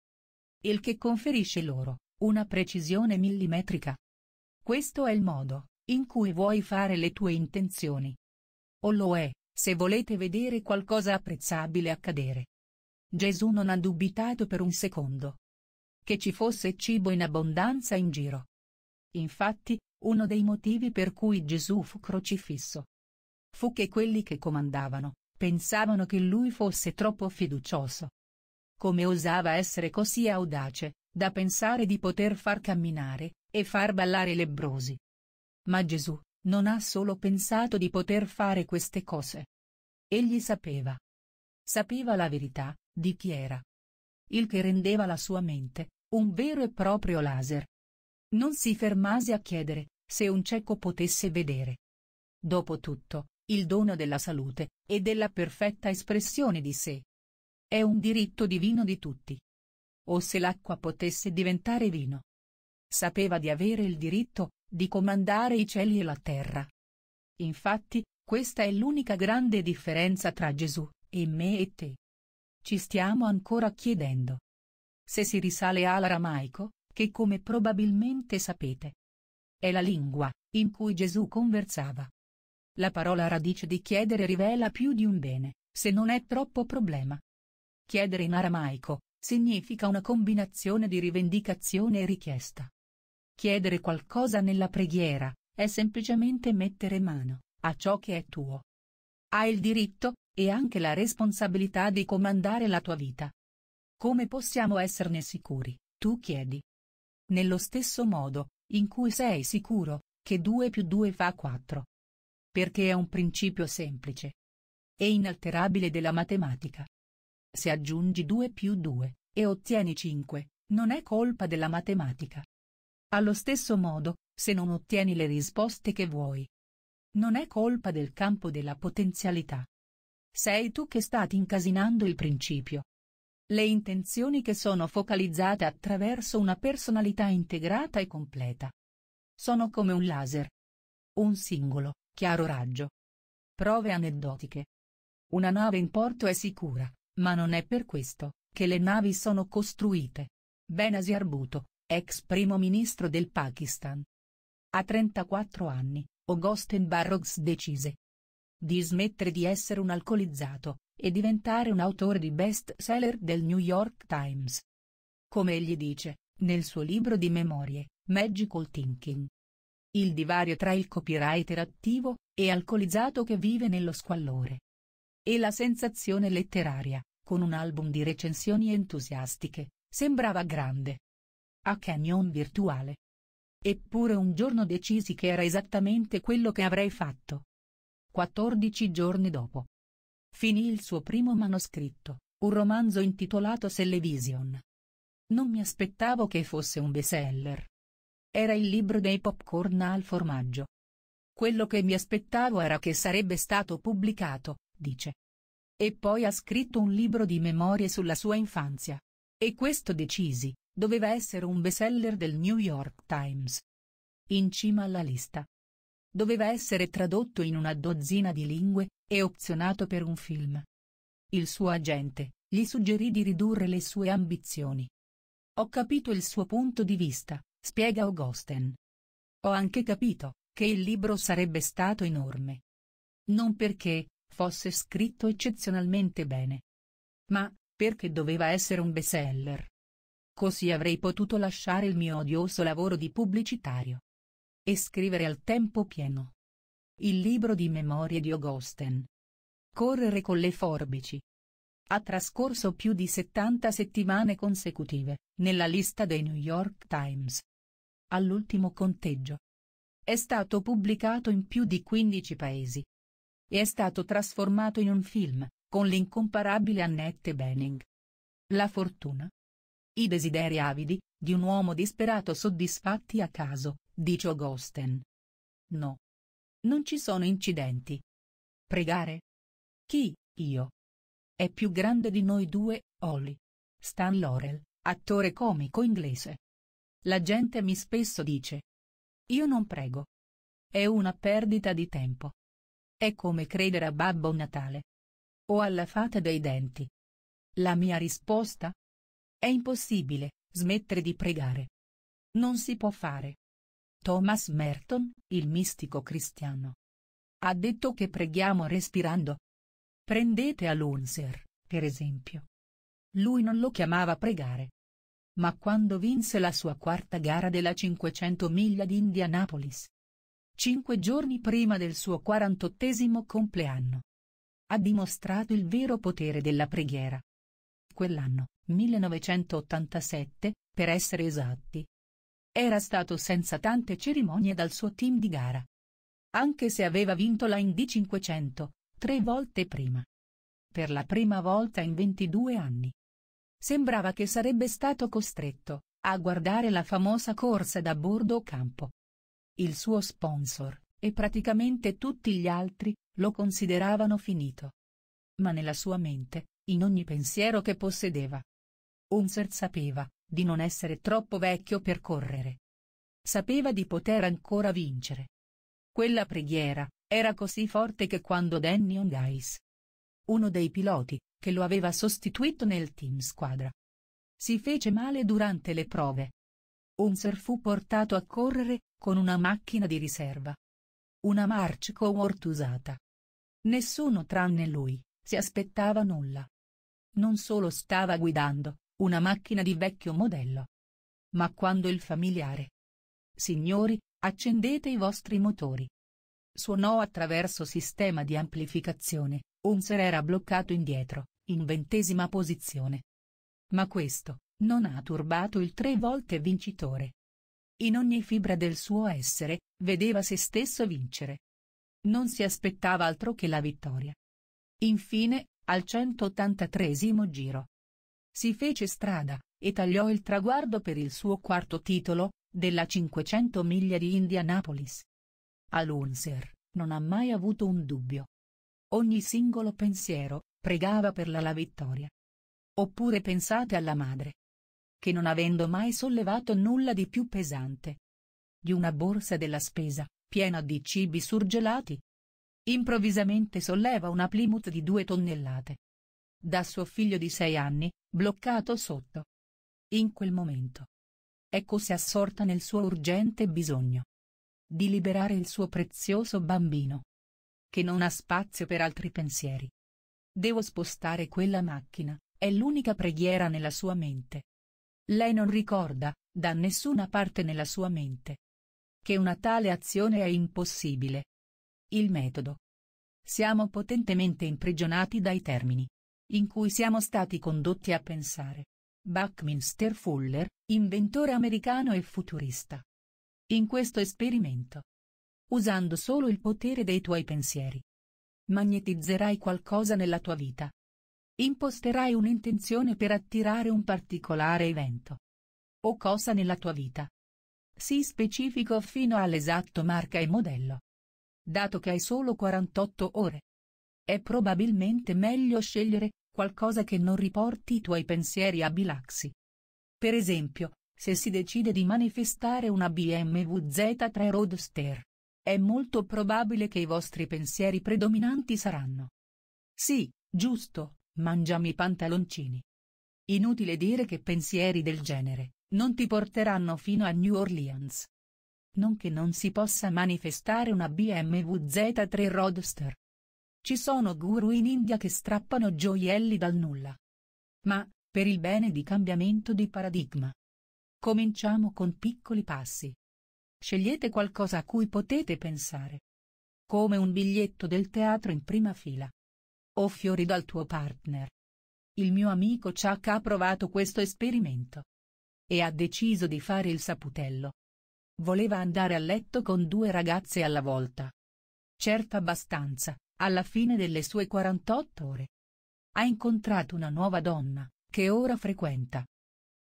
il che conferisce loro una precisione millimetrica. Questo è il modo in cui vuoi fare le tue intenzioni. O lo è, se volete vedere qualcosa apprezzabile accadere. Gesù non ha dubitato per un secondo che ci fosse cibo in abbondanza in giro infatti, uno dei motivi per cui Gesù fu crocifisso. Fu che quelli che comandavano, pensavano che lui fosse troppo fiducioso. Come osava essere così audace, da pensare di poter far camminare, e far ballare i lebbrosi. Ma Gesù, non ha solo pensato di poter fare queste cose. Egli sapeva. Sapeva la verità, di chi era. Il che rendeva la sua mente, un vero e proprio laser, non si fermase a chiedere se un cieco potesse vedere. Dopotutto, il dono della salute e della perfetta espressione di sé è un diritto divino di tutti. O se l'acqua potesse diventare vino. Sapeva di avere il diritto di comandare i cieli e la terra. Infatti, questa è l'unica grande differenza tra Gesù e me e te. Ci stiamo ancora chiedendo. Se si risale all'aramaico, che come probabilmente sapete è la lingua in cui Gesù conversava. La parola radice di chiedere rivela più di un bene, se non è troppo problema. Chiedere in aramaico significa una combinazione di rivendicazione e richiesta. Chiedere qualcosa nella preghiera è semplicemente mettere mano a ciò che è tuo. Hai il diritto e anche la responsabilità di comandare la tua vita. Come possiamo esserne sicuri? Tu chiedi, nello stesso modo in cui sei sicuro che 2 più 2 fa 4. Perché è un principio semplice e inalterabile della matematica. Se aggiungi 2 più 2 e ottieni 5, non è colpa della matematica. Allo stesso modo, se non ottieni le risposte che vuoi, non è colpa del campo della potenzialità. Sei tu che stai incasinando il principio le intenzioni che sono focalizzate attraverso una personalità integrata e completa. Sono come un laser. Un singolo, chiaro raggio. Prove aneddotiche. Una nave in porto è sicura, ma non è per questo che le navi sono costruite. Benazir Bhutto, ex primo ministro del Pakistan. A 34 anni, Augustin Barrocks decise di smettere di essere un alcolizzato e diventare un autore di best seller del New York Times. Come egli dice, nel suo libro di memorie, Magical Thinking. Il divario tra il copywriter attivo e alcolizzato che vive nello squallore. E la sensazione letteraria, con un album di recensioni entusiastiche, sembrava grande. A Canyon virtuale. Eppure un giorno decisi che era esattamente quello che avrei fatto. 14 giorni dopo, finì il suo primo manoscritto, un romanzo intitolato Sellevision. Non mi aspettavo che fosse un bestseller. Era il libro dei popcorn al formaggio. Quello che mi aspettavo era che sarebbe stato pubblicato, dice. E poi ha scritto un libro di memorie sulla sua infanzia. E questo decisi, doveva essere un bestseller del New York Times. In cima alla lista. Doveva essere tradotto in una dozzina di lingue, e opzionato per un film. Il suo agente, gli suggerì di ridurre le sue ambizioni. Ho capito il suo punto di vista, spiega Augusten. Ho anche capito, che il libro sarebbe stato enorme. Non perché, fosse scritto eccezionalmente bene. Ma, perché doveva essere un bestseller. Così avrei potuto lasciare il mio odioso lavoro di pubblicitario. E scrivere al tempo pieno. Il libro di memorie di Augusten. Correre con le forbici. Ha trascorso più di 70 settimane consecutive, nella lista dei New York Times. All'ultimo conteggio. È stato pubblicato in più di 15 paesi. E è stato trasformato in un film, con l'incomparabile Annette Benning. La fortuna. I desideri avidi, di un uomo disperato soddisfatti a caso, dice Augusten. No. Non ci sono incidenti. Pregare? Chi, io? È più grande di noi due, Holly. Stan Laurel, attore comico inglese. La gente mi spesso dice. Io non prego. È una perdita di tempo. È come credere a Babbo Natale. O alla fata dei denti. La mia risposta? È impossibile, smettere di pregare. Non si può fare. Thomas Merton, il mistico cristiano. Ha detto che preghiamo respirando. Prendete Alunzer, per esempio. Lui non lo chiamava pregare. Ma quando vinse la sua quarta gara della 500 miglia di Indianapolis. Cinque giorni prima del suo 48 compleanno. Ha dimostrato il vero potere della preghiera. Quell'anno, 1987, per essere esatti, era stato senza tante cerimonie dal suo team di gara. Anche se aveva vinto la Indy 500, tre volte prima. Per la prima volta in 22 anni. Sembrava che sarebbe stato costretto a guardare la famosa corsa da bordo campo. Il suo sponsor, e praticamente tutti gli altri, lo consideravano finito. Ma nella sua mente, in ogni pensiero che possedeva, Unser sapeva di non essere troppo vecchio per correre. Sapeva di poter ancora vincere. Quella preghiera era così forte che quando Danny Ongais, uno dei piloti, che lo aveva sostituito nel team squadra, si fece male durante le prove. Unser fu portato a correre con una macchina di riserva. Una March Coworth usata. Nessuno tranne lui si aspettava nulla. Non solo stava guidando, una macchina di vecchio modello. Ma quando il familiare. Signori, accendete i vostri motori. Suonò attraverso sistema di amplificazione, Unser era bloccato indietro, in ventesima posizione. Ma questo, non ha turbato il tre volte vincitore. In ogni fibra del suo essere, vedeva se stesso vincere. Non si aspettava altro che la vittoria. Infine, al 183 giro, si fece strada, e tagliò il traguardo per il suo quarto titolo, della 500 miglia di Indianapolis. Alunser, non ha mai avuto un dubbio. Ogni singolo pensiero, pregava per la, la vittoria. Oppure pensate alla madre. Che non avendo mai sollevato nulla di più pesante. Di una borsa della spesa, piena di cibi surgelati. Improvvisamente solleva una Plymouth di due tonnellate da suo figlio di sei anni, bloccato sotto. In quel momento. Ecco si assorta nel suo urgente bisogno. Di liberare il suo prezioso bambino. Che non ha spazio per altri pensieri. Devo spostare quella macchina, è l'unica preghiera nella sua mente. Lei non ricorda, da nessuna parte nella sua mente. Che una tale azione è impossibile. Il metodo. Siamo potentemente imprigionati dai termini in cui siamo stati condotti a pensare. Buckminster Fuller, inventore americano e futurista. In questo esperimento. Usando solo il potere dei tuoi pensieri. Magnetizzerai qualcosa nella tua vita. Imposterai un'intenzione per attirare un particolare evento. O cosa nella tua vita. Sii specifico fino all'esatto marca e modello. Dato che hai solo 48 ore. È probabilmente meglio scegliere qualcosa che non riporti i tuoi pensieri a Bilaxi. Per esempio, se si decide di manifestare una BMW Z3 Roadster. È molto probabile che i vostri pensieri predominanti saranno. Sì, giusto, mangiami i pantaloncini. Inutile dire che pensieri del genere non ti porteranno fino a New Orleans. Non che non si possa manifestare una BMW Z3 Roadster, ci sono guru in India che strappano gioielli dal nulla. Ma, per il bene di cambiamento di paradigma. Cominciamo con piccoli passi. Scegliete qualcosa a cui potete pensare. Come un biglietto del teatro in prima fila. O fiori dal tuo partner. Il mio amico Chuck ha provato questo esperimento. E ha deciso di fare il saputello. Voleva andare a letto con due ragazze alla volta. Certo abbastanza, alla fine delle sue 48 ore. Ha incontrato una nuova donna, che ora frequenta.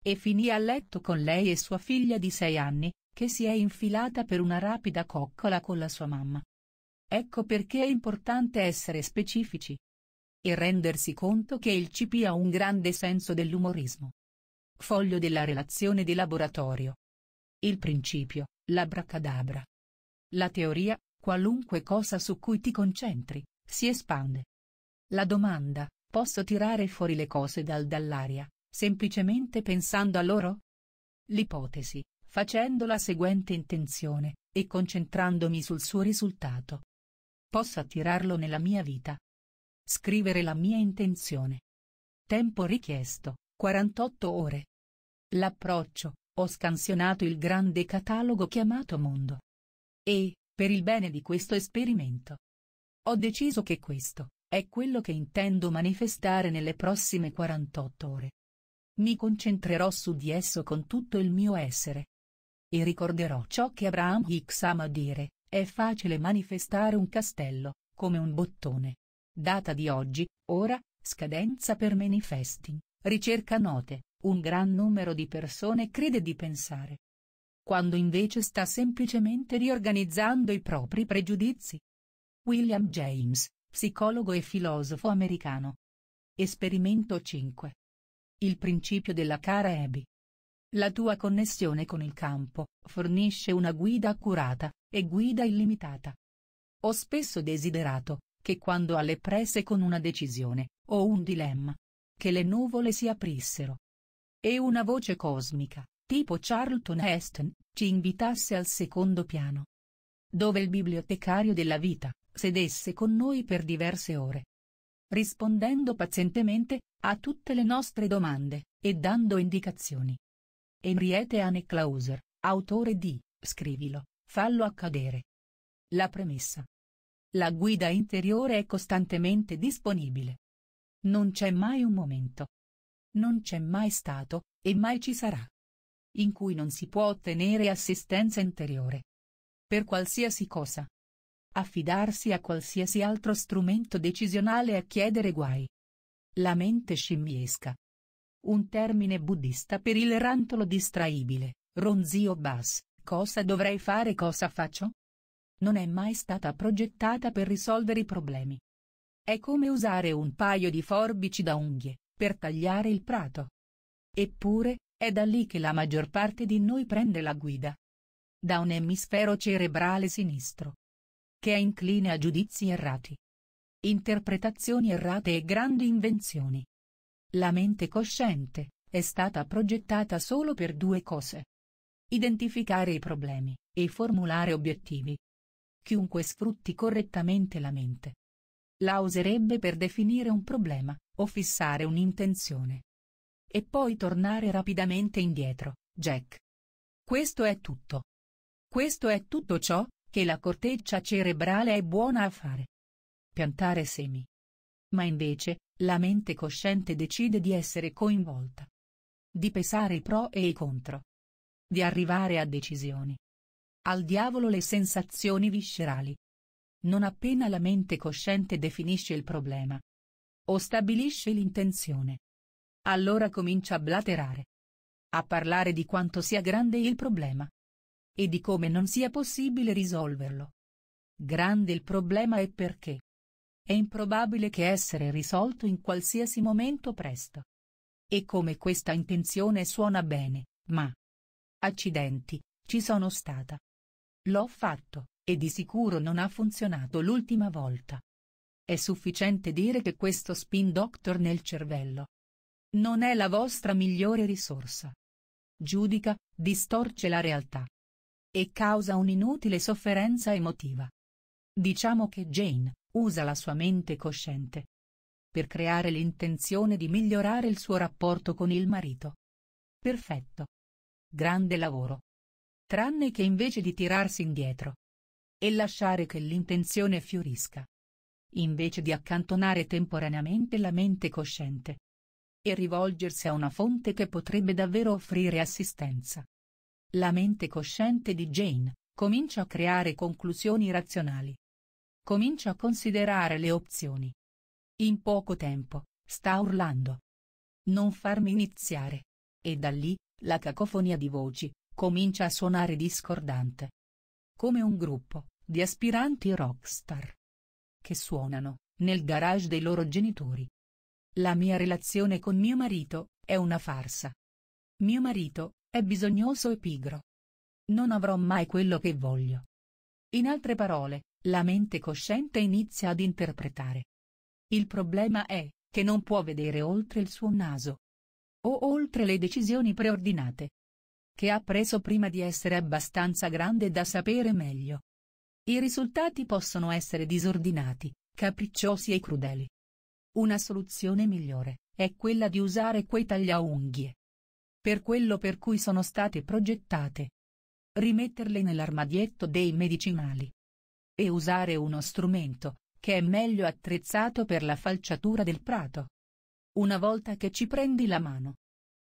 E finì a letto con lei e sua figlia di 6 anni, che si è infilata per una rapida coccola con la sua mamma. Ecco perché è importante essere specifici. E rendersi conto che il CP ha un grande senso dell'umorismo. Foglio della relazione di laboratorio. Il principio, l'abracadabra. La teoria, Qualunque cosa su cui ti concentri, si espande. La domanda, posso tirare fuori le cose dal dall'aria, semplicemente pensando a loro? L'ipotesi, facendo la seguente intenzione, e concentrandomi sul suo risultato. Posso attirarlo nella mia vita. Scrivere la mia intenzione. Tempo richiesto, 48 ore. L'approccio, ho scansionato il grande catalogo chiamato mondo. E, per il bene di questo esperimento. Ho deciso che questo è quello che intendo manifestare nelle prossime 48 ore. Mi concentrerò su di esso con tutto il mio essere. E ricorderò ciò che Abraham Hicks ama dire, è facile manifestare un castello, come un bottone. Data di oggi, ora, scadenza per manifesting, ricerca note, un gran numero di persone crede di pensare quando invece sta semplicemente riorganizzando i propri pregiudizi. William James, psicologo e filosofo americano. Esperimento 5. Il principio della cara Abby. La tua connessione con il campo fornisce una guida accurata e guida illimitata. Ho spesso desiderato che quando alle prese con una decisione o un dilemma, che le nuvole si aprissero e una voce cosmica Pipo Charlton Heston, ci invitasse al secondo piano. Dove il bibliotecario della vita, sedesse con noi per diverse ore. Rispondendo pazientemente, a tutte le nostre domande, e dando indicazioni. Henriette Anne Clauser, autore di, scrivilo, fallo accadere. La premessa. La guida interiore è costantemente disponibile. Non c'è mai un momento. Non c'è mai stato, e mai ci sarà in cui non si può ottenere assistenza interiore. Per qualsiasi cosa. Affidarsi a qualsiasi altro strumento decisionale a chiedere guai. La mente scimmiesca. Un termine buddista per il rantolo distraibile, ronzio bas, cosa dovrei fare cosa faccio? Non è mai stata progettata per risolvere i problemi. È come usare un paio di forbici da unghie, per tagliare il prato. Eppure, è da lì che la maggior parte di noi prende la guida. Da un emisfero cerebrale sinistro. Che è incline a giudizi errati. Interpretazioni errate e grandi invenzioni. La mente cosciente è stata progettata solo per due cose. Identificare i problemi e formulare obiettivi. Chiunque sfrutti correttamente la mente la userebbe per definire un problema, o fissare un'intenzione, e poi tornare rapidamente indietro, Jack. Questo è tutto. Questo è tutto ciò che la corteccia cerebrale è buona a fare. Piantare semi. Ma invece, la mente cosciente decide di essere coinvolta. Di pesare i pro e i contro. Di arrivare a decisioni. Al diavolo le sensazioni viscerali. Non appena la mente cosciente definisce il problema. O stabilisce l'intenzione. Allora comincia a blaterare. A parlare di quanto sia grande il problema. E di come non sia possibile risolverlo. Grande il problema e perché. È improbabile che essere risolto in qualsiasi momento presto. E come questa intenzione suona bene, ma... Accidenti, ci sono stata. L'ho fatto, e di sicuro non ha funzionato l'ultima volta. È sufficiente dire che questo spin doctor nel cervello non è la vostra migliore risorsa. Giudica, distorce la realtà. E causa un'inutile sofferenza emotiva. Diciamo che Jane usa la sua mente cosciente per creare l'intenzione di migliorare il suo rapporto con il marito. Perfetto. Grande lavoro. Tranne che invece di tirarsi indietro e lasciare che l'intenzione fiorisca. Invece di accantonare temporaneamente la mente cosciente, e rivolgersi a una fonte che potrebbe davvero offrire assistenza. La mente cosciente di Jane comincia a creare conclusioni razionali. Comincia a considerare le opzioni. In poco tempo, sta urlando. Non farmi iniziare. E da lì, la cacofonia di voci, comincia a suonare discordante. Come un gruppo, di aspiranti rockstar. Che suonano, nel garage dei loro genitori. La mia relazione con mio marito è una farsa. Mio marito è bisognoso e pigro. Non avrò mai quello che voglio. In altre parole, la mente cosciente inizia ad interpretare. Il problema è che non può vedere oltre il suo naso o oltre le decisioni preordinate che ha preso prima di essere abbastanza grande da sapere meglio. I risultati possono essere disordinati, capricciosi e crudeli. Una soluzione migliore è quella di usare quei tagliaunghie. Per quello per cui sono state progettate. Rimetterle nell'armadietto dei medicinali. E usare uno strumento, che è meglio attrezzato per la falciatura del prato. Una volta che ci prendi la mano,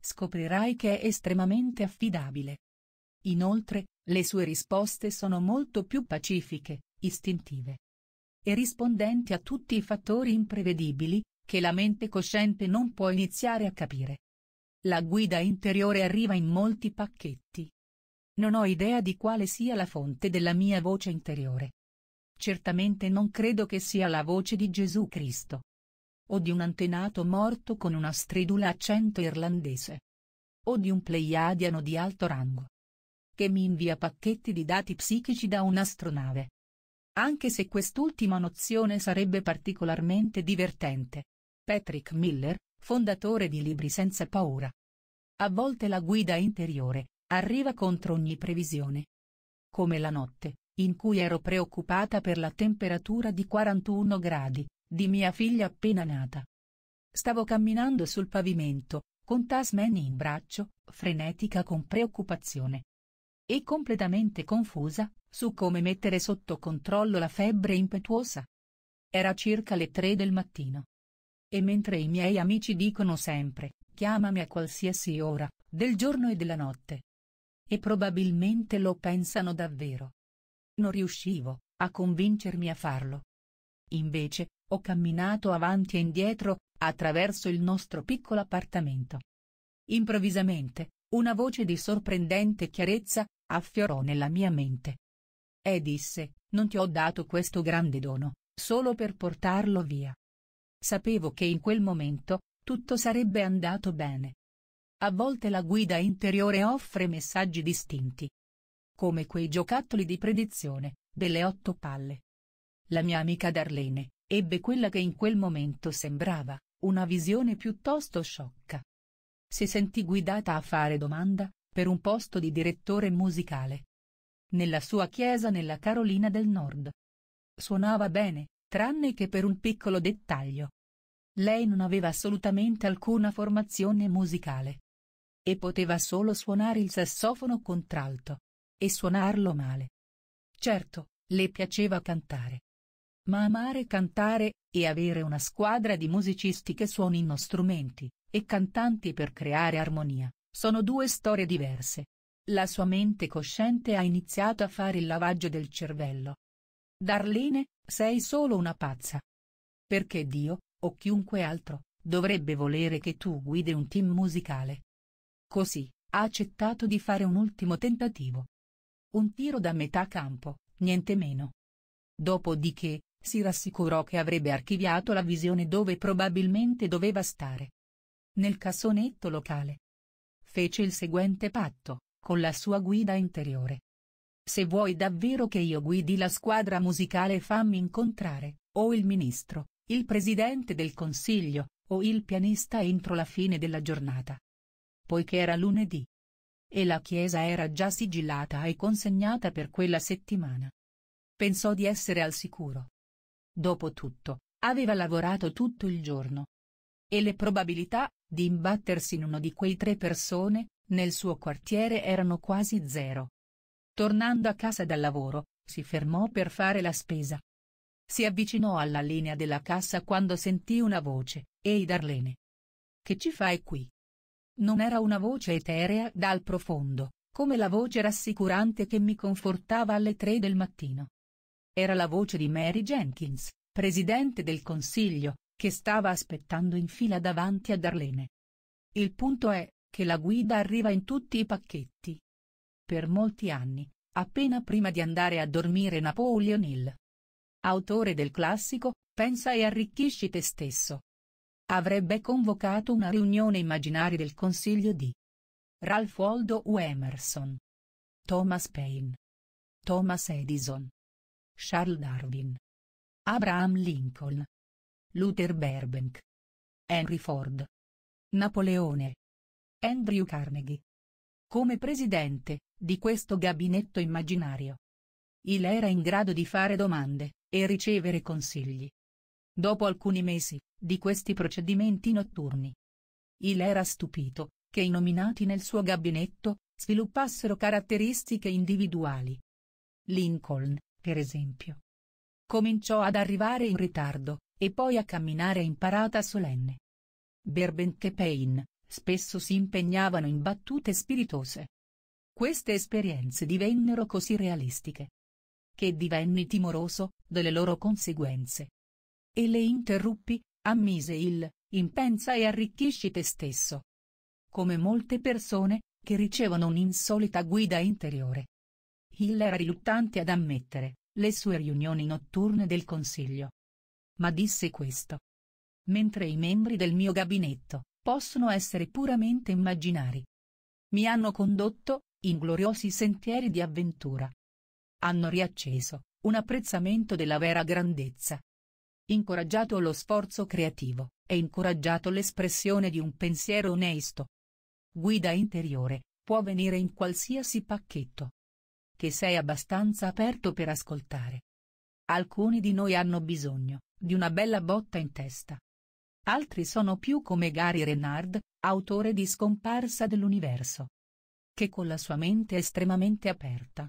scoprirai che è estremamente affidabile. Inoltre, le sue risposte sono molto più pacifiche, istintive, e rispondenti a tutti i fattori imprevedibili, che la mente cosciente non può iniziare a capire. La guida interiore arriva in molti pacchetti. Non ho idea di quale sia la fonte della mia voce interiore. Certamente non credo che sia la voce di Gesù Cristo. O di un antenato morto con una stridula accento irlandese. O di un pleiadiano di alto rango. Che mi invia pacchetti di dati psichici da un'astronave. Anche se quest'ultima nozione sarebbe particolarmente divertente. Patrick Miller, fondatore di Libri senza paura. A volte la guida interiore arriva contro ogni previsione. Come la notte, in cui ero preoccupata per la temperatura di 41 gradi, di mia figlia appena nata. Stavo camminando sul pavimento, con Tasman in braccio, frenetica con preoccupazione, e completamente confusa su come mettere sotto controllo la febbre impetuosa. Era circa le tre del mattino. E mentre i miei amici dicono sempre, chiamami a qualsiasi ora, del giorno e della notte. E probabilmente lo pensano davvero. Non riuscivo a convincermi a farlo. Invece, ho camminato avanti e indietro, attraverso il nostro piccolo appartamento. Improvvisamente, una voce di sorprendente chiarezza, affiorò nella mia mente. E disse, non ti ho dato questo grande dono, solo per portarlo via. Sapevo che in quel momento, tutto sarebbe andato bene. A volte la guida interiore offre messaggi distinti. Come quei giocattoli di predizione, delle otto palle. La mia amica Darlene, ebbe quella che in quel momento sembrava, una visione piuttosto sciocca si sentì guidata a fare domanda, per un posto di direttore musicale. Nella sua chiesa nella Carolina del Nord. Suonava bene, tranne che per un piccolo dettaglio. Lei non aveva assolutamente alcuna formazione musicale. E poteva solo suonare il sassofono contralto. E suonarlo male. Certo, le piaceva cantare. Ma amare cantare, e avere una squadra di musicisti che suonino strumenti, e cantanti per creare armonia, sono due storie diverse. La sua mente cosciente ha iniziato a fare il lavaggio del cervello. Darlene, sei solo una pazza. Perché Dio, o chiunque altro, dovrebbe volere che tu guidi un team musicale. Così, ha accettato di fare un ultimo tentativo. Un tiro da metà campo, niente meno. Dopodiché, si rassicurò che avrebbe archiviato la visione dove probabilmente doveva stare nel casonetto locale. Fece il seguente patto, con la sua guida interiore. Se vuoi davvero che io guidi la squadra musicale fammi incontrare, o il ministro, il presidente del consiglio, o il pianista entro la fine della giornata. Poiché era lunedì. E la chiesa era già sigillata e consegnata per quella settimana. Pensò di essere al sicuro. Dopotutto, aveva lavorato tutto il giorno, e le probabilità, di imbattersi in uno di quei tre persone, nel suo quartiere erano quasi zero. Tornando a casa dal lavoro, si fermò per fare la spesa. Si avvicinò alla linea della cassa quando sentì una voce, Ehi Darlene. Che ci fai qui? Non era una voce eterea dal profondo, come la voce rassicurante che mi confortava alle tre del mattino. Era la voce di Mary Jenkins, presidente del consiglio, che stava aspettando in fila davanti a Darlene. Il punto è, che la guida arriva in tutti i pacchetti. Per molti anni, appena prima di andare a dormire Napoleon Hill. Autore del classico, pensa e arricchisci te stesso. Avrebbe convocato una riunione immaginaria del consiglio di Ralph Waldo Emerson, Thomas Paine, Thomas Edison, Charles Darwin, Abraham Lincoln, Luther Burbank. Henry Ford. Napoleone. Andrew Carnegie. Come presidente, di questo gabinetto immaginario. Il era in grado di fare domande, e ricevere consigli. Dopo alcuni mesi, di questi procedimenti notturni. Il era stupito, che i nominati nel suo gabinetto, sviluppassero caratteristiche individuali. Lincoln, per esempio. Cominciò ad arrivare in ritardo, e poi a camminare in parata solenne. Berbent e Payne, spesso si impegnavano in battute spiritose. Queste esperienze divennero così realistiche. Che divenni timoroso, delle loro conseguenze. E le interruppi, ammise il, impensa e arricchisci te stesso. Come molte persone, che ricevono un'insolita guida interiore. Hill era riluttante ad ammettere, le sue riunioni notturne del consiglio, ma disse questo. Mentre i membri del mio gabinetto, possono essere puramente immaginari. Mi hanno condotto, in gloriosi sentieri di avventura. Hanno riacceso, un apprezzamento della vera grandezza. Incoraggiato lo sforzo creativo, e incoraggiato l'espressione di un pensiero onesto. Guida interiore, può venire in qualsiasi pacchetto. Che sei abbastanza aperto per ascoltare. Alcuni di noi hanno bisogno, di una bella botta in testa. Altri sono più come Gary Renard, autore di Scomparsa dell'universo, che con la sua mente estremamente aperta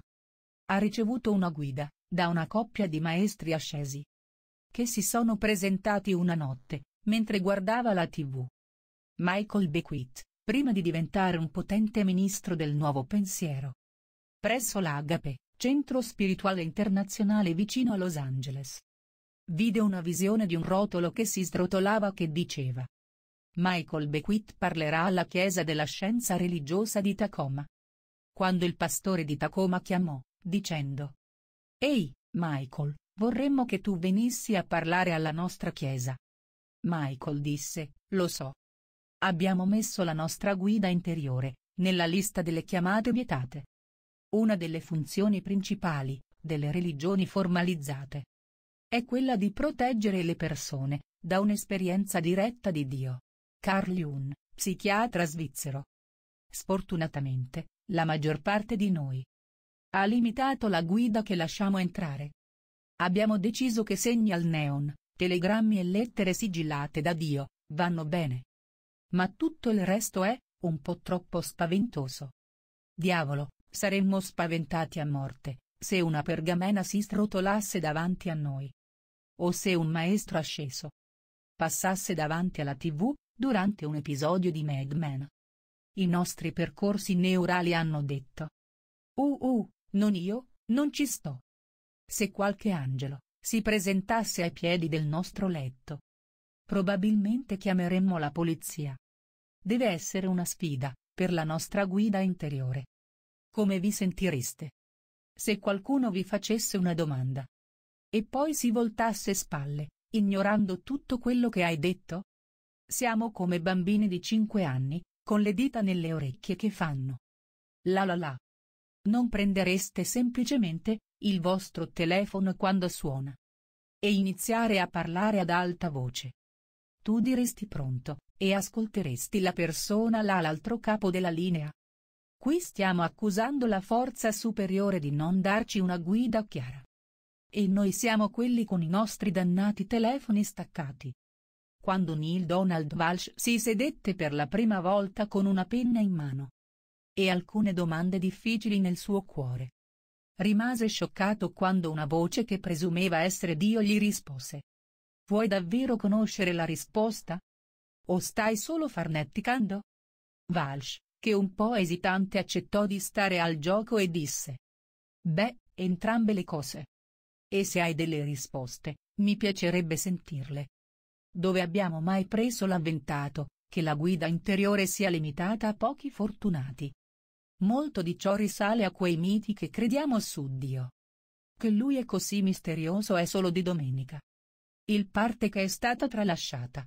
ha ricevuto una guida da una coppia di maestri ascesi che si sono presentati una notte mentre guardava la TV. Michael Beckwith, prima di diventare un potente ministro del nuovo pensiero, presso l'Agape, centro spirituale internazionale vicino a Los Angeles Vide una visione di un rotolo che si srotolava che diceva. Michael Bequit parlerà alla Chiesa della Scienza Religiosa di Tacoma. Quando il pastore di Tacoma chiamò, dicendo. Ehi, Michael, vorremmo che tu venissi a parlare alla nostra Chiesa. Michael disse, lo so. Abbiamo messo la nostra guida interiore, nella lista delle chiamate vietate. Una delle funzioni principali, delle religioni formalizzate, è quella di proteggere le persone, da un'esperienza diretta di Dio. Carl Jung, psichiatra svizzero. Sfortunatamente, la maggior parte di noi ha limitato la guida che lasciamo entrare. Abbiamo deciso che segni al neon, telegrammi e lettere sigillate da Dio, vanno bene. Ma tutto il resto è, un po' troppo spaventoso. Diavolo, saremmo spaventati a morte, se una pergamena si strotolasse davanti a noi. O se un maestro asceso passasse davanti alla tv, durante un episodio di Mad Men. I nostri percorsi neurali hanno detto. Uh uh, non io, non ci sto. Se qualche angelo si presentasse ai piedi del nostro letto. Probabilmente chiameremmo la polizia. Deve essere una sfida, per la nostra guida interiore. Come vi sentireste? Se qualcuno vi facesse una domanda, e poi si voltasse spalle, ignorando tutto quello che hai detto? Siamo come bambini di cinque anni, con le dita nelle orecchie che fanno. La la la. Non prendereste semplicemente, il vostro telefono quando suona. E iniziare a parlare ad alta voce. Tu diresti pronto, e ascolteresti la persona là all'altro capo della linea. Qui stiamo accusando la forza superiore di non darci una guida chiara. E noi siamo quelli con i nostri dannati telefoni staccati. Quando Neil Donald Walsh si sedette per la prima volta con una penna in mano. E alcune domande difficili nel suo cuore. Rimase scioccato quando una voce che presumeva essere Dio gli rispose. Vuoi davvero conoscere la risposta? O stai solo farneticando? Walsh, che un po' esitante accettò di stare al gioco e disse. Beh, entrambe le cose. E se hai delle risposte, mi piacerebbe sentirle. Dove abbiamo mai preso l'avventato, che la guida interiore sia limitata a pochi fortunati? Molto di ciò risale a quei miti che crediamo su Dio. Che lui è così misterioso è solo di domenica. Il parte che è stata tralasciata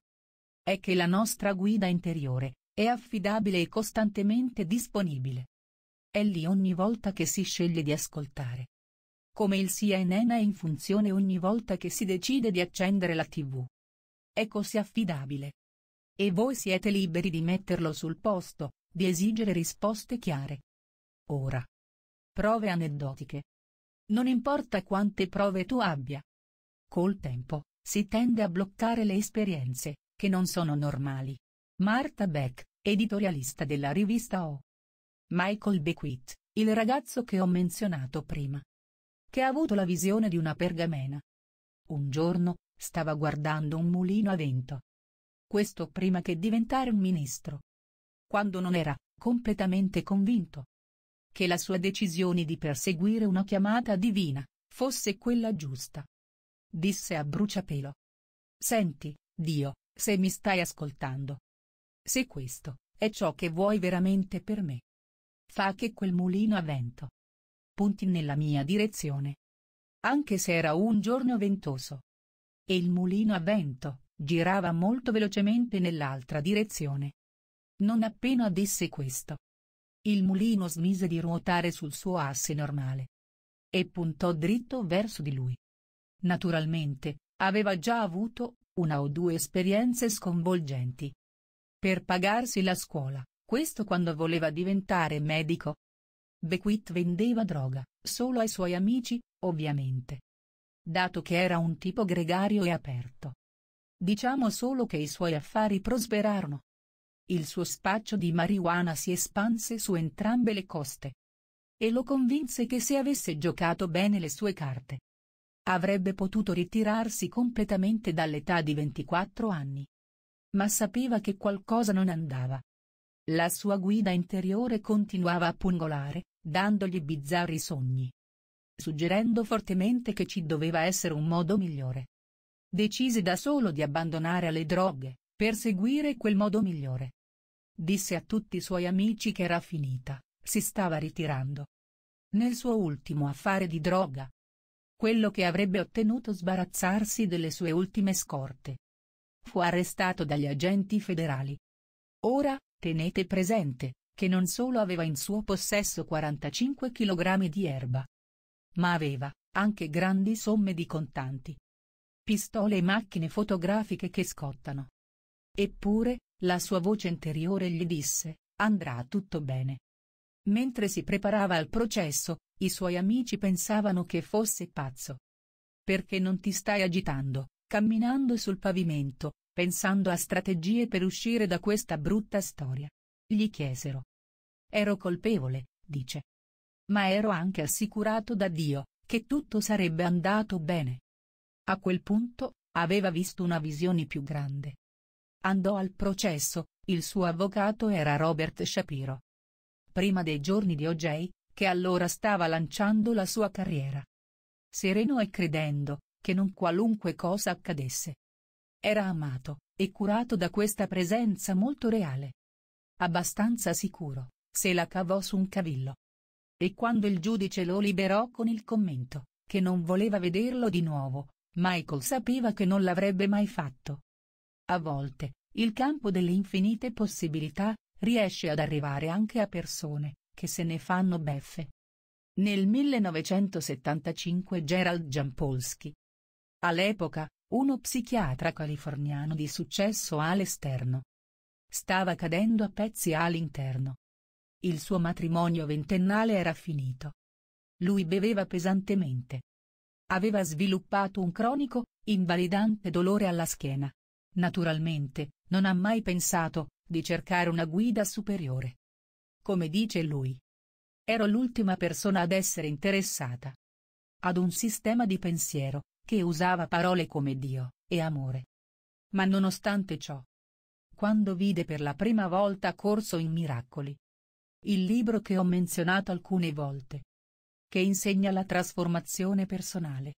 è che la nostra guida interiore è affidabile e costantemente disponibile. È lì ogni volta che si sceglie di ascoltare, come il CNN è in funzione ogni volta che si decide di accendere la TV. È così affidabile. E voi siete liberi di metterlo sul posto, di esigere risposte chiare. Ora. Prove aneddotiche. Non importa quante prove tu abbia. Col tempo, si tende a bloccare le esperienze, che non sono normali. Marta Beck, editorialista della rivista O. Michael Bequit, il ragazzo che ho menzionato prima, che ha avuto la visione di una pergamena. Un giorno, stava guardando un mulino a vento. Questo prima che diventare un ministro. Quando non era, completamente convinto. Che la sua decisione di perseguire una chiamata divina, fosse quella giusta. Disse a bruciapelo. Senti, Dio, se mi stai ascoltando. Se questo, è ciò che vuoi veramente per me. Fa che quel mulino a vento, punti nella mia direzione. Anche se era un giorno ventoso. E il mulino a vento, girava molto velocemente nell'altra direzione. Non appena disse questo. Il mulino smise di ruotare sul suo asse normale. E puntò dritto verso di lui. Naturalmente, aveva già avuto, una o due esperienze sconvolgenti. Per pagarsi la scuola, questo quando voleva diventare medico, Bequit vendeva droga, solo ai suoi amici, ovviamente. Dato che era un tipo gregario e aperto. Diciamo solo che i suoi affari prosperarono. Il suo spaccio di marijuana si espanse su entrambe le coste. E lo convinse che se avesse giocato bene le sue carte, avrebbe potuto ritirarsi completamente dall'età di 24 anni. Ma sapeva che qualcosa non andava. La sua guida interiore continuava a pungolare, dandogli bizzarri sogni. Suggerendo fortemente che ci doveva essere un modo migliore. Decise da solo di abbandonare le droghe, per seguire quel modo migliore. Disse a tutti i suoi amici che era finita, si stava ritirando. Nel suo ultimo affare di droga. Quello che avrebbe ottenuto sbarazzarsi delle sue ultime scorte. Fu arrestato dagli agenti federali. Ora, tenete presente, che non solo aveva in suo possesso 45 kg di erba, ma aveva anche grandi somme di contanti. Pistole e macchine fotografiche che scottano. Eppure, la sua voce interiore gli disse, andrà tutto bene. Mentre si preparava al processo, i suoi amici pensavano che fosse pazzo. Perché non ti stai agitando, camminando sul pavimento, pensando a strategie per uscire da questa brutta storia? Gli chiesero. Ero colpevole, dice. Ma ero anche assicurato da Dio, che tutto sarebbe andato bene. A quel punto, aveva visto una visione più grande. Andò al processo, il suo avvocato era Robert Shapiro. Prima dei giorni di OJ, che allora stava lanciando la sua carriera. Sereno e credendo, che non qualunque cosa accadesse. Era amato, e curato da questa presenza molto reale. Abbastanza sicuro, se la cavò su un cavillo. E quando il giudice lo liberò con il commento, che non voleva vederlo di nuovo, Michael sapeva che non l'avrebbe mai fatto. A volte, il campo delle infinite possibilità, riesce ad arrivare anche a persone, che se ne fanno beffe. Nel 1975 Gerald Jampolsky. All'epoca, uno psichiatra californiano di successo all'esterno. Stava cadendo a pezzi all'interno, il suo matrimonio ventennale era finito. Lui beveva pesantemente. Aveva sviluppato un cronico, invalidante dolore alla schiena. Naturalmente, non ha mai pensato, di cercare una guida superiore. Come dice lui. Ero l'ultima persona ad essere interessata. Ad un sistema di pensiero, che usava parole come Dio, e amore. Ma nonostante ciò. Quando vide per la prima volta Corso in Miracoli, il libro che ho menzionato alcune volte. Che insegna la trasformazione personale.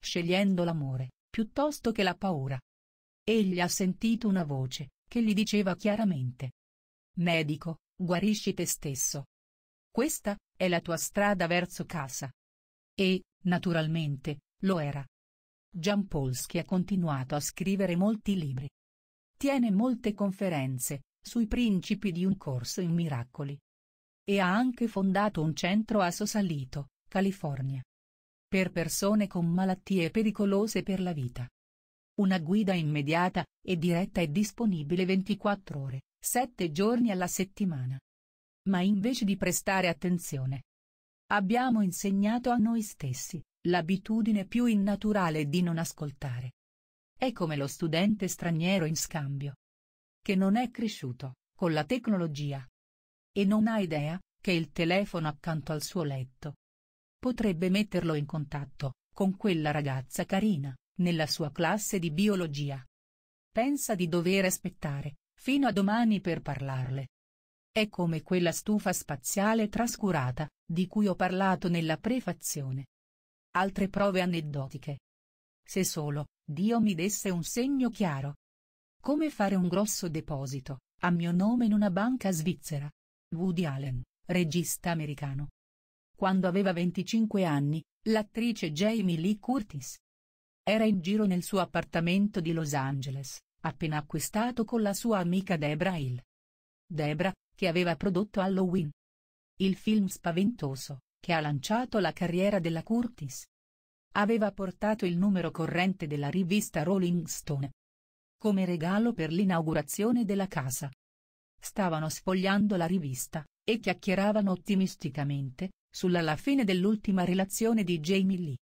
Scegliendo l'amore, piuttosto che la paura. Egli ha sentito una voce, che gli diceva chiaramente. Medico, guarisci te stesso. Questa, è la tua strada verso casa. E, naturalmente, lo era. Giampolsky ha continuato a scrivere molti libri. Tiene molte conferenze, sui principi di un corso in miracoli, e ha anche fondato un centro a Sosalito, California. Per persone con malattie pericolose per la vita. Una guida immediata e diretta è disponibile 24 ore, 7 giorni alla settimana. Ma invece di prestare attenzione, abbiamo insegnato a noi stessi l'abitudine più innaturale di non ascoltare. È come lo studente straniero in scambio, che non è cresciuto con la tecnologia, e non ha idea, che il telefono accanto al suo letto. Potrebbe metterlo in contatto, con quella ragazza carina, nella sua classe di biologia. Pensa di dover aspettare, fino a domani per parlarle. È come quella stufa spaziale trascurata, di cui ho parlato nella prefazione. Altre prove aneddotiche. Se solo, Dio mi desse un segno chiaro. Come fare un grosso deposito, a mio nome in una banca svizzera, Woody Allen, regista americano. Quando aveva 25 anni, l'attrice Jamie Lee Curtis era in giro nel suo appartamento di Los Angeles, appena acquistato con la sua amica Debra Hill. Debra, che aveva prodotto Halloween. Il film spaventoso, che ha lanciato la carriera della Curtis. Aveva portato il numero corrente della rivista Rolling Stone. Come regalo per l'inaugurazione della casa, stavano sfogliando la rivista, e chiacchieravano ottimisticamente, sulla fine dell'ultima relazione di Jamie Lee.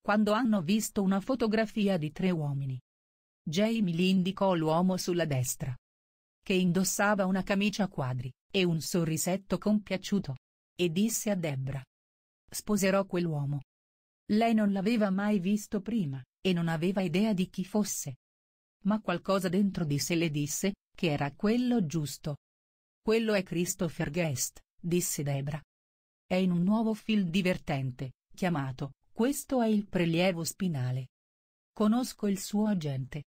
Quando hanno visto una fotografia di tre uomini. Jamie Lee indicò l'uomo sulla destra. Che indossava una camicia a quadri, e un sorrisetto compiaciuto. E disse a Debra. Sposerò quell'uomo. Lei non l'aveva mai visto prima, e non aveva idea di chi fosse. Ma qualcosa dentro di sé le disse, che era quello giusto. Quello è Christopher Guest, disse Debra. È in un nuovo film divertente, chiamato, questo è il prelievo spinale. Conosco il suo agente.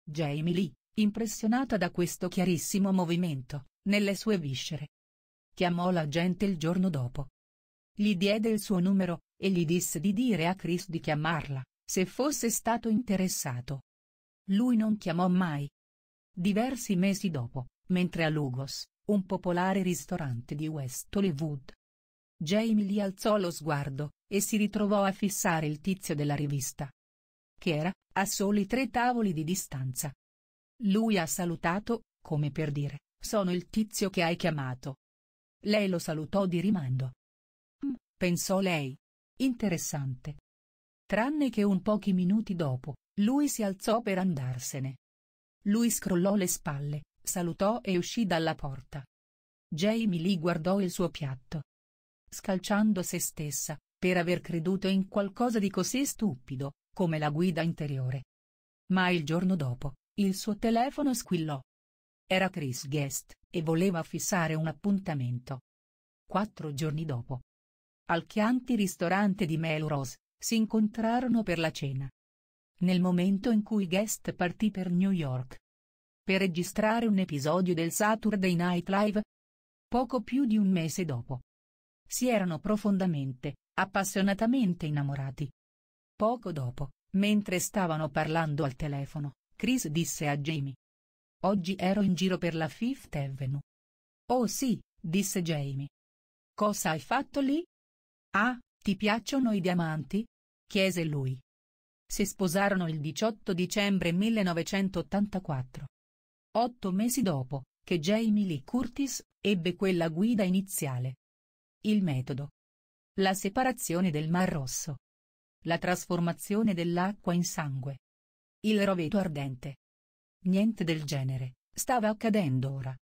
Jamie Lee, impressionata da questo chiarissimo movimento, nelle sue viscere. Chiamò l'agente il giorno dopo. Gli diede il suo numero, e gli disse di dire a Chris di chiamarla, se fosse stato interessato. Lui non chiamò mai, Diversi mesi dopo, mentre a Lugos, un popolare ristorante di West Hollywood, Jamie gli alzò lo sguardo, e si ritrovò a fissare il tizio della rivista. Che era, a soli tre tavoli di distanza. Lui ha salutato, come per dire, sono il tizio che hai chiamato. Lei lo salutò di rimando. Mm, pensò lei. Interessante. Tranne che un pochi minuti dopo, lui si alzò per andarsene. Lui scrollò le spalle, salutò e uscì dalla porta. Jamie Lee guardò il suo piatto. Scalciando se stessa, per aver creduto in qualcosa di così stupido, come la guida interiore. Ma il giorno dopo, il suo telefono squillò. Era Chris Guest, e voleva fissare un appuntamento. Quattro giorni dopo. Al Chianti ristorante di Melrose, si incontrarono per la cena nel momento in cui Guest partì per New York. Per registrare un episodio del Saturday Night Live. Poco più di un mese dopo. Si erano profondamente, appassionatamente innamorati. Poco dopo, mentre stavano parlando al telefono, Chris disse a Jamie. Oggi ero in giro per la Fifth Avenue. Oh sì, disse Jamie. Cosa hai fatto lì? Ah, ti piacciono i diamanti? chiese lui. Si sposarono il 18 dicembre 1984. Otto mesi dopo, che Jamie Lee Curtis ebbe quella guida iniziale. Il metodo. La separazione del Mar Rosso. La trasformazione dell'acqua in sangue. Il roveto ardente. Niente del genere, stava accadendo ora.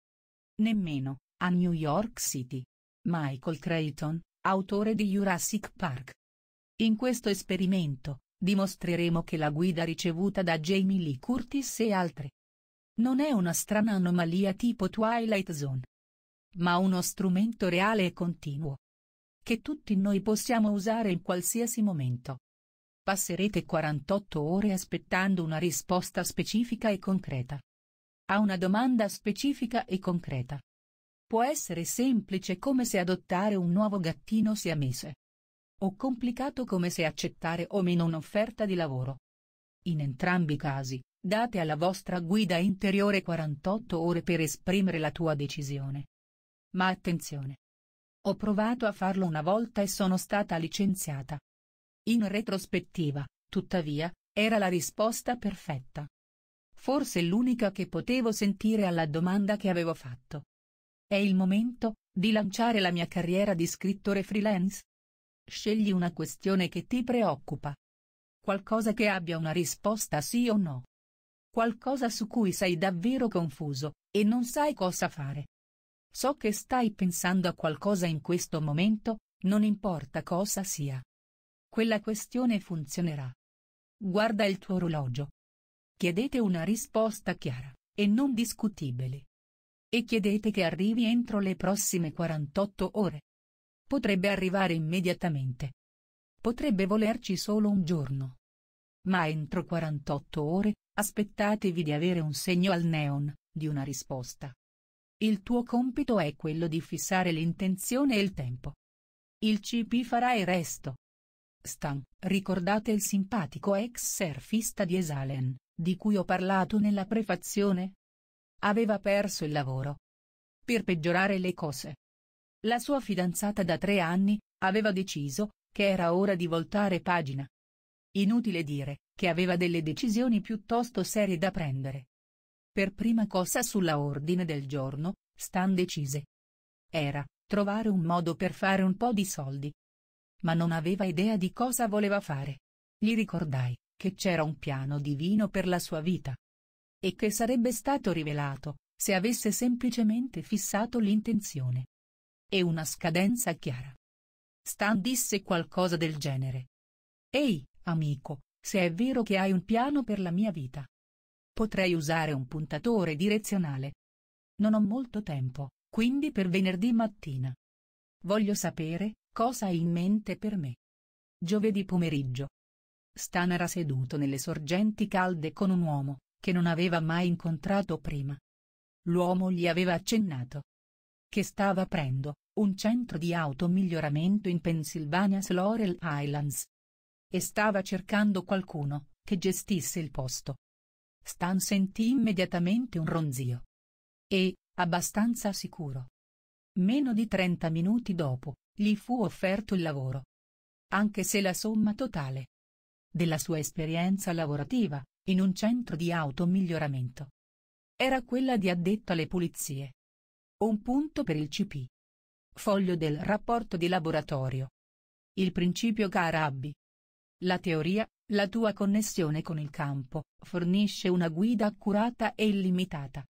Nemmeno, a New York City. Michael Creighton, autore di Jurassic Park. In questo esperimento, dimostreremo che la guida ricevuta da Jamie Lee Curtis e altri non è una strana anomalia tipo Twilight Zone, ma uno strumento reale e continuo, che tutti noi possiamo usare in qualsiasi momento. Passerete 48 ore aspettando una risposta specifica e concreta. A una domanda specifica e concreta. Può essere semplice come se adottare un nuovo gattino sia mese o complicato come se accettare o meno un'offerta di lavoro. In entrambi i casi, date alla vostra guida interiore 48 ore per esprimere la tua decisione. Ma attenzione! Ho provato a farlo una volta e sono stata licenziata. In retrospettiva, tuttavia, era la risposta perfetta. Forse l'unica che potevo sentire alla domanda che avevo fatto. È il momento, di lanciare la mia carriera di scrittore freelance? Scegli una questione che ti preoccupa. Qualcosa che abbia una risposta sì o no. Qualcosa su cui sei davvero confuso, e non sai cosa fare. So che stai pensando a qualcosa in questo momento, non importa cosa sia. Quella questione funzionerà. Guarda il tuo orologio. Chiedete una risposta chiara, e non discutibile. E chiedete che arrivi entro le prossime 48 ore potrebbe arrivare immediatamente. Potrebbe volerci solo un giorno. Ma entro 48 ore, aspettatevi di avere un segno al neon, di una risposta. Il tuo compito è quello di fissare l'intenzione e il tempo. Il CP farà il resto. Stan, ricordate il simpatico ex surfista di Esalen, di cui ho parlato nella prefazione? Aveva perso il lavoro. Per peggiorare le cose, la sua fidanzata da tre anni aveva deciso che era ora di voltare pagina. Inutile dire che aveva delle decisioni piuttosto serie da prendere. Per prima cosa sulla ordine del giorno, Stan decise. Era trovare un modo per fare un po' di soldi. Ma non aveva idea di cosa voleva fare. Gli ricordai che c'era un piano divino per la sua vita. E che sarebbe stato rivelato se avesse semplicemente fissato l'intenzione. E una scadenza chiara. Stan disse qualcosa del genere. Ehi, amico, se è vero che hai un piano per la mia vita. Potrei usare un puntatore direzionale. Non ho molto tempo, quindi per venerdì mattina. Voglio sapere, cosa hai in mente per me. Giovedì pomeriggio. Stan era seduto nelle sorgenti calde con un uomo, che non aveva mai incontrato prima. L'uomo gli aveva accennato. Che stava aprendo, un centro di automiglioramento in Pennsylvania's Laurel Islands. E stava cercando qualcuno, che gestisse il posto. Stan sentì immediatamente un ronzio. E, abbastanza sicuro. Meno di 30 minuti dopo, gli fu offerto il lavoro. Anche se la somma totale della sua esperienza lavorativa, in un centro di automiglioramento, era quella di addetto alle pulizie. Un punto per il CP. Foglio del rapporto di laboratorio. Il principio Carabbi. La teoria, la tua connessione con il campo, fornisce una guida accurata e illimitata.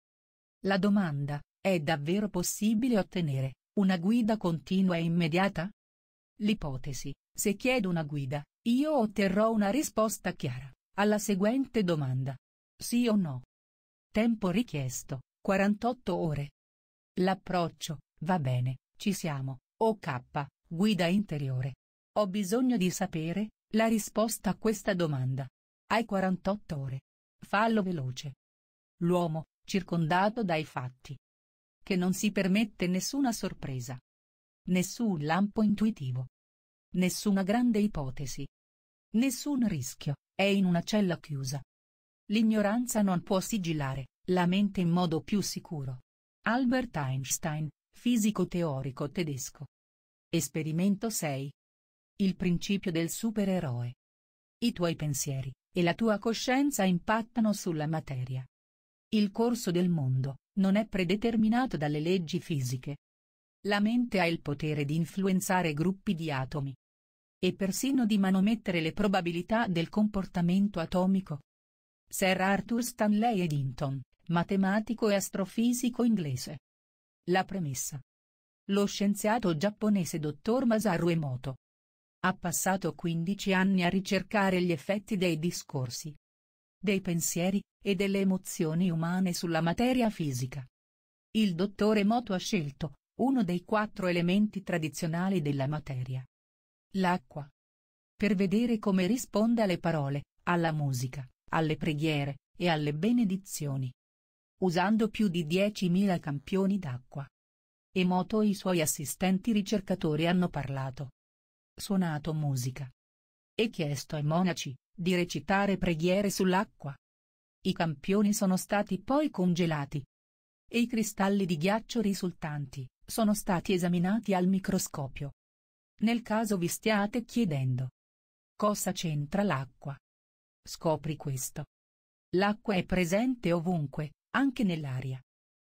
La domanda, è davvero possibile ottenere una guida continua e immediata? L'ipotesi, se chiedo una guida, io otterrò una risposta chiara, alla seguente domanda. Sì o no? Tempo richiesto, 48 ore. L'approccio, va bene, ci siamo, OK, guida interiore. Ho bisogno di sapere la risposta a questa domanda. Hai 48 ore. Fallo veloce. L'uomo, circondato dai fatti. Che non si permette nessuna sorpresa. Nessun lampo intuitivo. Nessuna grande ipotesi. Nessun rischio, è in una cella chiusa. L'ignoranza non può sigillare la mente in modo più sicuro. Albert Einstein, Fisico teorico tedesco. Esperimento 6. Il principio del supereroe. I tuoi pensieri e la tua coscienza impattano sulla materia. Il corso del mondo non è predeterminato dalle leggi fisiche. La mente ha il potere di influenzare gruppi di atomi e persino di manomettere le probabilità del comportamento atomico. Sir Arthur Stanley Eddington, matematico e astrofisico inglese, la premessa. Lo scienziato giapponese dottor Masaru Emoto ha passato 15 anni a ricercare gli effetti dei discorsi, dei pensieri, e delle emozioni umane sulla materia fisica. Il dottore Emoto ha scelto, uno dei quattro elementi tradizionali della materia. L'acqua. Per vedere come risponde alle parole, alla musica, alle preghiere, e alle benedizioni usando più di 10.000 campioni d'acqua. Emoto e i suoi assistenti ricercatori hanno parlato. Suonato musica. E chiesto ai monaci, di recitare preghiere sull'acqua. I campioni sono stati poi congelati. E i cristalli di ghiaccio risultanti, sono stati esaminati al microscopio. Nel caso vi stiate chiedendo. Cosa c'entra l'acqua? Scopri questo. L'acqua è presente ovunque, anche nell'aria.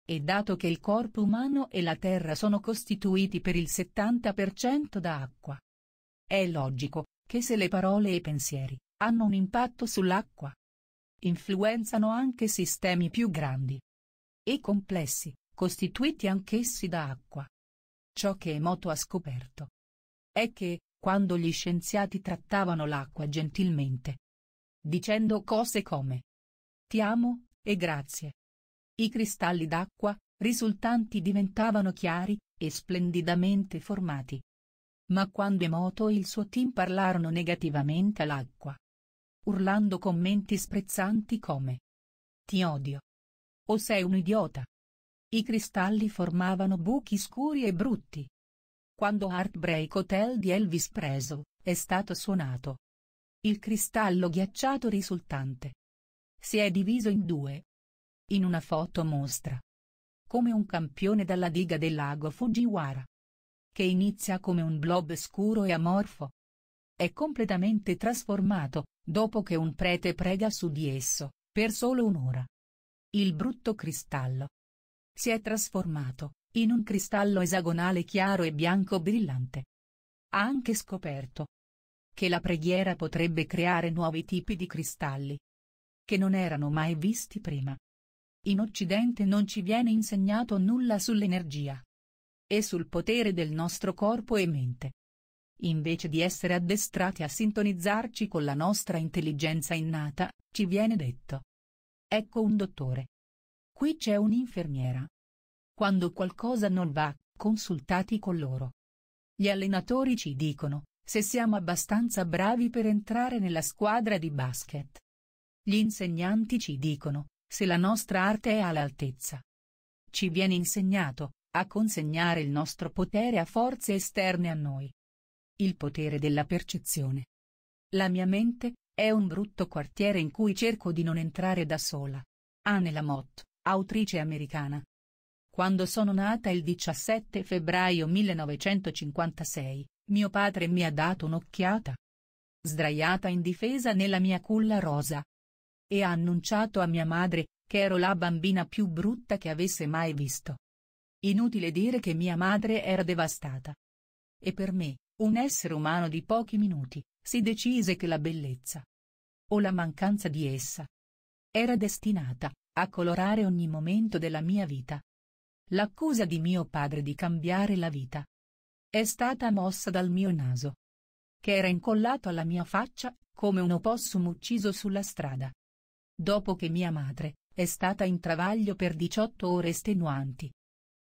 E dato che il corpo umano e la Terra sono costituiti per il 70% da acqua, è logico che se le parole e i pensieri hanno un impatto sull'acqua, influenzano anche sistemi più grandi e complessi, costituiti anch'essi da acqua. Ciò che Emoto ha scoperto è che, quando gli scienziati trattavano l'acqua gentilmente, dicendo cose come ti amo, e grazie, i cristalli d'acqua, risultanti diventavano chiari, e splendidamente formati. Ma quando Emoto e il suo team parlarono negativamente all'acqua, urlando commenti sprezzanti come Ti odio. O sei un idiota. I cristalli formavano buchi scuri e brutti. Quando Heartbreak Hotel di Elvis Preso, è stato suonato. Il cristallo ghiacciato risultante. Si è diviso in due, in una foto mostra. Come un campione dalla diga del lago Fujiwara. Che inizia come un blob scuro e amorfo. È completamente trasformato, dopo che un prete prega su di esso, per solo un'ora. Il brutto cristallo. Si è trasformato, in un cristallo esagonale chiaro e bianco brillante. Ha anche scoperto che la preghiera potrebbe creare nuovi tipi di cristalli che non erano mai visti prima. In Occidente non ci viene insegnato nulla sull'energia. E sul potere del nostro corpo e mente. Invece di essere addestrati a sintonizzarci con la nostra intelligenza innata, ci viene detto. Ecco un dottore. Qui c'è un'infermiera. Quando qualcosa non va, consultati con loro. Gli allenatori ci dicono, se siamo abbastanza bravi per entrare nella squadra di basket. Gli insegnanti ci dicono, se la nostra arte è all'altezza. Ci viene insegnato, a consegnare il nostro potere a forze esterne a noi. Il potere della percezione. La mia mente, è un brutto quartiere in cui cerco di non entrare da sola. Anne Lamott, autrice americana. Quando sono nata il 17 febbraio 1956, mio padre mi ha dato un'occhiata. Sdraiata in difesa nella mia culla rosa, e ha annunciato a mia madre, che ero la bambina più brutta che avesse mai visto. Inutile dire che mia madre era devastata. E per me, un essere umano di pochi minuti, si decise che la bellezza, o la mancanza di essa, era destinata, a colorare ogni momento della mia vita. L'accusa di mio padre di cambiare la vita è stata mossa dal mio naso, che era incollato alla mia faccia, come un opossum ucciso sulla strada dopo che mia madre è stata in travaglio per 18 ore estenuanti.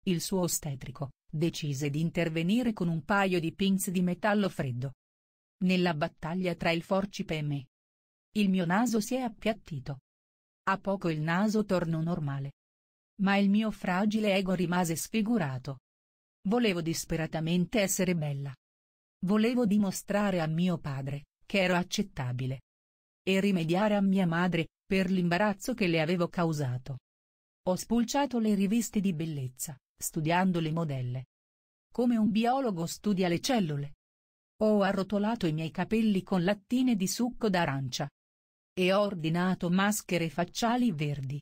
Il suo ostetrico decise di intervenire con un paio di pins di metallo freddo. Nella battaglia tra il forcipe e me. Il mio naso si è appiattito. A poco il naso tornò normale. Ma il mio fragile ego rimase sfigurato. Volevo disperatamente essere bella. Volevo dimostrare a mio padre, che ero accettabile. E rimediare a mia madre, per l'imbarazzo che le avevo causato. Ho spulciato le riviste di bellezza, studiando le modelle. Come un biologo studia le cellule. Ho arrotolato i miei capelli con lattine di succo d'arancia. E ho ordinato maschere facciali verdi.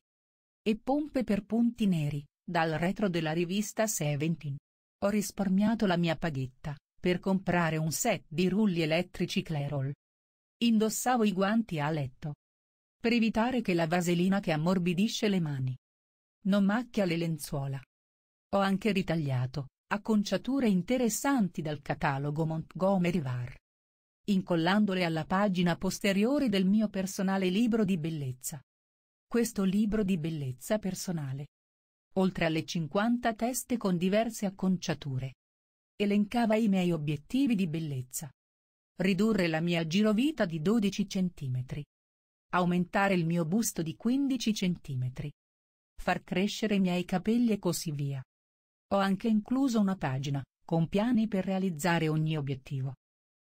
E pompe per punti neri, dal retro della rivista Seventeen. Ho risparmiato la mia paghetta, per comprare un set di rulli elettrici Clerol. Indossavo i guanti a letto, per evitare che la vaselina che ammorbidisce le mani non macchia le lenzuola. Ho anche ritagliato acconciature interessanti dal catalogo Montgomery Var, incollandole alla pagina posteriore del mio personale libro di bellezza. Questo libro di bellezza personale. Oltre alle 50 teste con diverse acconciature. Elencava i miei obiettivi di bellezza. Ridurre la mia girovita di 12 cm Aumentare il mio busto di 15 cm. Far crescere i miei capelli e così via. Ho anche incluso una pagina, con piani per realizzare ogni obiettivo.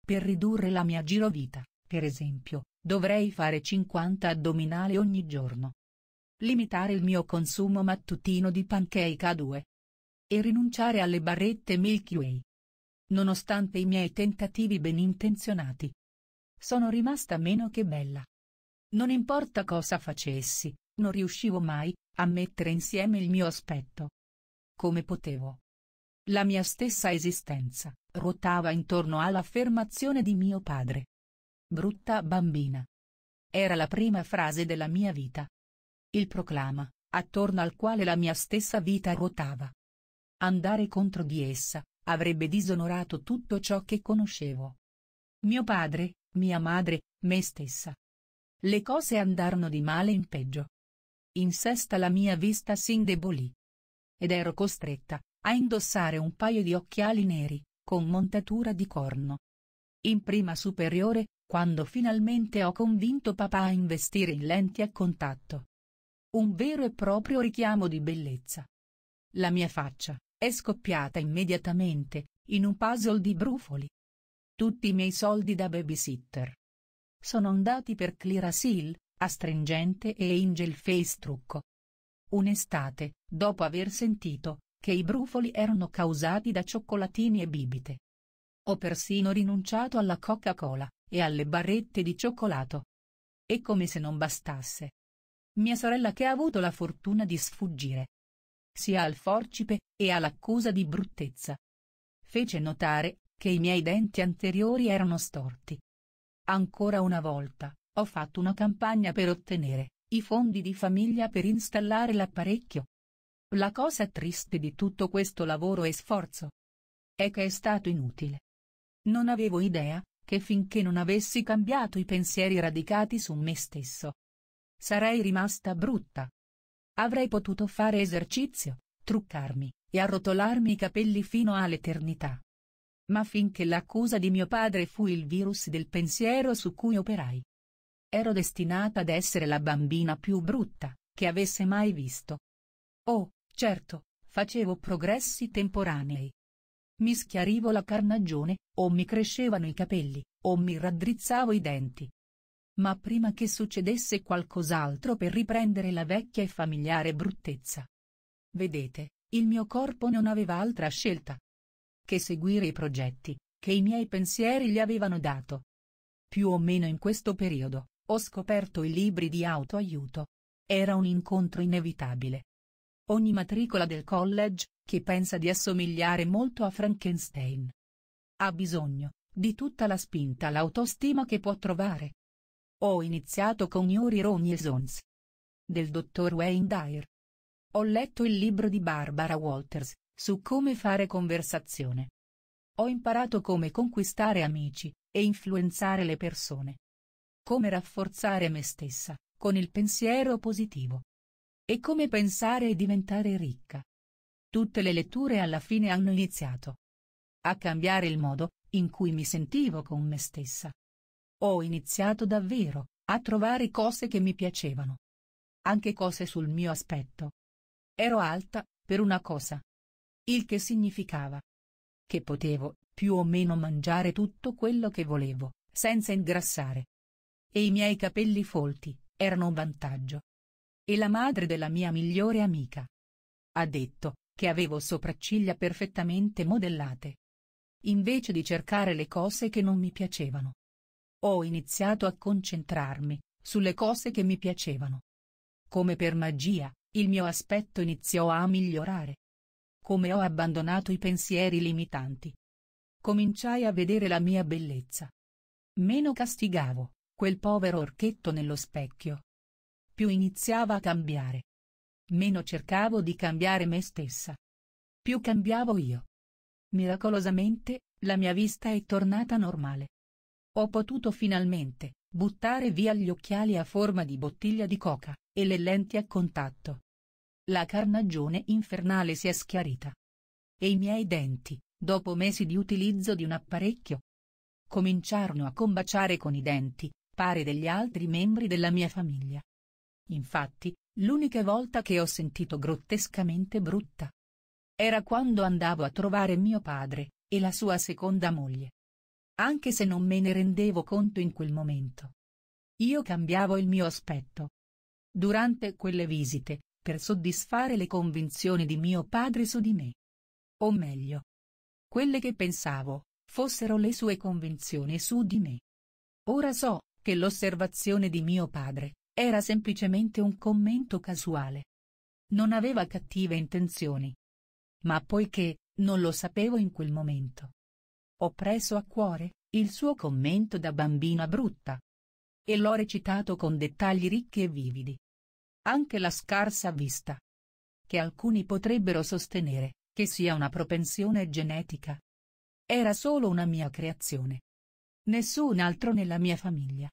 Per ridurre la mia girovita, per esempio, dovrei fare 50 addominali ogni giorno. Limitare il mio consumo mattutino di pancake a 2. E rinunciare alle barrette Milky Way nonostante i miei tentativi ben intenzionati. Sono rimasta meno che bella. Non importa cosa facessi, non riuscivo mai a mettere insieme il mio aspetto. Come potevo? La mia stessa esistenza ruotava intorno all'affermazione di mio padre. Brutta bambina. Era la prima frase della mia vita. Il proclama, attorno al quale la mia stessa vita ruotava. Andare contro di essa, avrebbe disonorato tutto ciò che conoscevo. Mio padre, mia madre, me stessa. Le cose andarono di male in peggio. In sesta la mia vista si indebolì. Ed ero costretta a indossare un paio di occhiali neri, con montatura di corno. In prima superiore, quando finalmente ho convinto papà a investire in lenti a contatto. Un vero e proprio richiamo di bellezza. La mia faccia è scoppiata immediatamente, in un puzzle di brufoli. Tutti i miei soldi da babysitter sono andati per Clirasil, astringente e Angel Face trucco. Un'estate, dopo aver sentito, che i brufoli erano causati da cioccolatini e bibite. Ho persino rinunciato alla Coca-Cola, e alle barrette di cioccolato. E come se non bastasse. Mia sorella che ha avuto la fortuna di sfuggire. Sia al forcipe, e all'accusa di bruttezza. Fece notare, che i miei denti anteriori erano storti, Ancora una volta, ho fatto una campagna per ottenere i fondi di famiglia per installare l'apparecchio. La cosa triste di tutto questo lavoro e sforzo è che è stato inutile. Non avevo idea che finché non avessi cambiato i pensieri radicati su me stesso, sarei rimasta brutta. Avrei potuto fare esercizio, truccarmi e arrotolarmi i capelli fino all'eternità, ma finché l'accusa di mio padre fu il virus del pensiero su cui operai. Ero destinata ad essere la bambina più brutta, che avesse mai visto. Oh, certo, facevo progressi temporanei. Mi schiarivo la carnagione, o mi crescevano i capelli, o mi raddrizzavo i denti. Ma prima che succedesse qualcos'altro per riprendere la vecchia e familiare bruttezza. Vedete, il mio corpo non aveva altra scelta, che seguire i progetti, che i miei pensieri gli avevano dato. Più o meno in questo periodo, ho scoperto i libri di autoaiuto. Era un incontro inevitabile. Ogni matricola del college, che pensa di assomigliare molto a Frankenstein, ha bisogno, di tutta la spinta all'autostima che può trovare. Ho iniziato con Yuri Ronilsons. Del dottor Wayne Dyer. Ho letto il libro di Barbara Walters, su come fare conversazione. Ho imparato come conquistare amici, e influenzare le persone. Come rafforzare me stessa, con il pensiero positivo. E come pensare e diventare ricca. Tutte le letture alla fine hanno iniziato a cambiare il modo in cui mi sentivo con me stessa. Ho iniziato davvero a trovare cose che mi piacevano. Anche cose sul mio aspetto. Ero alta, per una cosa, il che significava che potevo, più o meno mangiare tutto quello che volevo, senza ingrassare. E i miei capelli folti, erano un vantaggio. E la madre della mia migliore amica. Ha detto, che avevo sopracciglia perfettamente modellate. Invece di cercare le cose che non mi piacevano. Ho iniziato a concentrarmi, sulle cose che mi piacevano. Come per magia, il mio aspetto iniziò a migliorare come ho abbandonato i pensieri limitanti. Cominciai a vedere la mia bellezza. Meno castigavo, quel povero orchetto nello specchio. Più iniziava a cambiare. Meno cercavo di cambiare me stessa. Più cambiavo io. Miracolosamente, la mia vista è tornata normale. Ho potuto finalmente buttare via gli occhiali a forma di bottiglia di coca e le lenti a contatto. La carnagione infernale si è schiarita. E i miei denti, dopo mesi di utilizzo di un apparecchio, cominciarono a combaciare con i denti, pare degli altri membri della mia famiglia. Infatti, l'unica volta che ho sentito grottescamente brutta era quando andavo a trovare mio padre e la sua seconda moglie. Anche se non me ne rendevo conto in quel momento. Io cambiavo il mio aspetto. Durante quelle visite, per soddisfare le convinzioni di mio padre su di me. O meglio, quelle che pensavo fossero le sue convinzioni su di me. Ora so che l'osservazione di mio padre era semplicemente un commento casuale. Non aveva cattive intenzioni. Ma poiché non lo sapevo in quel momento. Ho preso a cuore il suo commento da bambina brutta. E l'ho recitato con dettagli ricchi e vividi anche la scarsa vista. Che alcuni potrebbero sostenere, che sia una propensione genetica. Era solo una mia creazione. Nessun altro nella mia famiglia.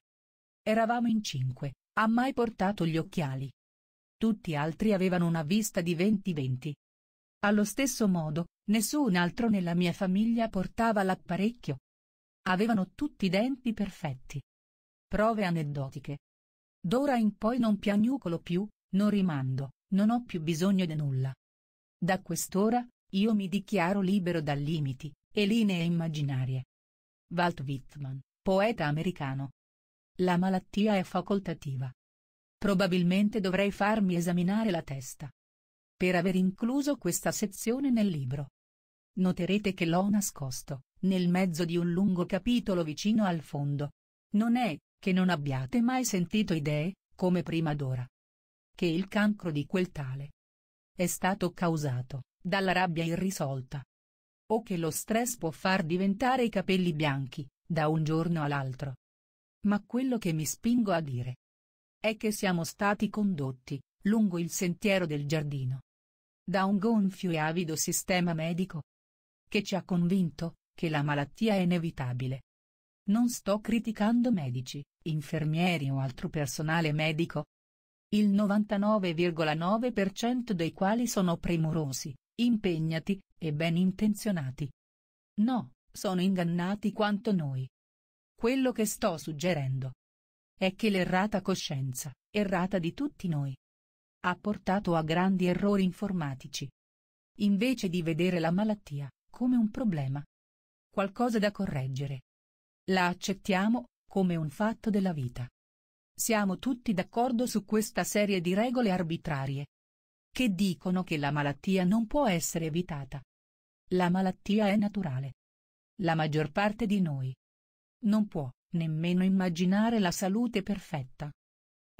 Eravamo in cinque, ha mai portato gli occhiali. Tutti altri avevano una vista di 20-20. Allo stesso modo, nessun altro nella mia famiglia portava l'apparecchio. Avevano tutti i denti perfetti. Prove aneddotiche, D'ora in poi non piagnucolo più, non rimando, non ho più bisogno di nulla. Da quest'ora, io mi dichiaro libero da limiti, e linee immaginarie. Walt Whitman, poeta americano. La malattia è facoltativa. Probabilmente dovrei farmi esaminare la testa. Per aver incluso questa sezione nel libro. Noterete che l'ho nascosto, nel mezzo di un lungo capitolo vicino al fondo. Non è, che non abbiate mai sentito idee, come prima d'ora. Che il cancro di quel tale è stato causato dalla rabbia irrisolta. O che lo stress può far diventare i capelli bianchi, da un giorno all'altro. Ma quello che mi spingo a dire è che siamo stati condotti, lungo il sentiero del giardino, da un gonfio e avido sistema medico, che ci ha convinto che la malattia è inevitabile. Non sto criticando medici, infermieri o altro personale medico. Il 99,9% dei quali sono premurosi, impegnati, e ben intenzionati. No, sono ingannati quanto noi. Quello che sto suggerendo è che l'errata coscienza, errata di tutti noi, ha portato a grandi errori informatici. Invece di vedere la malattia come un problema, qualcosa da correggere, la accettiamo come un fatto della vita. Siamo tutti d'accordo su questa serie di regole arbitrarie che dicono che la malattia non può essere evitata. La malattia è naturale. La maggior parte di noi non può nemmeno immaginare la salute perfetta.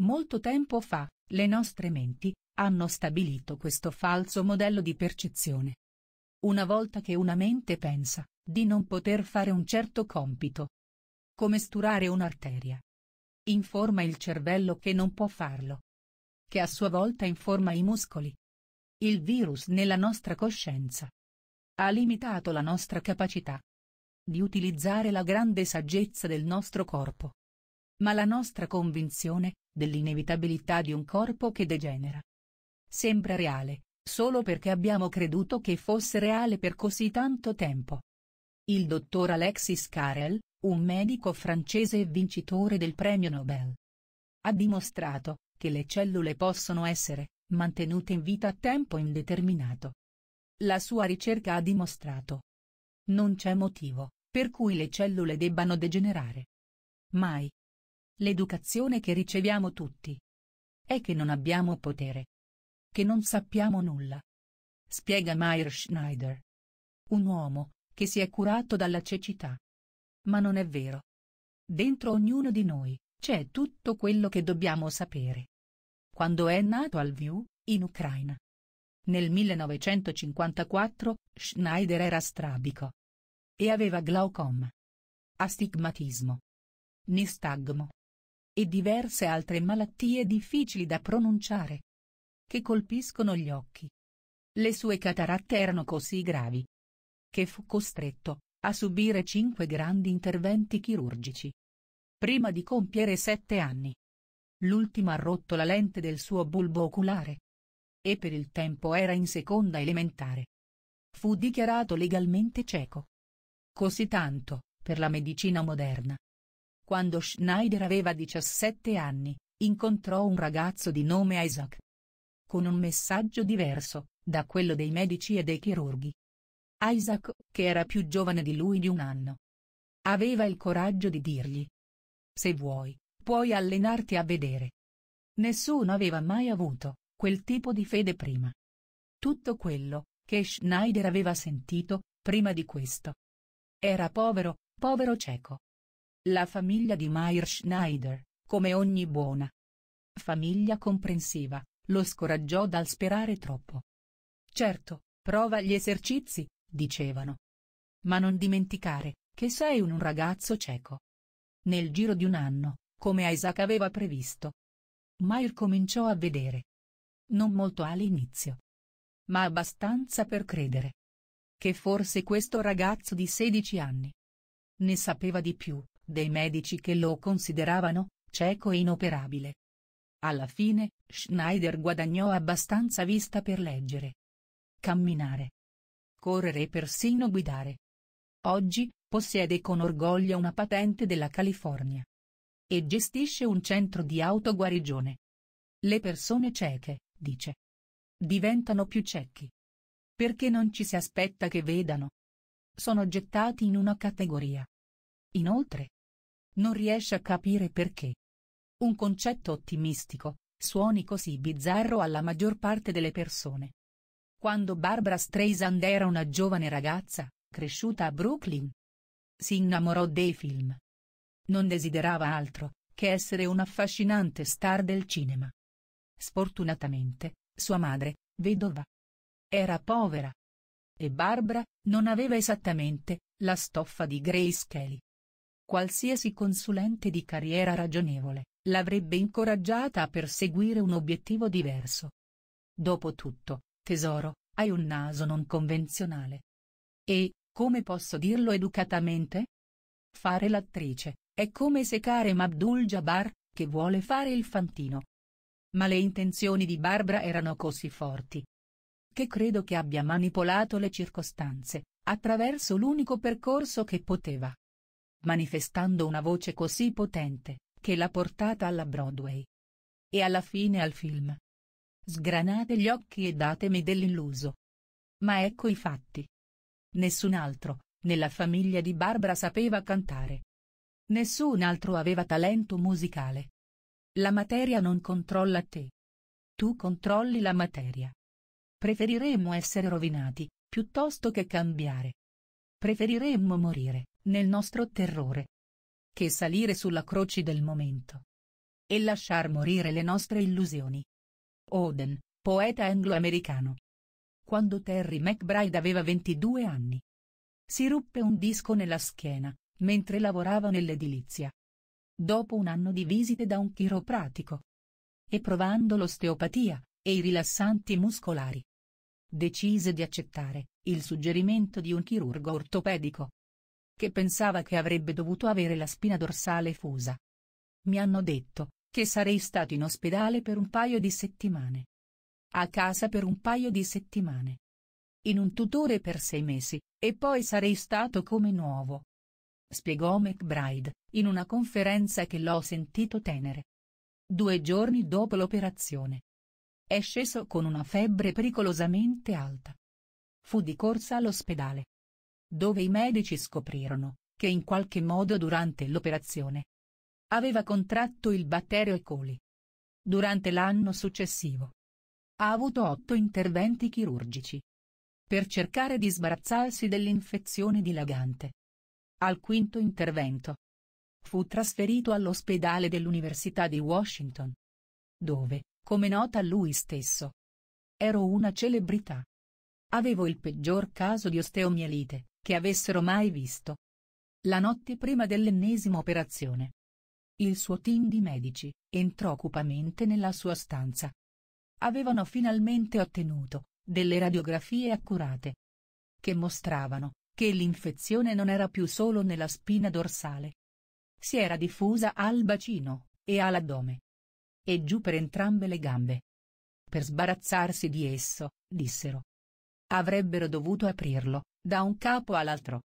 Molto tempo fa, le nostre menti hanno stabilito questo falso modello di percezione. Una volta che una mente pensa di non poter fare un certo compito, come sturare un'arteria. Informa il cervello che non può farlo. Che a sua volta informa i muscoli. Il virus nella nostra coscienza. Ha limitato la nostra capacità di utilizzare la grande saggezza del nostro corpo. Ma la nostra convinzione, dell'inevitabilità di un corpo che degenera. Sembra reale, solo perché abbiamo creduto che fosse reale per così tanto tempo. Il dottor Alexis Carell, un medico francese e vincitore del premio Nobel. Ha dimostrato, che le cellule possono essere, mantenute in vita a tempo indeterminato. La sua ricerca ha dimostrato. Non c'è motivo, per cui le cellule debbano degenerare. Mai. L'educazione che riceviamo tutti. È che non abbiamo potere. Che non sappiamo nulla. Spiega Meyer Schneider. Un uomo, che si è curato dalla cecità. Ma non è vero. Dentro ognuno di noi c'è tutto quello che dobbiamo sapere. Quando è nato al Lviv, in Ucraina. Nel 1954 Schneider era strabico e aveva glaucoma, astigmatismo, nistagmo e diverse altre malattie difficili da pronunciare che colpiscono gli occhi. Le sue cataratte erano così gravi che fu costretto a subire cinque grandi interventi chirurgici. Prima di compiere sette anni. L'ultima ha rotto la lente del suo bulbo oculare. E per il tempo era in seconda elementare. Fu dichiarato legalmente cieco. Così tanto, per la medicina moderna. Quando Schneider aveva 17 anni, incontrò un ragazzo di nome Isaac. Con un messaggio diverso, da quello dei medici e dei chirurghi, Isaac, che era più giovane di lui di un anno. Aveva il coraggio di dirgli. Se vuoi, puoi allenarti a vedere. Nessuno aveva mai avuto quel tipo di fede prima. Tutto quello che Schneider aveva sentito, prima di questo. Era povero, povero cieco. La famiglia di Meyer Schneider, come ogni buona famiglia comprensiva, lo scoraggiò dal sperare troppo. Certo, prova gli esercizi, dicevano. Ma non dimenticare che sei un ragazzo cieco. Nel giro di un anno, come Isaac aveva previsto. Mile cominciò a vedere. Non molto all'inizio. Ma abbastanza per credere. Che forse questo ragazzo di 16 anni ne sapeva di più, dei medici che lo consideravano, cieco e inoperabile. Alla fine, Schneider guadagnò abbastanza vista per leggere. Camminare correre e persino guidare. Oggi, possiede con orgoglio una patente della California. E gestisce un centro di autoguarigione. Le persone cieche, dice. Diventano più ciechi. Perché non ci si aspetta che vedano. Sono gettati in una categoria. Inoltre, non riesce a capire perché. Un concetto ottimistico, suoni così bizzarro alla maggior parte delle persone. Quando Barbara Streisand era una giovane ragazza, cresciuta a Brooklyn, si innamorò dei film. Non desiderava altro che essere un'affascinante star del cinema. Sfortunatamente, sua madre, vedova, era povera. E Barbara non aveva esattamente la stoffa di Grace Kelly. Qualsiasi consulente di carriera ragionevole l'avrebbe incoraggiata a perseguire un obiettivo diverso. Dopotutto, Tesoro, hai un naso non convenzionale. E, come posso dirlo educatamente? Fare l'attrice, è come secare Mabdul Jabbar, che vuole fare il fantino. Ma le intenzioni di Barbara erano così forti. Che credo che abbia manipolato le circostanze, attraverso l'unico percorso che poteva. Manifestando una voce così potente, che l'ha portata alla Broadway. E alla fine al film, Sgranate gli occhi e datemi dell'illuso. Ma ecco i fatti. Nessun altro, nella famiglia di Barbara sapeva cantare. Nessun altro aveva talento musicale. La materia non controlla te. Tu controlli la materia. Preferiremmo essere rovinati, piuttosto che cambiare. Preferiremmo morire, nel nostro terrore. Che salire sulla croce del momento. E lasciar morire le nostre illusioni. Oden, poeta anglo-americano. Quando Terry McBride aveva 22 anni. Si ruppe un disco nella schiena, mentre lavorava nell'edilizia. Dopo un anno di visite da un chiropratico. E provando l'osteopatia, e i rilassanti muscolari. Decise di accettare, il suggerimento di un chirurgo ortopedico. Che pensava che avrebbe dovuto avere la spina dorsale fusa. Mi hanno detto, che sarei stato in ospedale per un paio di settimane. A casa per un paio di settimane. In un tutore per sei mesi, e poi sarei stato come nuovo. Spiegò McBride, in una conferenza che l'ho sentito tenere. Due giorni dopo l'operazione. È sceso con una febbre pericolosamente alta. Fu di corsa all'ospedale. Dove i medici scoprirono, che in qualche modo durante l'operazione, Aveva contratto il batterio E. coli. Durante l'anno successivo. Ha avuto otto interventi chirurgici. Per cercare di sbarazzarsi dell'infezione dilagante. Al quinto intervento. Fu trasferito all'ospedale dell'Università di Washington. Dove, come nota a lui stesso. Ero una celebrità. Avevo il peggior caso di osteomielite, che avessero mai visto. La notte prima dell'ennesima operazione, il suo team di medici, entrò cupamente nella sua stanza. Avevano finalmente ottenuto, delle radiografie accurate, che mostravano, che l'infezione non era più solo nella spina dorsale. Si era diffusa al bacino, e all'addome. E giù per entrambe le gambe. Per sbarazzarsi di esso, dissero. Avrebbero dovuto aprirlo, da un capo all'altro.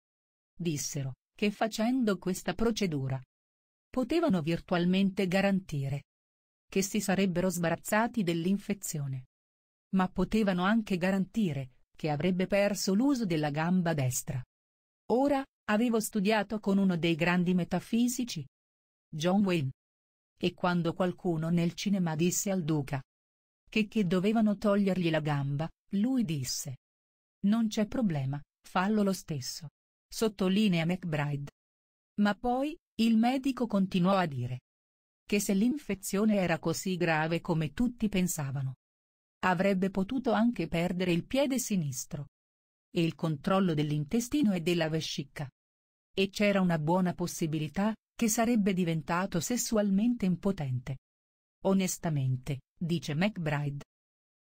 Dissero, che facendo questa procedura, potevano virtualmente garantire che si sarebbero sbarazzati dell'infezione. Ma potevano anche garantire che avrebbe perso l'uso della gamba destra. Ora, avevo studiato con uno dei grandi metafisici, John Wayne. E quando qualcuno nel cinema disse al duca che che dovevano togliergli la gamba, lui disse non c'è problema, fallo lo stesso. Sottolinea McBride. Ma poi, il medico continuò a dire che se l'infezione era così grave come tutti pensavano, avrebbe potuto anche perdere il piede sinistro e il controllo dell'intestino e della vescica. E c'era una buona possibilità che sarebbe diventato sessualmente impotente. Onestamente, dice McBride.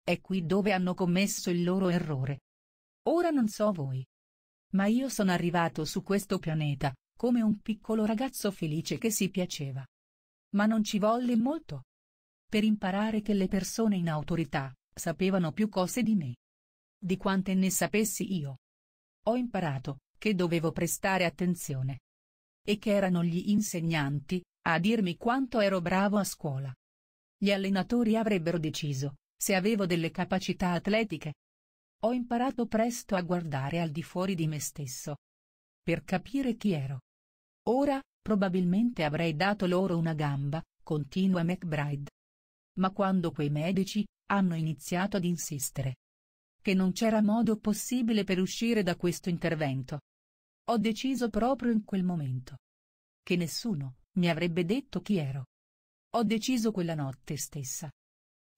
È qui dove hanno commesso il loro errore. Ora non so voi. Ma io sono arrivato su questo pianeta, come un piccolo ragazzo felice che si piaceva. Ma non ci volle molto. Per imparare che le persone in autorità, sapevano più cose di me. Di quante ne sapessi io. Ho imparato, che dovevo prestare attenzione. E che erano gli insegnanti, a dirmi quanto ero bravo a scuola. Gli allenatori avrebbero deciso, se avevo delle capacità atletiche. Ho imparato presto a guardare al di fuori di me stesso. Per capire chi ero. Ora, probabilmente avrei dato loro una gamba, continua McBride. Ma quando quei medici, hanno iniziato ad insistere che non c'era modo possibile per uscire da questo intervento. Ho deciso proprio in quel momento che nessuno mi avrebbe detto chi ero. Ho deciso quella notte stessa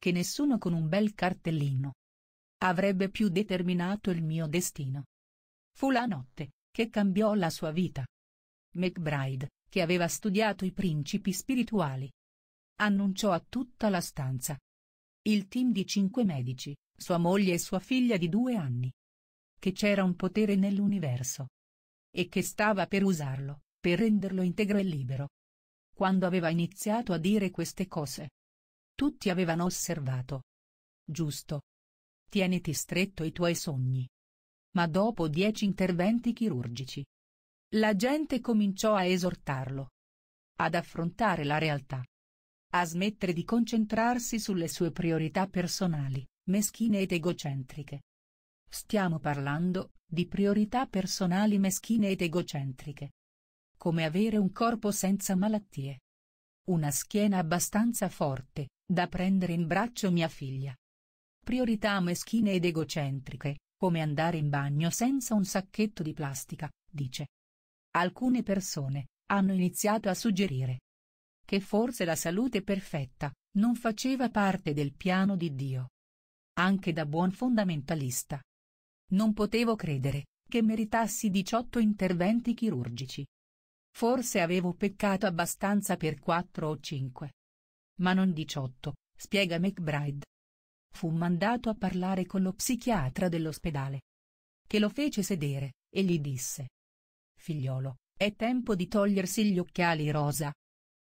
che nessuno con un bel cartellino avrebbe più determinato il mio destino. Fu la notte che cambiò la sua vita. McBride, che aveva studiato i principi spirituali. Annunciò a tutta la stanza. Il team di cinque medici, sua moglie e sua figlia di due anni. Che c'era un potere nell'universo. E che stava per usarlo, per renderlo integro e libero. Quando aveva iniziato a dire queste cose. Tutti avevano osservato. Giusto. Tieniti stretto i tuoi sogni. Ma dopo dieci interventi chirurgici, la gente cominciò a esortarlo. Ad affrontare la realtà. A smettere di concentrarsi sulle sue priorità personali, meschine ed egocentriche. Stiamo parlando, di priorità personali meschine ed egocentriche. Come avere un corpo senza malattie. Una schiena abbastanza forte, da prendere in braccio mia figlia. Priorità meschine ed egocentriche, come andare in bagno senza un sacchetto di plastica, dice. Alcune persone hanno iniziato a suggerire che forse la salute perfetta non faceva parte del piano di Dio. Anche da buon fondamentalista. Non potevo credere che meritassi 18 interventi chirurgici. Forse avevo peccato abbastanza per 4 o 5. Ma non 18, spiega McBride. Fu mandato a parlare con lo psichiatra dell'ospedale. Che lo fece sedere, e gli disse, Figliolo, è tempo di togliersi gli occhiali rosa.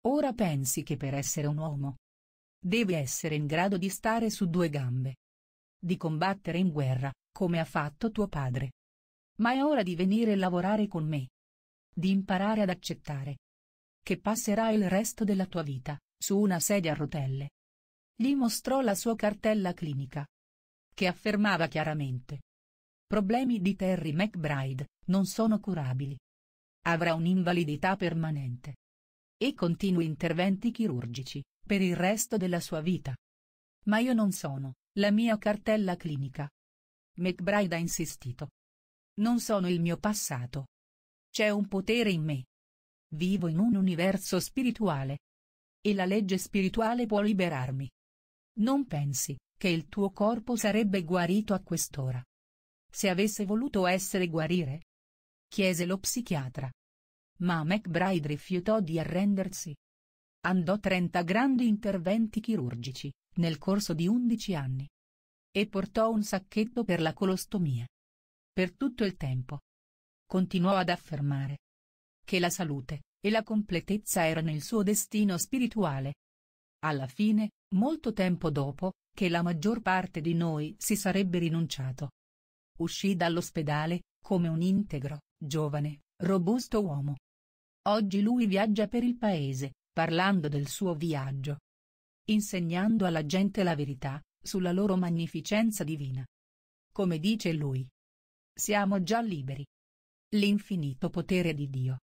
Ora pensi che per essere un uomo devi essere in grado di stare su due gambe. Di combattere in guerra, come ha fatto tuo padre. Ma è ora di venire a lavorare con me. Di imparare ad accettare. Che passerà il resto della tua vita, su una sedia a rotelle. Gli mostrò la sua cartella clinica. Che affermava chiaramente, problemi di Terry McBride, non sono curabili. Avrà un'invalidità permanente. E continui interventi chirurgici, per il resto della sua vita. Ma io non sono, la mia cartella clinica. McBride ha insistito. Non sono il mio passato. C'è un potere in me. Vivo in un universo spirituale. E la legge spirituale può liberarmi. Non pensi che il tuo corpo sarebbe guarito a quest'ora. Se avesse voluto essere guarire? Chiese lo psichiatra. Ma McBride rifiutò di arrendersi. Andò 30 grandi interventi chirurgici, nel corso di 11 anni. E portò un sacchetto per la colostomia. Per tutto il tempo. Continuò ad affermare. Che la salute, e la completezza erano il suo destino spirituale. Alla fine, molto tempo dopo, che la maggior parte di noi si sarebbe rinunciato, Uscì dall'ospedale, come un integro, giovane, robusto uomo. Oggi lui viaggia per il paese, parlando del suo viaggio. Insegnando alla gente la verità, sulla loro magnificenza divina. Come dice lui. Siamo già liberi. L'infinito potere di Dio.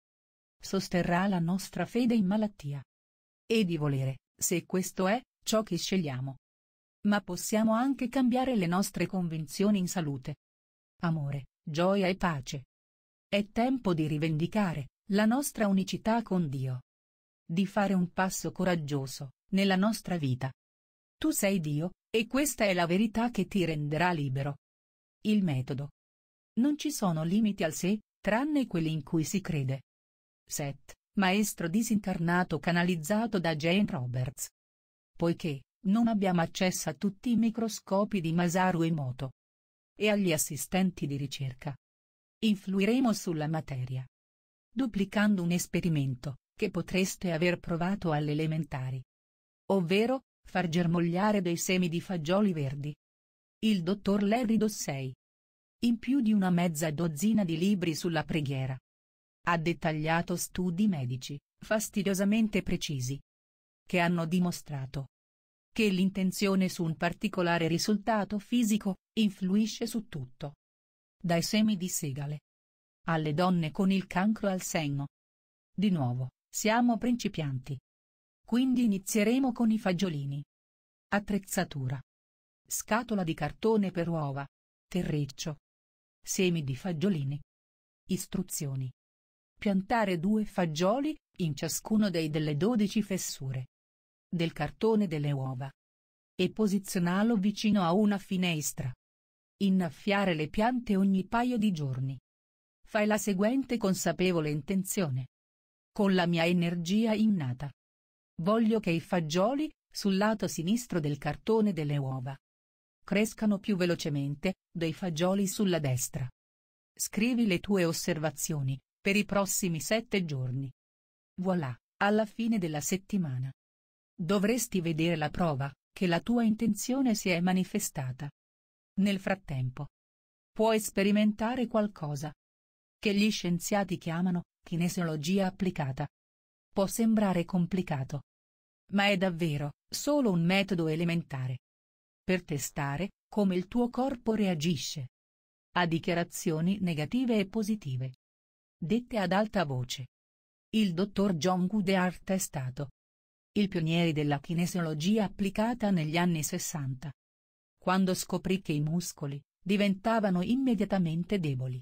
Sosterrà la nostra fede in malattia. E di volere, se questo è, ciò che scegliamo. Ma possiamo anche cambiare le nostre convinzioni in salute, amore, gioia e pace. È tempo di rivendicare la nostra unicità con Dio. Di fare un passo coraggioso nella nostra vita. Tu sei Dio, e questa è la verità che ti renderà libero. Il metodo. Non ci sono limiti al sé, tranne quelli in cui si crede. Set, maestro disincarnato canalizzato da Jane Roberts. Poiché, non abbiamo accesso a tutti i microscopi di Masaru Emoto, e agli assistenti di ricerca. Influiremo sulla materia. Duplicando un esperimento, che potreste aver provato alle elementari. Ovvero, far germogliare dei semi di fagioli verdi. Il dottor Larry Dossei. In più di una mezza dozzina di libri sulla preghiera. Ha dettagliato studi medici, fastidiosamente precisi. Che hanno dimostrato che l'intenzione su un particolare risultato fisico, influisce su tutto. Dai semi di segale. Alle donne con il cancro al senno. Di nuovo, siamo principianti. Quindi inizieremo con i fagiolini. Attrezzatura. Scatola di cartone per uova. Terriccio. Semi di fagiolini. Istruzioni. Piantare due fagioli, in ciascuno dei delle 12 fessure del cartone delle uova. E posizionalo vicino a una finestra. Innaffiare le piante ogni paio di giorni. Fai la seguente consapevole intenzione. Con la mia energia innata. Voglio che i fagioli, sul lato sinistro del cartone delle uova, crescano più velocemente, dei fagioli sulla destra. Scrivi le tue osservazioni, per i prossimi sette giorni. Voilà, alla fine della settimana, Dovresti vedere la prova, che la tua intenzione si è manifestata. Nel frattempo. Puoi sperimentare qualcosa. Che gli scienziati chiamano, kinesiologia applicata. Può sembrare complicato. Ma è davvero, solo un metodo elementare. Per testare, come il tuo corpo reagisce. A dichiarazioni negative e positive. Dette ad alta voce. Il dottor John Goodhart è stato, il pionieri della kinesiologia applicata negli anni 60. Quando scoprì che i muscoli diventavano immediatamente deboli.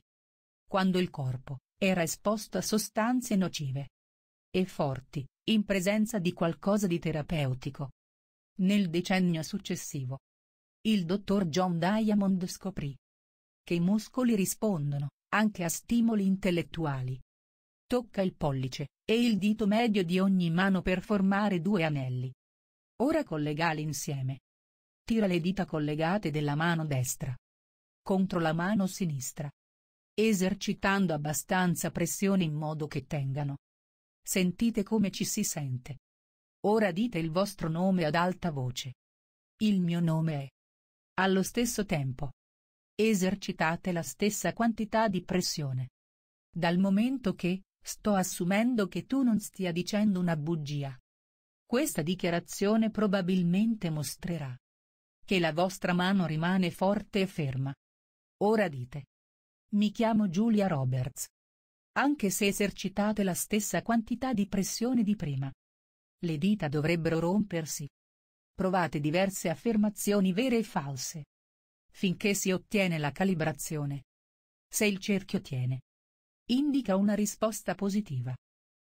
Quando il corpo era esposto a sostanze nocive e forti, in presenza di qualcosa di terapeutico. Nel decennio successivo, il dottor John Diamond scoprì che i muscoli rispondono anche a stimoli intellettuali Tocca il pollice e il dito medio di ogni mano per formare due anelli. Ora collegali insieme. Tira le dita collegate della mano destra contro la mano sinistra. Esercitando abbastanza pressione in modo che tengano. Sentite come ci si sente. Ora dite il vostro nome ad alta voce. Il mio nome è. Allo stesso tempo. Esercitate la stessa quantità di pressione. Dal momento che, Sto assumendo che tu non stia dicendo una bugia. Questa dichiarazione probabilmente mostrerà che la vostra mano rimane forte e ferma. Ora dite. Mi chiamo Julia Roberts. Anche se esercitate la stessa quantità di pressione di prima. Le dita dovrebbero rompersi. Provate diverse affermazioni vere e false. Finché si ottiene la calibrazione. Se il cerchio tiene indica una risposta positiva.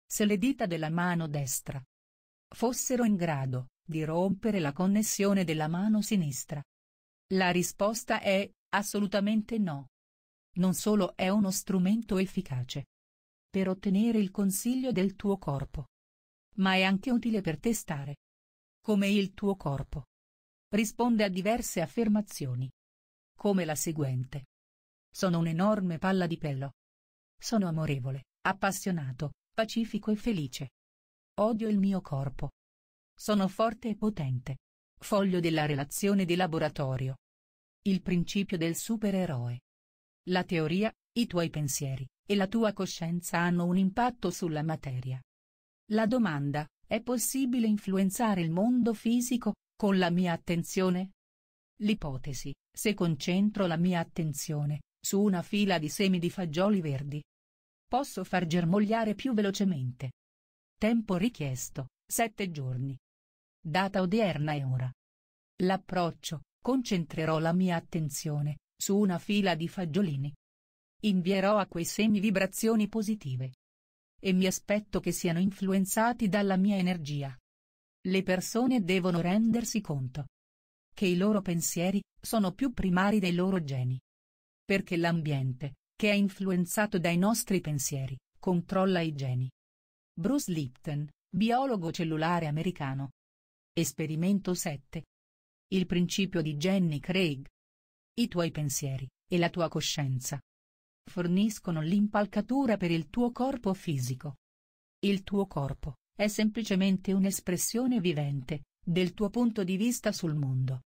Se le dita della mano destra fossero in grado di rompere la connessione della mano sinistra, la risposta è assolutamente no. Non solo è uno strumento efficace per ottenere il consiglio del tuo corpo, ma è anche utile per testare come il tuo corpo risponde a diverse affermazioni, come la seguente. Sono un'enorme palla di pelo. Sono amorevole, appassionato, pacifico e felice. Odio il mio corpo. Sono forte e potente. Foglio della relazione di laboratorio. Il principio del supereroe. La teoria, i tuoi pensieri, e la tua coscienza hanno un impatto sulla materia. La domanda, è possibile influenzare il mondo fisico, con la mia attenzione? L'ipotesi, se concentro la mia attenzione, su una fila di semi di fagioli verdi, Posso far germogliare più velocemente. Tempo richiesto, 7 giorni. Data odierna e ora. L'approccio, concentrerò la mia attenzione, su una fila di fagiolini. Invierò a quei semi vibrazioni positive. E mi aspetto che siano influenzati dalla mia energia. Le persone devono rendersi conto che i loro pensieri sono più primari dei loro geni. Perché l'ambiente che è influenzato dai nostri pensieri, controlla i geni. Bruce Lipton, biologo cellulare americano. Esperimento 7. Il principio di Jenny Craig. I tuoi pensieri, e la tua coscienza. Forniscono l'impalcatura per il tuo corpo fisico. Il tuo corpo, è semplicemente un'espressione vivente, del tuo punto di vista sul mondo.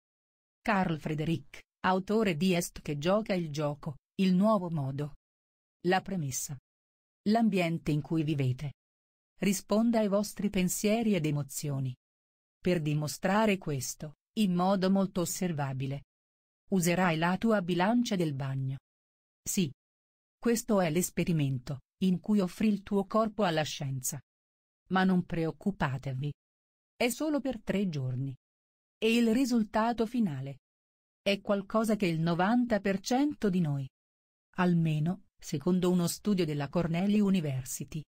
Carl Frederick, autore di Est che gioca il gioco, il nuovo modo. La premessa. L'ambiente in cui vivete. Risponda ai vostri pensieri ed emozioni. Per dimostrare questo, in modo molto osservabile. Userai la tua bilancia del bagno. Sì. Questo è l'esperimento, in cui offri il tuo corpo alla scienza. Ma non preoccupatevi. È solo per tre giorni. E il risultato finale. È qualcosa che il 90% di noi, almeno, secondo uno studio della Cornell University.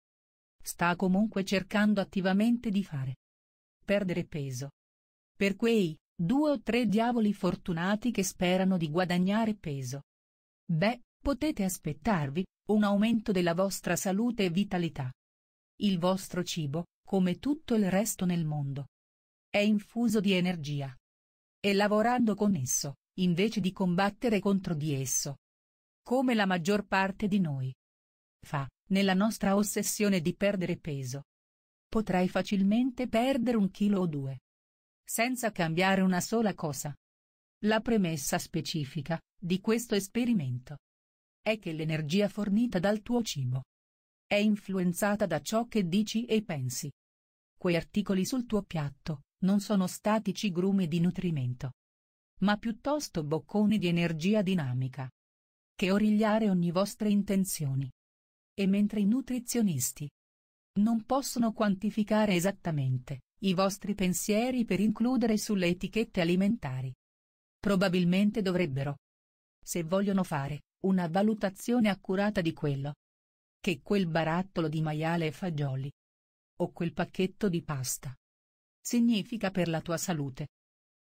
Sta comunque cercando attivamente di fare. Perdere peso. Per quei, due o tre diavoli fortunati che sperano di guadagnare peso. Beh, potete aspettarvi, un aumento della vostra salute e vitalità. Il vostro cibo, come tutto il resto nel mondo. È infuso di energia. E lavorando con esso, invece di combattere contro di esso, come la maggior parte di noi fa, nella nostra ossessione di perdere peso. Potrai facilmente perdere un chilo o due. Senza cambiare una sola cosa. La premessa specifica, di questo esperimento, è che l'energia fornita dal tuo cibo è influenzata da ciò che dici e pensi. Quei articoli sul tuo piatto non sono statici grumi di nutrimento, ma piuttosto bocconi di energia dinamica che origliare ogni vostre intenzioni. E mentre i nutrizionisti non possono quantificare esattamente i vostri pensieri per includere sulle etichette alimentari, probabilmente dovrebbero, se vogliono fare una valutazione accurata di quello che quel barattolo di maiale e fagioli o quel pacchetto di pasta significa per la tua salute.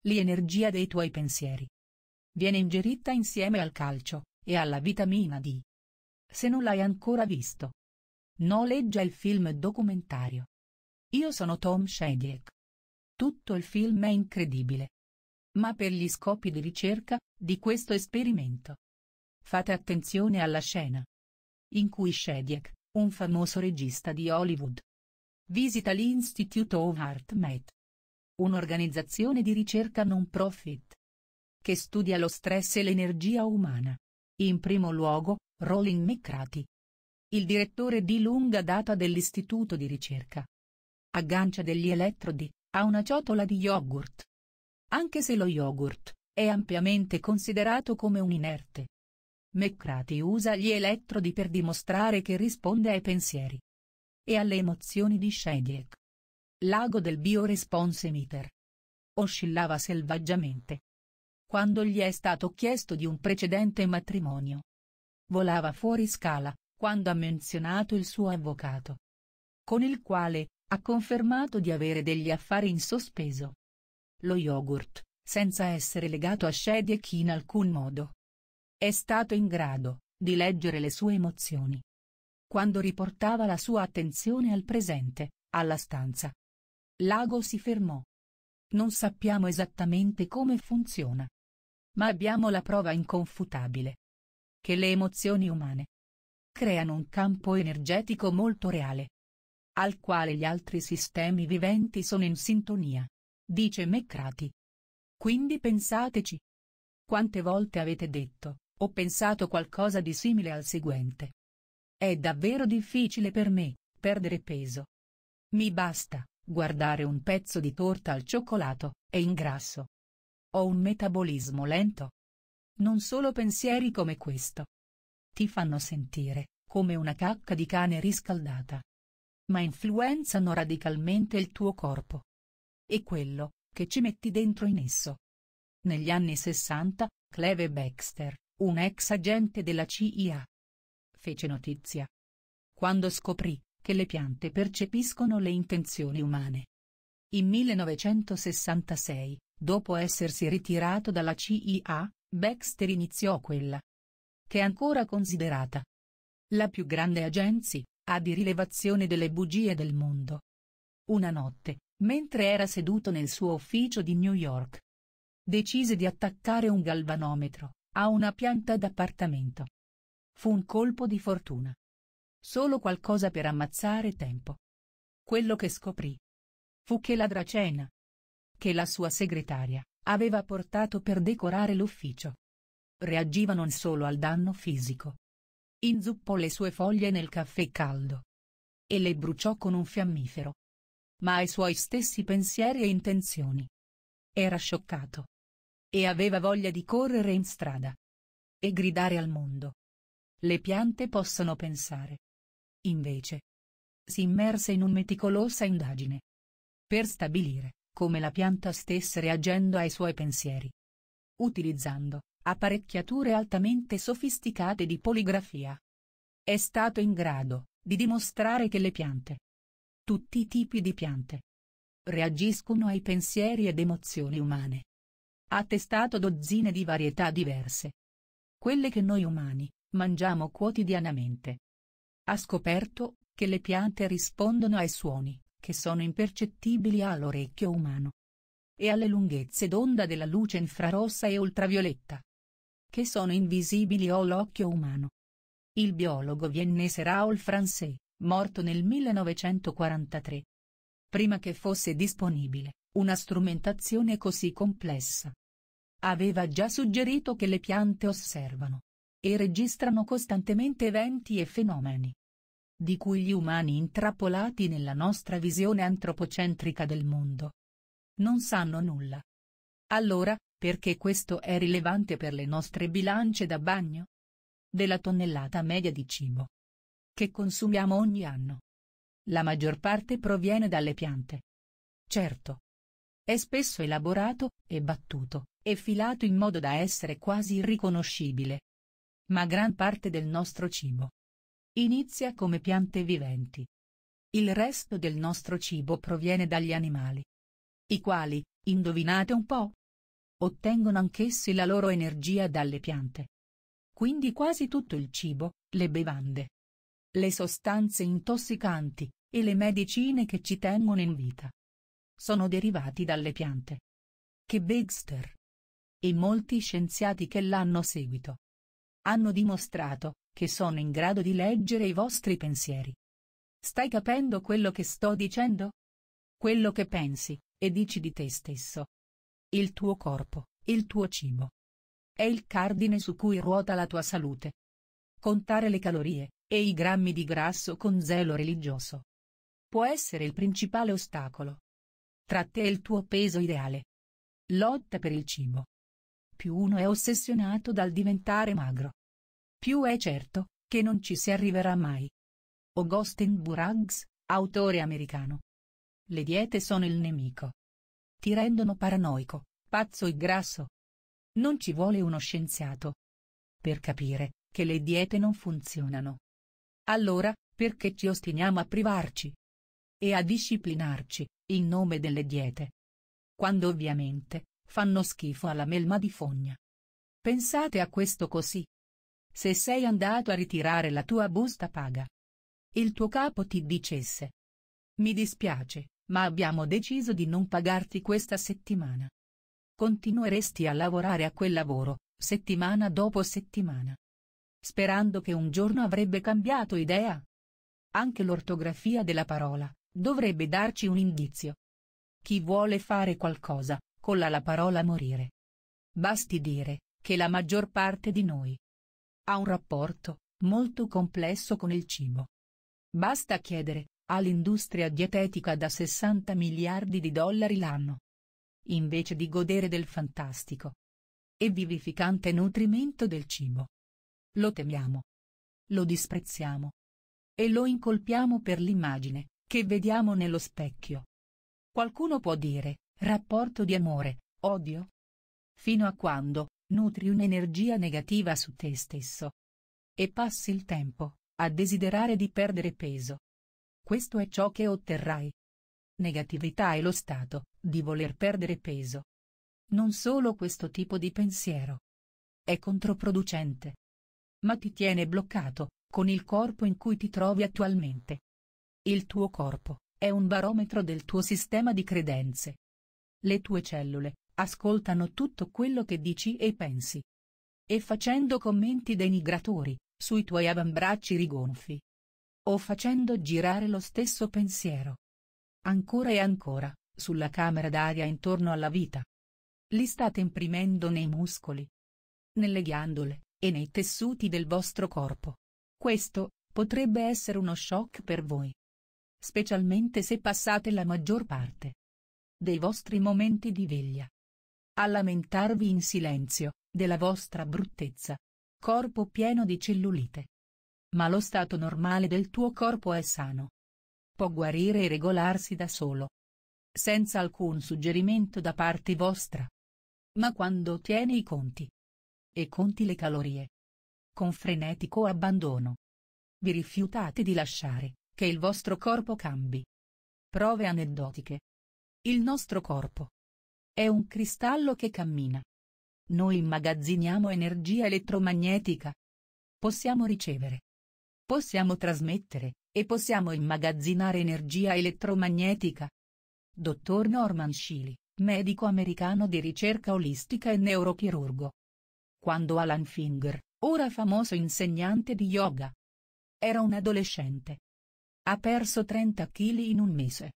L'energia dei tuoi pensieri viene ingerita insieme al calcio e alla vitamina D. Se non l'hai ancora visto, noleggia il film documentario. Io sono Tom Shediek. Tutto il film è incredibile. Ma per gli scopi di ricerca, di questo esperimento. Fate attenzione alla scena. In cui Shediek, un famoso regista di Hollywood, visita l'Institute of Heart Met. Un'organizzazione di ricerca non profit. Che studia lo stress e l'energia umana. In primo luogo, Rolling McCrati. Il direttore di lunga data dell'istituto di ricerca. Aggancia degli elettrodi a una ciotola di yogurt. Anche se lo yogurt è ampiamente considerato come un inerte. McCrati usa gli elettrodi per dimostrare che risponde ai pensieri e alle emozioni di Shediek. L'ago del bioresponse meter. Oscillava selvaggiamente, quando gli è stato chiesto di un precedente matrimonio. Volava fuori scala, quando ha menzionato il suo avvocato. Con il quale, ha confermato di avere degli affari in sospeso. Lo yogurt, senza essere legato a e Shediek in alcun modo. È stato in grado, di leggere le sue emozioni. Quando riportava la sua attenzione al presente, alla stanza. Lago si fermò. Non sappiamo esattamente come funziona ma abbiamo la prova inconfutabile che le emozioni umane creano un campo energetico molto reale, al quale gli altri sistemi viventi sono in sintonia, dice Mecrati. Quindi pensateci. Quante volte avete detto, ho pensato qualcosa di simile al seguente. È davvero difficile per me, perdere peso. Mi basta, guardare un pezzo di torta al cioccolato, e ingrasso. Ho un metabolismo lento. Non solo pensieri come questo. Ti fanno sentire, come una cacca di cane riscaldata. Ma influenzano radicalmente il tuo corpo. E quello, che ci metti dentro in esso. Negli anni 60, Cleve Baxter, un ex agente della CIA, fece notizia. Quando scoprì, che le piante percepiscono le intenzioni umane, in 1966, dopo essersi ritirato dalla CIA, Baxter iniziò quella che è ancora considerata la più grande agenzia di rilevazione delle bugie del mondo. Una notte, mentre era seduto nel suo ufficio di New York, decise di attaccare un galvanometro a una pianta d'appartamento. Fu un colpo di fortuna. Solo qualcosa per ammazzare tempo. Quello che scoprì fu che la Dracena, che la sua segretaria, aveva portato per decorare l'ufficio. Reagiva non solo al danno fisico. Inzuppò le sue foglie nel caffè caldo. E le bruciò con un fiammifero. Ma ai suoi stessi pensieri e intenzioni. Era scioccato. E aveva voglia di correre in strada. E gridare al mondo. Le piante possono pensare. Invece. Si immerse in un meticolosa indagine per stabilire come la pianta stesse reagendo ai suoi pensieri. Utilizzando apparecchiature altamente sofisticate di poligrafia. È stato in grado di dimostrare che le piante, tutti i tipi di piante, reagiscono ai pensieri ed emozioni umane. Ha testato dozzine di varietà diverse. Quelle che noi umani mangiamo quotidianamente. Ha scoperto che le piante rispondono ai suoni, che sono impercettibili all'orecchio umano. E alle lunghezze d'onda della luce infrarossa e ultravioletta. Che sono invisibili all'occhio umano. Il biologo viennese Raoul Francais, morto nel 1943. Prima che fosse disponibile, una strumentazione così complessa. Aveva già suggerito che le piante osservano e registrano costantemente eventi e fenomeni di cui gli umani intrappolati nella nostra visione antropocentrica del mondo. Non sanno nulla. Allora, perché questo è rilevante per le nostre bilance da bagno? Della tonnellata media di cibo che consumiamo ogni anno. La maggior parte proviene dalle piante. Certo. È spesso elaborato, e battuto, e filato in modo da essere quasi irriconoscibile. Ma gran parte del nostro cibo, Inizia come piante viventi. Il resto del nostro cibo proviene dagli animali. I quali, indovinate un po', ottengono anch'essi la loro energia dalle piante. Quindi quasi tutto il cibo, le bevande, le sostanze intossicanti e le medicine che ci tengono in vita sono derivati dalle piante. Che Bigster e molti scienziati che l'hanno seguito hanno dimostrato che sono in grado di leggere i vostri pensieri. Stai capendo quello che sto dicendo? Quello che pensi e dici di te stesso. Il tuo corpo, il tuo cibo. È il cardine su cui ruota la tua salute. Contare le calorie e i grammi di grasso con zelo religioso. Può essere il principale ostacolo. Tra te e il tuo peso ideale. Lotta per il cibo. Più uno è ossessionato dal diventare magro più è certo, che non ci si arriverà mai. Augustin Burroughs, autore americano. Le diete sono il nemico. Ti rendono paranoico, pazzo e grasso. Non ci vuole uno scienziato. Per capire, che le diete non funzionano. Allora, perché ci ostiniamo a privarci? E a disciplinarci, in nome delle diete. Quando ovviamente, fanno schifo alla melma di fogna. Pensate a questo così, se sei andato a ritirare la tua busta paga. Il tuo capo ti dicesse. Mi dispiace, ma abbiamo deciso di non pagarti questa settimana. Continueresti a lavorare a quel lavoro, settimana dopo settimana. Sperando che un giorno avrebbe cambiato idea. Anche l'ortografia della parola dovrebbe darci un indizio. Chi vuole fare qualcosa, colla la parola morire. Basti dire che la maggior parte di noi ha un rapporto molto complesso con il cibo. Basta chiedere all'industria dietetica da 60 miliardi di dollari l'anno. Invece di godere del fantastico e vivificante nutrimento del cibo. Lo temiamo. Lo disprezziamo. E lo incolpiamo per l'immagine che vediamo nello specchio. Qualcuno può dire, rapporto di amore, odio? Fino a quando nutri un'energia negativa su te stesso. E passi il tempo, a desiderare di perdere peso. Questo è ciò che otterrai. Negatività è lo stato, di voler perdere peso. Non solo questo tipo di pensiero. È controproducente. Ma ti tiene bloccato, con il corpo in cui ti trovi attualmente. Il tuo corpo, è un barometro del tuo sistema di credenze. Le tue cellule, ascoltano tutto quello che dici e pensi. E facendo commenti denigratori, sui tuoi avambracci rigonfi. O facendo girare lo stesso pensiero. Ancora e ancora, sulla camera d'aria intorno alla vita. Li state imprimendo nei muscoli, nelle ghiandole, e nei tessuti del vostro corpo. Questo, potrebbe essere uno shock per voi. Specialmente se passate la maggior parte dei vostri momenti di veglia a lamentarvi in silenzio, della vostra bruttezza. Corpo pieno di cellulite. Ma lo stato normale del tuo corpo è sano. Può guarire e regolarsi da solo. Senza alcun suggerimento da parte vostra. Ma quando tieni i conti. E conti le calorie. Con frenetico abbandono. Vi rifiutate di lasciare, che il vostro corpo cambi. Prove aneddotiche. Il nostro corpo, è un cristallo che cammina. Noi immagazziniamo energia elettromagnetica. Possiamo ricevere. Possiamo trasmettere, e possiamo immagazzinare energia elettromagnetica. Dottor Norman Shili, medico americano di ricerca olistica e neurochirurgo. Quando Alan Finger, ora famoso insegnante di yoga, era un adolescente. Ha perso 30 kg in un mese.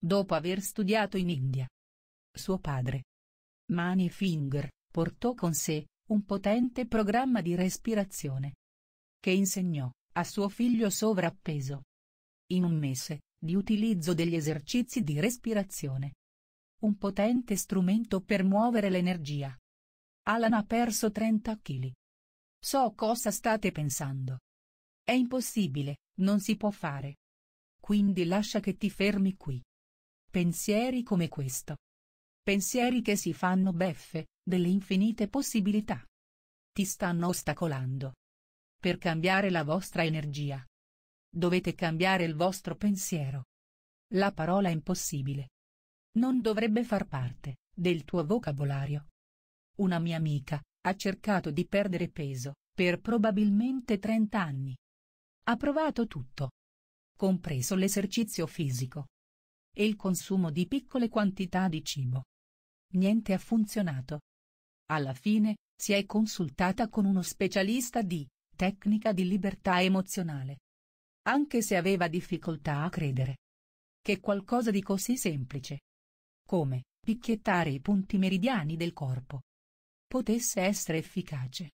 Dopo aver studiato in India, suo padre. Mani Finger, portò con sé, un potente programma di respirazione. Che insegnò, a suo figlio sovrappeso. In un mese, di utilizzo degli esercizi di respirazione. Un potente strumento per muovere l'energia. Alan ha perso 30 kg. So cosa state pensando. È impossibile, non si può fare. Quindi lascia che ti fermi qui. Pensieri come questo, pensieri che si fanno beffe, delle infinite possibilità. Ti stanno ostacolando. Per cambiare la vostra energia. Dovete cambiare il vostro pensiero. La parola impossibile. Non dovrebbe far parte del tuo vocabolario. Una mia amica ha cercato di perdere peso per probabilmente 30 anni. Ha provato tutto. Compreso l'esercizio fisico. E il consumo di piccole quantità di cibo Niente ha funzionato. Alla fine, si è consultata con uno specialista di tecnica di libertà emozionale. Anche se aveva difficoltà a credere. Che qualcosa di così semplice. Come, picchiettare i punti meridiani del corpo. Potesse essere efficace.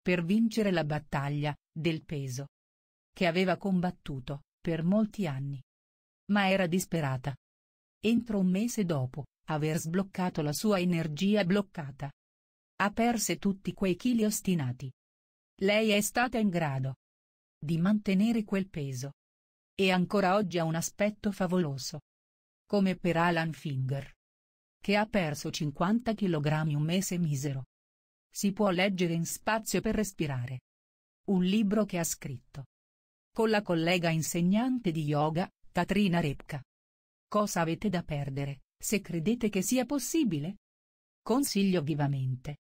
Per vincere la battaglia, del peso. Che aveva combattuto, per molti anni. Ma era disperata. Entro un mese dopo, Aver sbloccato la sua energia bloccata. Ha perse tutti quei chili ostinati. Lei è stata in grado di mantenere quel peso. E ancora oggi ha un aspetto favoloso. Come per Alan Finger. Che ha perso 50 kg un mese misero. Si può leggere in spazio per respirare. Un libro che ha scritto. Con la collega insegnante di yoga, Katrina Repka. Cosa avete da perdere? se credete che sia possibile? Consiglio vivamente.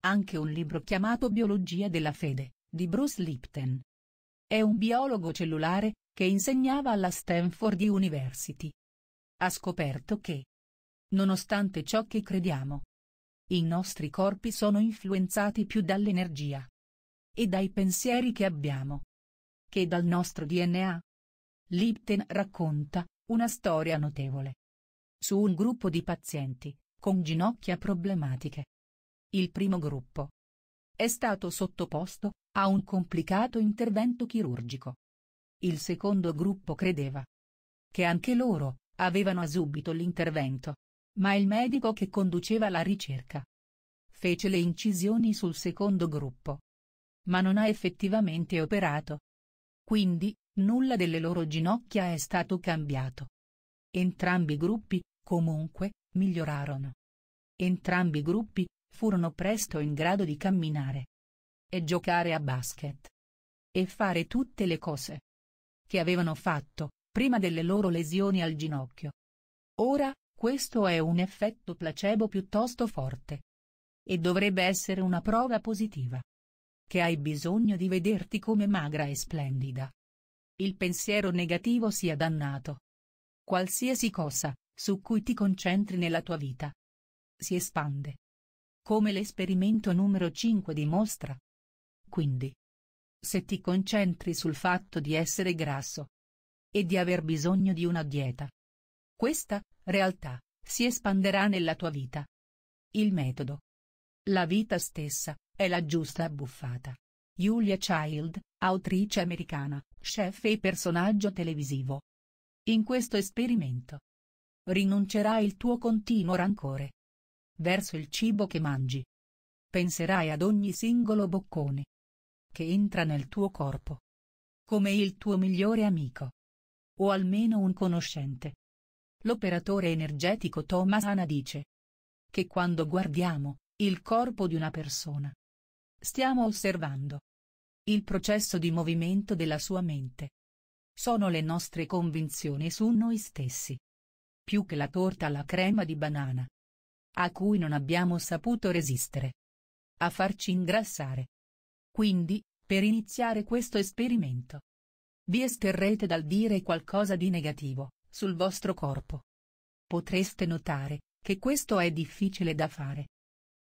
Anche un libro chiamato Biologia della fede, di Bruce Lipton. È un biologo cellulare, che insegnava alla Stanford University. Ha scoperto che, nonostante ciò che crediamo, i nostri corpi sono influenzati più dall'energia e dai pensieri che abbiamo che dal nostro DNA. Lipton racconta una storia notevole su un gruppo di pazienti, con ginocchia problematiche. Il primo gruppo è stato sottoposto a un complicato intervento chirurgico. Il secondo gruppo credeva che anche loro avevano subito l'intervento, ma il medico che conduceva la ricerca fece le incisioni sul secondo gruppo, ma non ha effettivamente operato. Quindi, nulla delle loro ginocchia è stato cambiato. Entrambi i gruppi comunque, migliorarono. Entrambi i gruppi, furono presto in grado di camminare. E giocare a basket. E fare tutte le cose che avevano fatto, prima delle loro lesioni al ginocchio. Ora, questo è un effetto placebo piuttosto forte. E dovrebbe essere una prova positiva. Che hai bisogno di vederti come magra e splendida. Il pensiero negativo sia dannato. Qualsiasi cosa, su cui ti concentri nella tua vita. Si espande. Come l'esperimento numero 5 dimostra. Quindi. Se ti concentri sul fatto di essere grasso e di aver bisogno di una dieta, questa, realtà, si espanderà nella tua vita. Il metodo. La vita stessa, è la giusta abbuffata. Julia Child, autrice americana, chef e personaggio televisivo. In questo esperimento, rinuncerai il tuo continuo rancore. Verso il cibo che mangi. Penserai ad ogni singolo boccone. Che entra nel tuo corpo. Come il tuo migliore amico. O almeno un conoscente. L'operatore energetico Thomas Hanna dice. Che quando guardiamo, il corpo di una persona. Stiamo osservando. Il processo di movimento della sua mente. Sono le nostre convinzioni su noi stessi più che la torta alla crema di banana. A cui non abbiamo saputo resistere. A farci ingrassare. Quindi, per iniziare questo esperimento. Vi esterrete dal dire qualcosa di negativo, sul vostro corpo. Potreste notare, che questo è difficile da fare.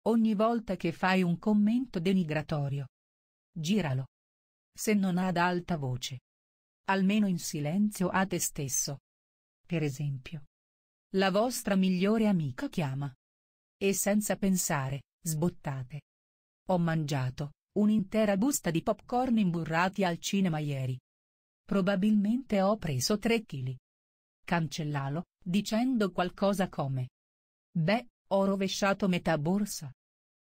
Ogni volta che fai un commento denigratorio. Giralo. Se non ad alta voce. Almeno in silenzio a te stesso. Per esempio, la vostra migliore amica chiama. E senza pensare, sbottate. Ho mangiato, un'intera busta di popcorn imburrati al cinema ieri. Probabilmente ho preso tre chili. Cancellalo, dicendo qualcosa come. Beh, ho rovesciato metà borsa.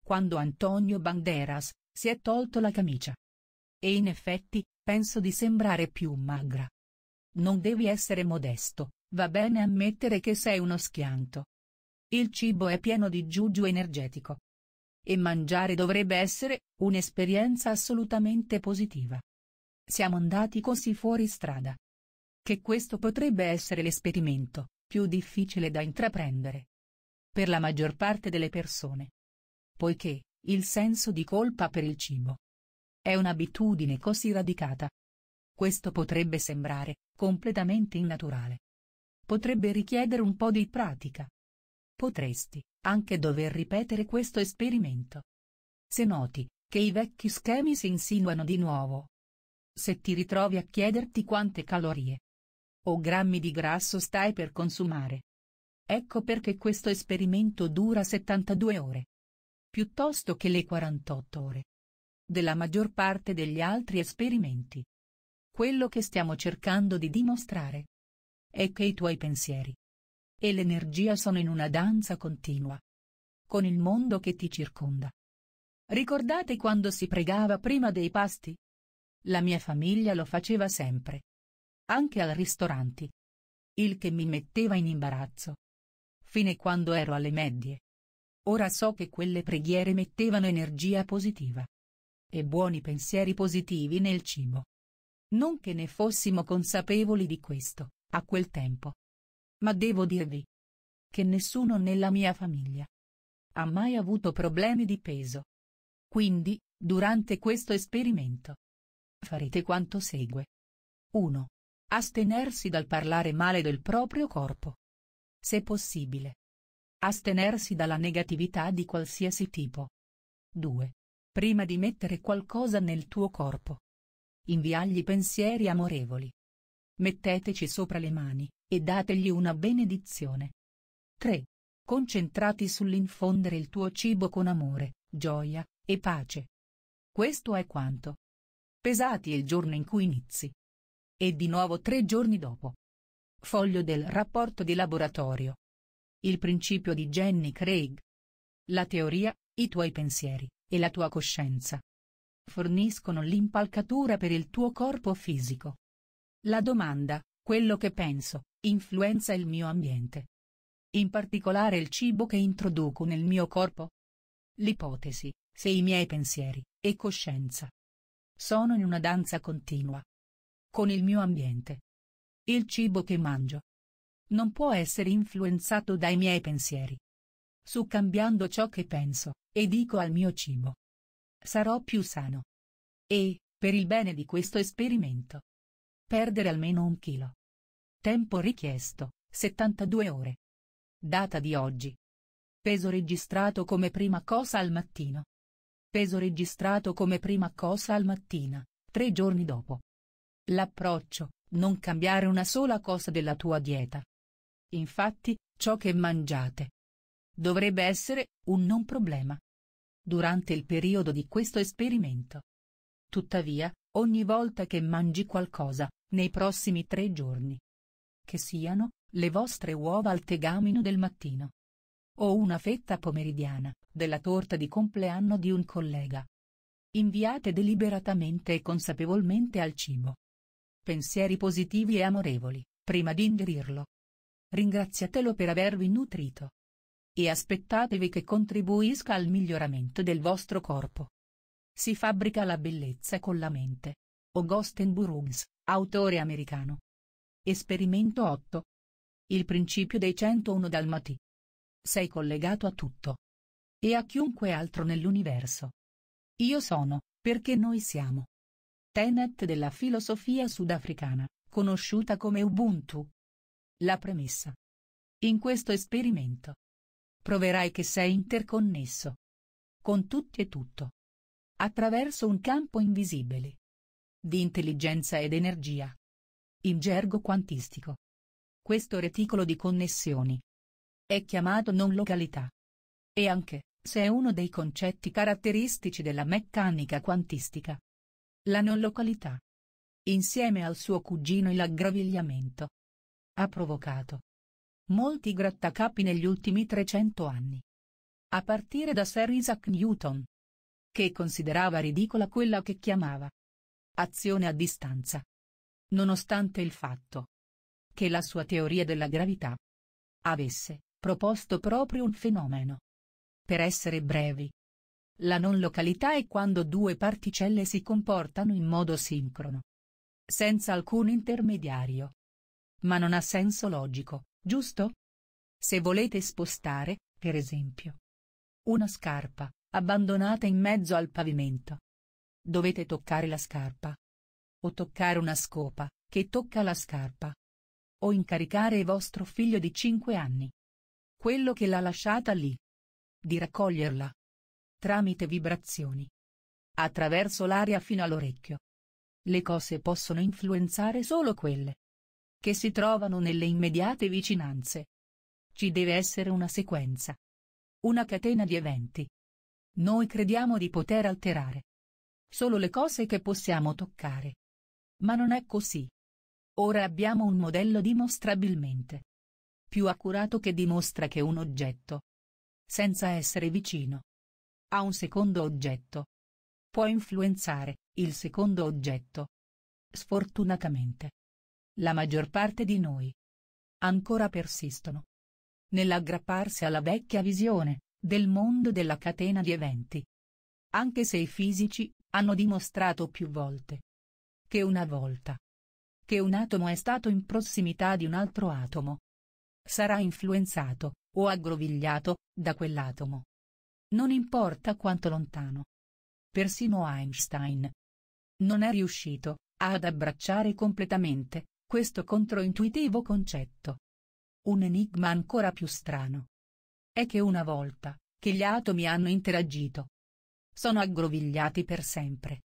Quando Antonio Banderas, si è tolto la camicia. E in effetti, penso di sembrare più magra. Non devi essere modesto, Va bene ammettere che sei uno schianto. Il cibo è pieno di giugiu energetico. E mangiare dovrebbe essere, un'esperienza assolutamente positiva. Siamo andati così fuori strada. Che questo potrebbe essere l'esperimento, più difficile da intraprendere. Per la maggior parte delle persone. Poiché, il senso di colpa per il cibo. È un'abitudine così radicata. Questo potrebbe sembrare, completamente innaturale potrebbe richiedere un po' di pratica. Potresti anche dover ripetere questo esperimento. Se noti che i vecchi schemi si insinuano di nuovo. Se ti ritrovi a chiederti quante calorie o grammi di grasso stai per consumare. Ecco perché questo esperimento dura 72 ore piuttosto che le 48 ore della maggior parte degli altri esperimenti. Quello che stiamo cercando di dimostrare è che i tuoi pensieri e l'energia sono in una danza continua con il mondo che ti circonda. Ricordate quando si pregava prima dei pasti? La mia famiglia lo faceva sempre. Anche al ristorante. Il che mi metteva in imbarazzo. Fine quando ero alle medie. Ora so che quelle preghiere mettevano energia positiva. E buoni pensieri positivi nel cibo. Non che ne fossimo consapevoli di questo a quel tempo. Ma devo dirvi che nessuno nella mia famiglia ha mai avuto problemi di peso. Quindi, durante questo esperimento, farete quanto segue. 1. Astenersi dal parlare male del proprio corpo. Se possibile. Astenersi dalla negatività di qualsiasi tipo. 2. Prima di mettere qualcosa nel tuo corpo. Inviagli pensieri amorevoli. Metteteci sopra le mani, e dategli una benedizione. 3. Concentrati sull'infondere il tuo cibo con amore, gioia, e pace. Questo è quanto. Pesati il giorno in cui inizi. E di nuovo tre giorni dopo. Foglio del rapporto di laboratorio. Il principio di Jenny Craig. La teoria, i tuoi pensieri, e la tua coscienza. Forniscono l'impalcatura per il tuo corpo fisico. La domanda, quello che penso, influenza il mio ambiente. In particolare il cibo che introduco nel mio corpo. L'ipotesi, se i miei pensieri, e coscienza. Sono in una danza continua. Con il mio ambiente. Il cibo che mangio. Non può essere influenzato dai miei pensieri. Su cambiando ciò che penso, e dico al mio cibo. Sarò più sano. E, per il bene di questo esperimento, Perdere almeno un chilo. Tempo richiesto, 72 ore. Data di oggi. Peso registrato come prima cosa al mattino. Peso registrato come prima cosa al mattina, tre giorni dopo. L'approccio, non cambiare una sola cosa della tua dieta. Infatti, ciò che mangiate dovrebbe essere un non problema durante il periodo di questo esperimento. Tuttavia, ogni volta che mangi qualcosa, nei prossimi tre giorni. Che siano, le vostre uova al tegamino del mattino. O una fetta pomeridiana, della torta di compleanno di un collega. Inviate deliberatamente e consapevolmente al cibo. Pensieri positivi e amorevoli, prima di ingerirlo. Ringraziatelo per avervi nutrito. E aspettatevi che contribuisca al miglioramento del vostro corpo. Si fabbrica la bellezza con la mente. Augustin Burroughs, autore americano. Esperimento 8. Il principio dei 101 dalmati. Sei collegato a tutto. E a chiunque altro nell'universo. Io sono, perché noi siamo. Tenet della filosofia sudafricana, conosciuta come Ubuntu. La premessa. In questo esperimento. Proverai che sei interconnesso. Con tutti e tutto attraverso un campo invisibile di intelligenza ed energia. In gergo quantistico. Questo reticolo di connessioni è chiamato non località. E anche, se è uno dei concetti caratteristici della meccanica quantistica. La non località. Insieme al suo cugino il aggravigliamento. Ha provocato molti grattacapi negli ultimi 300 anni. A partire da Sir Isaac Newton, che considerava ridicola quella che chiamava azione a distanza. Nonostante il fatto che la sua teoria della gravità avesse proposto proprio un fenomeno. Per essere brevi, la non località è quando due particelle si comportano in modo sincrono, senza alcun intermediario. Ma non ha senso logico, giusto? Se volete spostare, per esempio, una scarpa, abbandonata in mezzo al pavimento. Dovete toccare la scarpa. O toccare una scopa, che tocca la scarpa. O incaricare vostro figlio di 5 anni. Quello che l'ha lasciata lì. Di raccoglierla. Tramite vibrazioni. Attraverso l'aria fino all'orecchio. Le cose possono influenzare solo quelle che si trovano nelle immediate vicinanze. Ci deve essere una sequenza. Una catena di eventi. Noi crediamo di poter alterare solo le cose che possiamo toccare. Ma non è così. Ora abbiamo un modello dimostrabilmente più accurato che dimostra che un oggetto, senza essere vicino a un secondo oggetto, può influenzare il secondo oggetto. Sfortunatamente, la maggior parte di noi ancora persistono nell'aggrapparsi alla vecchia visione, del mondo della catena di eventi. Anche se i fisici hanno dimostrato più volte che una volta che un atomo è stato in prossimità di un altro atomo sarà influenzato o aggrovigliato da quell'atomo. Non importa quanto lontano. Persino Einstein non è riuscito ad abbracciare completamente questo controintuitivo concetto. Un enigma ancora più strano è che una volta, che gli atomi hanno interagito, sono aggrovigliati per sempre.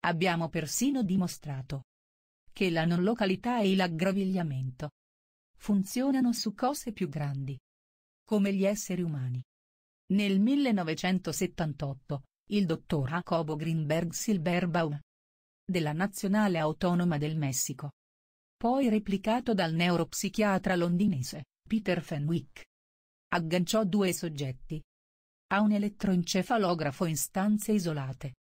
Abbiamo persino dimostrato che la non località e l'aggrovigliamento funzionano su cose più grandi, come gli esseri umani. Nel 1978, il dottor Jacobo Greenberg Silberbaum della Nazionale Autonoma del Messico, poi replicato dal neuropsichiatra londinese Peter Fenwick, Agganciò due soggetti. A un elettroencefalografo in stanze isolate.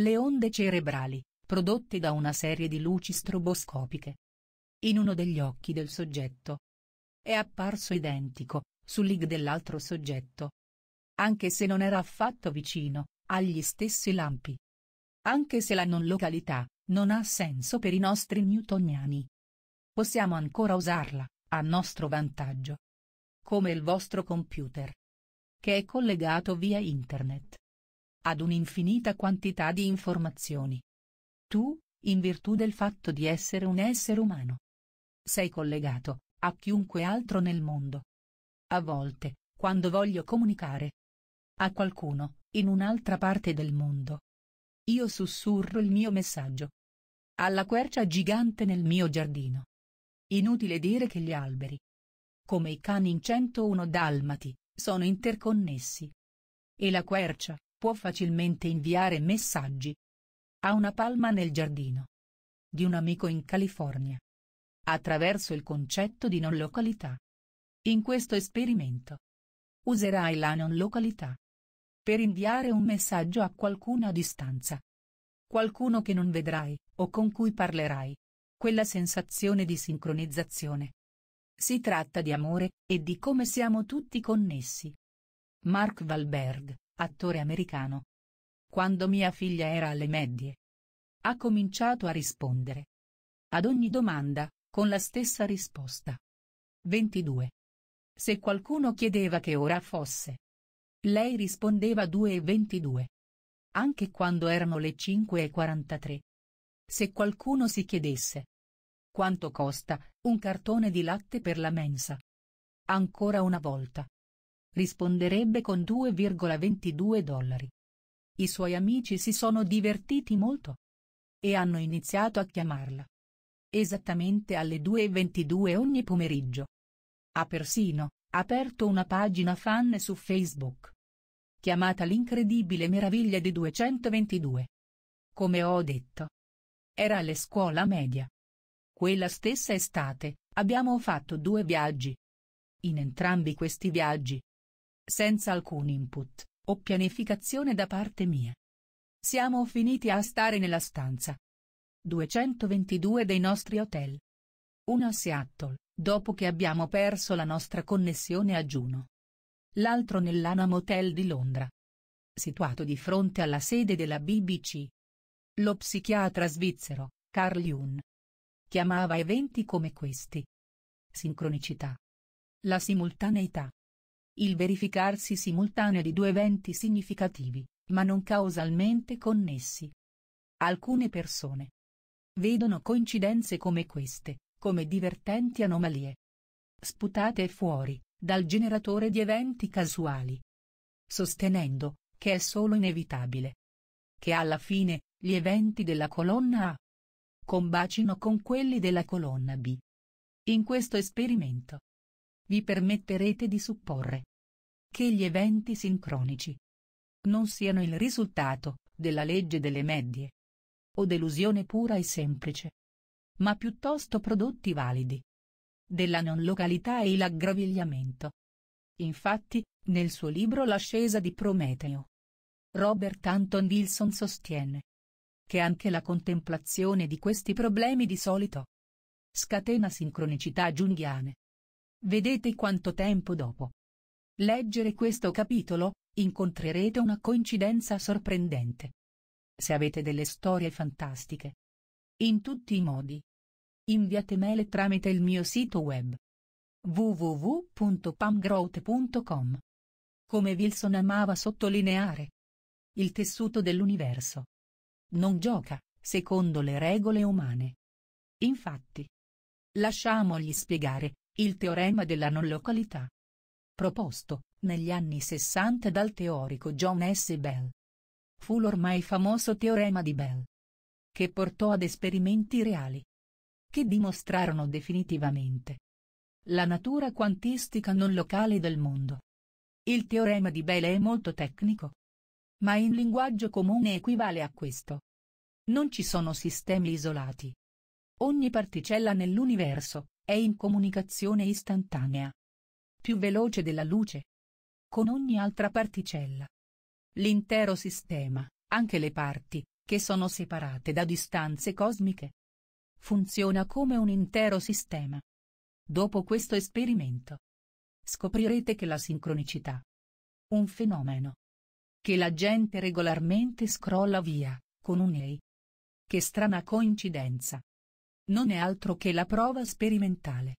Le onde cerebrali, prodotte da una serie di luci stroboscopiche. In uno degli occhi del soggetto. È apparso identico, sull'ig dell'altro soggetto. Anche se non era affatto vicino, agli stessi lampi. Anche se la non località, non ha senso per i nostri newtoniani. Possiamo ancora usarla, a nostro vantaggio, come il vostro computer, che è collegato via internet ad un'infinita quantità di informazioni. Tu, in virtù del fatto di essere un essere umano, sei collegato a chiunque altro nel mondo. A volte, quando voglio comunicare a qualcuno, in un'altra parte del mondo, io sussurro il mio messaggio. Alla quercia gigante nel mio giardino. Inutile dire che gli alberi come i cani in 101 dalmati, sono interconnessi. E la quercia può facilmente inviare messaggi. Ha una palma nel giardino. Di un amico in California. Attraverso il concetto di non località. In questo esperimento userai la non località per inviare un messaggio a qualcuno a distanza. Qualcuno che non vedrai, o con cui parlerai. Quella sensazione di sincronizzazione si tratta di amore, e di come siamo tutti connessi. Mark Wahlberg, attore americano. Quando mia figlia era alle medie. Ha cominciato a rispondere. Ad ogni domanda, con la stessa risposta. 22. Se qualcuno chiedeva che ora fosse. Lei rispondeva 2 e 22. Anche quando erano le 5 e 43. Se qualcuno si chiedesse, quanto costa, un cartone di latte per la mensa? Ancora una volta. Risponderebbe con 2,22 dollari. I suoi amici si sono divertiti molto. E hanno iniziato a chiamarla. Esattamente alle 2.22 ogni pomeriggio. Ha persino aperto una pagina fan su Facebook. Chiamata l'incredibile meraviglia di 222. Come ho detto. Era alle scuola media. Quella stessa estate, abbiamo fatto due viaggi. In entrambi questi viaggi, senza alcun input o pianificazione da parte mia, siamo finiti a stare nella stanza 222 dei nostri hotel. Uno a Seattle, dopo che abbiamo perso la nostra connessione a Juno. L'altro nell'Anam Hotel di Londra. Situato di fronte alla sede della BBC. Lo psichiatra svizzero, Carl Jung, chiamava eventi come questi. Sincronicità. La simultaneità. Il verificarsi simultaneo di due eventi significativi, ma non causalmente connessi. Alcune persone vedono coincidenze come queste, come divertenti anomalie. Sputate fuori, dal generatore di eventi casuali. Sostenendo, che è solo inevitabile. Che alla fine, gli eventi della colonna A combacino con quelli della colonna B. In questo esperimento vi permetterete di supporre che gli eventi sincronici non siano il risultato della legge delle medie o delusione pura e semplice, ma piuttosto prodotti validi della non località e l'aggravigliamento. Infatti, nel suo libro L'ascesa di Prometeo, Robert Anton Wilson sostiene che anche la contemplazione di questi problemi di solito scatena sincronicità giunghiane. Vedete quanto tempo dopo. Leggere questo capitolo, incontrerete una coincidenza sorprendente. Se avete delle storie fantastiche. In tutti i modi. Inviate mele tramite il mio sito web www.pamgrowth.com. Come Wilson amava sottolineare, il tessuto dell'universo non gioca, secondo le regole umane. Infatti, lasciamogli spiegare, il teorema della non località. Proposto, negli anni 60 dal teorico John S. Bell. Fu l'ormai famoso teorema di Bell. Che portò ad esperimenti reali. Che dimostrarono definitivamente. La natura quantistica non locale del mondo. Il teorema di Bell è molto tecnico, ma in linguaggio comune equivale a questo. Non ci sono sistemi isolati. Ogni particella nell'universo è in comunicazione istantanea. Più veloce della luce. Con ogni altra particella. L'intero sistema, anche le parti, che sono separate da distanze cosmiche. Funziona come un intero sistema. Dopo questo esperimento, scoprirete che la sincronicità. Un fenomeno che la gente regolarmente scrolla via, con un EI. Che strana coincidenza. Non è altro che la prova sperimentale.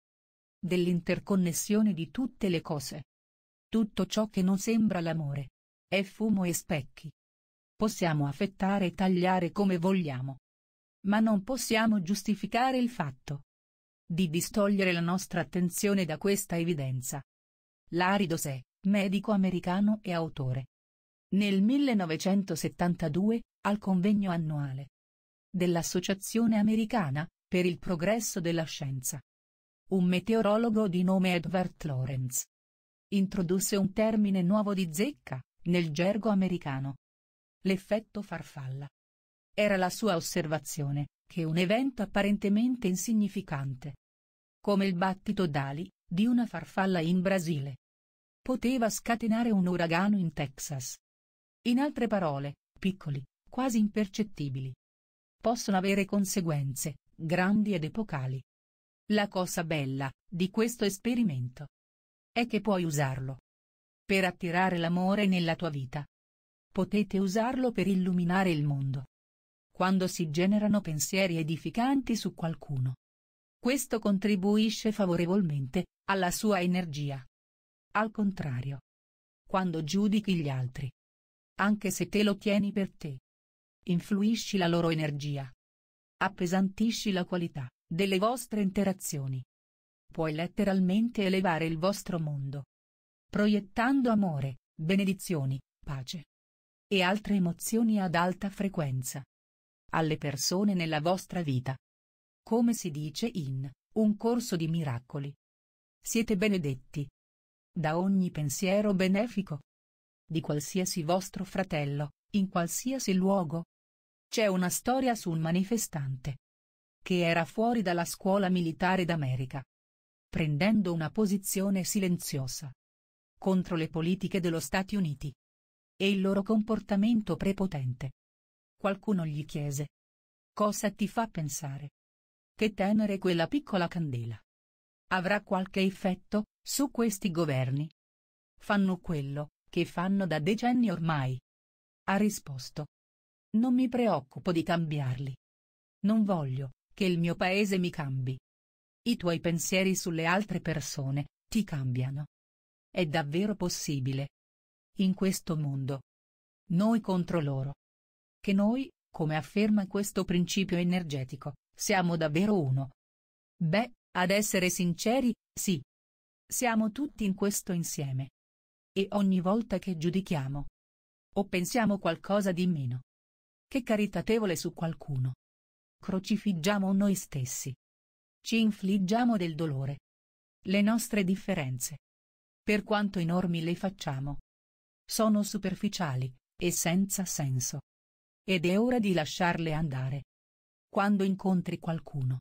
Dell'interconnessione di tutte le cose. Tutto ciò che non sembra l'amore. È fumo e specchi. Possiamo affettare e tagliare come vogliamo. Ma non possiamo giustificare il fatto di distogliere la nostra attenzione da questa evidenza. Larido Se, medico americano e autore nel 1972, al convegno annuale dell'Associazione Americana per il Progresso della Scienza. Un meteorologo di nome Edward Lawrence introdusse un termine nuovo di zecca nel gergo americano. L'effetto farfalla. Era la sua osservazione che un evento apparentemente insignificante, come il battito d'ali di una farfalla in Brasile, poteva scatenare un uragano in Texas in altre parole, piccoli, quasi impercettibili. Possono avere conseguenze, grandi ed epocali. La cosa bella, di questo esperimento, è che puoi usarlo. Per attirare l'amore nella tua vita. Potete usarlo per illuminare il mondo. Quando si generano pensieri edificanti su qualcuno. Questo contribuisce favorevolmente alla sua energia. Al contrario. Quando giudichi gli altri anche se te lo tieni per te. Influisci la loro energia. Appesantisci la qualità delle vostre interazioni. Puoi letteralmente elevare il vostro mondo. Proiettando amore, benedizioni, pace e altre emozioni ad alta frequenza. Alle persone nella vostra vita. Come si dice in Un corso di miracoli. Siete benedetti da ogni pensiero benefico, di qualsiasi vostro fratello, in qualsiasi luogo. C'è una storia su un manifestante che era fuori dalla scuola militare d'America, prendendo una posizione silenziosa contro le politiche dello Stati Uniti e il loro comportamento prepotente. Qualcuno gli chiese. Cosa ti fa pensare? Che tenere quella piccola candela avrà qualche effetto su questi governi? Fanno quello che fanno da decenni ormai. Ha risposto. Non mi preoccupo di cambiarli. Non voglio che il mio paese mi cambi. I tuoi pensieri sulle altre persone ti cambiano. È davvero possibile. In questo mondo. Noi contro loro. Che noi, come afferma questo principio energetico, siamo davvero uno. Beh, ad essere sinceri, sì. Siamo tutti in questo insieme. E ogni volta che giudichiamo. O pensiamo qualcosa di meno. Che caritatevole su qualcuno. Crocifiggiamo noi stessi. Ci infliggiamo del dolore. Le nostre differenze. Per quanto enormi le facciamo. Sono superficiali, e senza senso. Ed è ora di lasciarle andare. Quando incontri qualcuno.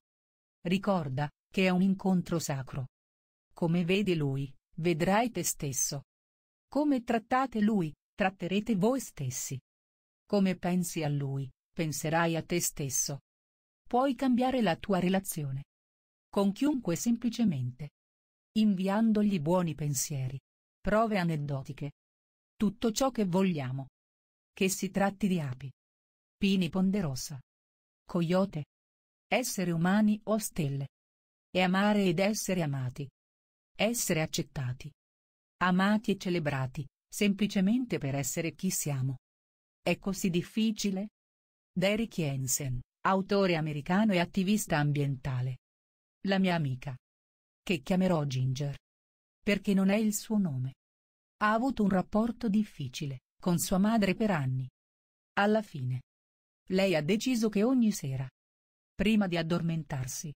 Ricorda, che è un incontro sacro. Come vedi lui, vedrai te stesso. Come trattate lui, tratterete voi stessi. Come pensi a lui, penserai a te stesso. Puoi cambiare la tua relazione. Con chiunque semplicemente. Inviandogli buoni pensieri. Prove aneddotiche. Tutto ciò che vogliamo. Che si tratti di api. Pini ponderosa. Coyote. Essere umani o stelle. E amare ed essere amati. Essere accettati amati e celebrati, semplicemente per essere chi siamo. È così difficile? Derek Jensen, autore americano e attivista ambientale. La mia amica. Che chiamerò Ginger. Perché non è il suo nome. Ha avuto un rapporto difficile, con sua madre per anni. Alla fine. Lei ha deciso che ogni sera, prima di addormentarsi,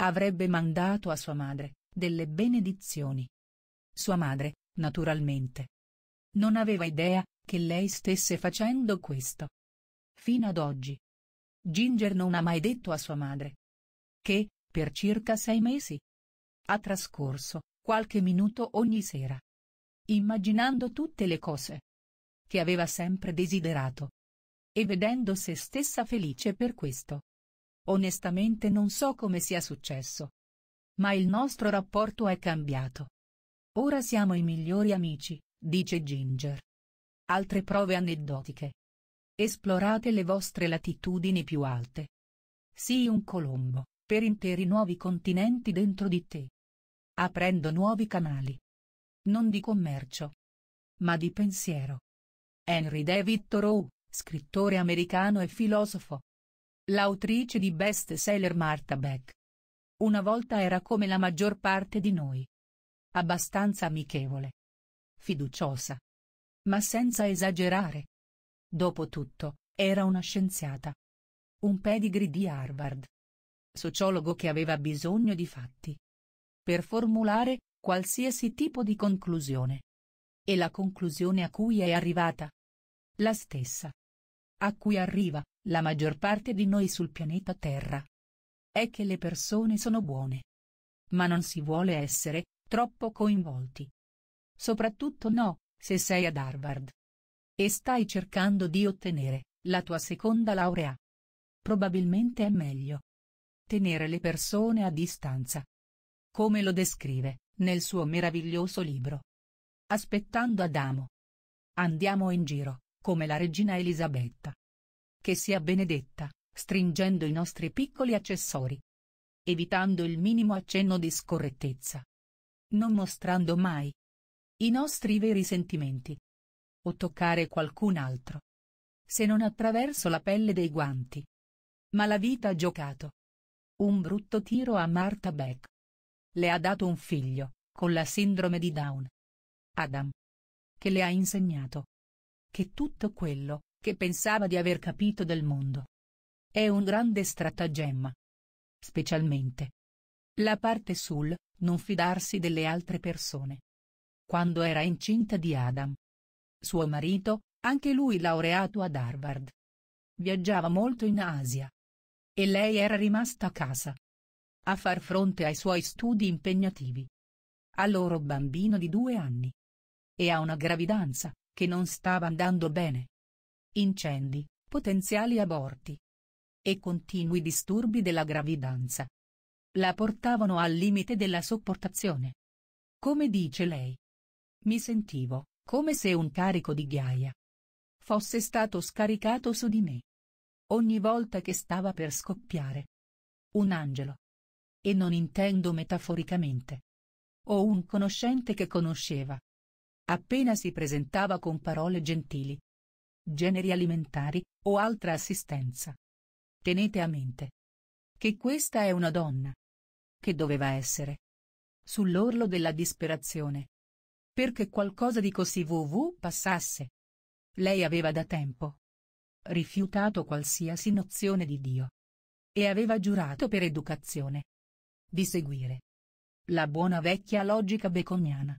avrebbe mandato a sua madre delle benedizioni. Sua madre, naturalmente. Non aveva idea che lei stesse facendo questo. Fino ad oggi. Ginger non ha mai detto a sua madre. Che, per circa sei mesi, ha trascorso qualche minuto ogni sera. Immaginando tutte le cose che aveva sempre desiderato. E vedendo se stessa felice per questo. Onestamente non so come sia successo. Ma il nostro rapporto è cambiato. Ora siamo i migliori amici, dice Ginger. Altre prove aneddotiche. Esplorate le vostre latitudini più alte. Sii un colombo, per interi nuovi continenti dentro di te. Aprendo nuovi canali. Non di commercio. Ma di pensiero. Henry David Thoreau, scrittore americano e filosofo. L'autrice di best seller Martha Beck. Una volta era come la maggior parte di noi. Abbastanza amichevole. Fiduciosa. Ma senza esagerare. Dopotutto, era una scienziata. Un pedigree di Harvard. Sociologo che aveva bisogno di fatti. Per formulare qualsiasi tipo di conclusione. E la conclusione a cui è arrivata? La stessa. A cui arriva la maggior parte di noi sul pianeta Terra. È che le persone sono buone. Ma non si vuole essere troppo coinvolti. Soprattutto no, se sei ad Harvard. E stai cercando di ottenere la tua seconda laurea. Probabilmente è meglio tenere le persone a distanza. Come lo descrive nel suo meraviglioso libro. Aspettando Adamo. Andiamo in giro, come la regina Elisabetta. Che sia benedetta, stringendo i nostri piccoli accessori. Evitando il minimo accenno di scorrettezza non mostrando mai i nostri veri sentimenti o toccare qualcun altro, se non attraverso la pelle dei guanti. Ma la vita ha giocato un brutto tiro a Martha Beck. Le ha dato un figlio, con la sindrome di Down. Adam. Che le ha insegnato che tutto quello che pensava di aver capito del mondo è un grande stratagemma. Specialmente la parte sul non fidarsi delle altre persone. Quando era incinta di Adam. Suo marito, anche lui laureato ad Harvard. Viaggiava molto in Asia. E lei era rimasta a casa. A far fronte ai suoi studi impegnativi. A loro bambino di due anni. E a una gravidanza, che non stava andando bene. Incendi, potenziali aborti. E continui disturbi della gravidanza, la portavano al limite della sopportazione. Come dice lei. Mi sentivo, come se un carico di ghiaia fosse stato scaricato su di me. Ogni volta che stava per scoppiare. Un angelo. E non intendo metaforicamente. O un conoscente che conosceva. Appena si presentava con parole gentili. Generi alimentari, o altra assistenza. Tenete a mente. Che questa è una donna che doveva essere. Sull'orlo della disperazione. Perché qualcosa di così VV passasse. Lei aveva da tempo rifiutato qualsiasi nozione di Dio. E aveva giurato per educazione di seguire la buona vecchia logica beconiana.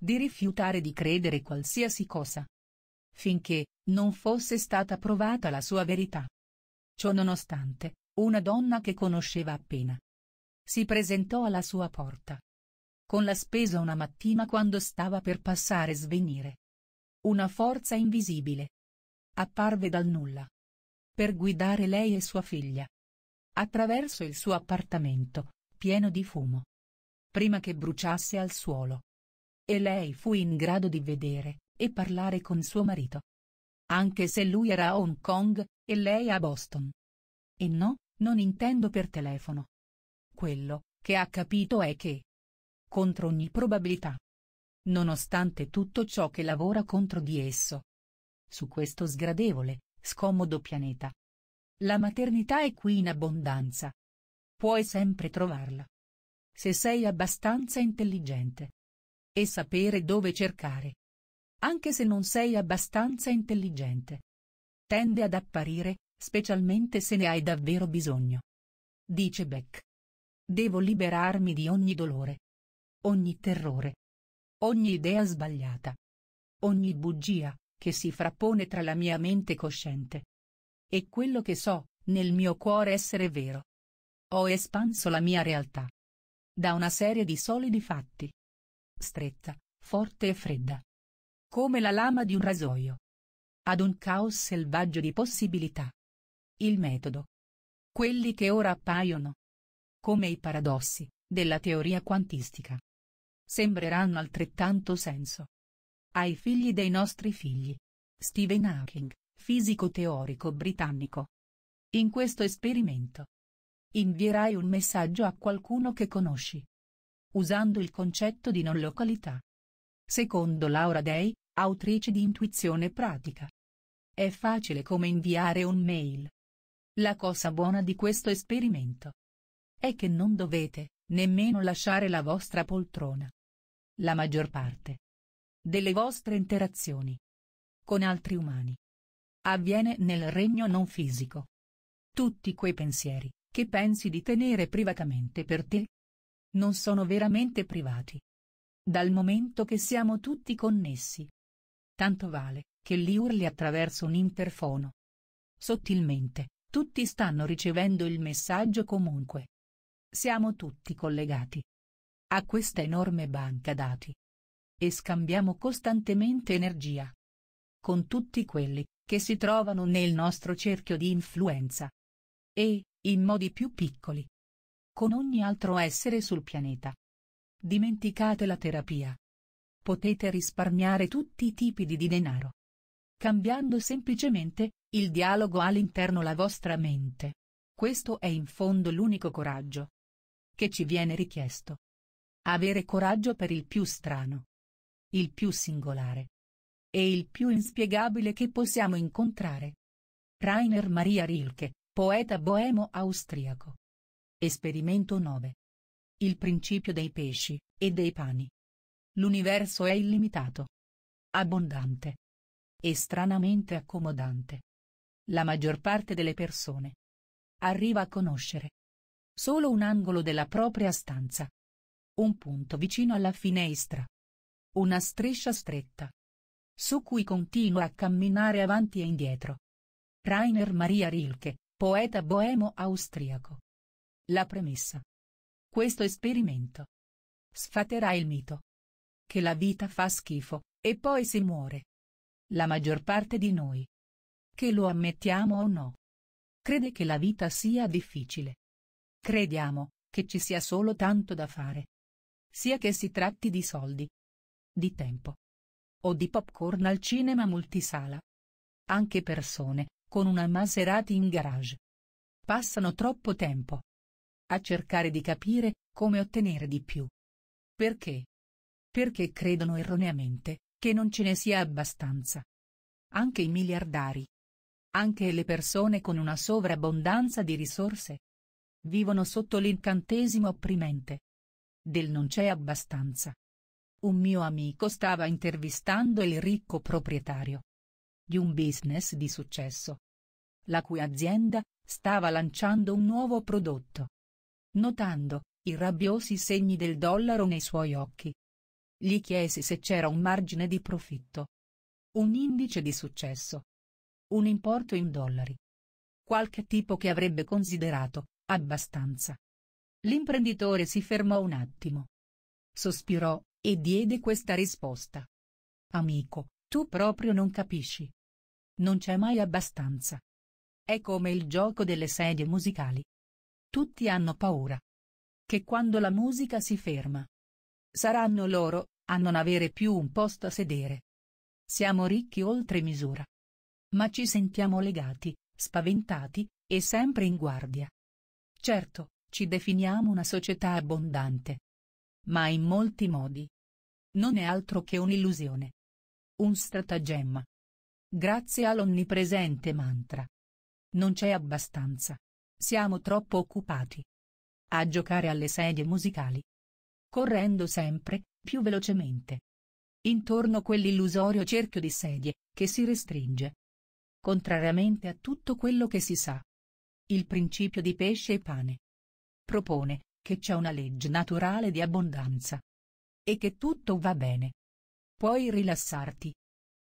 Di rifiutare di credere qualsiasi cosa. Finché, non fosse stata provata la sua verità. Ciò nonostante, una donna che conosceva appena si presentò alla sua porta. Con la spesa una mattina quando stava per passare svenire. Una forza invisibile. Apparve dal nulla. Per guidare lei e sua figlia. Attraverso il suo appartamento, pieno di fumo. Prima che bruciasse al suolo. E lei fu in grado di vedere, e parlare con suo marito. Anche se lui era a Hong Kong, e lei a Boston. E no, non intendo per telefono. Quello che ha capito è che, contro ogni probabilità, nonostante tutto ciò che lavora contro di esso, su questo sgradevole, scomodo pianeta, la maternità è qui in abbondanza. Puoi sempre trovarla. Se sei abbastanza intelligente. E sapere dove cercare. Anche se non sei abbastanza intelligente. Tende ad apparire, specialmente se ne hai davvero bisogno. Dice Beck. Devo liberarmi di ogni dolore. Ogni terrore. Ogni idea sbagliata. Ogni bugia, che si frappone tra la mia mente cosciente. E quello che so, nel mio cuore essere vero. Ho espanso la mia realtà. Da una serie di solidi fatti. Stretta, forte e fredda. Come la lama di un rasoio. Ad un caos selvaggio di possibilità. Il metodo. Quelli che ora appaiono, come i paradossi, della teoria quantistica. Sembreranno altrettanto senso. Ai figli dei nostri figli. Stephen Hawking, fisico teorico britannico. In questo esperimento. Invierai un messaggio a qualcuno che conosci. Usando il concetto di non località. Secondo Laura Day, autrice di Intuizione Pratica. È facile come inviare un mail. La cosa buona di questo esperimento è che non dovete nemmeno lasciare la vostra poltrona. La maggior parte delle vostre interazioni con altri umani avviene nel regno non fisico. Tutti quei pensieri che pensi di tenere privatamente per te non sono veramente privati. Dal momento che siamo tutti connessi. Tanto vale che li urli attraverso un interfono. Sottilmente, tutti stanno ricevendo il messaggio comunque. Siamo tutti collegati a questa enorme banca dati e scambiamo costantemente energia con tutti quelli che si trovano nel nostro cerchio di influenza e, in modi più piccoli, con ogni altro essere sul pianeta. Dimenticate la terapia. Potete risparmiare tutti i tipi di denaro. Cambiando semplicemente, il dialogo all'interno la vostra mente. Questo è in fondo l'unico coraggio che ci viene richiesto. Avere coraggio per il più strano, il più singolare e il più inspiegabile che possiamo incontrare. Rainer Maria Rilke, poeta boemo austriaco. Esperimento 9. Il principio dei pesci e dei pani. L'universo è illimitato. Abbondante. E stranamente accomodante. La maggior parte delle persone arriva a conoscere solo un angolo della propria stanza. Un punto vicino alla finestra. Una striscia stretta. Su cui continua a camminare avanti e indietro. Rainer Maria Rilke, poeta boemo austriaco. La premessa. Questo esperimento. Sfaterà il mito. Che la vita fa schifo, e poi si muore. La maggior parte di noi. Che lo ammettiamo o no. Crede che la vita sia difficile, Crediamo che ci sia solo tanto da fare. Sia che si tratti di soldi, di tempo o di popcorn al cinema multisala. Anche persone con una Maserati in garage passano troppo tempo a cercare di capire come ottenere di più. Perché? Perché credono erroneamente che non ce ne sia abbastanza. Anche i miliardari. Anche le persone con una sovrabbondanza di risorse Vivono sotto l'incantesimo opprimente. Del non c'è abbastanza. Un mio amico stava intervistando il ricco proprietario di un business di successo, la cui azienda stava lanciando un nuovo prodotto. Notando i rabbiosi segni del dollaro nei suoi occhi, gli chiesi se c'era un margine di profitto. Un indice di successo. Un importo in dollari. Qualche tipo che avrebbe considerato Abbastanza. L'imprenditore si fermò un attimo. Sospirò, e diede questa risposta. Amico, tu proprio non capisci. Non c'è mai abbastanza. È come il gioco delle sedie musicali. Tutti hanno paura. Che quando la musica si ferma. Saranno loro, a non avere più un posto a sedere. Siamo ricchi oltre misura. Ma ci sentiamo legati, spaventati, e sempre in guardia. Certo, ci definiamo una società abbondante. Ma in molti modi. Non è altro che un'illusione. Un stratagemma. Grazie all'onnipresente mantra. Non c'è abbastanza. Siamo troppo occupati. A giocare alle sedie musicali. Correndo sempre, più velocemente. Intorno quell'illusorio cerchio di sedie, che si restringe. Contrariamente a tutto quello che si sa il principio di pesce e pane. Propone che c'è una legge naturale di abbondanza. E che tutto va bene. Puoi rilassarti.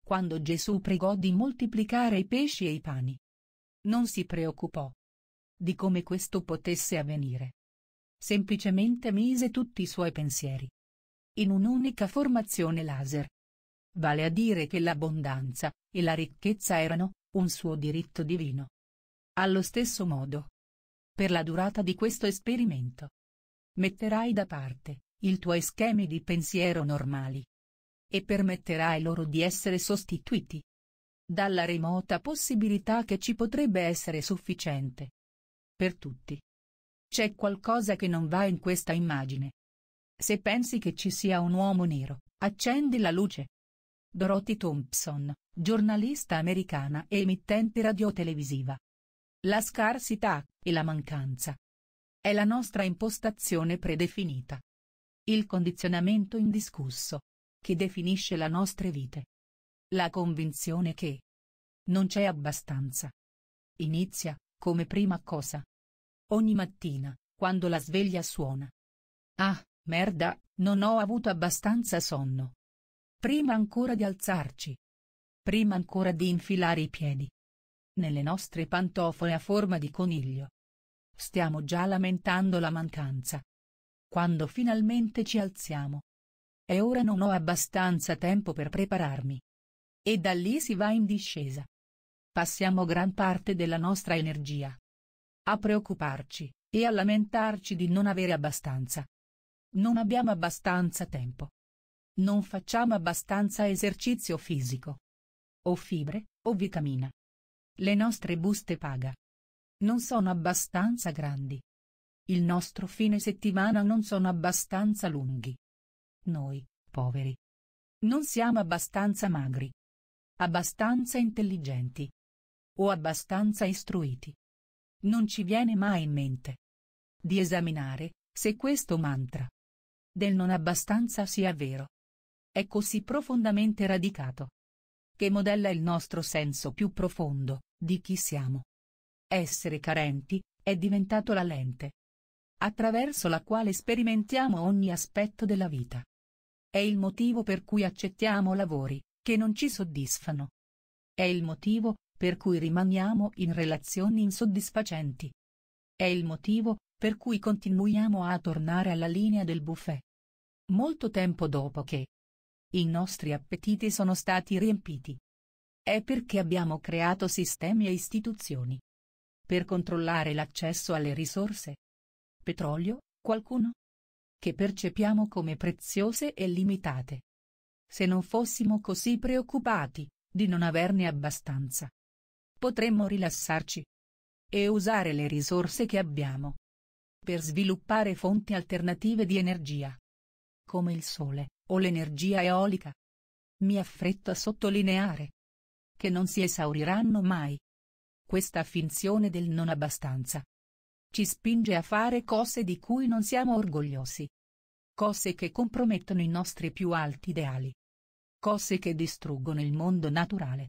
Quando Gesù pregò di moltiplicare i pesci e i pani. Non si preoccupò di come questo potesse avvenire. Semplicemente mise tutti i suoi pensieri in un'unica formazione laser. Vale a dire che l'abbondanza e la ricchezza erano un suo diritto divino. Allo stesso modo. Per la durata di questo esperimento. Metterai da parte i tuoi schemi di pensiero normali. E permetterai loro di essere sostituiti dalla remota possibilità che ci potrebbe essere sufficiente. Per tutti. C'è qualcosa che non va in questa immagine. Se pensi che ci sia un uomo nero, accendi la luce. Dorothy Thompson, giornalista americana e emittente radiotelevisiva, la scarsità e la mancanza. È la nostra impostazione predefinita. Il condizionamento indiscusso. Che definisce la nostre vite. La convinzione che non c'è abbastanza. Inizia, come prima cosa. Ogni mattina, quando la sveglia suona. Ah, merda, non ho avuto abbastanza sonno. Prima ancora di alzarci. Prima ancora di infilare i piedi nelle nostre pantofole a forma di coniglio. Stiamo già lamentando la mancanza. Quando finalmente ci alziamo. E ora non ho abbastanza tempo per prepararmi. E da lì si va in discesa. Passiamo gran parte della nostra energia a preoccuparci e a lamentarci di non avere abbastanza. Non abbiamo abbastanza tempo. Non facciamo abbastanza esercizio fisico. O fibre, o vitamina. Le nostre buste paga. Non sono abbastanza grandi. Il nostro fine settimana non sono abbastanza lunghi. Noi, poveri. Non siamo abbastanza magri. Abbastanza intelligenti. O abbastanza istruiti. Non ci viene mai in mente di esaminare se questo mantra del non abbastanza sia vero. È così profondamente radicato che modella il nostro senso più profondo, di chi siamo. Essere carenti, è diventato la lente attraverso la quale sperimentiamo ogni aspetto della vita. È il motivo per cui accettiamo lavori, che non ci soddisfano. È il motivo, per cui rimaniamo in relazioni insoddisfacenti. È il motivo, per cui continuiamo a tornare alla linea del buffet. Molto tempo dopo che, i nostri appetiti sono stati riempiti. È perché abbiamo creato sistemi e istituzioni. Per controllare l'accesso alle risorse. Petrolio, qualcuno? Che percepiamo come preziose e limitate. Se non fossimo così preoccupati, di non averne abbastanza. Potremmo rilassarci. E usare le risorse che abbiamo. Per sviluppare fonti alternative di energia come il sole, o l'energia eolica. Mi affretto a sottolineare che non si esauriranno mai. Questa finzione del non abbastanza ci spinge a fare cose di cui non siamo orgogliosi. Cose che compromettono i nostri più alti ideali. Cose che distruggono il mondo naturale.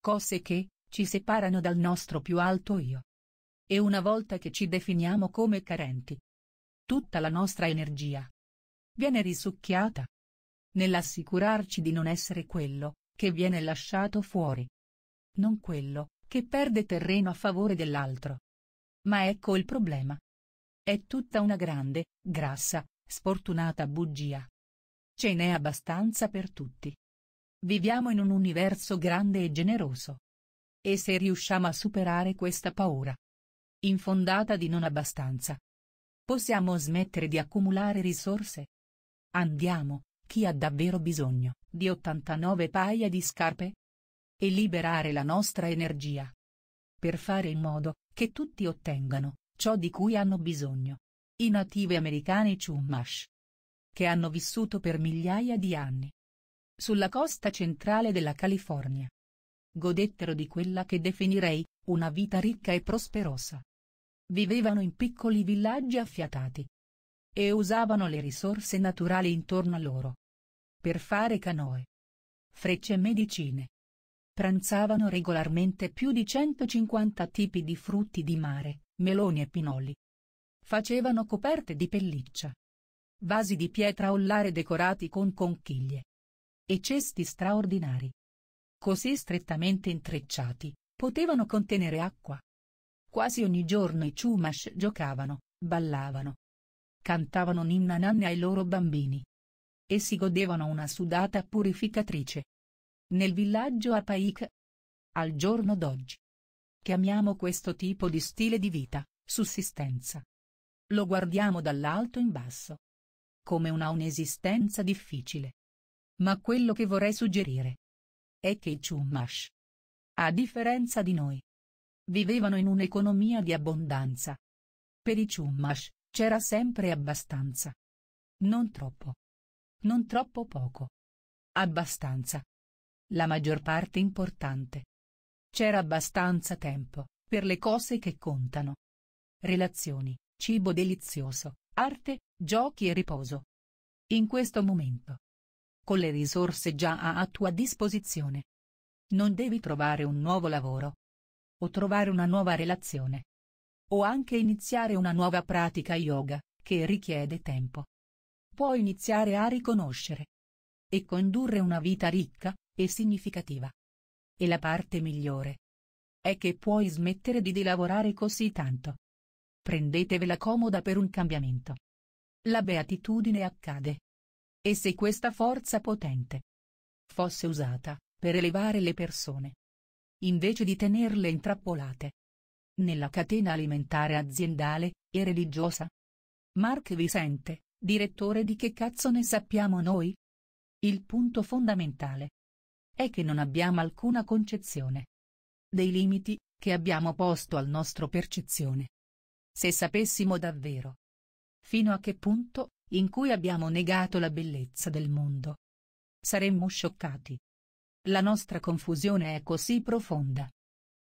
Cose che, ci separano dal nostro più alto io. E una volta che ci definiamo come carenti, tutta la nostra energia, viene risucchiata. Nell'assicurarci di non essere quello, che viene lasciato fuori. Non quello, che perde terreno a favore dell'altro. Ma ecco il problema. È tutta una grande, grassa, sfortunata bugia. Ce n'è abbastanza per tutti. Viviamo in un universo grande e generoso. E se riusciamo a superare questa paura infondata di non abbastanza, possiamo smettere di accumulare risorse, Andiamo, chi ha davvero bisogno di 89 paia di scarpe? E liberare la nostra energia. Per fare in modo che tutti ottengano ciò di cui hanno bisogno. I nativi americani Chumash. Che hanno vissuto per migliaia di anni. Sulla costa centrale della California. Godettero di quella che definirei una vita ricca e prosperosa. Vivevano in piccoli villaggi affiatati, e usavano le risorse naturali intorno a loro. Per fare canoe. Frecce e medicine. Pranzavano regolarmente più di 150 tipi di frutti di mare, meloni e pinoli. Facevano coperte di pelliccia. Vasi di pietra ollare decorati con conchiglie. E cesti straordinari. Così strettamente intrecciati, potevano contenere acqua. Quasi ogni giorno i Chumash giocavano, ballavano, cantavano ninna nanna ai loro bambini. E si godevano una sudata purificatrice. Nel villaggio a Paik. Al giorno d'oggi. Chiamiamo questo tipo di stile di vita, sussistenza. Lo guardiamo dall'alto in basso. Come una un'esistenza difficile. Ma quello che vorrei suggerire è che i Chumash, a differenza di noi, vivevano in un'economia di abbondanza. Per i Chumash, c'era sempre abbastanza. Non troppo. Non troppo poco. Abbastanza. La maggior parte importante. C'era abbastanza tempo, per le cose che contano. Relazioni, cibo delizioso, arte, giochi e riposo. In questo momento. Con le risorse già a tua disposizione. Non devi trovare un nuovo lavoro. O trovare una nuova relazione. O anche iniziare una nuova pratica yoga, che richiede tempo. Puoi iniziare a riconoscere e condurre una vita ricca e significativa. E la parte migliore è che puoi smettere di, di lavorare così tanto. Prendetevela comoda per un cambiamento. La beatitudine accade. E se questa forza potente fosse usata per elevare le persone, invece di tenerle intrappolate nella catena alimentare aziendale e religiosa? Mark Vicente, direttore di Che cazzo ne sappiamo noi? Il punto fondamentale è che non abbiamo alcuna concezione dei limiti che abbiamo posto al nostro percezione. Se sapessimo davvero fino a che punto, in cui abbiamo negato la bellezza del mondo, saremmo scioccati. La nostra confusione è così profonda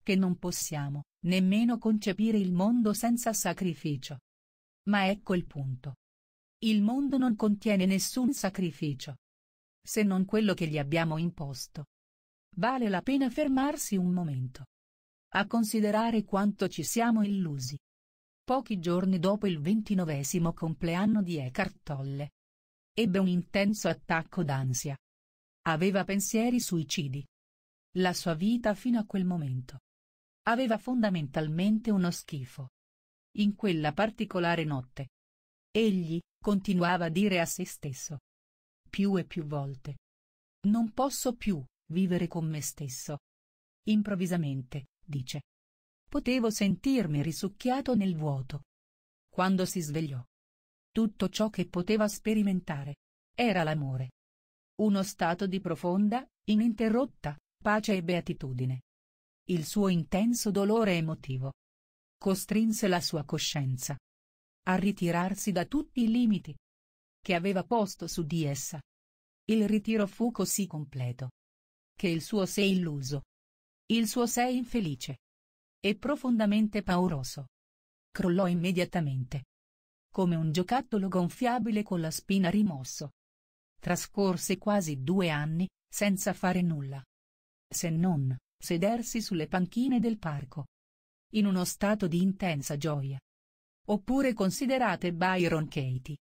che non possiamo nemmeno concepire il mondo senza sacrificio. Ma ecco il punto. Il mondo non contiene nessun sacrificio. Se non quello che gli abbiamo imposto. Vale la pena fermarsi un momento. A considerare quanto ci siamo illusi. Pochi giorni dopo il ventinovesimo compleanno di Eckhart Tolle. Ebbe un intenso attacco d'ansia. Aveva pensieri suicidi. La sua vita fino a quel momento Aveva fondamentalmente uno schifo. In quella particolare notte. Egli, continuava a dire a se stesso. Più e più volte. Non posso più, vivere con me stesso. Improvvisamente, dice. Potevo sentirmi risucchiato nel vuoto. Quando si svegliò. Tutto ciò che poteva sperimentare. Era l'amore. Uno stato di profonda, ininterrotta, pace e beatitudine il suo intenso dolore emotivo. Costrinse la sua coscienza a ritirarsi da tutti i limiti che aveva posto su di essa. Il ritiro fu così completo che il suo sé illuso, il suo sé infelice e profondamente pauroso crollò immediatamente come un giocattolo gonfiabile con la spina rimosso. Trascorse quasi due anni, senza fare nulla. Se non sedersi sulle panchine del parco. In uno stato di intensa gioia. Oppure considerate Byron Katie.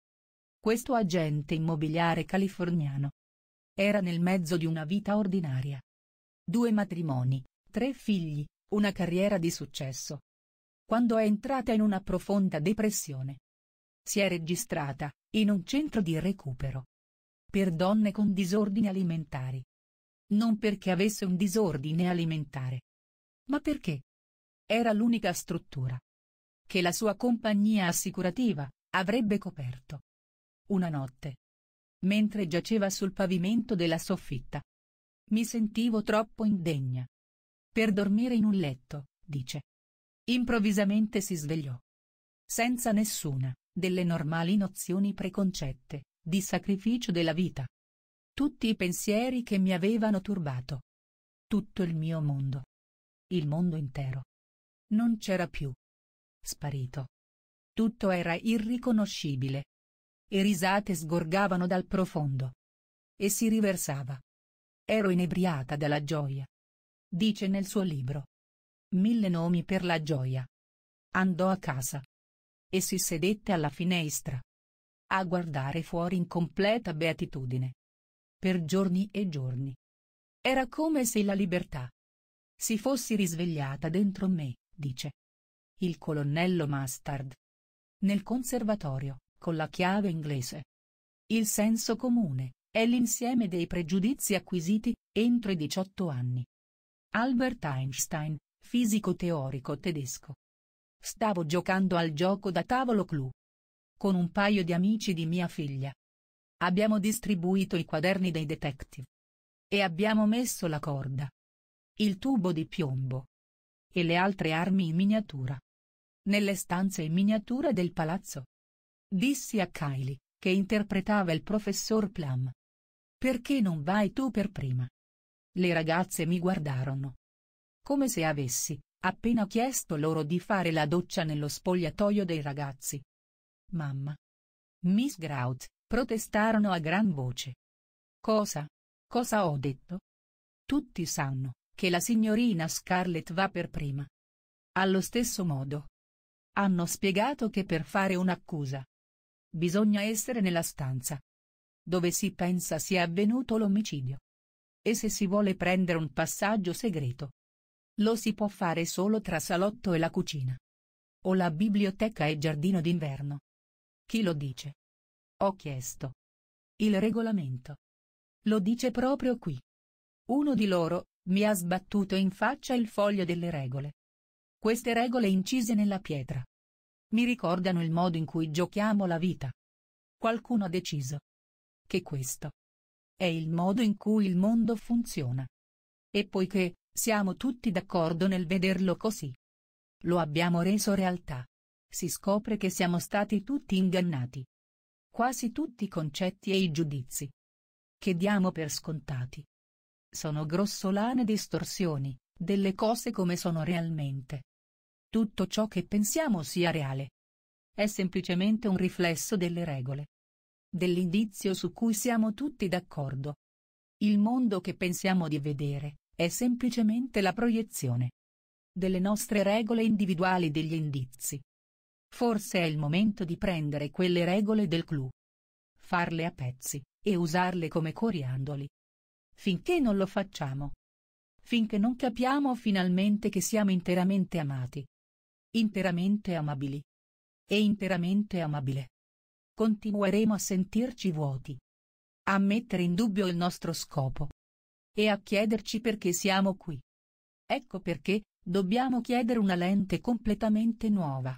Questo agente immobiliare californiano. Era nel mezzo di una vita ordinaria. Due matrimoni, tre figli, una carriera di successo. Quando è entrata in una profonda depressione. Si è registrata, in un centro di recupero. Per donne con disordini alimentari. Non perché avesse un disordine alimentare. Ma perché? Era l'unica struttura che la sua compagnia assicurativa avrebbe coperto. Una notte, mentre giaceva sul pavimento della soffitta, mi sentivo troppo indegna. Per dormire in un letto, dice. Improvvisamente si svegliò. Senza nessuna delle normali nozioni preconcette di sacrificio della vita, tutti i pensieri che mi avevano turbato. Tutto il mio mondo. Il mondo intero. Non c'era più. Sparito. Tutto era irriconoscibile. E risate sgorgavano dal profondo. E si riversava. Ero inebriata dalla gioia. Dice nel suo libro. Mille nomi per la gioia. Andò a casa. E si sedette alla finestra. A guardare fuori in completa beatitudine per giorni e giorni. Era come se la libertà si fossi risvegliata dentro me, dice il colonnello Mustard. Nel conservatorio, con la chiave inglese. Il senso comune è l'insieme dei pregiudizi acquisiti entro i 18 anni. Albert Einstein, fisico teorico tedesco. Stavo giocando al gioco da tavolo clou con un paio di amici di mia figlia, Abbiamo distribuito i quaderni dei detective. E abbiamo messo la corda. Il tubo di piombo. E le altre armi in miniatura. Nelle stanze in miniatura del palazzo. Dissi a Kylie, che interpretava il professor Plum. Perché non vai tu per prima? Le ragazze mi guardarono. Come se avessi, appena chiesto loro di fare la doccia nello spogliatoio dei ragazzi. Mamma. Miss Grout, Protestarono a gran voce. Cosa? Cosa ho detto? Tutti sanno che la signorina Scarlett va per prima. Allo stesso modo. Hanno spiegato che per fare un'accusa bisogna essere nella stanza dove si pensa sia avvenuto l'omicidio. E se si vuole prendere un passaggio segreto, lo si può fare solo tra salotto e la cucina. O la biblioteca e giardino d'inverno. Chi lo dice? Ho chiesto. Il regolamento. Lo dice proprio qui. Uno di loro, mi ha sbattuto in faccia il foglio delle regole. Queste regole incise nella pietra. Mi ricordano il modo in cui giochiamo la vita. Qualcuno ha deciso. Che questo. È il modo in cui il mondo funziona. E poiché, siamo tutti d'accordo nel vederlo così. Lo abbiamo reso realtà. Si scopre che siamo stati tutti ingannati quasi tutti i concetti e i giudizi che diamo per scontati. Sono grossolane distorsioni, delle cose come sono realmente. Tutto ciò che pensiamo sia reale. È semplicemente un riflesso delle regole. Dell'indizio su cui siamo tutti d'accordo. Il mondo che pensiamo di vedere, è semplicemente la proiezione. Delle nostre regole individuali degli indizi. Forse è il momento di prendere quelle regole del clou. Farle a pezzi, e usarle come coriandoli. Finché non lo facciamo. Finché non capiamo finalmente che siamo interamente amati. Interamente amabili. E interamente amabile. Continueremo a sentirci vuoti. A mettere in dubbio il nostro scopo. E a chiederci perché siamo qui. Ecco perché, dobbiamo chiedere una lente completamente nuova.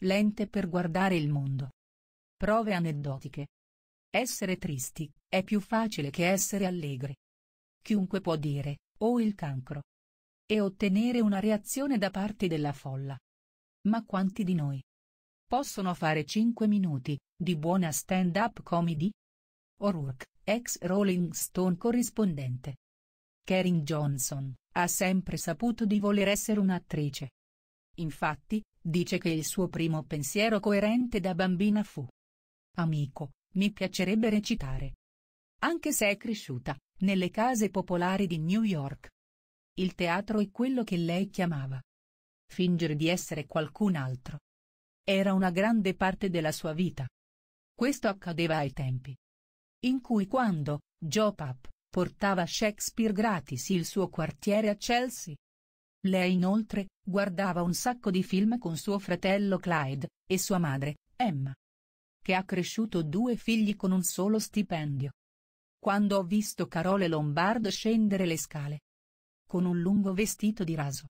Lente per guardare il mondo. Prove aneddotiche. Essere tristi è più facile che essere allegri. Chiunque può dire, oh il cancro. E ottenere una reazione da parte della folla. Ma quanti di noi possono fare 5 minuti di buona stand-up comedy? O'Rourke, ex Rolling Stone corrispondente. Karen Johnson ha sempre saputo di voler essere un'attrice. Infatti, dice che il suo primo pensiero coerente da bambina fu. Amico, mi piacerebbe recitare. Anche se è cresciuta, nelle case popolari di New York. Il teatro è quello che lei chiamava. Fingere di essere qualcun altro. Era una grande parte della sua vita. Questo accadeva ai tempi. In cui quando, Joe Papp, portava Shakespeare gratis il suo quartiere a Chelsea, lei inoltre, guardava un sacco di film con suo fratello Clyde, e sua madre, Emma. Che ha cresciuto due figli con un solo stipendio. Quando ho visto Carole Lombardo scendere le scale. Con un lungo vestito di raso.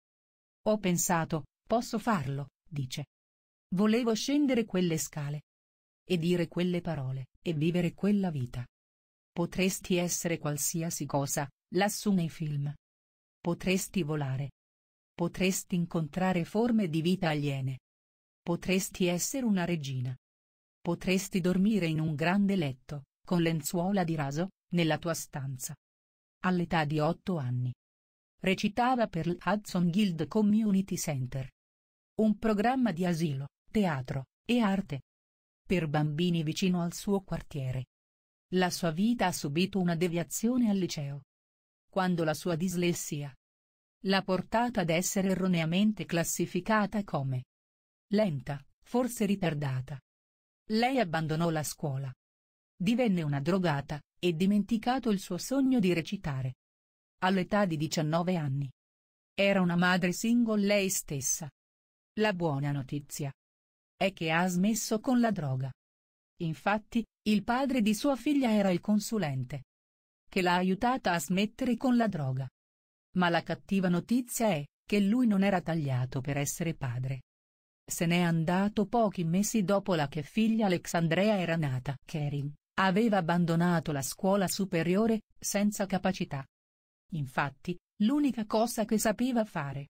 Ho pensato, posso farlo, dice. Volevo scendere quelle scale. E dire quelle parole, e vivere quella vita. Potresti essere qualsiasi cosa, lassù nei film. Potresti volare, Potresti incontrare forme di vita aliene. Potresti essere una regina. Potresti dormire in un grande letto, con lenzuola di raso, nella tua stanza. All'età di otto anni. Recitava per l'Hudson Guild Community Center. Un programma di asilo, teatro, e arte. Per bambini vicino al suo quartiere. La sua vita ha subito una deviazione al liceo. Quando la sua dislessia, l'ha portata ad essere erroneamente classificata come lenta, forse ritardata. Lei abbandonò la scuola. Divenne una drogata, e dimenticato il suo sogno di recitare. All'età di 19 anni. Era una madre single lei stessa. La buona notizia è che ha smesso con la droga. Infatti, il padre di sua figlia era il consulente che l'ha aiutata a smettere con la droga. Ma la cattiva notizia è, che lui non era tagliato per essere padre. Se n'è andato pochi mesi dopo la che figlia Alexandrea era nata. Kerin, aveva abbandonato la scuola superiore, senza capacità. Infatti, l'unica cosa che sapeva fare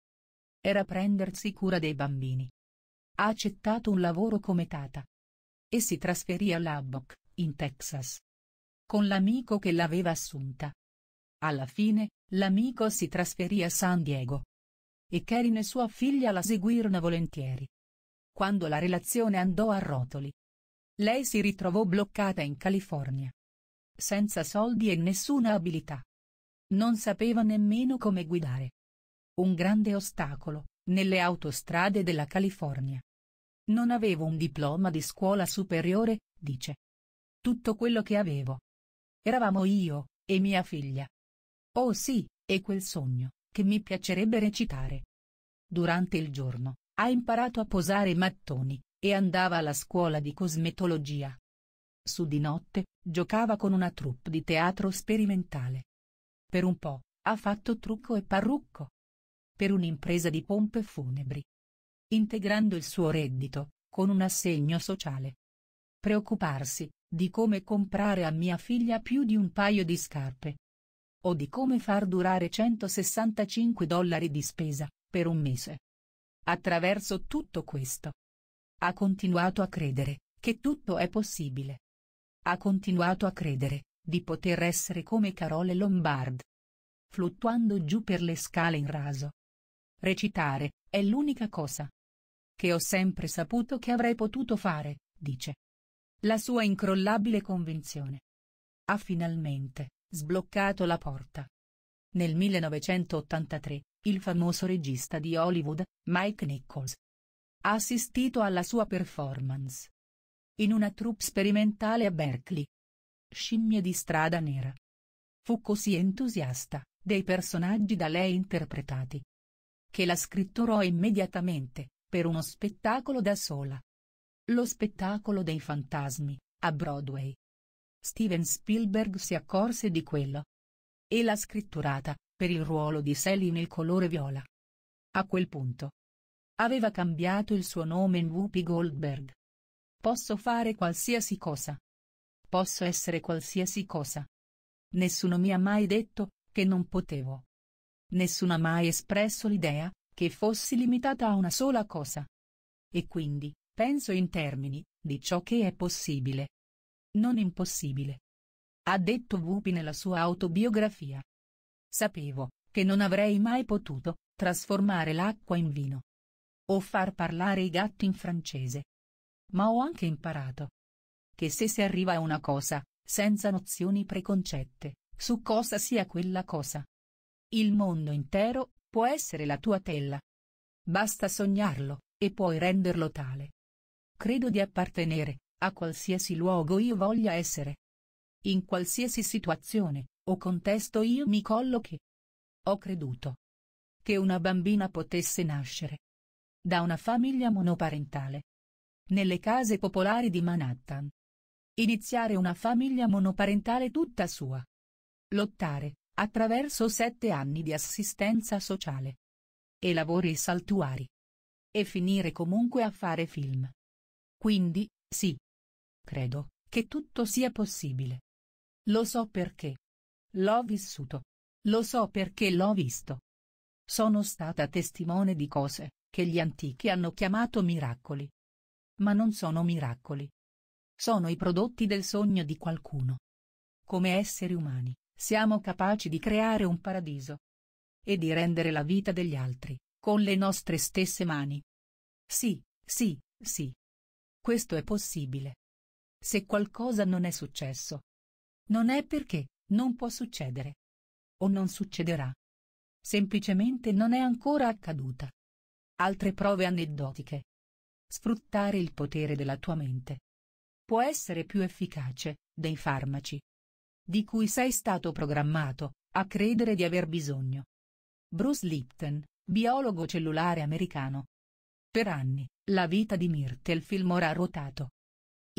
era prendersi cura dei bambini. Ha accettato un lavoro come tata. E si trasferì a Lubbock, in Texas. Con l'amico che l'aveva assunta. Alla fine, L'amico si trasferì a San Diego. E Kerin e sua figlia la seguirono volentieri. Quando la relazione andò a rotoli. Lei si ritrovò bloccata in California. Senza soldi e nessuna abilità. Non sapeva nemmeno come guidare. Un grande ostacolo, nelle autostrade della California. Non avevo un diploma di scuola superiore, dice. Tutto quello che avevo. Eravamo io, e mia figlia. Oh sì, è quel sogno, che mi piacerebbe recitare. Durante il giorno, ha imparato a posare mattoni, e andava alla scuola di cosmetologia. Su di notte, giocava con una troupe di teatro sperimentale. Per un po', ha fatto trucco e parrucco. Per un'impresa di pompe funebri. Integrando il suo reddito, con un assegno sociale. Preoccuparsi, di come comprare a mia figlia più di un paio di scarpe, o di come far durare 165 dollari di spesa, per un mese. Attraverso tutto questo. Ha continuato a credere, che tutto è possibile. Ha continuato a credere, di poter essere come Carole Lombard. Fluttuando giù per le scale in raso. Recitare, è l'unica cosa. Che ho sempre saputo che avrei potuto fare, dice. La sua incrollabile convinzione. Ha finalmente, sbloccato la porta. Nel 1983, il famoso regista di Hollywood, Mike Nichols, ha assistito alla sua performance in una troupe sperimentale a Berkeley. Scimmie di strada nera. Fu così entusiasta dei personaggi da lei interpretati che la scritturò immediatamente per uno spettacolo da sola. Lo spettacolo dei fantasmi a Broadway Steven Spielberg si accorse di quello. E l'ha scritturata, per il ruolo di Sally nel colore viola. A quel punto. Aveva cambiato il suo nome in Whoopi Goldberg. Posso fare qualsiasi cosa. Posso essere qualsiasi cosa. Nessuno mi ha mai detto, che non potevo. Nessuno ha mai espresso l'idea, che fossi limitata a una sola cosa. E quindi, penso in termini, di ciò che è possibile. Non impossibile. Ha detto Vupi nella sua autobiografia. Sapevo che non avrei mai potuto trasformare l'acqua in vino. O far parlare i gatti in francese. Ma ho anche imparato che se si arriva a una cosa, senza nozioni preconcette, su cosa sia quella cosa. Il mondo intero può essere la tua tela. Basta sognarlo, e puoi renderlo tale. Credo di appartenere, a qualsiasi luogo io voglia essere. In qualsiasi situazione, o contesto io mi collochi. Ho creduto che una bambina potesse nascere da una famiglia monoparentale. Nelle case popolari di Manhattan. Iniziare una famiglia monoparentale tutta sua. Lottare, attraverso sette anni di assistenza sociale. E lavori saltuari. E finire comunque a fare film. Quindi, sì, Credo che tutto sia possibile. Lo so perché. L'ho vissuto. Lo so perché l'ho visto. Sono stata testimone di cose che gli antichi hanno chiamato miracoli. Ma non sono miracoli. Sono i prodotti del sogno di qualcuno. Come esseri umani, siamo capaci di creare un paradiso. E di rendere la vita degli altri, con le nostre stesse mani. Sì, sì, sì. Questo è possibile se qualcosa non è successo. Non è perché non può succedere. O non succederà. Semplicemente non è ancora accaduta. Altre prove aneddotiche. Sfruttare il potere della tua mente. Può essere più efficace dei farmaci di cui sei stato programmato a credere di aver bisogno. Bruce Lipton, biologo cellulare americano. Per anni, la vita di Myrtle Fillmore ha ruotato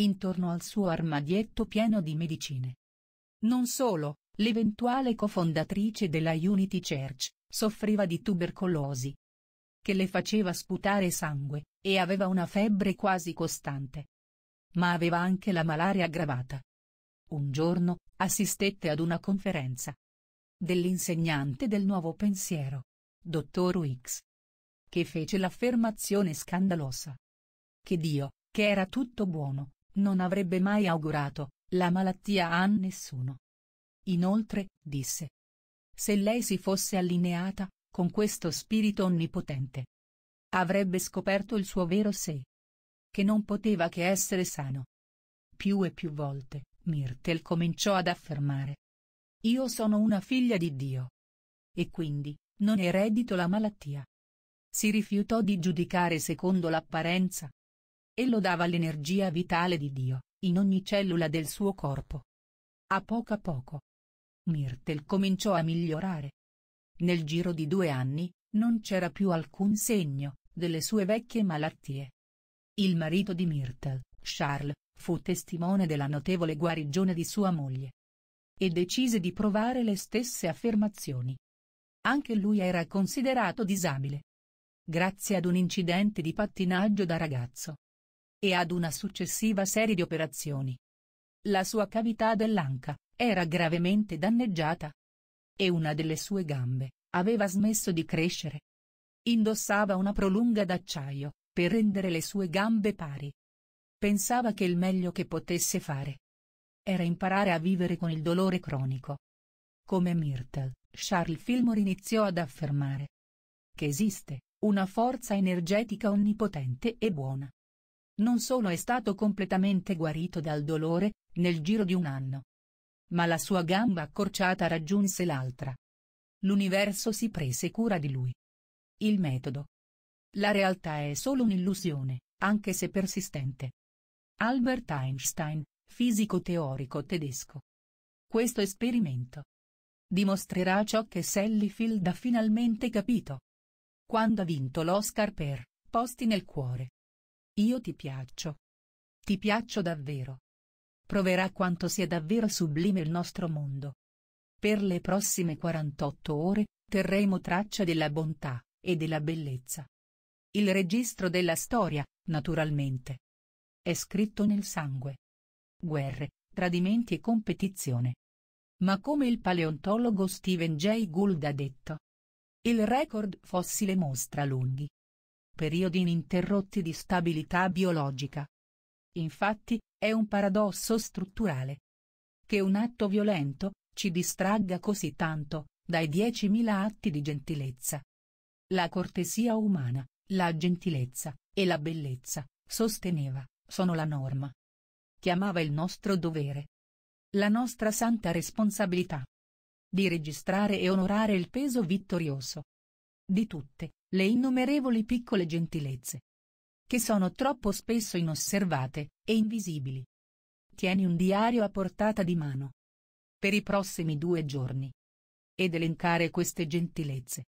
intorno al suo armadietto pieno di medicine. Non solo, l'eventuale cofondatrice della Unity Church, soffriva di tubercolosi, che le faceva sputare sangue, e aveva una febbre quasi costante. Ma aveva anche la malaria aggravata. Un giorno, assistette ad una conferenza dell'insegnante del nuovo pensiero, dottor Wicks, che fece l'affermazione scandalosa che Dio, che era tutto buono, non avrebbe mai augurato, la malattia a nessuno. Inoltre, disse. Se lei si fosse allineata, con questo spirito onnipotente. Avrebbe scoperto il suo vero sé. Che non poteva che essere sano. Più e più volte, Myrtle cominciò ad affermare. Io sono una figlia di Dio. E quindi, non eredito la malattia. Si rifiutò di giudicare secondo l'apparenza, e lodava l'energia vitale di Dio, in ogni cellula del suo corpo. A poco a poco. Myrtle cominciò a migliorare. Nel giro di due anni, non c'era più alcun segno, delle sue vecchie malattie. Il marito di Myrtle, Charles, fu testimone della notevole guarigione di sua moglie. E decise di provare le stesse affermazioni. Anche lui era considerato disabile. Grazie ad un incidente di pattinaggio da ragazzo, e ad una successiva serie di operazioni. La sua cavità dell'anca era gravemente danneggiata e una delle sue gambe aveva smesso di crescere. Indossava una prolunga d'acciaio per rendere le sue gambe pari. Pensava che il meglio che potesse fare era imparare a vivere con il dolore cronico. Come Myrtle, Charles Fillmore iniziò ad affermare che esiste una forza energetica onnipotente e buona, non solo è stato completamente guarito dal dolore, nel giro di un anno. Ma la sua gamba accorciata raggiunse l'altra. L'universo si prese cura di lui. Il metodo. La realtà è solo un'illusione, anche se persistente. Albert Einstein, fisico teorico tedesco. Questo esperimento dimostrerà ciò che Sally Field ha finalmente capito. Quando ha vinto l'Oscar per Posti nel cuore io ti piaccio. Ti piaccio davvero. Proverà quanto sia davvero sublime il nostro mondo. Per le prossime 48 ore, terremo traccia della bontà, e della bellezza. Il registro della storia, naturalmente. È scritto nel sangue. Guerre, tradimenti e competizione. Ma come il paleontologo Steven J. Gould ha detto. Il record fossile mostra lunghi, periodi ininterrotti di stabilità biologica. Infatti, è un paradosso strutturale. Che un atto violento, ci distragga così tanto, dai 10.000 atti di gentilezza. La cortesia umana, la gentilezza, e la bellezza, sosteneva, sono la norma. Chiamava il nostro dovere. La nostra santa responsabilità. Di registrare e onorare il peso vittorioso. Di tutte, le innumerevoli piccole gentilezze. Che sono troppo spesso inosservate e invisibili. Tieni un diario a portata di mano. Per i prossimi due giorni. Ed elencare queste gentilezze.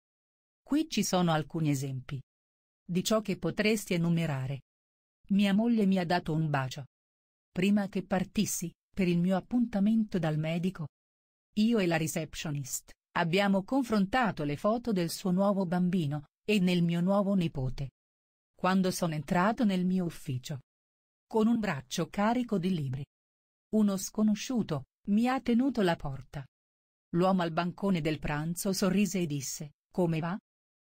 Qui ci sono alcuni esempi. Di ciò che potresti enumerare. Mia moglie mi ha dato un bacio. Prima che partissi, per il mio appuntamento dal medico. Io e la receptionist abbiamo confrontato le foto del suo nuovo bambino, e nel mio nuovo nipote. Quando sono entrato nel mio ufficio. Con un braccio carico di libri. Uno sconosciuto, mi ha tenuto la porta. L'uomo al bancone del pranzo sorrise e disse, come va?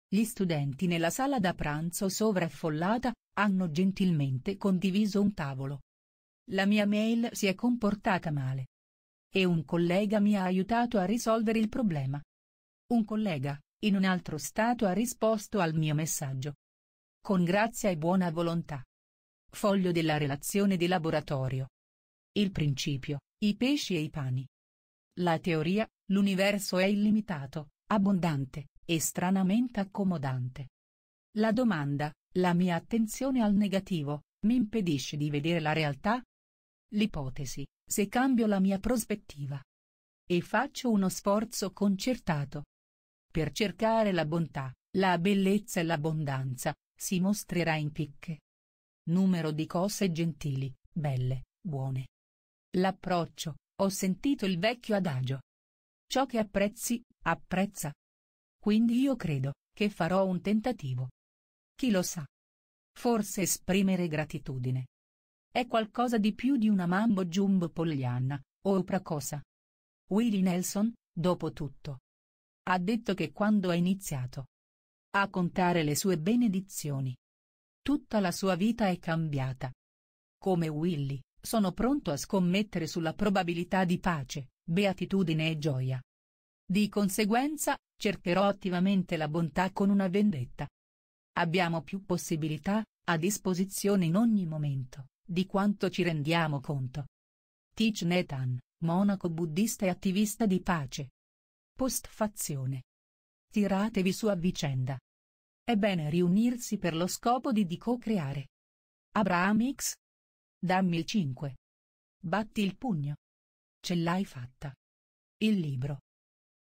Gli studenti nella sala da pranzo sovraffollata, hanno gentilmente condiviso un tavolo. La mia mail si è comportata male. E un collega mi ha aiutato a risolvere il problema. Un collega, in un altro stato ha risposto al mio messaggio. Con grazia e buona volontà. Foglio della relazione di laboratorio. Il principio, i pesci e i pani. La teoria, l'universo è illimitato, abbondante, e stranamente accomodante. La domanda, la mia attenzione al negativo, mi impedisce di vedere la realtà? L'ipotesi, se cambio la mia prospettiva. E faccio uno sforzo concertato, per cercare la bontà, la bellezza e l'abbondanza, si mostrerà in picche. Numero di cose gentili, belle, buone. L'approccio, ho sentito il vecchio adagio. Ciò che apprezzi, apprezza. Quindi io credo, che farò un tentativo. Chi lo sa? Forse esprimere gratitudine. È qualcosa di più di una mambo jumbo pollianna, o cosa. Willie Nelson, dopo tutto, ha detto che quando ha iniziato a contare le sue benedizioni, tutta la sua vita è cambiata. Come Willy, sono pronto a scommettere sulla probabilità di pace, beatitudine e gioia. Di conseguenza, cercherò attivamente la bontà con una vendetta. Abbiamo più possibilità, a disposizione in ogni momento, di quanto ci rendiamo conto. Thich Nhat Hanh, monaco buddista e attivista di pace, Postfazione. Tiratevi su a vicenda. È bene riunirsi per lo scopo di, di co-creare. Abraham X. Dammi il 5. Batti il pugno. Ce l'hai fatta. Il libro.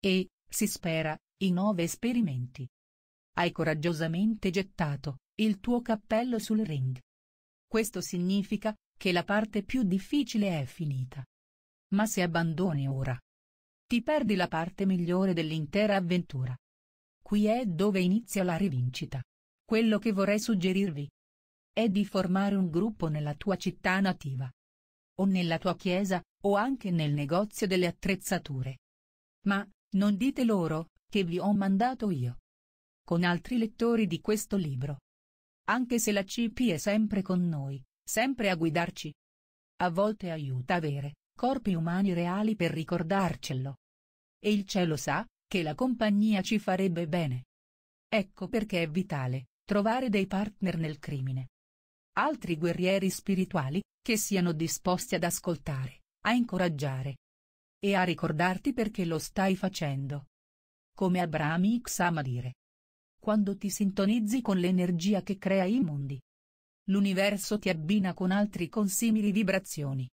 E, si spera, i nove esperimenti. Hai coraggiosamente gettato il tuo cappello sul ring. Questo significa che la parte più difficile è finita. Ma se abbandoni ora, ti perdi la parte migliore dell'intera avventura. Qui è dove inizia la rivincita. Quello che vorrei suggerirvi è di formare un gruppo nella tua città nativa o nella tua chiesa, o anche nel negozio delle attrezzature. Ma, non dite loro, che vi ho mandato io. Con altri lettori di questo libro. Anche se la CP è sempre con noi, sempre a guidarci. A volte aiuta avere, corpi umani reali per ricordarcelo. E il cielo sa, che la compagnia ci farebbe bene. Ecco perché è vitale, trovare dei partner nel crimine. Altri guerrieri spirituali, che siano disposti ad ascoltare, a incoraggiare. E a ricordarti perché lo stai facendo. Come Abrami X ama dire. Quando ti sintonizzi con l'energia che crea i mondi. L'universo ti abbina con altri con simili vibrazioni.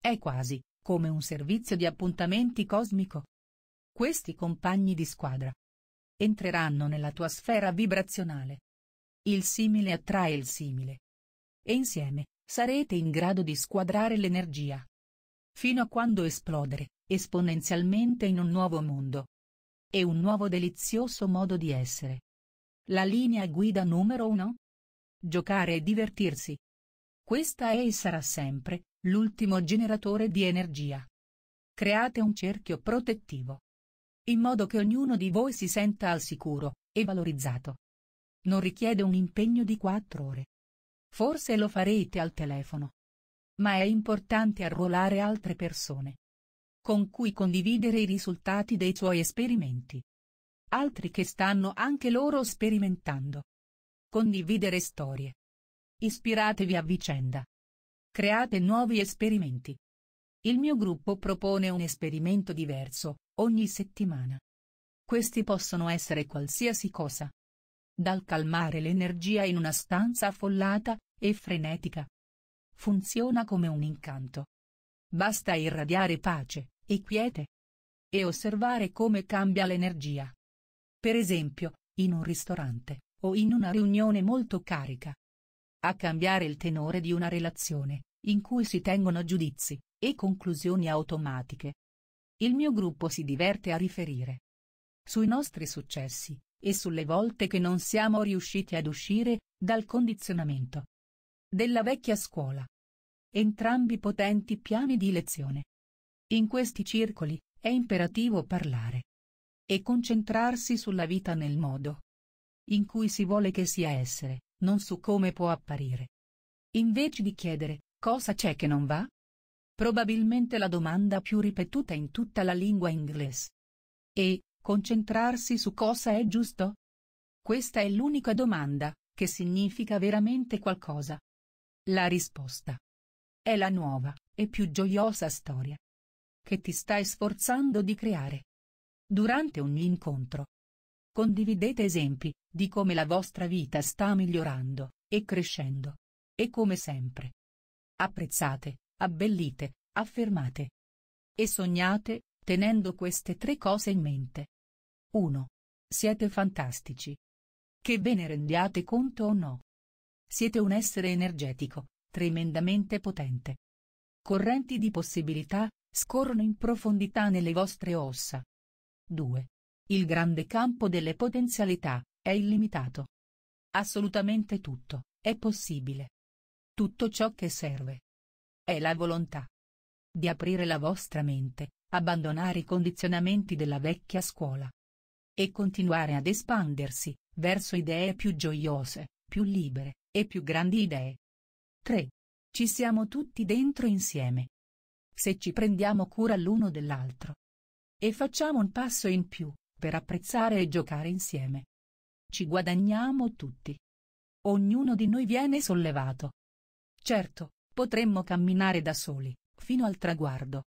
È quasi, come un servizio di appuntamenti cosmico, questi compagni di squadra entreranno nella tua sfera vibrazionale. Il simile attrae il simile. E insieme, sarete in grado di squadrare l'energia. Fino a quando esplodere, esponenzialmente in un nuovo mondo. E un nuovo delizioso modo di essere. La linea guida numero 1. Giocare e divertirsi. Questa è e sarà sempre, l'ultimo generatore di energia. Create un cerchio protettivo in modo che ognuno di voi si senta al sicuro e valorizzato. Non richiede un impegno di quattro ore. Forse lo farete al telefono. Ma è importante arruolare altre persone con cui condividere i risultati dei suoi esperimenti. Altri che stanno anche loro sperimentando. Condividere storie. Ispiratevi a vicenda. Create nuovi esperimenti. Il mio gruppo propone un esperimento diverso, ogni settimana. Questi possono essere qualsiasi cosa. Dal calmare l'energia in una stanza affollata e frenetica. Funziona come un incanto. Basta irradiare pace e quiete. E osservare come cambia l'energia. Per esempio, in un ristorante o in una riunione molto carica. A cambiare il tenore di una relazione, in cui si tengono giudizi e conclusioni automatiche, il mio gruppo si diverte a riferire sui nostri successi e sulle volte che non siamo riusciti ad uscire dal condizionamento della vecchia scuola. Entrambi potenti piani di lezione. In questi circoli è imperativo parlare e concentrarsi sulla vita nel modo in cui si vuole che sia essere, non su come può apparire. Invece di chiedere cosa c'è che non va, probabilmente la domanda più ripetuta in tutta la lingua inglese. E, concentrarsi su cosa è giusto? Questa è l'unica domanda, che significa veramente qualcosa. La risposta. È la nuova, e più gioiosa storia. Che ti stai sforzando di creare. Durante ogni incontro. Condividete esempi, di come la vostra vita sta migliorando, e crescendo. E come sempre. Apprezzate, abbellite, affermate. E sognate, tenendo queste tre cose in mente. 1. Siete fantastici. Che ve ne rendiate conto o no. Siete un essere energetico, tremendamente potente. Correnti di possibilità scorrono in profondità nelle vostre ossa. 2. Il grande campo delle potenzialità è illimitato. Assolutamente tutto è possibile. Tutto ciò che serve è la volontà di aprire la vostra mente, abbandonare i condizionamenti della vecchia scuola e continuare ad espandersi, verso idee più gioiose, più libere, e più grandi idee. 3. Ci siamo tutti dentro insieme. Se ci prendiamo cura l'uno dell'altro. E facciamo un passo in più, per apprezzare e giocare insieme. Ci guadagniamo tutti. Ognuno di noi viene sollevato. Certo, Potremmo camminare da soli, fino al traguardo.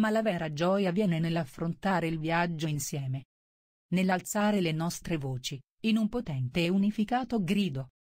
Ma la vera gioia viene nell'affrontare il viaggio insieme. Nell'alzare le nostre voci, in un potente e unificato grido.